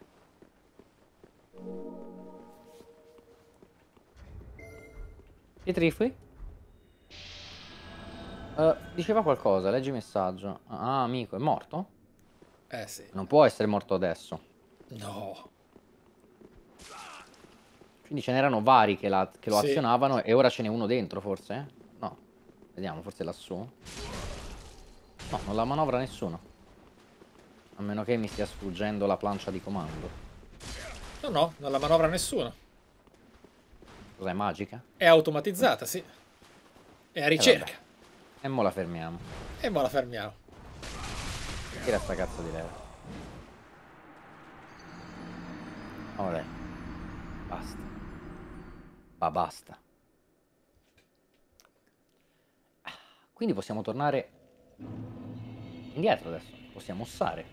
Che trifui? Uh, eh, diceva qualcosa, leggi messaggio. Ah, amico, è morto? Eh sì. Non può essere morto adesso. No. Quindi ce n'erano vari che, la, che lo sì. azionavano e ora ce n'è uno dentro forse? No. Vediamo, forse lassù. No, non la manovra nessuno. A meno che mi stia sfuggendo la plancia di comando. No, no, non la manovra nessuno. Cos'è magica? È automatizzata, sì. È a eh, ricerca. Eh, e mo la fermiamo. E mo la fermiamo. Che Tira sta cazzo di leva. Vabbè. Basta. Ma basta. Quindi possiamo tornare indietro adesso. Possiamo ossare.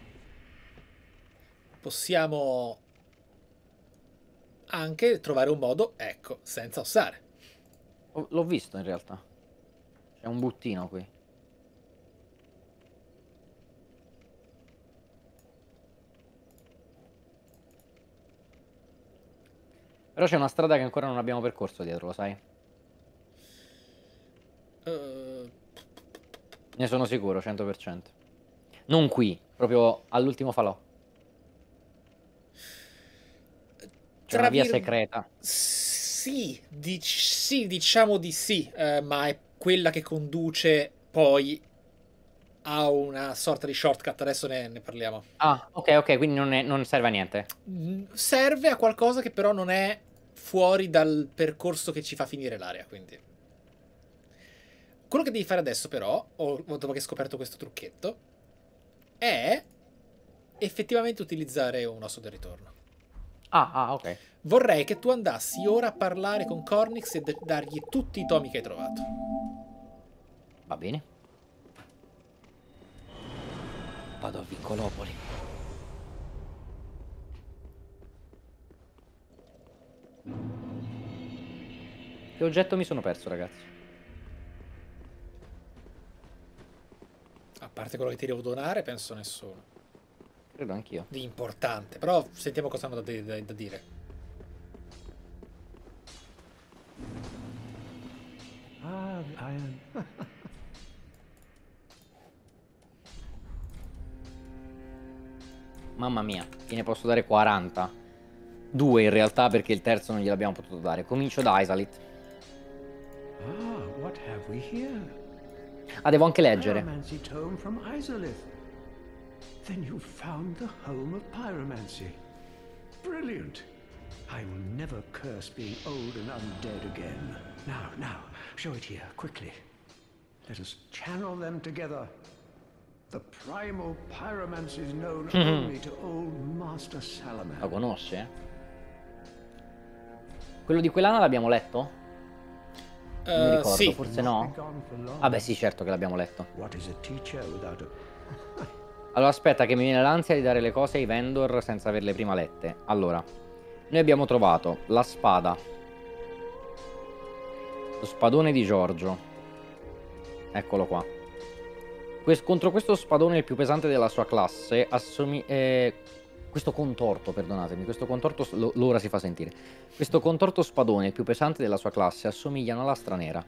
Possiamo anche trovare un modo, ecco, senza ossare. L'ho visto in realtà. C'è un buttino qui. Però c'è una strada che ancora non abbiamo percorso dietro, lo sai? Uh... Ne sono sicuro, 100%. Non qui, proprio all'ultimo falò. C'è una via vir... secreta. Sì, dic- sì, diciamo di sì, eh, ma è quella che conduce poi a una sorta di shortcut, adesso ne, ne parliamo. Ah, ok, ok, quindi non, è, non, serve a niente. Mm, serve a qualcosa che però non è fuori dal percorso che ci fa finire l'area, quindi. Quello che devi fare adesso però, dopo che hai scoperto questo trucchetto, è effettivamente utilizzare un osso del ritorno. Ah, ah, ok. Vorrei che tu andassi ora a parlare con Cornix e dargli tutti i tomi che hai trovato. Va bene. Vado a Vincolopoli. Che oggetto mi sono perso, ragazzi? A parte quello che ti devo donare, penso nessuno. Credo anch'io. Di importante. Però sentiamo cosa hanno da, da, da dire. Ah, Iron. Mamma mia, ne posso dare 40. Due in realtà perché il terzo non gliel'abbiamo potuto dare. Comincio da Isalit. Ah, ah, devo anche leggere. Then you found the home of pyromancy. Brilliant. I will never curse being old and undead again. Now, now, show it here, quickly. Let us channel them together. The primal pyromancy is known only to old Master Salaman. La conosce, eh? Quello di quell'anno l'abbiamo letto? Uh, mi eh, ricordo, sì. forse no. Vabbè, ah, beh, sì, certo che l'abbiamo letto. What is a teacher without a... Allora aspetta che mi viene l'ansia di dare le cose ai vendor senza averle prima lette. Allora, noi abbiamo trovato la spada. Lo spadone di Giorgio. Eccolo qua. Quest contro questo spadone il più pesante della sua classe eh, questo contorto, perdonatemi, questo contorto, l'ora si fa sentire. Questo contorto spadone, il più pesante della sua classe, assomiglia alla una lastra nera.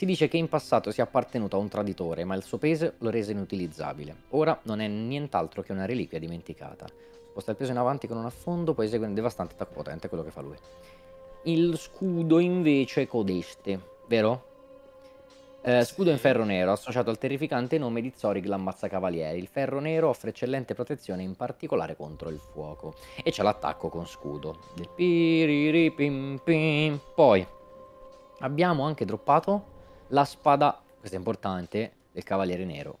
Si dice che in passato sia appartenuto a un traditore, ma il suo peso lo rese inutilizzabile. Ora non è nient'altro che una reliquia dimenticata. Sposta il peso in avanti con un affondo, poi esegue un devastante attacco potente, quello che fa lui. Il scudo invece codeste, vero? Eh, scudo in ferro nero, associato al terrificante nome di Zorig l'ammazza cavalieri. Il ferro nero offre eccellente protezione, in particolare contro il fuoco. E c'è l'attacco con scudo. Poi abbiamo anche droppato la spada, questo è importante, del Cavaliere Nero.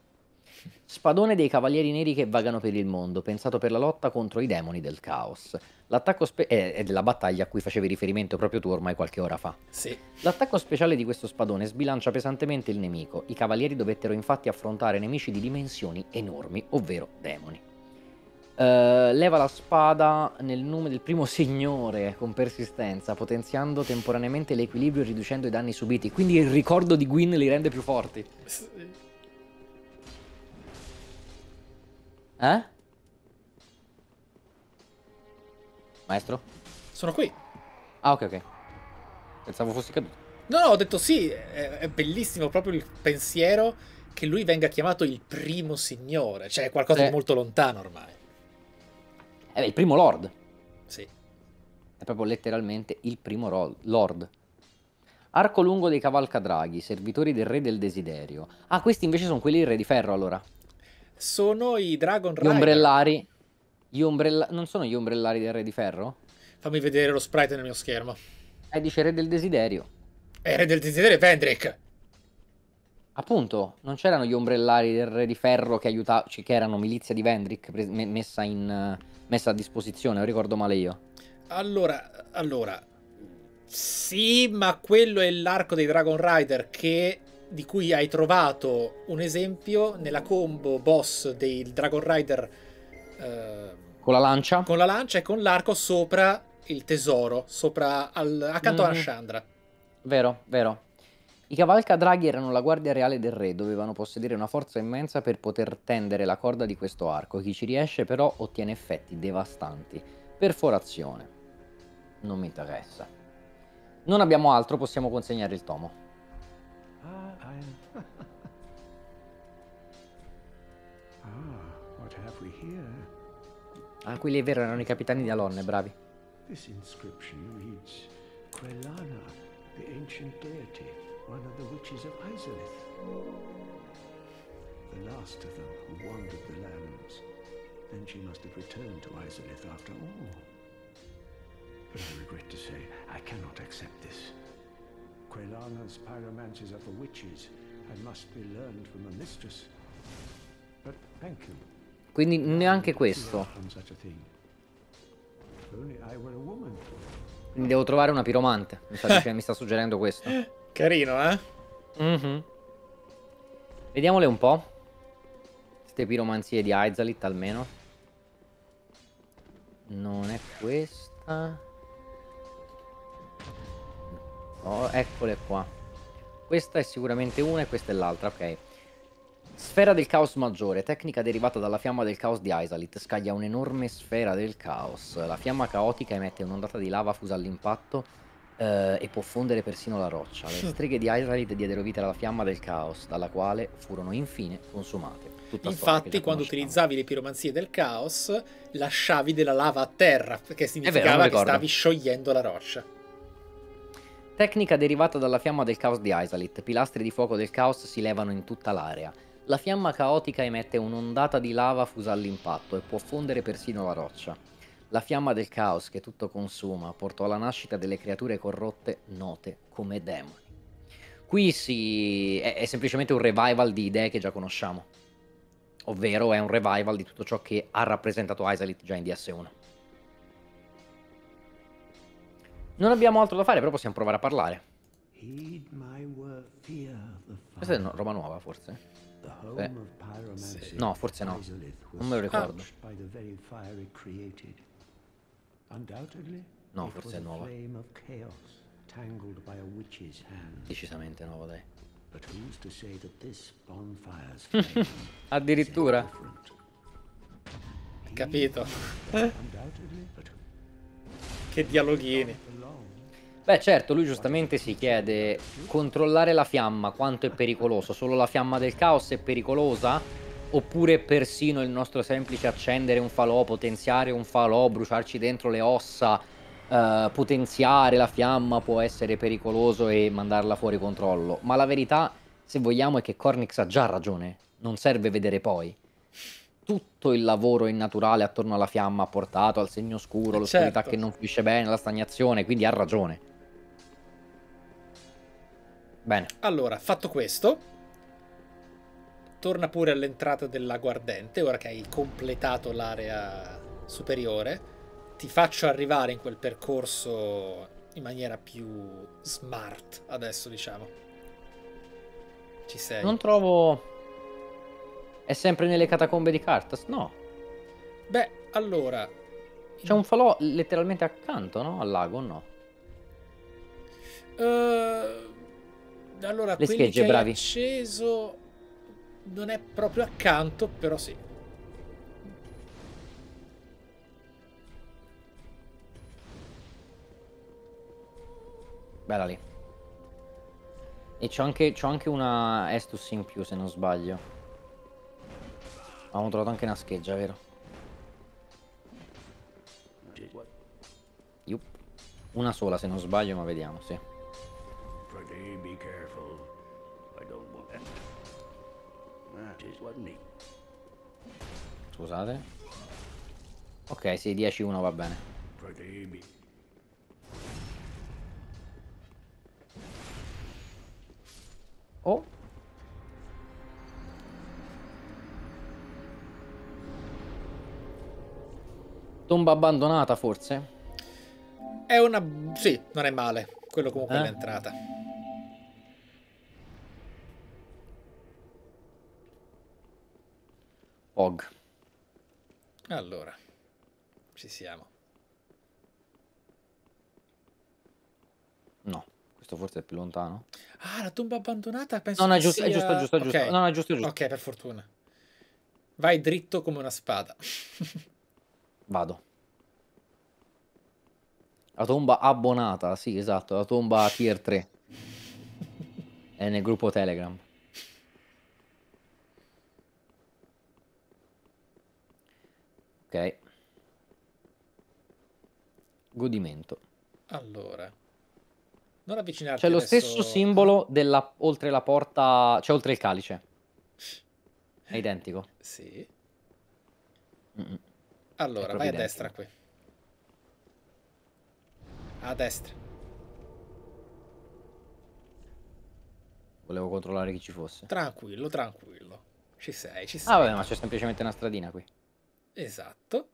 Spadone dei cavalieri neri che vagano per il mondo, pensato per la lotta contro i demoni del caos. L'attacco spe- eh, è della battaglia a cui facevi riferimento proprio tu ormai qualche ora fa. Sì. L'attacco speciale di questo spadone sbilancia pesantemente il nemico. I cavalieri dovettero infatti affrontare nemici di dimensioni enormi, ovvero demoni. Eh, leva la spada nel nome del primo signore con persistenza, potenziando temporaneamente l'equilibrio e riducendo i danni subiti. Quindi il ricordo di Gwyn li rende più forti. Eh? Maestro? Sono qui. Ah, ok, ok. Pensavo fossi caduto. No, no, ho detto sì, è, è bellissimo proprio il pensiero che lui venga chiamato il primo signore, cioè è qualcosa sì. di molto lontano ormai. È eh, il primo Lord. Sì. È proprio letteralmente il primo Lord. Arco lungo dei cavalcadraghi, servitori del re del desiderio. Ah, questi invece sono quelli del re di ferro, allora. Sono i Dragon Rider. Gli ombrellari. Gli ombrella... Non sono gli ombrellari del re di ferro? Fammi vedere lo sprite nel mio schermo. Eh, dice re del desiderio. È eh, re del desiderio è Vendrick. Appunto, non c'erano gli ombrellari del re di ferro che aiutavano, cioè, che erano milizia di Vendrick messa in... Uh messa a disposizione, non ricordo male io. Allora, allora, sì, ma quello è l'arco dei Dragon Rider che, di cui hai trovato un esempio nella combo boss del Dragon Rider... Eh, con la lancia? Con la lancia e con l'arco sopra il tesoro, sopra al, accanto mm. alla Shandra. Mhm. Vero, vero. I Cavalca Draghi erano la guardia reale del re, dovevano possedere una forza immensa per poter tendere la corda di questo arco, chi ci riesce però ottiene effetti devastanti. Perforazione. Non mi interessa. Non abbiamo altro, possiamo consegnare il tomo. Ah, ah, quelli è vero, erano i capitani di Alonne, bravi. Questa inscrizione dice Quelana, the ancient deity one of the witches of Isolith. The last of them who wandered the lands. Then she must have returned to Isolith after all. But I regret to say, I cannot accept this. Quelana's pyromancies are for witches and must be learned from a mistress. But thank you. Quindi neanche questo. Quindi devo trovare una piromante. Mi sta, mi sta suggerendo questo. Carino, eh? Mm -hmm. Vediamole un po'. Queste piromanzie di Aizalit almeno. Non è questa. Oh, eccole qua. Questa è sicuramente una e questa è l'altra, ok. Sfera del caos maggiore, tecnica derivata dalla fiamma del caos di Aizalit, scaglia un'enorme sfera del caos. La fiamma caotica emette un'ondata di lava fusa all'impatto eh, e può fondere persino la roccia. Le streghe di Aizalid diedero vita alla fiamma del caos, dalla quale furono infine consumate. Tutta Infatti, quando utilizzavi le piromanzie del caos, lasciavi della lava a terra, che significava vero, che stavi sciogliendo la roccia. Tecnica derivata dalla fiamma del caos di Isalit. Pilastri di fuoco del caos si levano in tutta l'area. La fiamma caotica emette un'ondata di lava fusa all'impatto e può fondere persino la roccia. La fiamma del caos che tutto consuma portò alla nascita delle creature corrotte note come demoni. Qui si... è, è semplicemente un revival di idee che già conosciamo, ovvero è un revival di tutto ciò che ha rappresentato Isalith già in DS1. Non abbiamo altro da fare, però possiamo provare a parlare. Questa è no, roba nuova, forse? Sì. No, forse no. Non me lo ricordo. No, forse è nuova. Decisamente nuova, dai. Addirittura. Capito. Eh? che dialoghini. Beh certo, lui giustamente si chiede controllare la fiamma, quanto è pericoloso? Solo la fiamma del caos è pericolosa? oppure persino il nostro semplice accendere un falò, potenziare un falò, bruciarci dentro le ossa, eh, potenziare la fiamma può essere pericoloso e mandarla fuori controllo. Ma la verità, se vogliamo, è che Cornix ha già ragione, non serve vedere poi. Tutto il lavoro innaturale attorno alla fiamma ha portato al segno scuro, all'oscurità eh, certo. che non fluisce bene, alla stagnazione, quindi ha ragione. Bene. Allora, fatto questo, torna pure all'entrata del lago ardente, ora che hai completato l'area superiore. Ti faccio arrivare in quel percorso in maniera più smart adesso, diciamo. Ci sei. Non trovo... È sempre nelle catacombe di Cartas? No. Beh, allora... C'è un falò letteralmente accanto, no? Al lago, no? Uh, allora, Le schegge, bravi. acceso non è proprio accanto, però sì. Bella lì. E c'ho anche, anche, una Estus in più, se non sbaglio. Abbiamo trovato anche una scheggia, vero? Una sola, se non sbaglio, ma vediamo, sì. Pretty be careful. Eh, Scusate. Ok, sì, 10-1 va bene. Oh. Tomba abbandonata forse? È una... sì, non è male. Quello comunque eh? è l'entrata. Og. Allora, ci siamo. No, questo forse è più lontano. Ah, la tomba abbandonata penso No, è giusto, sia... è giusto, è giusto, è giusto. Okay. No, è giusto, è giusto. Ok, per fortuna. Vai dritto come una spada. Vado. La tomba abbonata, sì, esatto, la tomba tier 3. è nel gruppo Telegram. Ok. Godimento. Allora. Non avvicinarti C'è lo adesso... stesso simbolo della, oltre la porta, cioè oltre il calice. È identico. sì. Mm -mm. Allora, vai identico. a destra qui. A destra. Volevo controllare chi ci fosse. Tranquillo, tranquillo. Ci sei, ci sei. Ah, vabbè, ma c'è semplicemente una stradina qui. Esatto.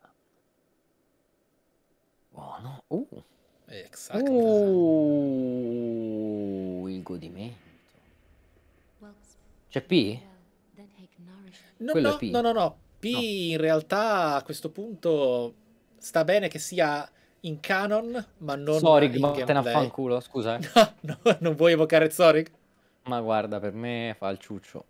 Buono. Uh. Exact. Uh, il godimento. C'è P? No, no, P. no, no, no. P no. in realtà a questo punto sta bene che sia in canon, ma non Zorig, in ma te ne affanculo, scusa. Eh. No, no, non vuoi evocare Zorig? Ma guarda, per me fa il ciuccio.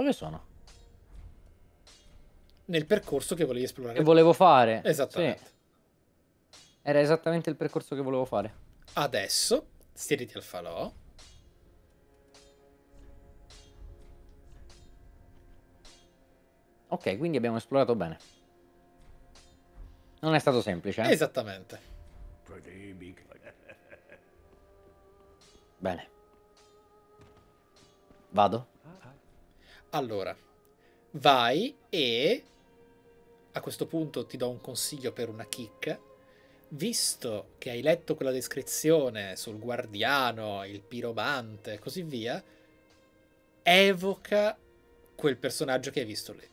Dove sono? Nel percorso che volevi esplorare. Che volevo fare. Esattamente. Sì. Era esattamente il percorso che volevo fare. Adesso, siediti al falò. Ok, quindi abbiamo esplorato bene. Non è stato semplice. Eh? Esattamente. Bene. Vado. Allora, vai e a questo punto ti do un consiglio per una chicca. Visto che hai letto quella descrizione sul guardiano, il piromante e così via, evoca quel personaggio che hai visto lì.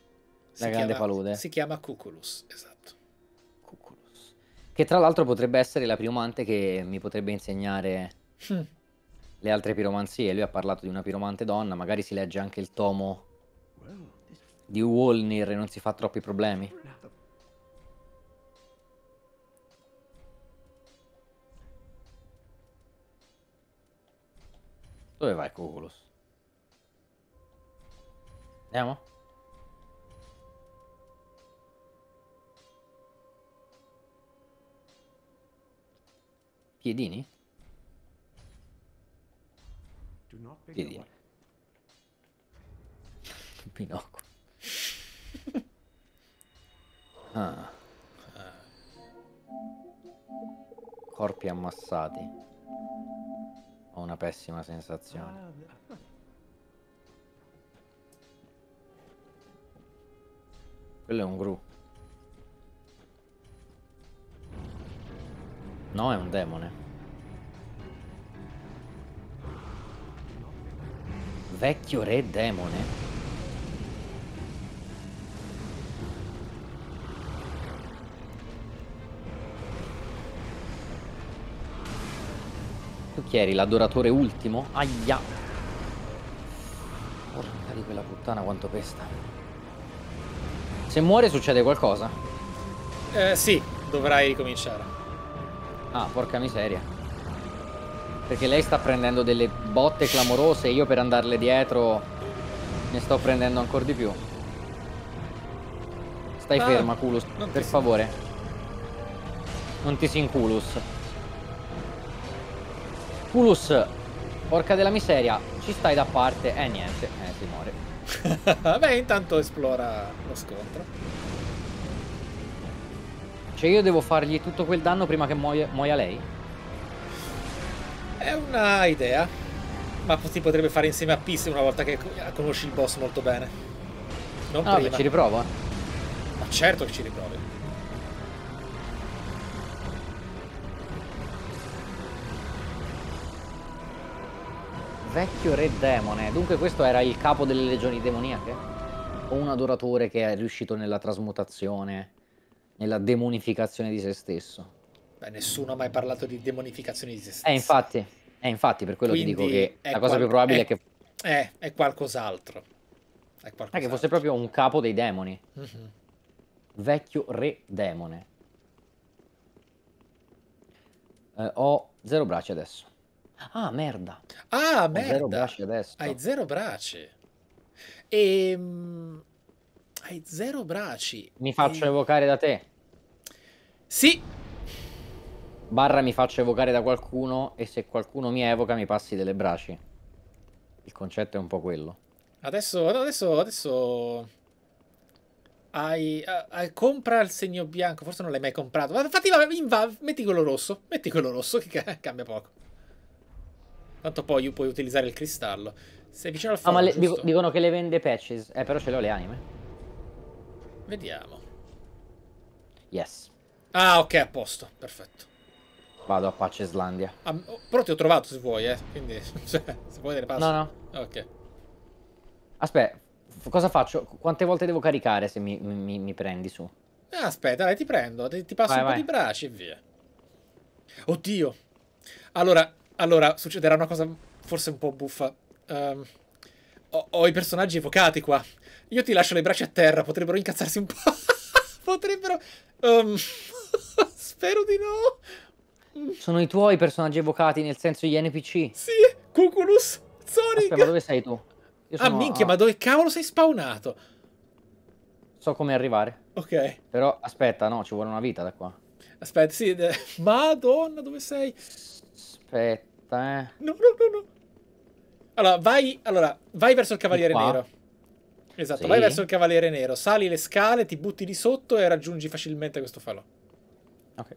Si La grande chiama, palude. Si chiama Cuculus, esatto. Cuculus. Che tra l'altro potrebbe essere la piromante che mi potrebbe insegnare hm. le altre piromanzie. Lui ha parlato di una piromante donna, magari si legge anche il tomo di Wolnir e non si fa troppi problemi. Dove vai Kokulus? Andiamo? Piedini? Piedini binocolo. ah. Corpi ammassati. Ho una pessima sensazione. Quello è un gru. No, è un demone. Vecchio re demone. Cocchieri, l'adoratore ultimo. Aia! Porca di quella puttana quanto pesta. Se muore succede qualcosa? Eh, sì, dovrai ricominciare. Ah, porca miseria. Perché lei sta prendendo delle botte clamorose e io per andarle dietro ne sto prendendo ancora di più. Stai ah, ferma, Culus, per favore. Non ti si inculus. Pulus, porca della miseria, ci stai da parte. Eh niente, eh si muore. Beh, intanto esplora lo scontro. Cioè io devo fargli tutto quel danno prima che muoia, muoia lei? È una idea. Ma si potrebbe fare insieme a Piss una volta che eh, conosci il boss molto bene. Non no, ah, prima. ci riprovo. Eh. Ma certo che ci riprovi. vecchio re demone. Dunque questo era il capo delle legioni demoniache? O un adoratore che è riuscito nella trasmutazione, nella demonificazione di se stesso? Beh, nessuno ha mai parlato di demonificazione di se eh, stesso. Eh, infatti, eh, infatti per quello Quindi ti dico che la cosa più probabile è, è che... Eh, è qualcos'altro. È, qualcos è, che fosse proprio un capo dei demoni. Mm -hmm. Vecchio re demone. Eh, ho zero braccia adesso. Ah, merda. Ah, Ho merda. Zero bracci adesso. Hai zero bracci. E... Ehm, hai zero bracci. Mi faccio e... Ehm, evocare da te. Sì. Barra mi faccio evocare da qualcuno e se qualcuno mi evoca mi passi delle braci. Il concetto è un po' quello. Adesso, adesso, adesso... Hai, hai, compra il segno bianco, forse non l'hai mai comprato. Ma infatti, va, va, metti quello rosso, metti quello rosso che cambia poco. Tanto poi puoi utilizzare il cristallo. Sei vicino al fondo. Ah, ma le, dico, dicono che le vende patches. Eh, però ce le ho le anime. Vediamo. Yes. Ah, ok, a posto. Perfetto. Vado a Pace Islandia. Ah, però ti ho trovato se vuoi, eh. Quindi, cioè, se vuoi te ne passo. No, no. Ok. Aspetta, cosa faccio? Quante volte devo caricare se mi, mi, mi prendi su? Eh, aspetta, dai, ti prendo. Ti, ti passo vai, un vai. po' di braci e via. Oddio. Allora, allora, succederà una cosa forse un po' buffa. Um, ho, ho, i personaggi evocati qua. Io ti lascio le braccia a terra, potrebbero incazzarsi un po'. potrebbero... Um, spero di no. Sono i tuoi personaggi evocati, nel senso gli NPC. Sì, Cuculus, Sonic. Aspetta, ma dove sei tu? Io ah, minchia, a... ma dove cavolo sei spawnato? So come arrivare. Ok. Però aspetta, no, ci vuole una vita da qua. Aspetta, sì. Madonna, dove sei? Aspetta aspetta, eh. No, no, no, no. Allora, vai, allora, vai verso il Cavaliere Nero. Esatto, sì. vai verso il Cavaliere Nero, sali le scale, ti butti di sotto e raggiungi facilmente questo falò. Ok.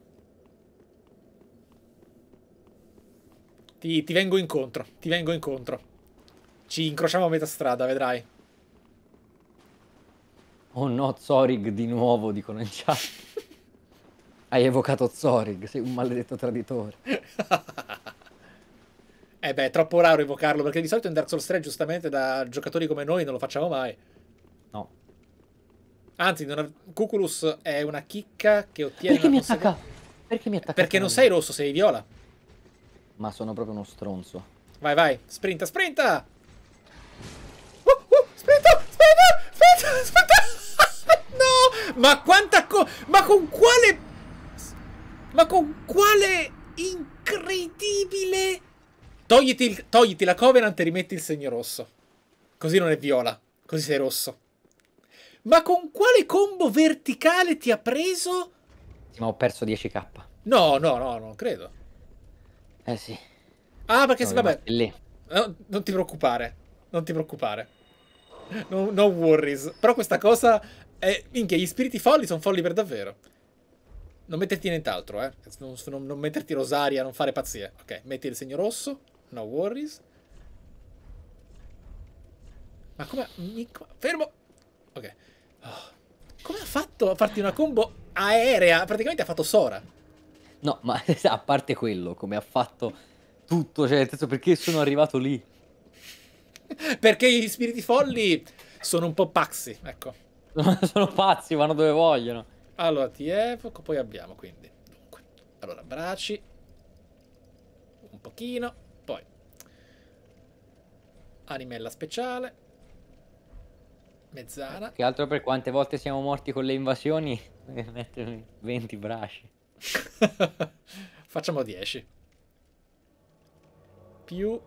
Ti, ti vengo incontro, ti vengo incontro. Ci incrociamo a metà strada, vedrai. Oh no, Zorig di nuovo, dicono in chat. Hai evocato Zorig, sei un maledetto traditore. Eh beh, è troppo raro evocarlo, perché di solito in Dark Souls 3, giustamente, da giocatori come noi non lo facciamo mai. No. Anzi, non Cuculus è una chicca che ottiene... Perché mi attacca? Perché mi attacca? Perché non sei rosso, sei viola. Ma sono proprio uno stronzo. Vai, vai, sprinta, sprinta! Uh, uh, sprinta, sprinta, sprinta, sprinta! no! Ma quanta co... Ma con quale... Ma con quale incredibile Togliti, il, togliti la Covenant e rimetti il segno rosso. Così non è viola. Così sei rosso. Ma con quale combo verticale ti ha preso? Ma ho perso 10k. No, no, no, non credo. Eh sì. Ah, perché no, vabbè. Lì. Eh, no, non ti preoccupare. Non ti preoccupare. No, no worries. Però questa cosa è... Minchia, gli spiriti folli sono folli per davvero. Non metterti nient'altro, eh. Non, non, non metterti rosaria, non fare pazzie. Ok, metti il segno rosso. No worries. Ma come... Fermo! Ok. Oh. Come ha fatto a farti una combo aerea? Praticamente ha fatto Sora. No, ma a parte quello, come ha fatto tutto, cioè nel senso perché sono arrivato lì? perché gli spiriti folli sono un po' pazzi, ecco. sono pazzi, vanno dove vogliono. Allora, TF, poi abbiamo quindi. Dunque. Allora, braci. Un pochino. Animella speciale. Mezzana. Che altro per quante volte siamo morti con le invasioni? 20 braci Facciamo 10. Più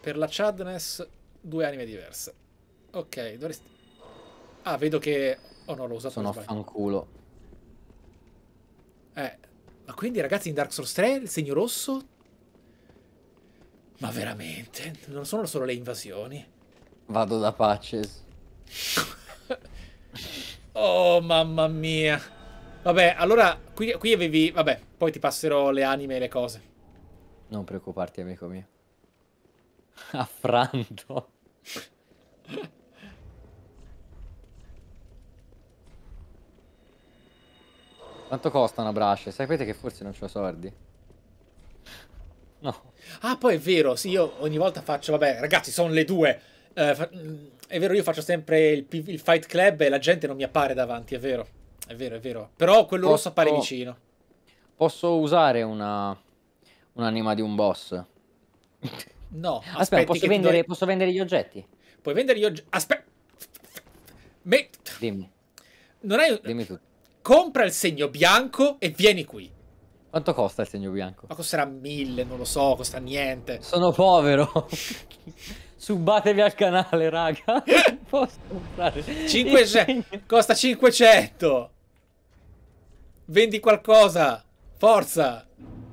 per la Chadness due anime diverse. Ok, dovresti... Ah, vedo che... Oh no, l'ho usato Sono fanculo. Eh, ma quindi ragazzi in Dark Souls 3 il segno rosso ma veramente? Non sono solo le invasioni. Vado da Paces. oh, mamma mia. Vabbè, allora, qui, qui avevi... Vabbè, poi ti passerò le anime e le cose. Non preoccuparti, amico mio. Affranto. Quanto costa una brace? Sapete che forse non c'ho soldi? No. Ah, poi è vero, sì, io ogni volta faccio, vabbè, ragazzi, sono le due. Eh, è vero, io faccio sempre il, il, Fight Club e la gente non mi appare davanti, è vero. È vero, è vero. Però quello posso, rosso appare vicino. Posso usare una, un'anima di un boss? No, aspetta, posso vendere, do... posso vendere, gli oggetti? Puoi vendere gli oggetti. Aspetta. Me... Dimmi. Non hai... Dimmi tu. Compra il segno bianco e vieni qui. Quanto costa il segno bianco? Ma costerà mille, non lo so, costa niente. Sono povero. Subatevi al canale, raga. posso comprare. 500. Costa 500. Vendi qualcosa. Forza.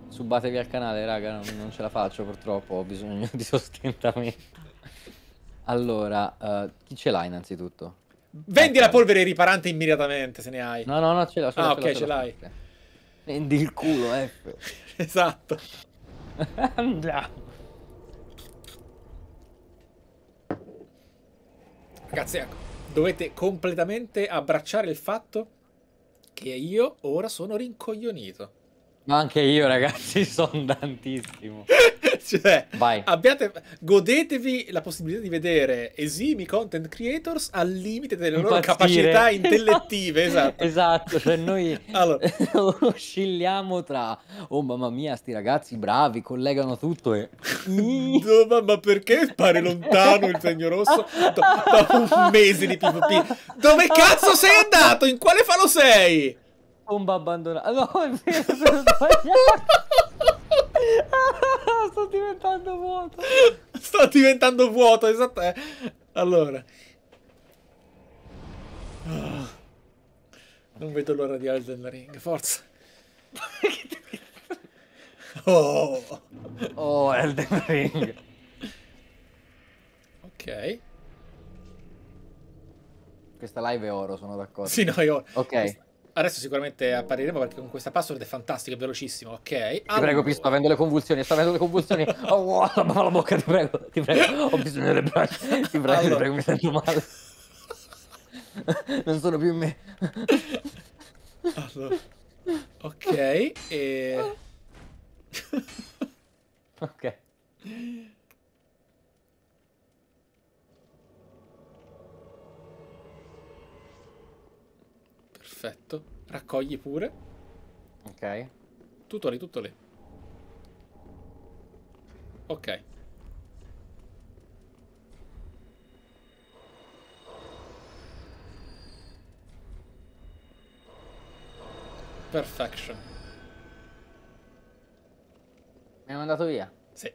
Subatevi al canale, raga. Non, non ce la faccio, purtroppo. Ho bisogno di sostentamento. Allora, uh, chi ce l'ha innanzitutto? Vendi okay. la polvere riparante immediatamente, se ne hai. No, no, no, ce l'ho. Ah, ok, ce l'hai. Prendi il culo, F. Eh. esatto. Andiamo. Ragazzi, ecco, dovete completamente abbracciare il fatto che io ora sono rincoglionito. Ma anche io, ragazzi, sono tantissimo. cioè, Vai. Abbiate, godetevi la possibilità di vedere esimi content creators al limite delle Impazzire. loro capacità intellettive. esatto. esatto, cioè noi allora. oscilliamo tra, oh mamma mia, sti ragazzi bravi, collegano tutto e... no, ma perché pare lontano il segno rosso dopo un mese di PvP? Dove cazzo sei andato? In quale falo sei? Bomba abbandonata. No, è vero, sono sbagliato ah, sto diventando vuoto. Sto diventando vuoto, esatto. Eh. Allora. Ah. Non vedo l'ora di Elden Ring, forza. oh. oh, Elden Ring. ok. Questa live è oro, sono d'accordo. Sì, no, è oro. Ok. Questa... Adesso sicuramente appariremo perché con questa password è fantastico, è velocissima, ok? Allora... Ti prego, Pi, sto avendo le convulsioni, sto avendo le convulsioni. Oh, wow, la, la bocca, ti prego, ti prego. Ho bisogno delle braccia, ti prego, allora... ti prego, mi sento male. non sono più in me. Allora. Ok, e... ok. Perfetto. Raccogli pure. Ok. Tutto lì, tutto lì. Ok. Perfection. Mi hanno mandato via? Sì.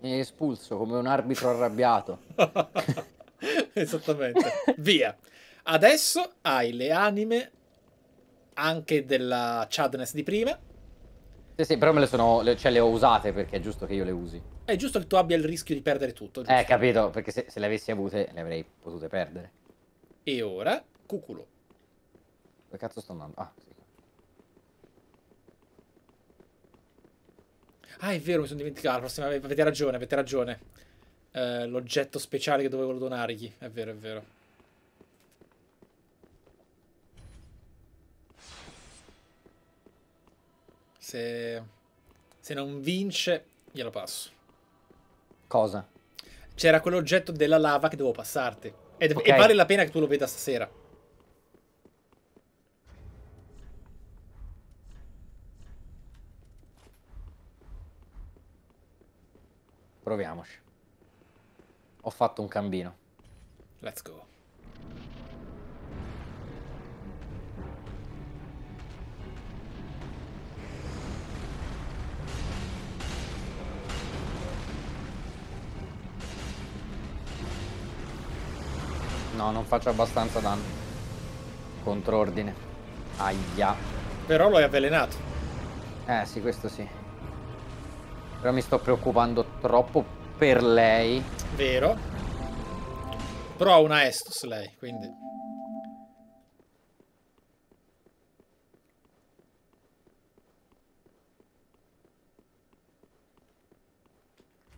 Mi hai espulso come un arbitro arrabbiato. Esattamente. via. Adesso hai le anime anche della Chadness di prima. Sì, sì, però me le sono. Le, cioè, le ho usate perché è giusto che io le usi. È giusto che tu abbia il rischio di perdere tutto. Eh, giusto? Eh, capito, perché se, se, le avessi avute le avrei potute perdere. E ora, cuculo. Dove cazzo sto andando? Ah, sì. Ah, è vero, mi sono dimenticato. La prossima, avete ragione, avete ragione. Eh, l'oggetto speciale che dovevo donargli. È vero, è vero. se, se non vince, glielo passo. Cosa? C'era quell'oggetto della lava che devo passarti. Ed, okay. E vale la pena che tu lo veda stasera. Proviamoci. Ho fatto un cammino. Let's go. No, non faccio abbastanza danno. Controordine. Aia. Però lo hai avvelenato. Eh sì, questo sì. Però mi sto preoccupando troppo per lei. Vero. Però ha una Estus lei, quindi...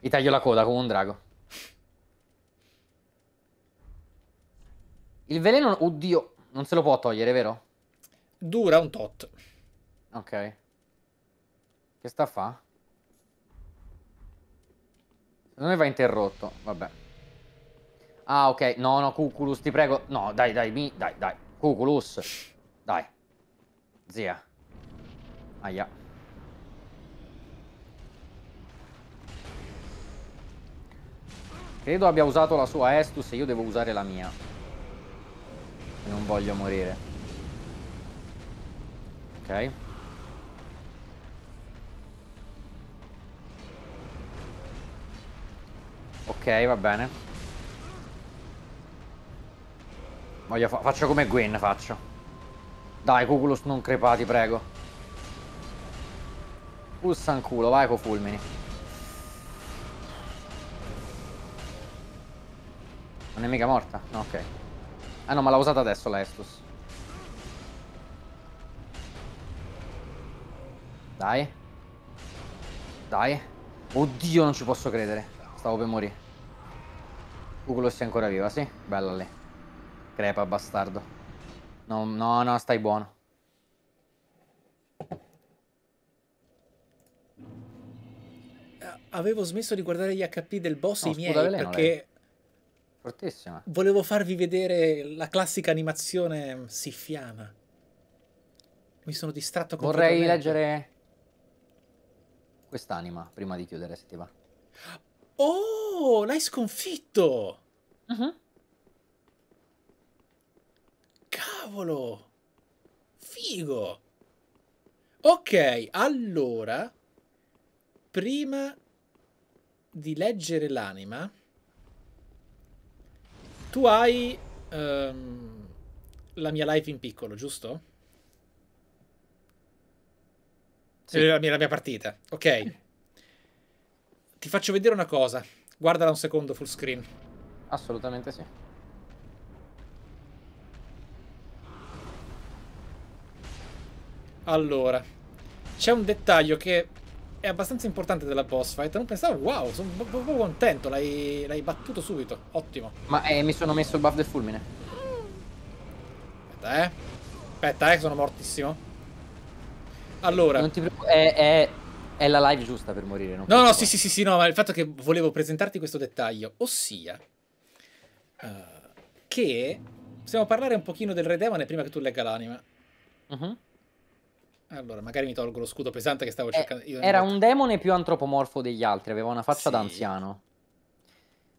Gli taglio la coda come un drago. Il veleno, oddio, non se lo può togliere, vero? Dura un tot. Ok. Che sta a fa? Non me va interrotto, vabbè. Ah, ok, no, no, Cuculus, ti prego. No, dai, dai, mi... Dai, dai, Cuculus. Dai. Zia. Aia. Credo abbia usato la sua Estus e io devo usare la mia. Non voglio morire. Ok. Ok, va bene. Voglio fa faccio come Gwen, faccio. Dai, Cuculus, non crepati, prego. Pulsan culo, vai con fulmini. Non è mica morta? No, ok. Ah no, ma l'ha usata adesso la Estus. Dai. Dai. Oddio, non ci posso credere. Stavo per morire. Ugolos è ancora viva, sì? Bella lì. Crepa, bastardo. No, no, no, stai buono. Avevo smesso di guardare gli HP del boss no, i miei perché... Lei Fortissima. Volevo farvi vedere la classica animazione siffiana. Mi sono distratto completamente. Vorrei leggere quest'anima prima di chiudere, se ti va. Oh, l'hai sconfitto! Uh mm-hmm. -huh. Cavolo! Figo! Ok, allora, prima di leggere l'anima... Tu hai ehm, la mia live in piccolo, giusto? Sì. Eh, la mia, la mia partita. Ok. Ti faccio vedere una cosa. Guardala un secondo full screen. Assolutamente sì. Allora, c'è un dettaglio che è abbastanza importante della boss fight. Non pensavo, wow, sono proprio contento, l'hai battuto subito. Ottimo. Ma eh, mi sono messo il buff del fulmine. Aspetta, eh. Aspetta, eh, sono mortissimo. Allora. Non ti preoccupare, è, è, è, la live giusta per morire, no? No, no, sì, sì, sì, sì, no, ma il fatto è che volevo presentarti questo dettaglio, ossia uh, che possiamo parlare un pochino del Redemone prima che tu legga l'anima. Uh mm-hmm. -huh. Eh, allora, magari mi tolgo lo scudo pesante che stavo eh, cercando. Eh, era un demone più antropomorfo degli altri, aveva una faccia sì. da anziano.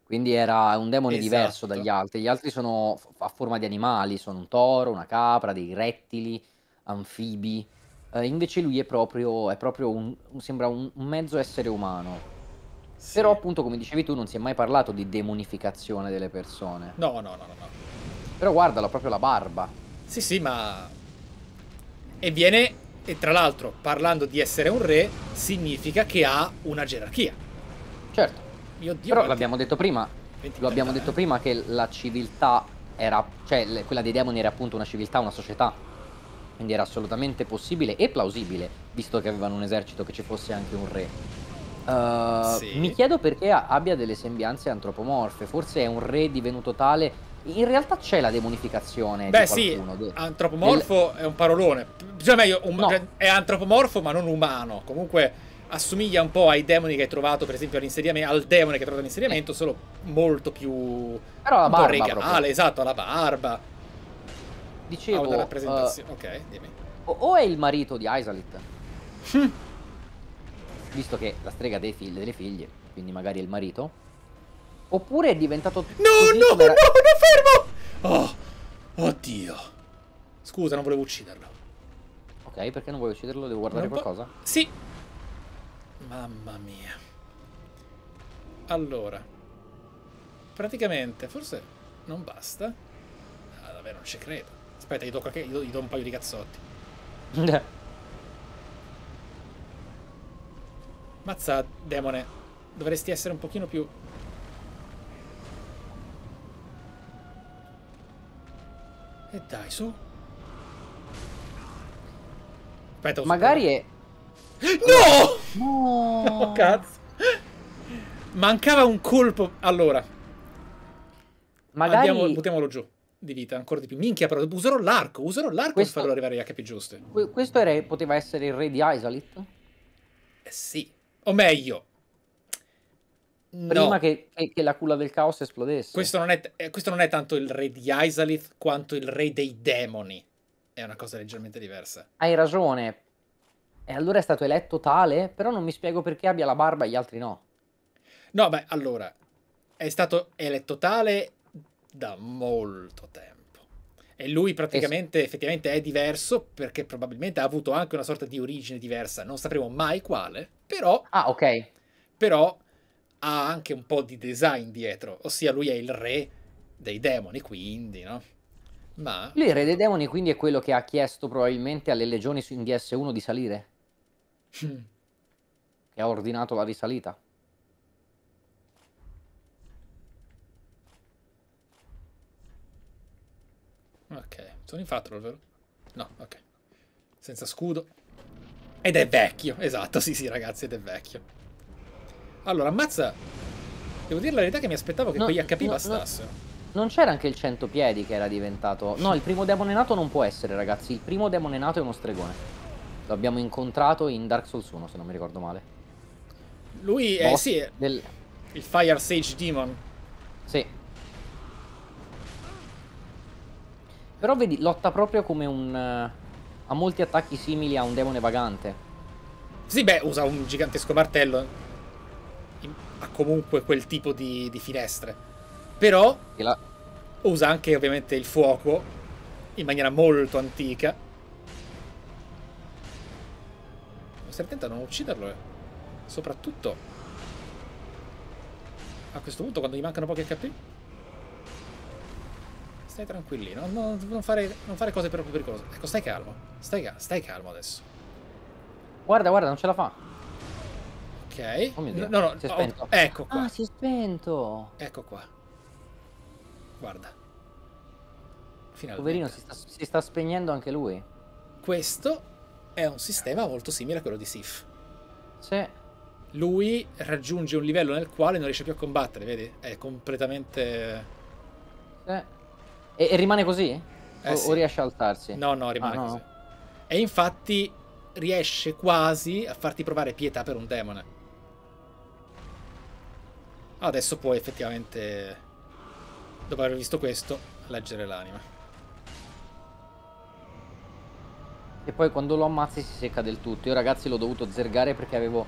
Quindi era un demone esatto. diverso dagli altri. Gli altri sono a forma di animali, sono un toro, una capra, dei rettili, anfibi. Eh, invece lui è proprio, è proprio un, sembra un mezzo essere umano. Sì. Però appunto, come dicevi tu, non si è mai parlato di demonificazione delle persone. No, no, no, no. no. Però guardalo, proprio la barba. Sì, sì, ma... E viene e tra l'altro, parlando di essere un re, significa che ha una gerarchia. Certo. Mio Dio, Però l'abbiamo detto prima, lo abbiamo detto eh. prima che la civiltà era, cioè quella dei demoni era appunto una civiltà, una società. Quindi era assolutamente possibile e plausibile, visto che avevano un esercito, che ci fosse anche un re. Uh, sì. Mi chiedo perché abbia delle sembianze antropomorfe. Forse è un re divenuto tale in realtà c'è la demonificazione Beh, sì, antropomorfo del... è un parolone. Cioè, meglio, un... No. Cioè, è antropomorfo ma non umano. Comunque assomiglia un po' ai demoni che hai trovato, per esempio, all'insediamento, al demone che hai trovato all'insediamento, eh. solo molto più... Però la barba regale, ah, esatto, alla barba. Dicevo... Ha ah, rappresentazione... Uh, ok, dimmi. O, è il marito di Isalit. Hm. Visto che la strega dei figli, delle figlie, quindi magari è il marito. Oppure è diventato... No, no, come... no, no, fermo! Oh, oddio. Scusa, non volevo ucciderlo. Ok, perché non vuoi ucciderlo? Devo guardare qualcosa? Sì. Mamma mia. Allora. Praticamente, forse non basta. Ah, vabbè, non ci credo. Aspetta, gli do, qualche... gli do, gli do un paio di cazzotti. Mazza, demone. Dovresti essere un pochino più E dai, su. Aspetta, Magari è... No! No! Oh, cazzo. Mancava un colpo. Allora. Magari... Andiamo, buttiamolo giù di vita, ancora di più. Minchia, però userò l'arco, userò l'arco questo... per farlo arrivare a capi giuste. Questo era, poteva essere il re di Isolith? Eh sì. O meglio, prima no. che, che, la culla del caos esplodesse. Questo non, è, eh, questo non, è, tanto il re di Isalith quanto il re dei demoni. È una cosa leggermente diversa. Hai ragione. E allora è stato eletto tale, però non mi spiego perché abbia la barba e gli altri no. No, beh, allora, è stato eletto tale da molto tempo. E lui praticamente, es- effettivamente, è diverso perché probabilmente ha avuto anche una sorta di origine diversa. Non sapremo mai quale, però... Ah, ok. Però ha anche un po' di design dietro, ossia lui è il re dei demoni, quindi, no? Ma... Lui, è il re dei demoni, quindi è quello che ha chiesto probabilmente alle legioni in DS1 di salire. Hmm. che ha ordinato la risalita. Ok, sono in fatto, vero? No, ok. Senza scudo. Ed è vecchio, esatto, sì sì ragazzi, ed è vecchio. Allora, ammazza. Devo dire la verità che mi aspettavo che no, quegli HP no, bastassero. No. Non c'era anche il cento piedi che era diventato... No, il primo demone nato non può essere, ragazzi. Il primo demone nato è uno stregone. L'abbiamo incontrato in Dark Souls 1, se non mi ricordo male. Lui è, eh, sì, del... il Fire Sage Demon. Sì. Però vedi, lotta proprio come un... Eh, ha molti attacchi simili a un demone vagante. Sì, beh, usa un gigantesco martello ha comunque quel tipo di, di finestre. Però la... usa anche ovviamente il fuoco in maniera molto antica. Stai attento a non ucciderlo, eh. Soprattutto a questo punto quando gli mancano pochi HP. Stai tranquillino, non, non, fare, non fare, cose troppo pericolose. Ecco, stai calmo. Stai, stai calmo adesso. Guarda, guarda, non ce la fa. Ok. Oh no, no, no. Si è oh, spento. Oh, ecco qua. Ah, si è spento. Ecco qua. Guarda. Finalmente. Poverino, si sta, si sta spegnendo anche lui. Questo è un sistema molto simile a quello di Sif. Sì. Lui raggiunge un livello nel quale non riesce più a combattere, vedi? È completamente... Sì. E, e rimane così? Eh, o, sì. o, riesce a alzarsi? No, no, rimane ah, no. E infatti riesce quasi a farti provare pietà per un demone. Adesso puoi effettivamente, dopo aver visto questo, leggere l'anima. E poi quando lo ammazzi si secca del tutto. Io ragazzi l'ho dovuto zergare perché avevo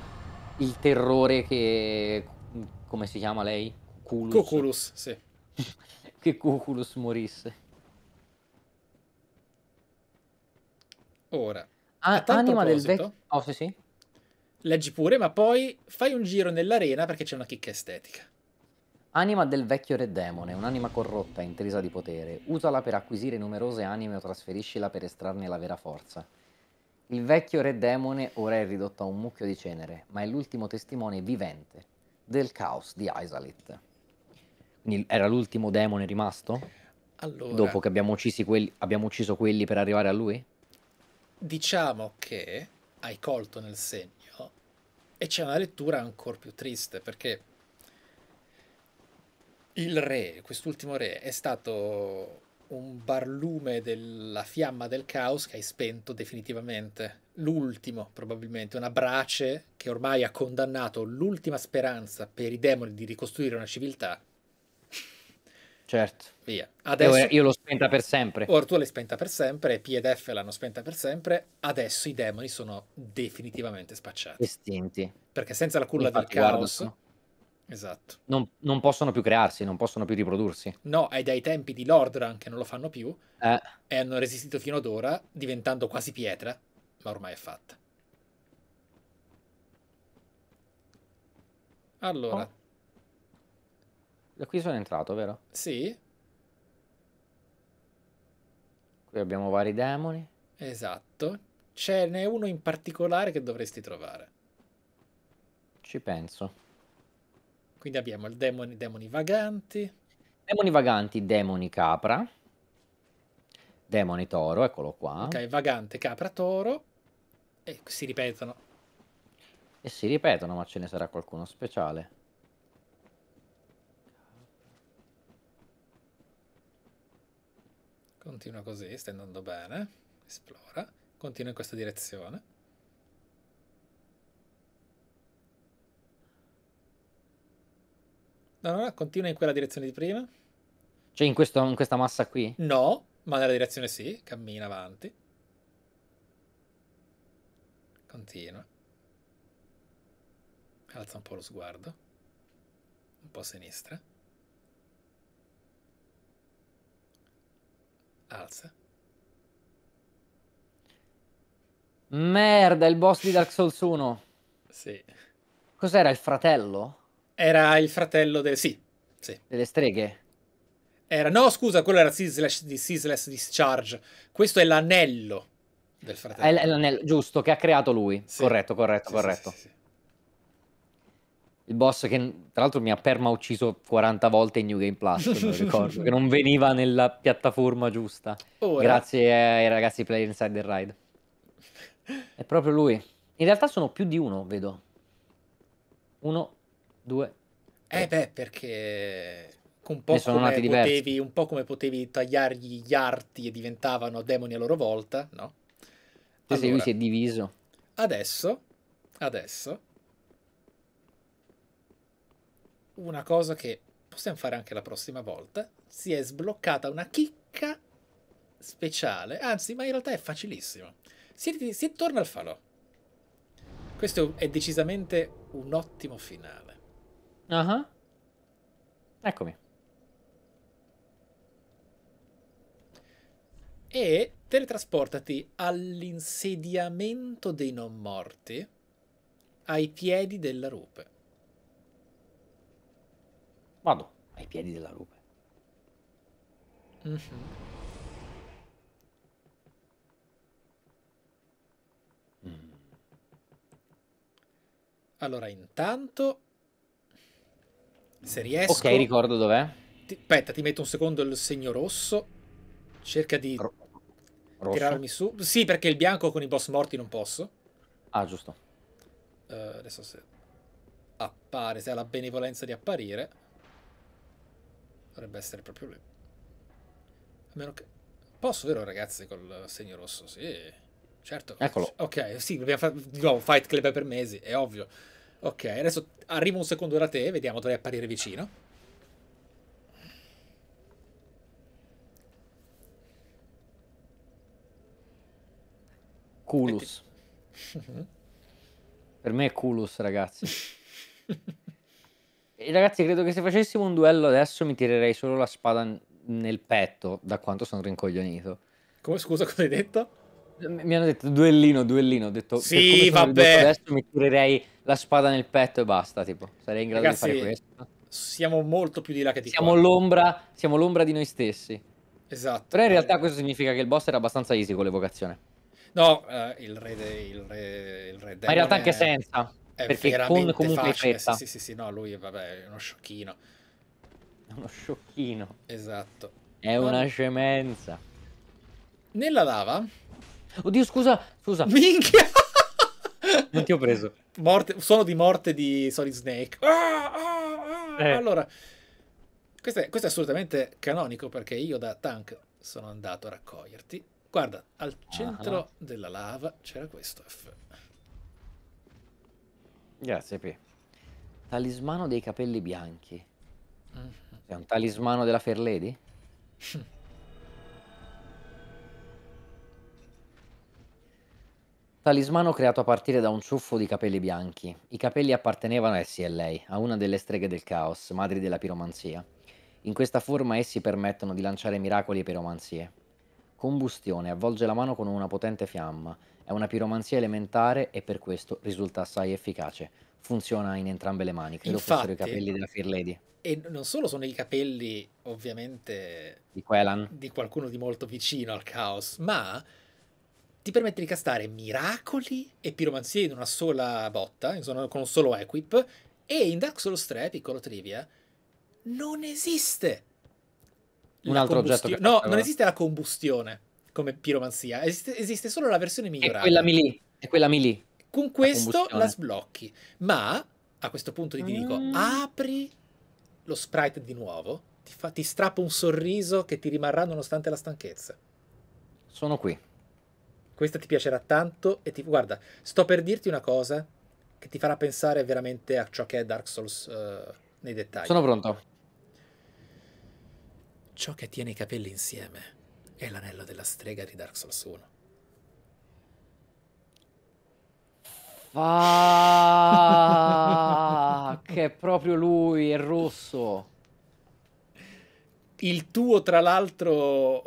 il terrore che... come si chiama lei? Cuculus. Cuculus, sì. che Cuculus morisse. Ora. Ah, a anima del vecchio... Oh, sì, sì leggi pure, ma poi fai un giro nell'arena perché c'è una chicca estetica. Anima del vecchio re demone, un'anima corrotta e intrisa di potere. Usala per acquisire numerose anime o trasferiscila per estrarne la vera forza. Il vecchio re demone ora è ridotto a un mucchio di cenere, ma è l'ultimo testimone vivente del caos di Isalith. Quindi era l'ultimo demone rimasto? Allora, Dopo che abbiamo, quelli, abbiamo ucciso quelli per arrivare a lui? Diciamo che hai colto nel senso e c'è una lettura ancora più triste perché il re, quest'ultimo re, è stato un barlume della fiamma del caos che hai spento definitivamente. L'ultimo, probabilmente, una brace che ormai ha condannato l'ultima speranza per i demoni di ricostruire una civiltà certo. Via. Adesso... Io, io l'ho spenta per sempre. Or tu l'hai spenta per sempre, P ed F l'hanno spenta per sempre, adesso i demoni sono definitivamente spacciati. Estinti. Perché senza la culla Infatti, del caos... Esatto. Non, non, possono più crearsi, non possono più riprodursi. No, è dai tempi di Lordran che non lo fanno più eh. e hanno resistito fino ad ora, diventando quasi pietra, ma ormai è fatta. Allora, oh. Da qui sono entrato, vero? Sì. Qui abbiamo vari demoni. Esatto. Ce n'è uno in particolare che dovresti trovare. Ci penso. Quindi abbiamo il demoni, demoni vaganti. Demoni vaganti, demoni capra. Demoni toro, eccolo qua. Ok, vagante, capra, toro. E si ripetono. E si ripetono, ma ce ne sarà qualcuno speciale. Continua così, sta andando bene. Esplora. Continua in questa direzione. No, no, no, continua in quella direzione di prima. Cioè in, questo, in questa massa qui? No, ma nella direzione sì, cammina avanti. Continua. Alza un po' lo sguardo. Un po' a sinistra. Alza. Merda, il boss di Dark Souls 1. Sì. Cos'era il fratello? Era il fratello del... Sì, sì. Delle streghe? Era... No, scusa, quello era Seasless, Seasless Discharge. Questo è l'anello del fratello. È l'anello, giusto, che ha creato lui. Sì. Corretto, corretto, sì, corretto. Sì, il boss che tra l'altro mi ha perma ucciso 40 volte in New Game Plus, che non ricordo, che non veniva nella piattaforma giusta. Ora. Grazie ai ragazzi di Play Inside the Ride. È proprio lui. In realtà sono più di uno, vedo. Uno, due. Tre. Eh beh, perché un po, potevi, un po, come potevi, tagliargli gli arti e diventavano demoni a loro volta, no? Ah, allora, lui si è diviso. Adesso, adesso una cosa che possiamo fare anche la prossima volta. Si è sbloccata una chicca speciale, anzi, ma in realtà è facilissima. Si, si torna al falò. Questo è decisamente un ottimo finale. Uh -huh. Eccomi. E teletrasportati all'insediamento dei non morti ai piedi della rupe. Vado ai piedi della rupe. Mm-hmm. Mm -hmm. Allora, intanto, se riesco... Ok, ricordo dov'è. Ti... Aspetta, ti metto un secondo il segno rosso. Cerca di Ro rosso. tirarmi su. Sì, perché il bianco con i boss morti non posso. Ah, giusto. Uh, adesso se appare, se ha la benevolenza di apparire. Dovrebbe essere proprio lui. A meno che... Posso, vero ragazzi, col segno rosso? Sì, certo. Eccolo. Ok, sì, dobbiamo fare no, Fight Club per mesi, è ovvio. Ok, adesso arrivo un secondo da te, vediamo, dovrei apparire vicino. Culus. Mhm. per me è Culus, ragazzi. ragazzi, credo che se facessimo un duello adesso mi tirerei solo la spada nel petto, da quanto sono rincoglionito. Come scusa, cosa hai detto? Mi hanno detto duellino, duellino, ho detto sì, vabbè. adesso mi tirerei la spada nel petto e basta, tipo, sarei in grado ragazzi, di fare questo. Siamo molto più di là che di siamo l'ombra, siamo l'ombra di noi stessi. Esatto. Però in realtà questo significa che il boss era abbastanza easy con l'evocazione. No, eh, il re, de, il re, il re Ma in realtà anche è... senza. È perché con comunque facile. fretta. Eh, sì, sì, sì, no, lui vabbè, è uno sciocchino. Uno sciocchino. Esatto. È no. una scemenza. Nella lava? Oddio, scusa, scusa. Minchia! Non ti ho preso. Morte, suono di morte di Solid Snake. Ah, ah, ah, Eh. Allora, questo è, questo è, assolutamente canonico perché io da tank sono andato a raccoglierti. Guarda, al ah. centro della lava c'era questo F. Grazie, Pi. Talismano dei capelli bianchi. Mhm. È un talismano della Fair Lady? Talismano creato a partire da un ciuffo di capelli bianchi. I capelli appartenevano a essi e lei, a una delle streghe del caos, madri della piromanzia. In questa forma essi permettono di lanciare miracoli e piromanzie. Combustione avvolge la mano con una potente fiamma, è una piromanzia elementare e per questo risulta assai efficace. Funziona in entrambe le mani, credo Infatti, fossero i capelli della Fear Lady. E non solo sono i capelli, ovviamente, di Quellan, di qualcuno di molto vicino al caos, ma ti permette di castare miracoli e piromanzie in una sola botta, insomma, con un solo equip, e in Dark Souls 3, piccolo trivia, non esiste un altro oggetto. No, non esiste la combustione come piromanzia. Esiste, esiste solo la versione migliorata. È quella melee. È quella melee. Con questo la, la sblocchi. Ma a questo punto ti dico, mm. apri lo sprite di nuovo, ti, fa, ti strappa un sorriso che ti rimarrà nonostante la stanchezza. Sono qui. Questa ti piacerà tanto e ti... Guarda, sto per dirti una cosa che ti farà pensare veramente a ciò che è Dark Souls uh, nei dettagli. Sono pronto. Ciò che tiene i capelli insieme è l'anello della strega di Dark Souls 1. Ah, che è proprio lui, è rosso. Il tuo, tra l'altro,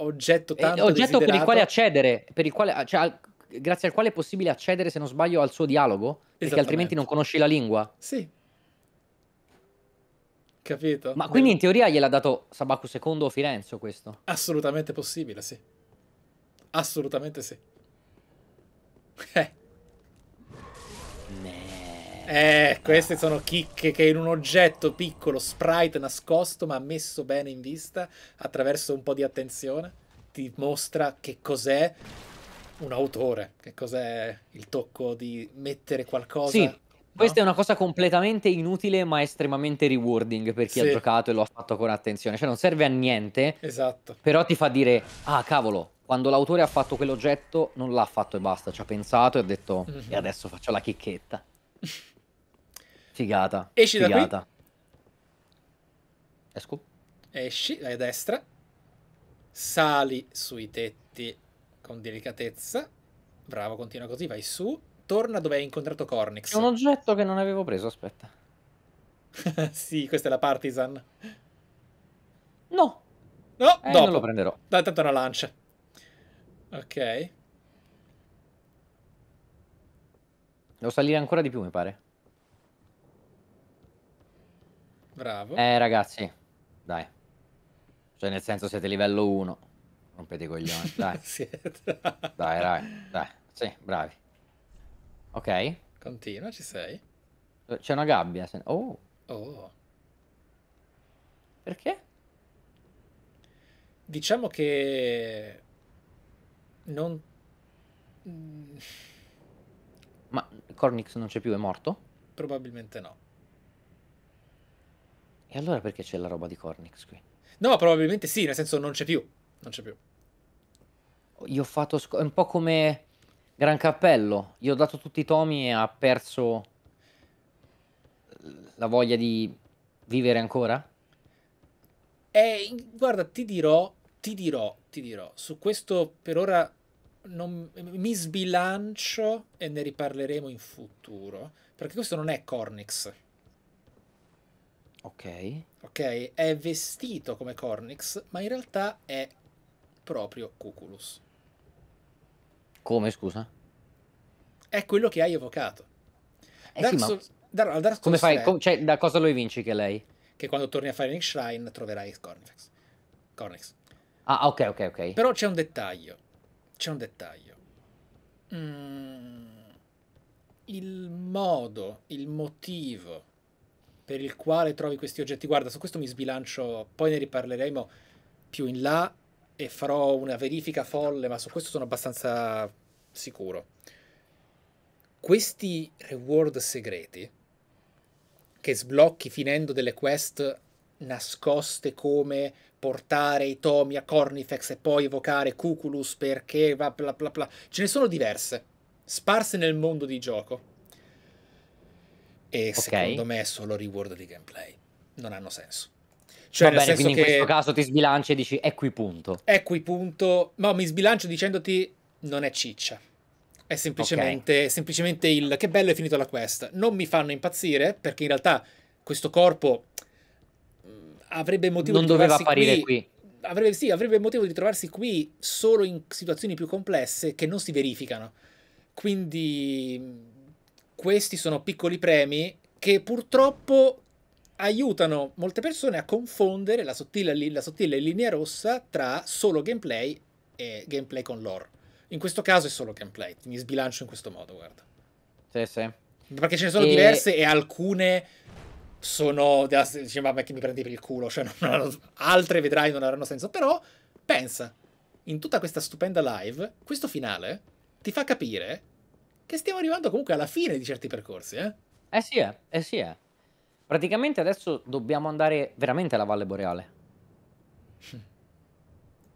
oggetto eh, tanto Oggetto per il quale accedere, per il quale, cioè, grazie al quale è possibile accedere, se non sbaglio, al suo dialogo, perché altrimenti non conosci la lingua. Sì, Capito? Ma quindi eh. in teoria gliel'ha dato Sabaku II o Firenze questo? Assolutamente possibile, sì. Assolutamente sì. Eh. Eh, queste sono chicche che in un oggetto piccolo, sprite nascosto, ma messo bene in vista, attraverso un po' di attenzione, ti mostra che cos'è un autore, che cos'è il tocco di mettere qualcosa sì. Questa è una cosa completamente inutile ma estremamente rewarding per chi sì. ha giocato e lo ha fatto con attenzione. Cioè non serve a niente. Esatto. Però ti fa dire, ah cavolo, quando l'autore ha fatto quell'oggetto non l'ha fatto e basta. Ci ha pensato e ha detto, mm -hmm. e adesso faccio la chicchetta. Figata. Esci figata. da qui. Esco. Esci, dai a destra. Sali sui tetti con delicatezza. Bravo, continua così, vai su torna dove hai incontrato Cornix. È un oggetto che non avevo preso, aspetta. sì, questa è la Partisan. No. No, eh, dopo. non lo prenderò. Dai, tanto è una lancia. Ok. Devo salire ancora di più, mi pare. Bravo. Eh, ragazzi, dai. Cioè, nel senso, siete livello 1. Rompete i coglioni, dai. siete... dai, dai, dai. Sì, bravi. Ok. Continua, ci sei? C'è una gabbia. Oh. Oh. Perché? Diciamo che... Non... Ma Cornix non c'è più, è morto? Probabilmente no. E allora perché c'è la roba di Cornix qui? No, probabilmente sì, nel senso non c'è più. Non c'è più. Io ho fatto... È un po' come Gran cappello. Gli ho dato tutti i tomi e ha perso la voglia di vivere ancora? Eh, guarda, ti dirò, ti dirò, ti dirò. Su questo per ora non, mi sbilancio e ne riparleremo in futuro. Perché questo non è Cornix. Ok. Ok, è vestito come Cornix, ma in realtà è proprio Cuculus. Come, scusa? È quello che hai evocato. Eh Dark sì, Soul, ma... Dark, Dark Souls come fai? 3, com- cioè, da cosa lo evinci che lei? Che quando torni a Firing Shrine troverai Cornifex. Cornix. Ah, ok, ok, ok. Però c'è un dettaglio. C'è un dettaglio. Mm, il modo, il motivo per il quale trovi questi oggetti. Guarda, su questo mi sbilancio, poi ne riparleremo più in là e farò una verifica folle, ma su questo sono abbastanza sicuro. Questi reward segreti che sblocchi finendo delle quest nascoste come portare i tomi a Cornifex e poi evocare Cuculus perché va bla bla bla. Ce ne sono diverse, sparse nel mondo di gioco. E okay. secondo me è solo reward di gameplay. Non hanno senso. Cioè, Va bene, quindi in questo caso ti sbilancio e dici è qui punto. È qui punto, ma mi sbilancio dicendoti non è ciccia. È semplicemente, okay. semplicemente il che bello è finito la quest. Non mi fanno impazzire perché in realtà questo corpo mm, avrebbe motivo non di doveva apparire qui. qui. Avrebbe, sì, avrebbe motivo di trovarsi qui solo in situazioni più complesse che non si verificano. Quindi mm, questi sono piccoli premi che purtroppo aiutano molte persone a confondere la sottile, la sottile linea rossa tra solo gameplay e gameplay con lore. In questo caso è solo gameplay, mi sbilancio in questo modo, guarda. Sì, sì. Perché ce ne sono e... diverse e alcune sono... Diceva, ma che mi prendi per il culo, cioè hanno... altre vedrai non avranno senso, però pensa, in tutta questa stupenda live, questo finale ti fa capire che stiamo arrivando comunque alla fine di certi percorsi, eh? Eh sì, è, eh. eh sì è. Eh. Praticamente adesso dobbiamo andare veramente alla Valle Boreale.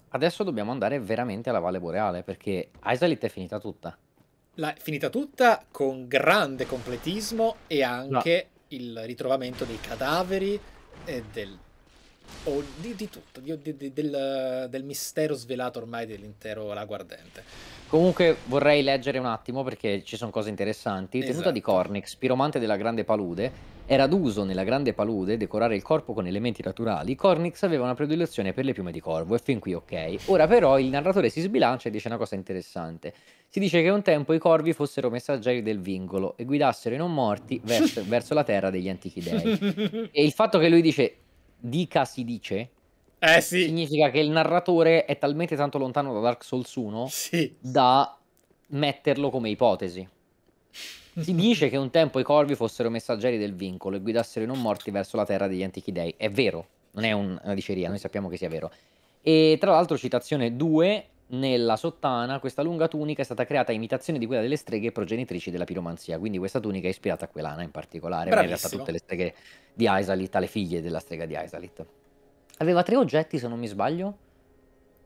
Adesso dobbiamo andare veramente alla Valle Boreale perché Isalit è finita tutta. La, è finita tutta con grande completismo e anche no. il ritrovamento dei cadaveri e del... Oh, di, di, tutto, di, di, del, del, mistero svelato ormai dell'intero lago ardente. Comunque vorrei leggere un attimo perché ci sono cose interessanti. Tenuta di esatto. Cornix, piromante della Grande Palude, era d'uso nella grande palude decorare il corpo con elementi naturali, Cornix aveva una predilezione per le piume di corvo e fin qui ok. Ora però il narratore si sbilancia e dice una cosa interessante. Si dice che un tempo i corvi fossero messaggeri del vingolo e guidassero i non morti verso, verso la terra degli antichi dei. E il fatto che lui dice dica si dice eh, sì. significa che il narratore è talmente tanto lontano da Dark Souls 1 sì. da metterlo come ipotesi. Si dice che un tempo i corvi fossero messaggeri del vincolo e guidassero i non morti verso la terra degli antichi dei. È vero, non è un, una diceria, noi sappiamo che sia vero. E tra l'altro, citazione 2, nella sottana questa lunga tunica è stata creata a imitazione di quella delle streghe progenitrici della piromanzia, quindi questa tunica è ispirata a quell'ana in particolare, Bravissimo. ma in realtà tutte le streghe di Isalit, alle figlie della strega di Isalit. Aveva tre oggetti se non mi sbaglio,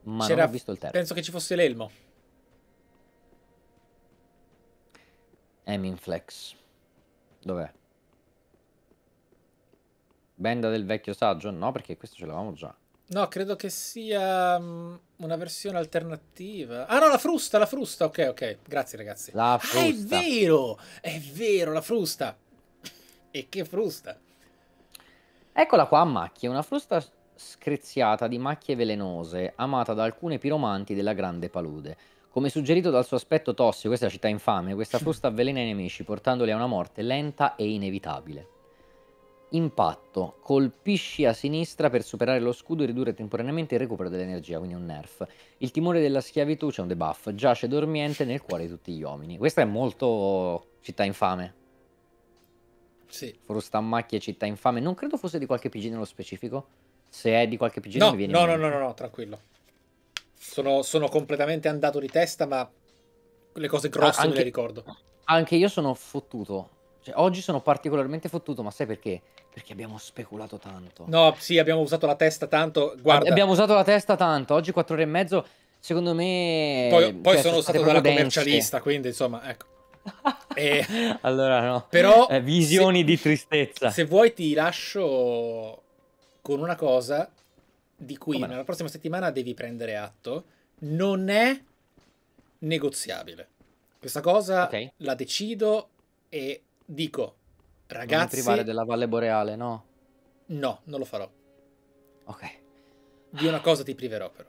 ma C'era, non ho visto il terzo. Penso che ci fosse l'elmo. Eminflex. Dov'è? Benda del vecchio saggio? No, perché questo ce l'avevamo già. No, credo che sia mm, una versione alternativa. Ah no, la frusta, la frusta. Ok, ok. Grazie ragazzi. La frusta. Ah, è vero! È vero, la frusta. E che frusta. Eccola qua a macchie, una frusta screziata di macchie velenose, amata da alcune piromanti della grande palude. Come suggerito dal suo aspetto tossico, questa è città infame, questa frusta avvelena i nemici, portandoli a una morte lenta e inevitabile. Impatto. Colpisci a sinistra per superare lo scudo e ridurre temporaneamente il recupero dell'energia, quindi un nerf. Il timore della schiavitù, c'è cioè un debuff, giace dormiente nel cuore di tutti gli uomini. Questa è molto città infame. Sì. Frusta a macchie, città infame. Non credo fosse di qualche PG nello specifico. Se è di qualche PG no, mi viene No, no, no, no, no, tranquillo. Sono, sono completamente andato di testa, ma le cose grosse ah, anche, me le ricordo. Anche io sono fottuto. Cioè, oggi sono particolarmente fottuto, ma sai perché? Perché abbiamo speculato tanto. No, sì, abbiamo usato la testa tanto. Guarda. Abbiamo usato la testa tanto. Oggi quattro ore e mezzo, secondo me... Poi, poi cioè, sono, sono stato dalla dense. commercialista, quindi insomma, ecco. e... Eh, allora no. Però... Eh, visioni se, di tristezza. Se vuoi ti lascio con una cosa di cui Come nella prossima settimana devi prendere atto non è negoziabile. Questa cosa okay. la decido e dico, ragazzi... Non privare della Valle Boreale, no? No, non lo farò. Ok. Di una cosa ti priverò però.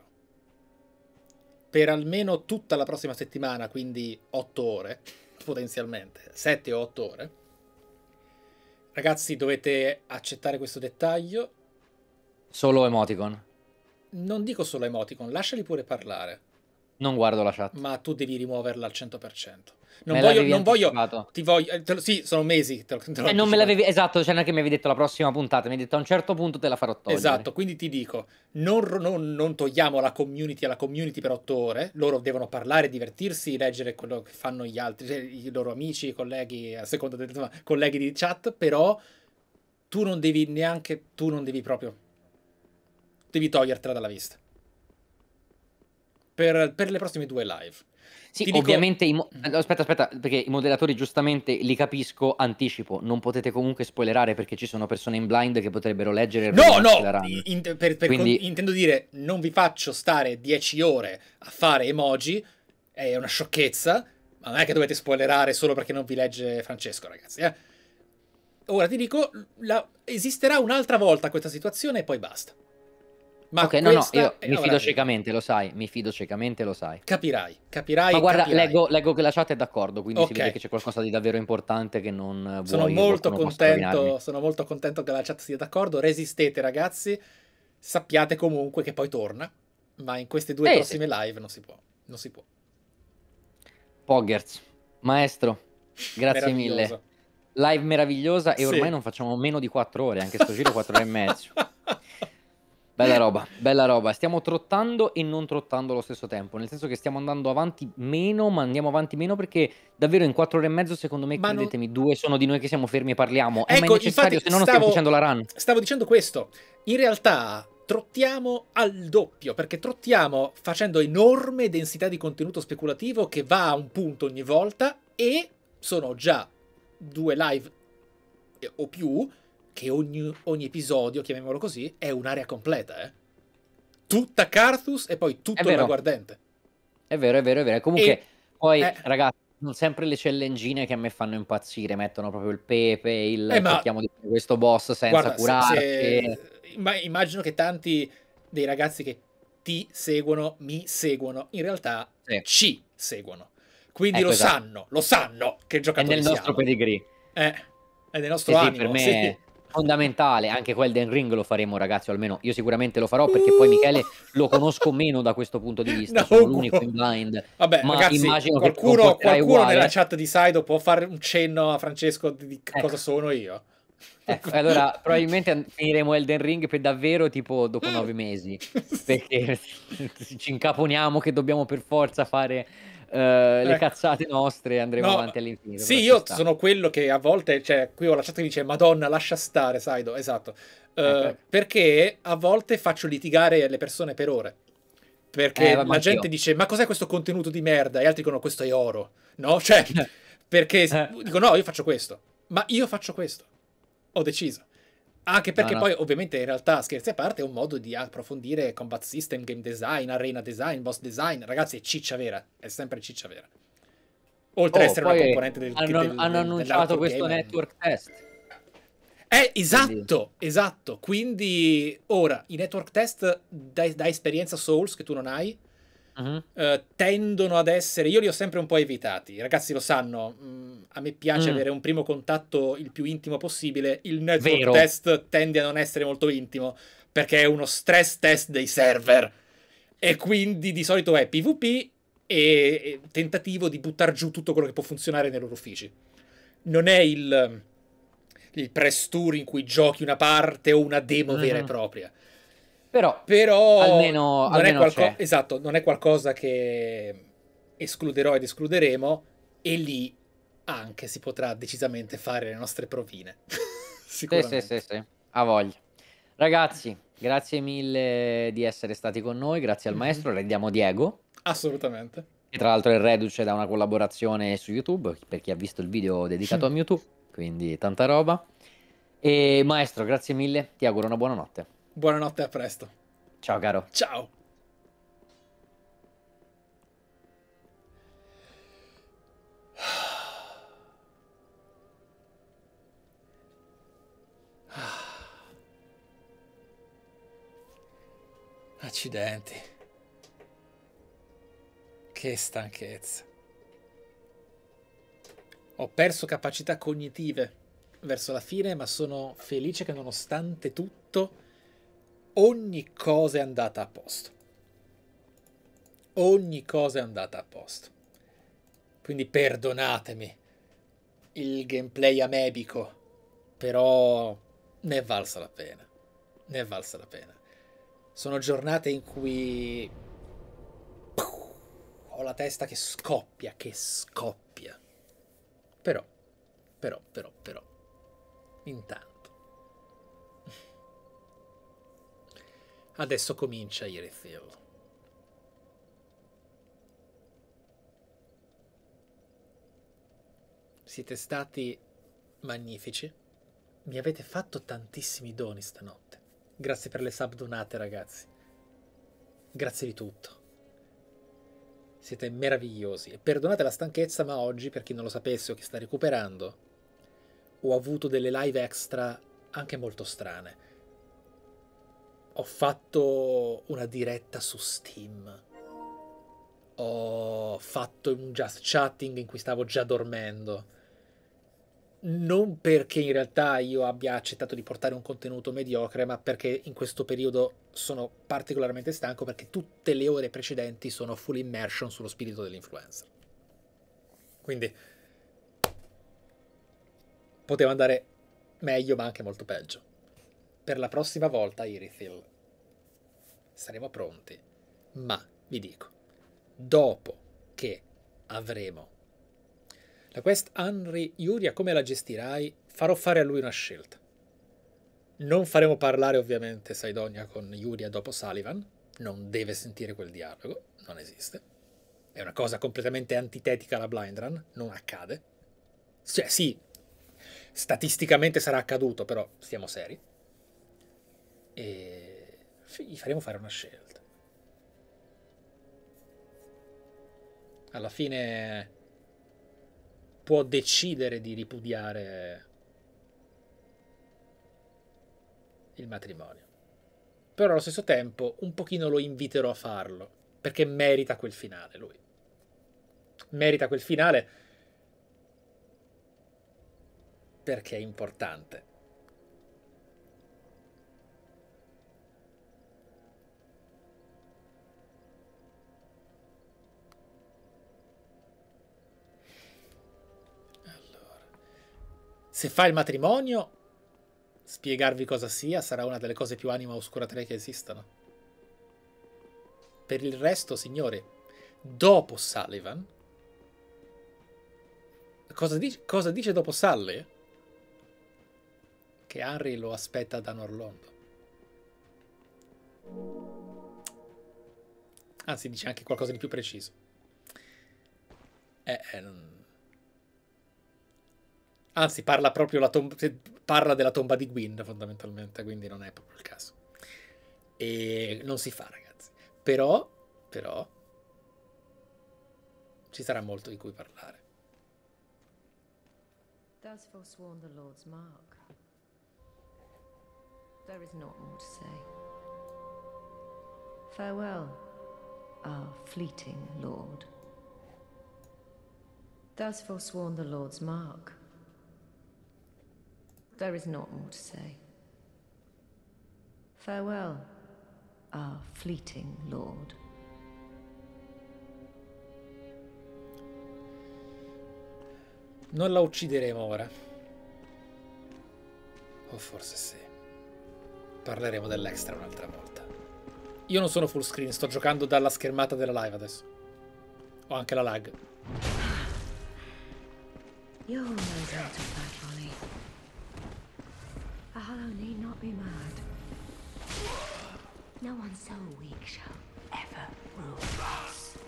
Per almeno tutta la prossima settimana, quindi otto ore, potenzialmente, sette o otto ore. Ragazzi, dovete accettare questo dettaglio Solo emoticon? Non dico solo emoticon, lasciali pure parlare. Non guardo la chat. Ma tu devi rimuoverla al 100%. Non voglio, non voglio, ti voglio, eh, te, sì, sono mesi. Te, te eh, non me l'avevi, esatto, cioè non che mi avevi detto la prossima puntata, mi hai detto a un certo punto te la farò togliere. Esatto, quindi ti dico, non, non, non togliamo la community alla community per otto ore, loro devono parlare, divertirsi, leggere quello che fanno gli altri, cioè, i loro amici, i colleghi, a seconda del, insomma, colleghi di chat, però tu non devi neanche, tu non devi proprio devi togliertela dalla vista. Per, per le prossime due live. Sì, dico... ovviamente. I mo- mm-hmm. aspetta, aspetta, perché i moderatori giustamente li capisco. Anticipo, non potete comunque spoilerare perché ci sono persone in blind che potrebbero leggere. No, no, in, per, per Quindi... con, intendo dire, non vi faccio stare 10 ore a fare emoji. È una sciocchezza. Ma non è che dovete spoilerare solo perché non vi legge Francesco, ragazzi. Eh? Ora ti dico, la... esisterà un'altra volta questa situazione e poi basta. Ma ok, no, no, io mi fido ciecamente, lo sai, mi fido ciecamente, lo sai. Capirai, capirai. Ma guarda, capirai. Leggo, leggo, che la chat è d'accordo, quindi okay. si vede che c'è qualcosa di davvero importante che non sono vuoi, molto contento, Sono molto contento che la chat sia d'accordo, resistete ragazzi, sappiate comunque che poi torna, ma in queste due eh, prossime sì. live non si può, non si può. Poggers, maestro, grazie mille. Live meravigliosa e sì. ormai non facciamo meno di quattro ore, anche sto giro quattro ore e mezzo. Bella roba, bella roba. Stiamo trottando e non trottando allo stesso tempo. Nel senso che stiamo andando avanti meno, ma andiamo avanti meno perché davvero in quattro ore e mezzo, secondo me, ma credetemi, non... due sono di noi che siamo fermi e parliamo. È ecco, infatti, se no non stiamo facendo la run. Stavo dicendo questo. In realtà trottiamo al doppio, perché trottiamo facendo enorme densità di contenuto speculativo che va a un punto ogni volta e sono già due live eh, o più che ogni, ogni episodio, chiamiamolo così, è un'area completa, eh. Tutta Carthus e poi tutto il guardente. È vero, è vero, è vero. Comunque, e... poi, eh... ragazzi, sono sempre le cellengine che a me fanno impazzire. Mettono proprio il pepe, il eh, cerchiamo di fare questo boss senza Guarda, curarti. Se... Ma immagino che tanti dei ragazzi che ti seguono, mi seguono, in realtà sì. ci seguono. Quindi ecco lo esatto. sanno, lo sanno che giocatori È nel nostro siamo. pedigree. Eh, è nel nostro sì, animo, sì, per me... Sì fondamentale, anche quel Den Ring lo faremo ragazzi, o almeno io sicuramente lo farò perché poi Michele lo conosco meno da questo punto di vista, no, sono l'unico in blind. Vabbè, ma ragazzi, immagino qualcuno, che qualcuno nella eh. chat di Saido può fare un cenno a Francesco di ecco. cosa sono io. Ecco, allora probabilmente finiremo Elden Ring per davvero tipo dopo nove mesi perché ci incaponiamo che dobbiamo per forza fare eh, le ecco. cazzate nostre andremo no, avanti all'infinito. Sì, io sta. sono quello che a volte, cioè, qui ho lasciato che dice Madonna, lascia stare, Saido, esatto. Eh, eh perché a volte faccio litigare le persone per ore. Perché eh, la gente io. dice, ma cos'è questo contenuto di merda? E altri dicono, questo è oro. No, cioè, perché dico, no, io faccio questo. Ma io faccio questo. Ho deciso. Anche perché no, no. poi, ovviamente, in realtà, scherzi a parte, è un modo di approfondire combat system, game design, arena design, boss design. Ragazzi, è ciccia vera. È sempre ciccia vera. Oltre oh, ad essere una componente del Hanno, del, hanno del, annunciato questo game. network test. Eh, esatto, esatto. Quindi, ora, i network test da, da esperienza Souls, che tu non hai, Uh-huh. tendono ad essere, io li ho sempre un po' evitati, i ragazzi lo sanno, mm, a me piace mm. avere un primo contatto il più intimo possibile, il network Vero. test tende a non essere molto intimo perché è uno stress test dei server e quindi di solito è PvP e tentativo di buttare giù tutto quello che può funzionare nei loro uffici. Non è il, il press tour in cui giochi una parte o una demo mm. vera e propria. Però, Però almeno, non almeno qualco- Esatto, non è qualcosa che escluderò ed escluderemo e lì anche si potrà decisamente fare le nostre provine. Sicuramente. Sì, sì, sì, sì. A voglia. Ragazzi, grazie mille di essere stati con noi, grazie al mhm. maestro, rendiamo Diego. Assolutamente. Che tra l'altro è reduce da una collaborazione su YouTube, per chi ha visto il video dedicato a Mewtwo, quindi tanta roba. E maestro, grazie mille, ti auguro una buona notte. Buonanotte, a presto. Ciao caro. Ciao. Accidenti. Che stanchezza. Ho perso capacità cognitive verso la fine, ma sono felice che nonostante tutto ogni cosa è andata a posto. Ogni cosa è andata a posto. Quindi perdonatemi il gameplay amebico, però ne è valsa la pena. Ne è valsa la pena. Sono giornate in cui ho la testa che scoppia, che scoppia. Però, però, però, però, intanto. Adesso comincia Irithyll. Siete stati magnifici. Mi avete fatto tantissimi doni stanotte. Grazie per le sub donate, ragazzi. Grazie di tutto. Siete meravigliosi. E perdonate la stanchezza, ma oggi, per chi non lo sapesse o chi sta recuperando, ho avuto delle live extra anche molto strane ho fatto una diretta su Steam. Ho fatto un just chatting in cui stavo già dormendo. Non perché in realtà io abbia accettato di portare un contenuto mediocre, ma perché in questo periodo sono particolarmente stanco perché tutte le ore precedenti sono full immersion sullo spirito dell'influencer. Quindi poteva andare meglio, ma anche molto peggio. Per la prossima volta, Irithil, saremo pronti. Ma, vi dico, dopo che avremo la quest Henry Yuria, come la gestirai, farò fare a lui una scelta. Non faremo parlare ovviamente Saidonia con Yuria dopo Sullivan, non deve sentire quel dialogo, non esiste. È una cosa completamente antitetica alla blind run, non accade. Cioè sì, statisticamente sarà accaduto, però siamo seri e gli faremo fare una scelta. Alla fine può decidere di ripudiare il matrimonio. Però allo stesso tempo un pochino lo inviterò a farlo, perché merita quel finale lui. Merita quel finale perché è importante. Se fa il matrimonio, spiegarvi cosa sia sarà una delle cose più anima oscura 3 che esistano. Per il resto, signore, dopo Sullivan... Cosa dice, cosa dice dopo Sully? Che Harry lo aspetta da Norlondo. Anzi, dice anche qualcosa di più preciso. Eh, eh non... Anzi, parla proprio la tomba, parla della tomba di Gwyn fondamentalmente, quindi non è proprio il caso. E non si fa, ragazzi. Però, però, ci sarà molto di cui parlare. Thus forsworn the Lord's mark. There is not more to say. Farewell, our fleeting Lord. Thus forsworn the Lord's mark. There is not more to say. Farewell, our fleeting lord. Non la uccideremo ora. O forse sì. Parleremo dell'extra un'altra volta. Io non sono full screen, sto giocando dalla schermata della live adesso. Ho anche la lag. You're no doubt of that, need not be mad. No one so weak shall ever rule us.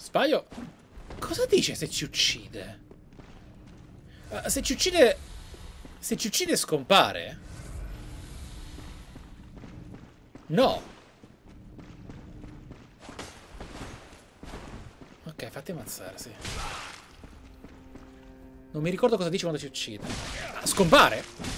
Sbaglio. Cosa dice se ci uccide? se ci uccide... Se ci uccide scompare? No! Ok, fatti ammazzare, sì. Non mi ricordo cosa dice quando ci uccide. Scompare?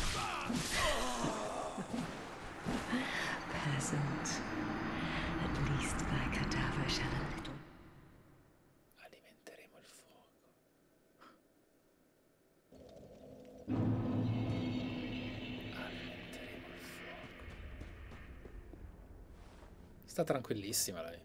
Sta tranquillissima lei.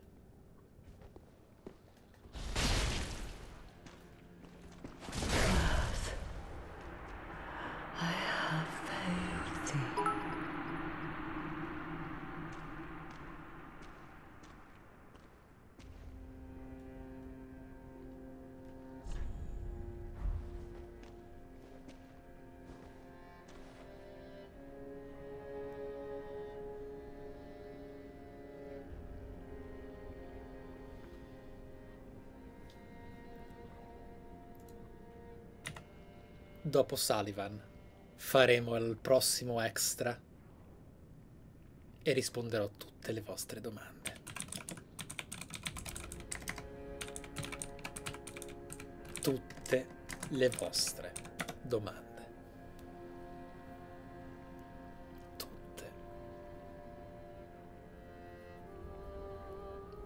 dopo Sullivan faremo il prossimo extra e risponderò a tutte le vostre domande. Tutte le vostre domande. Tutte.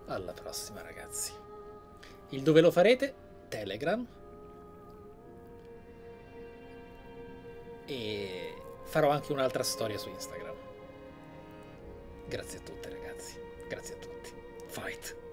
Alla prossima ragazzi. Il dove lo farete? Telegram e farò anche un'altra storia su Instagram. Grazie a tutti ragazzi, grazie a tutti. Fight!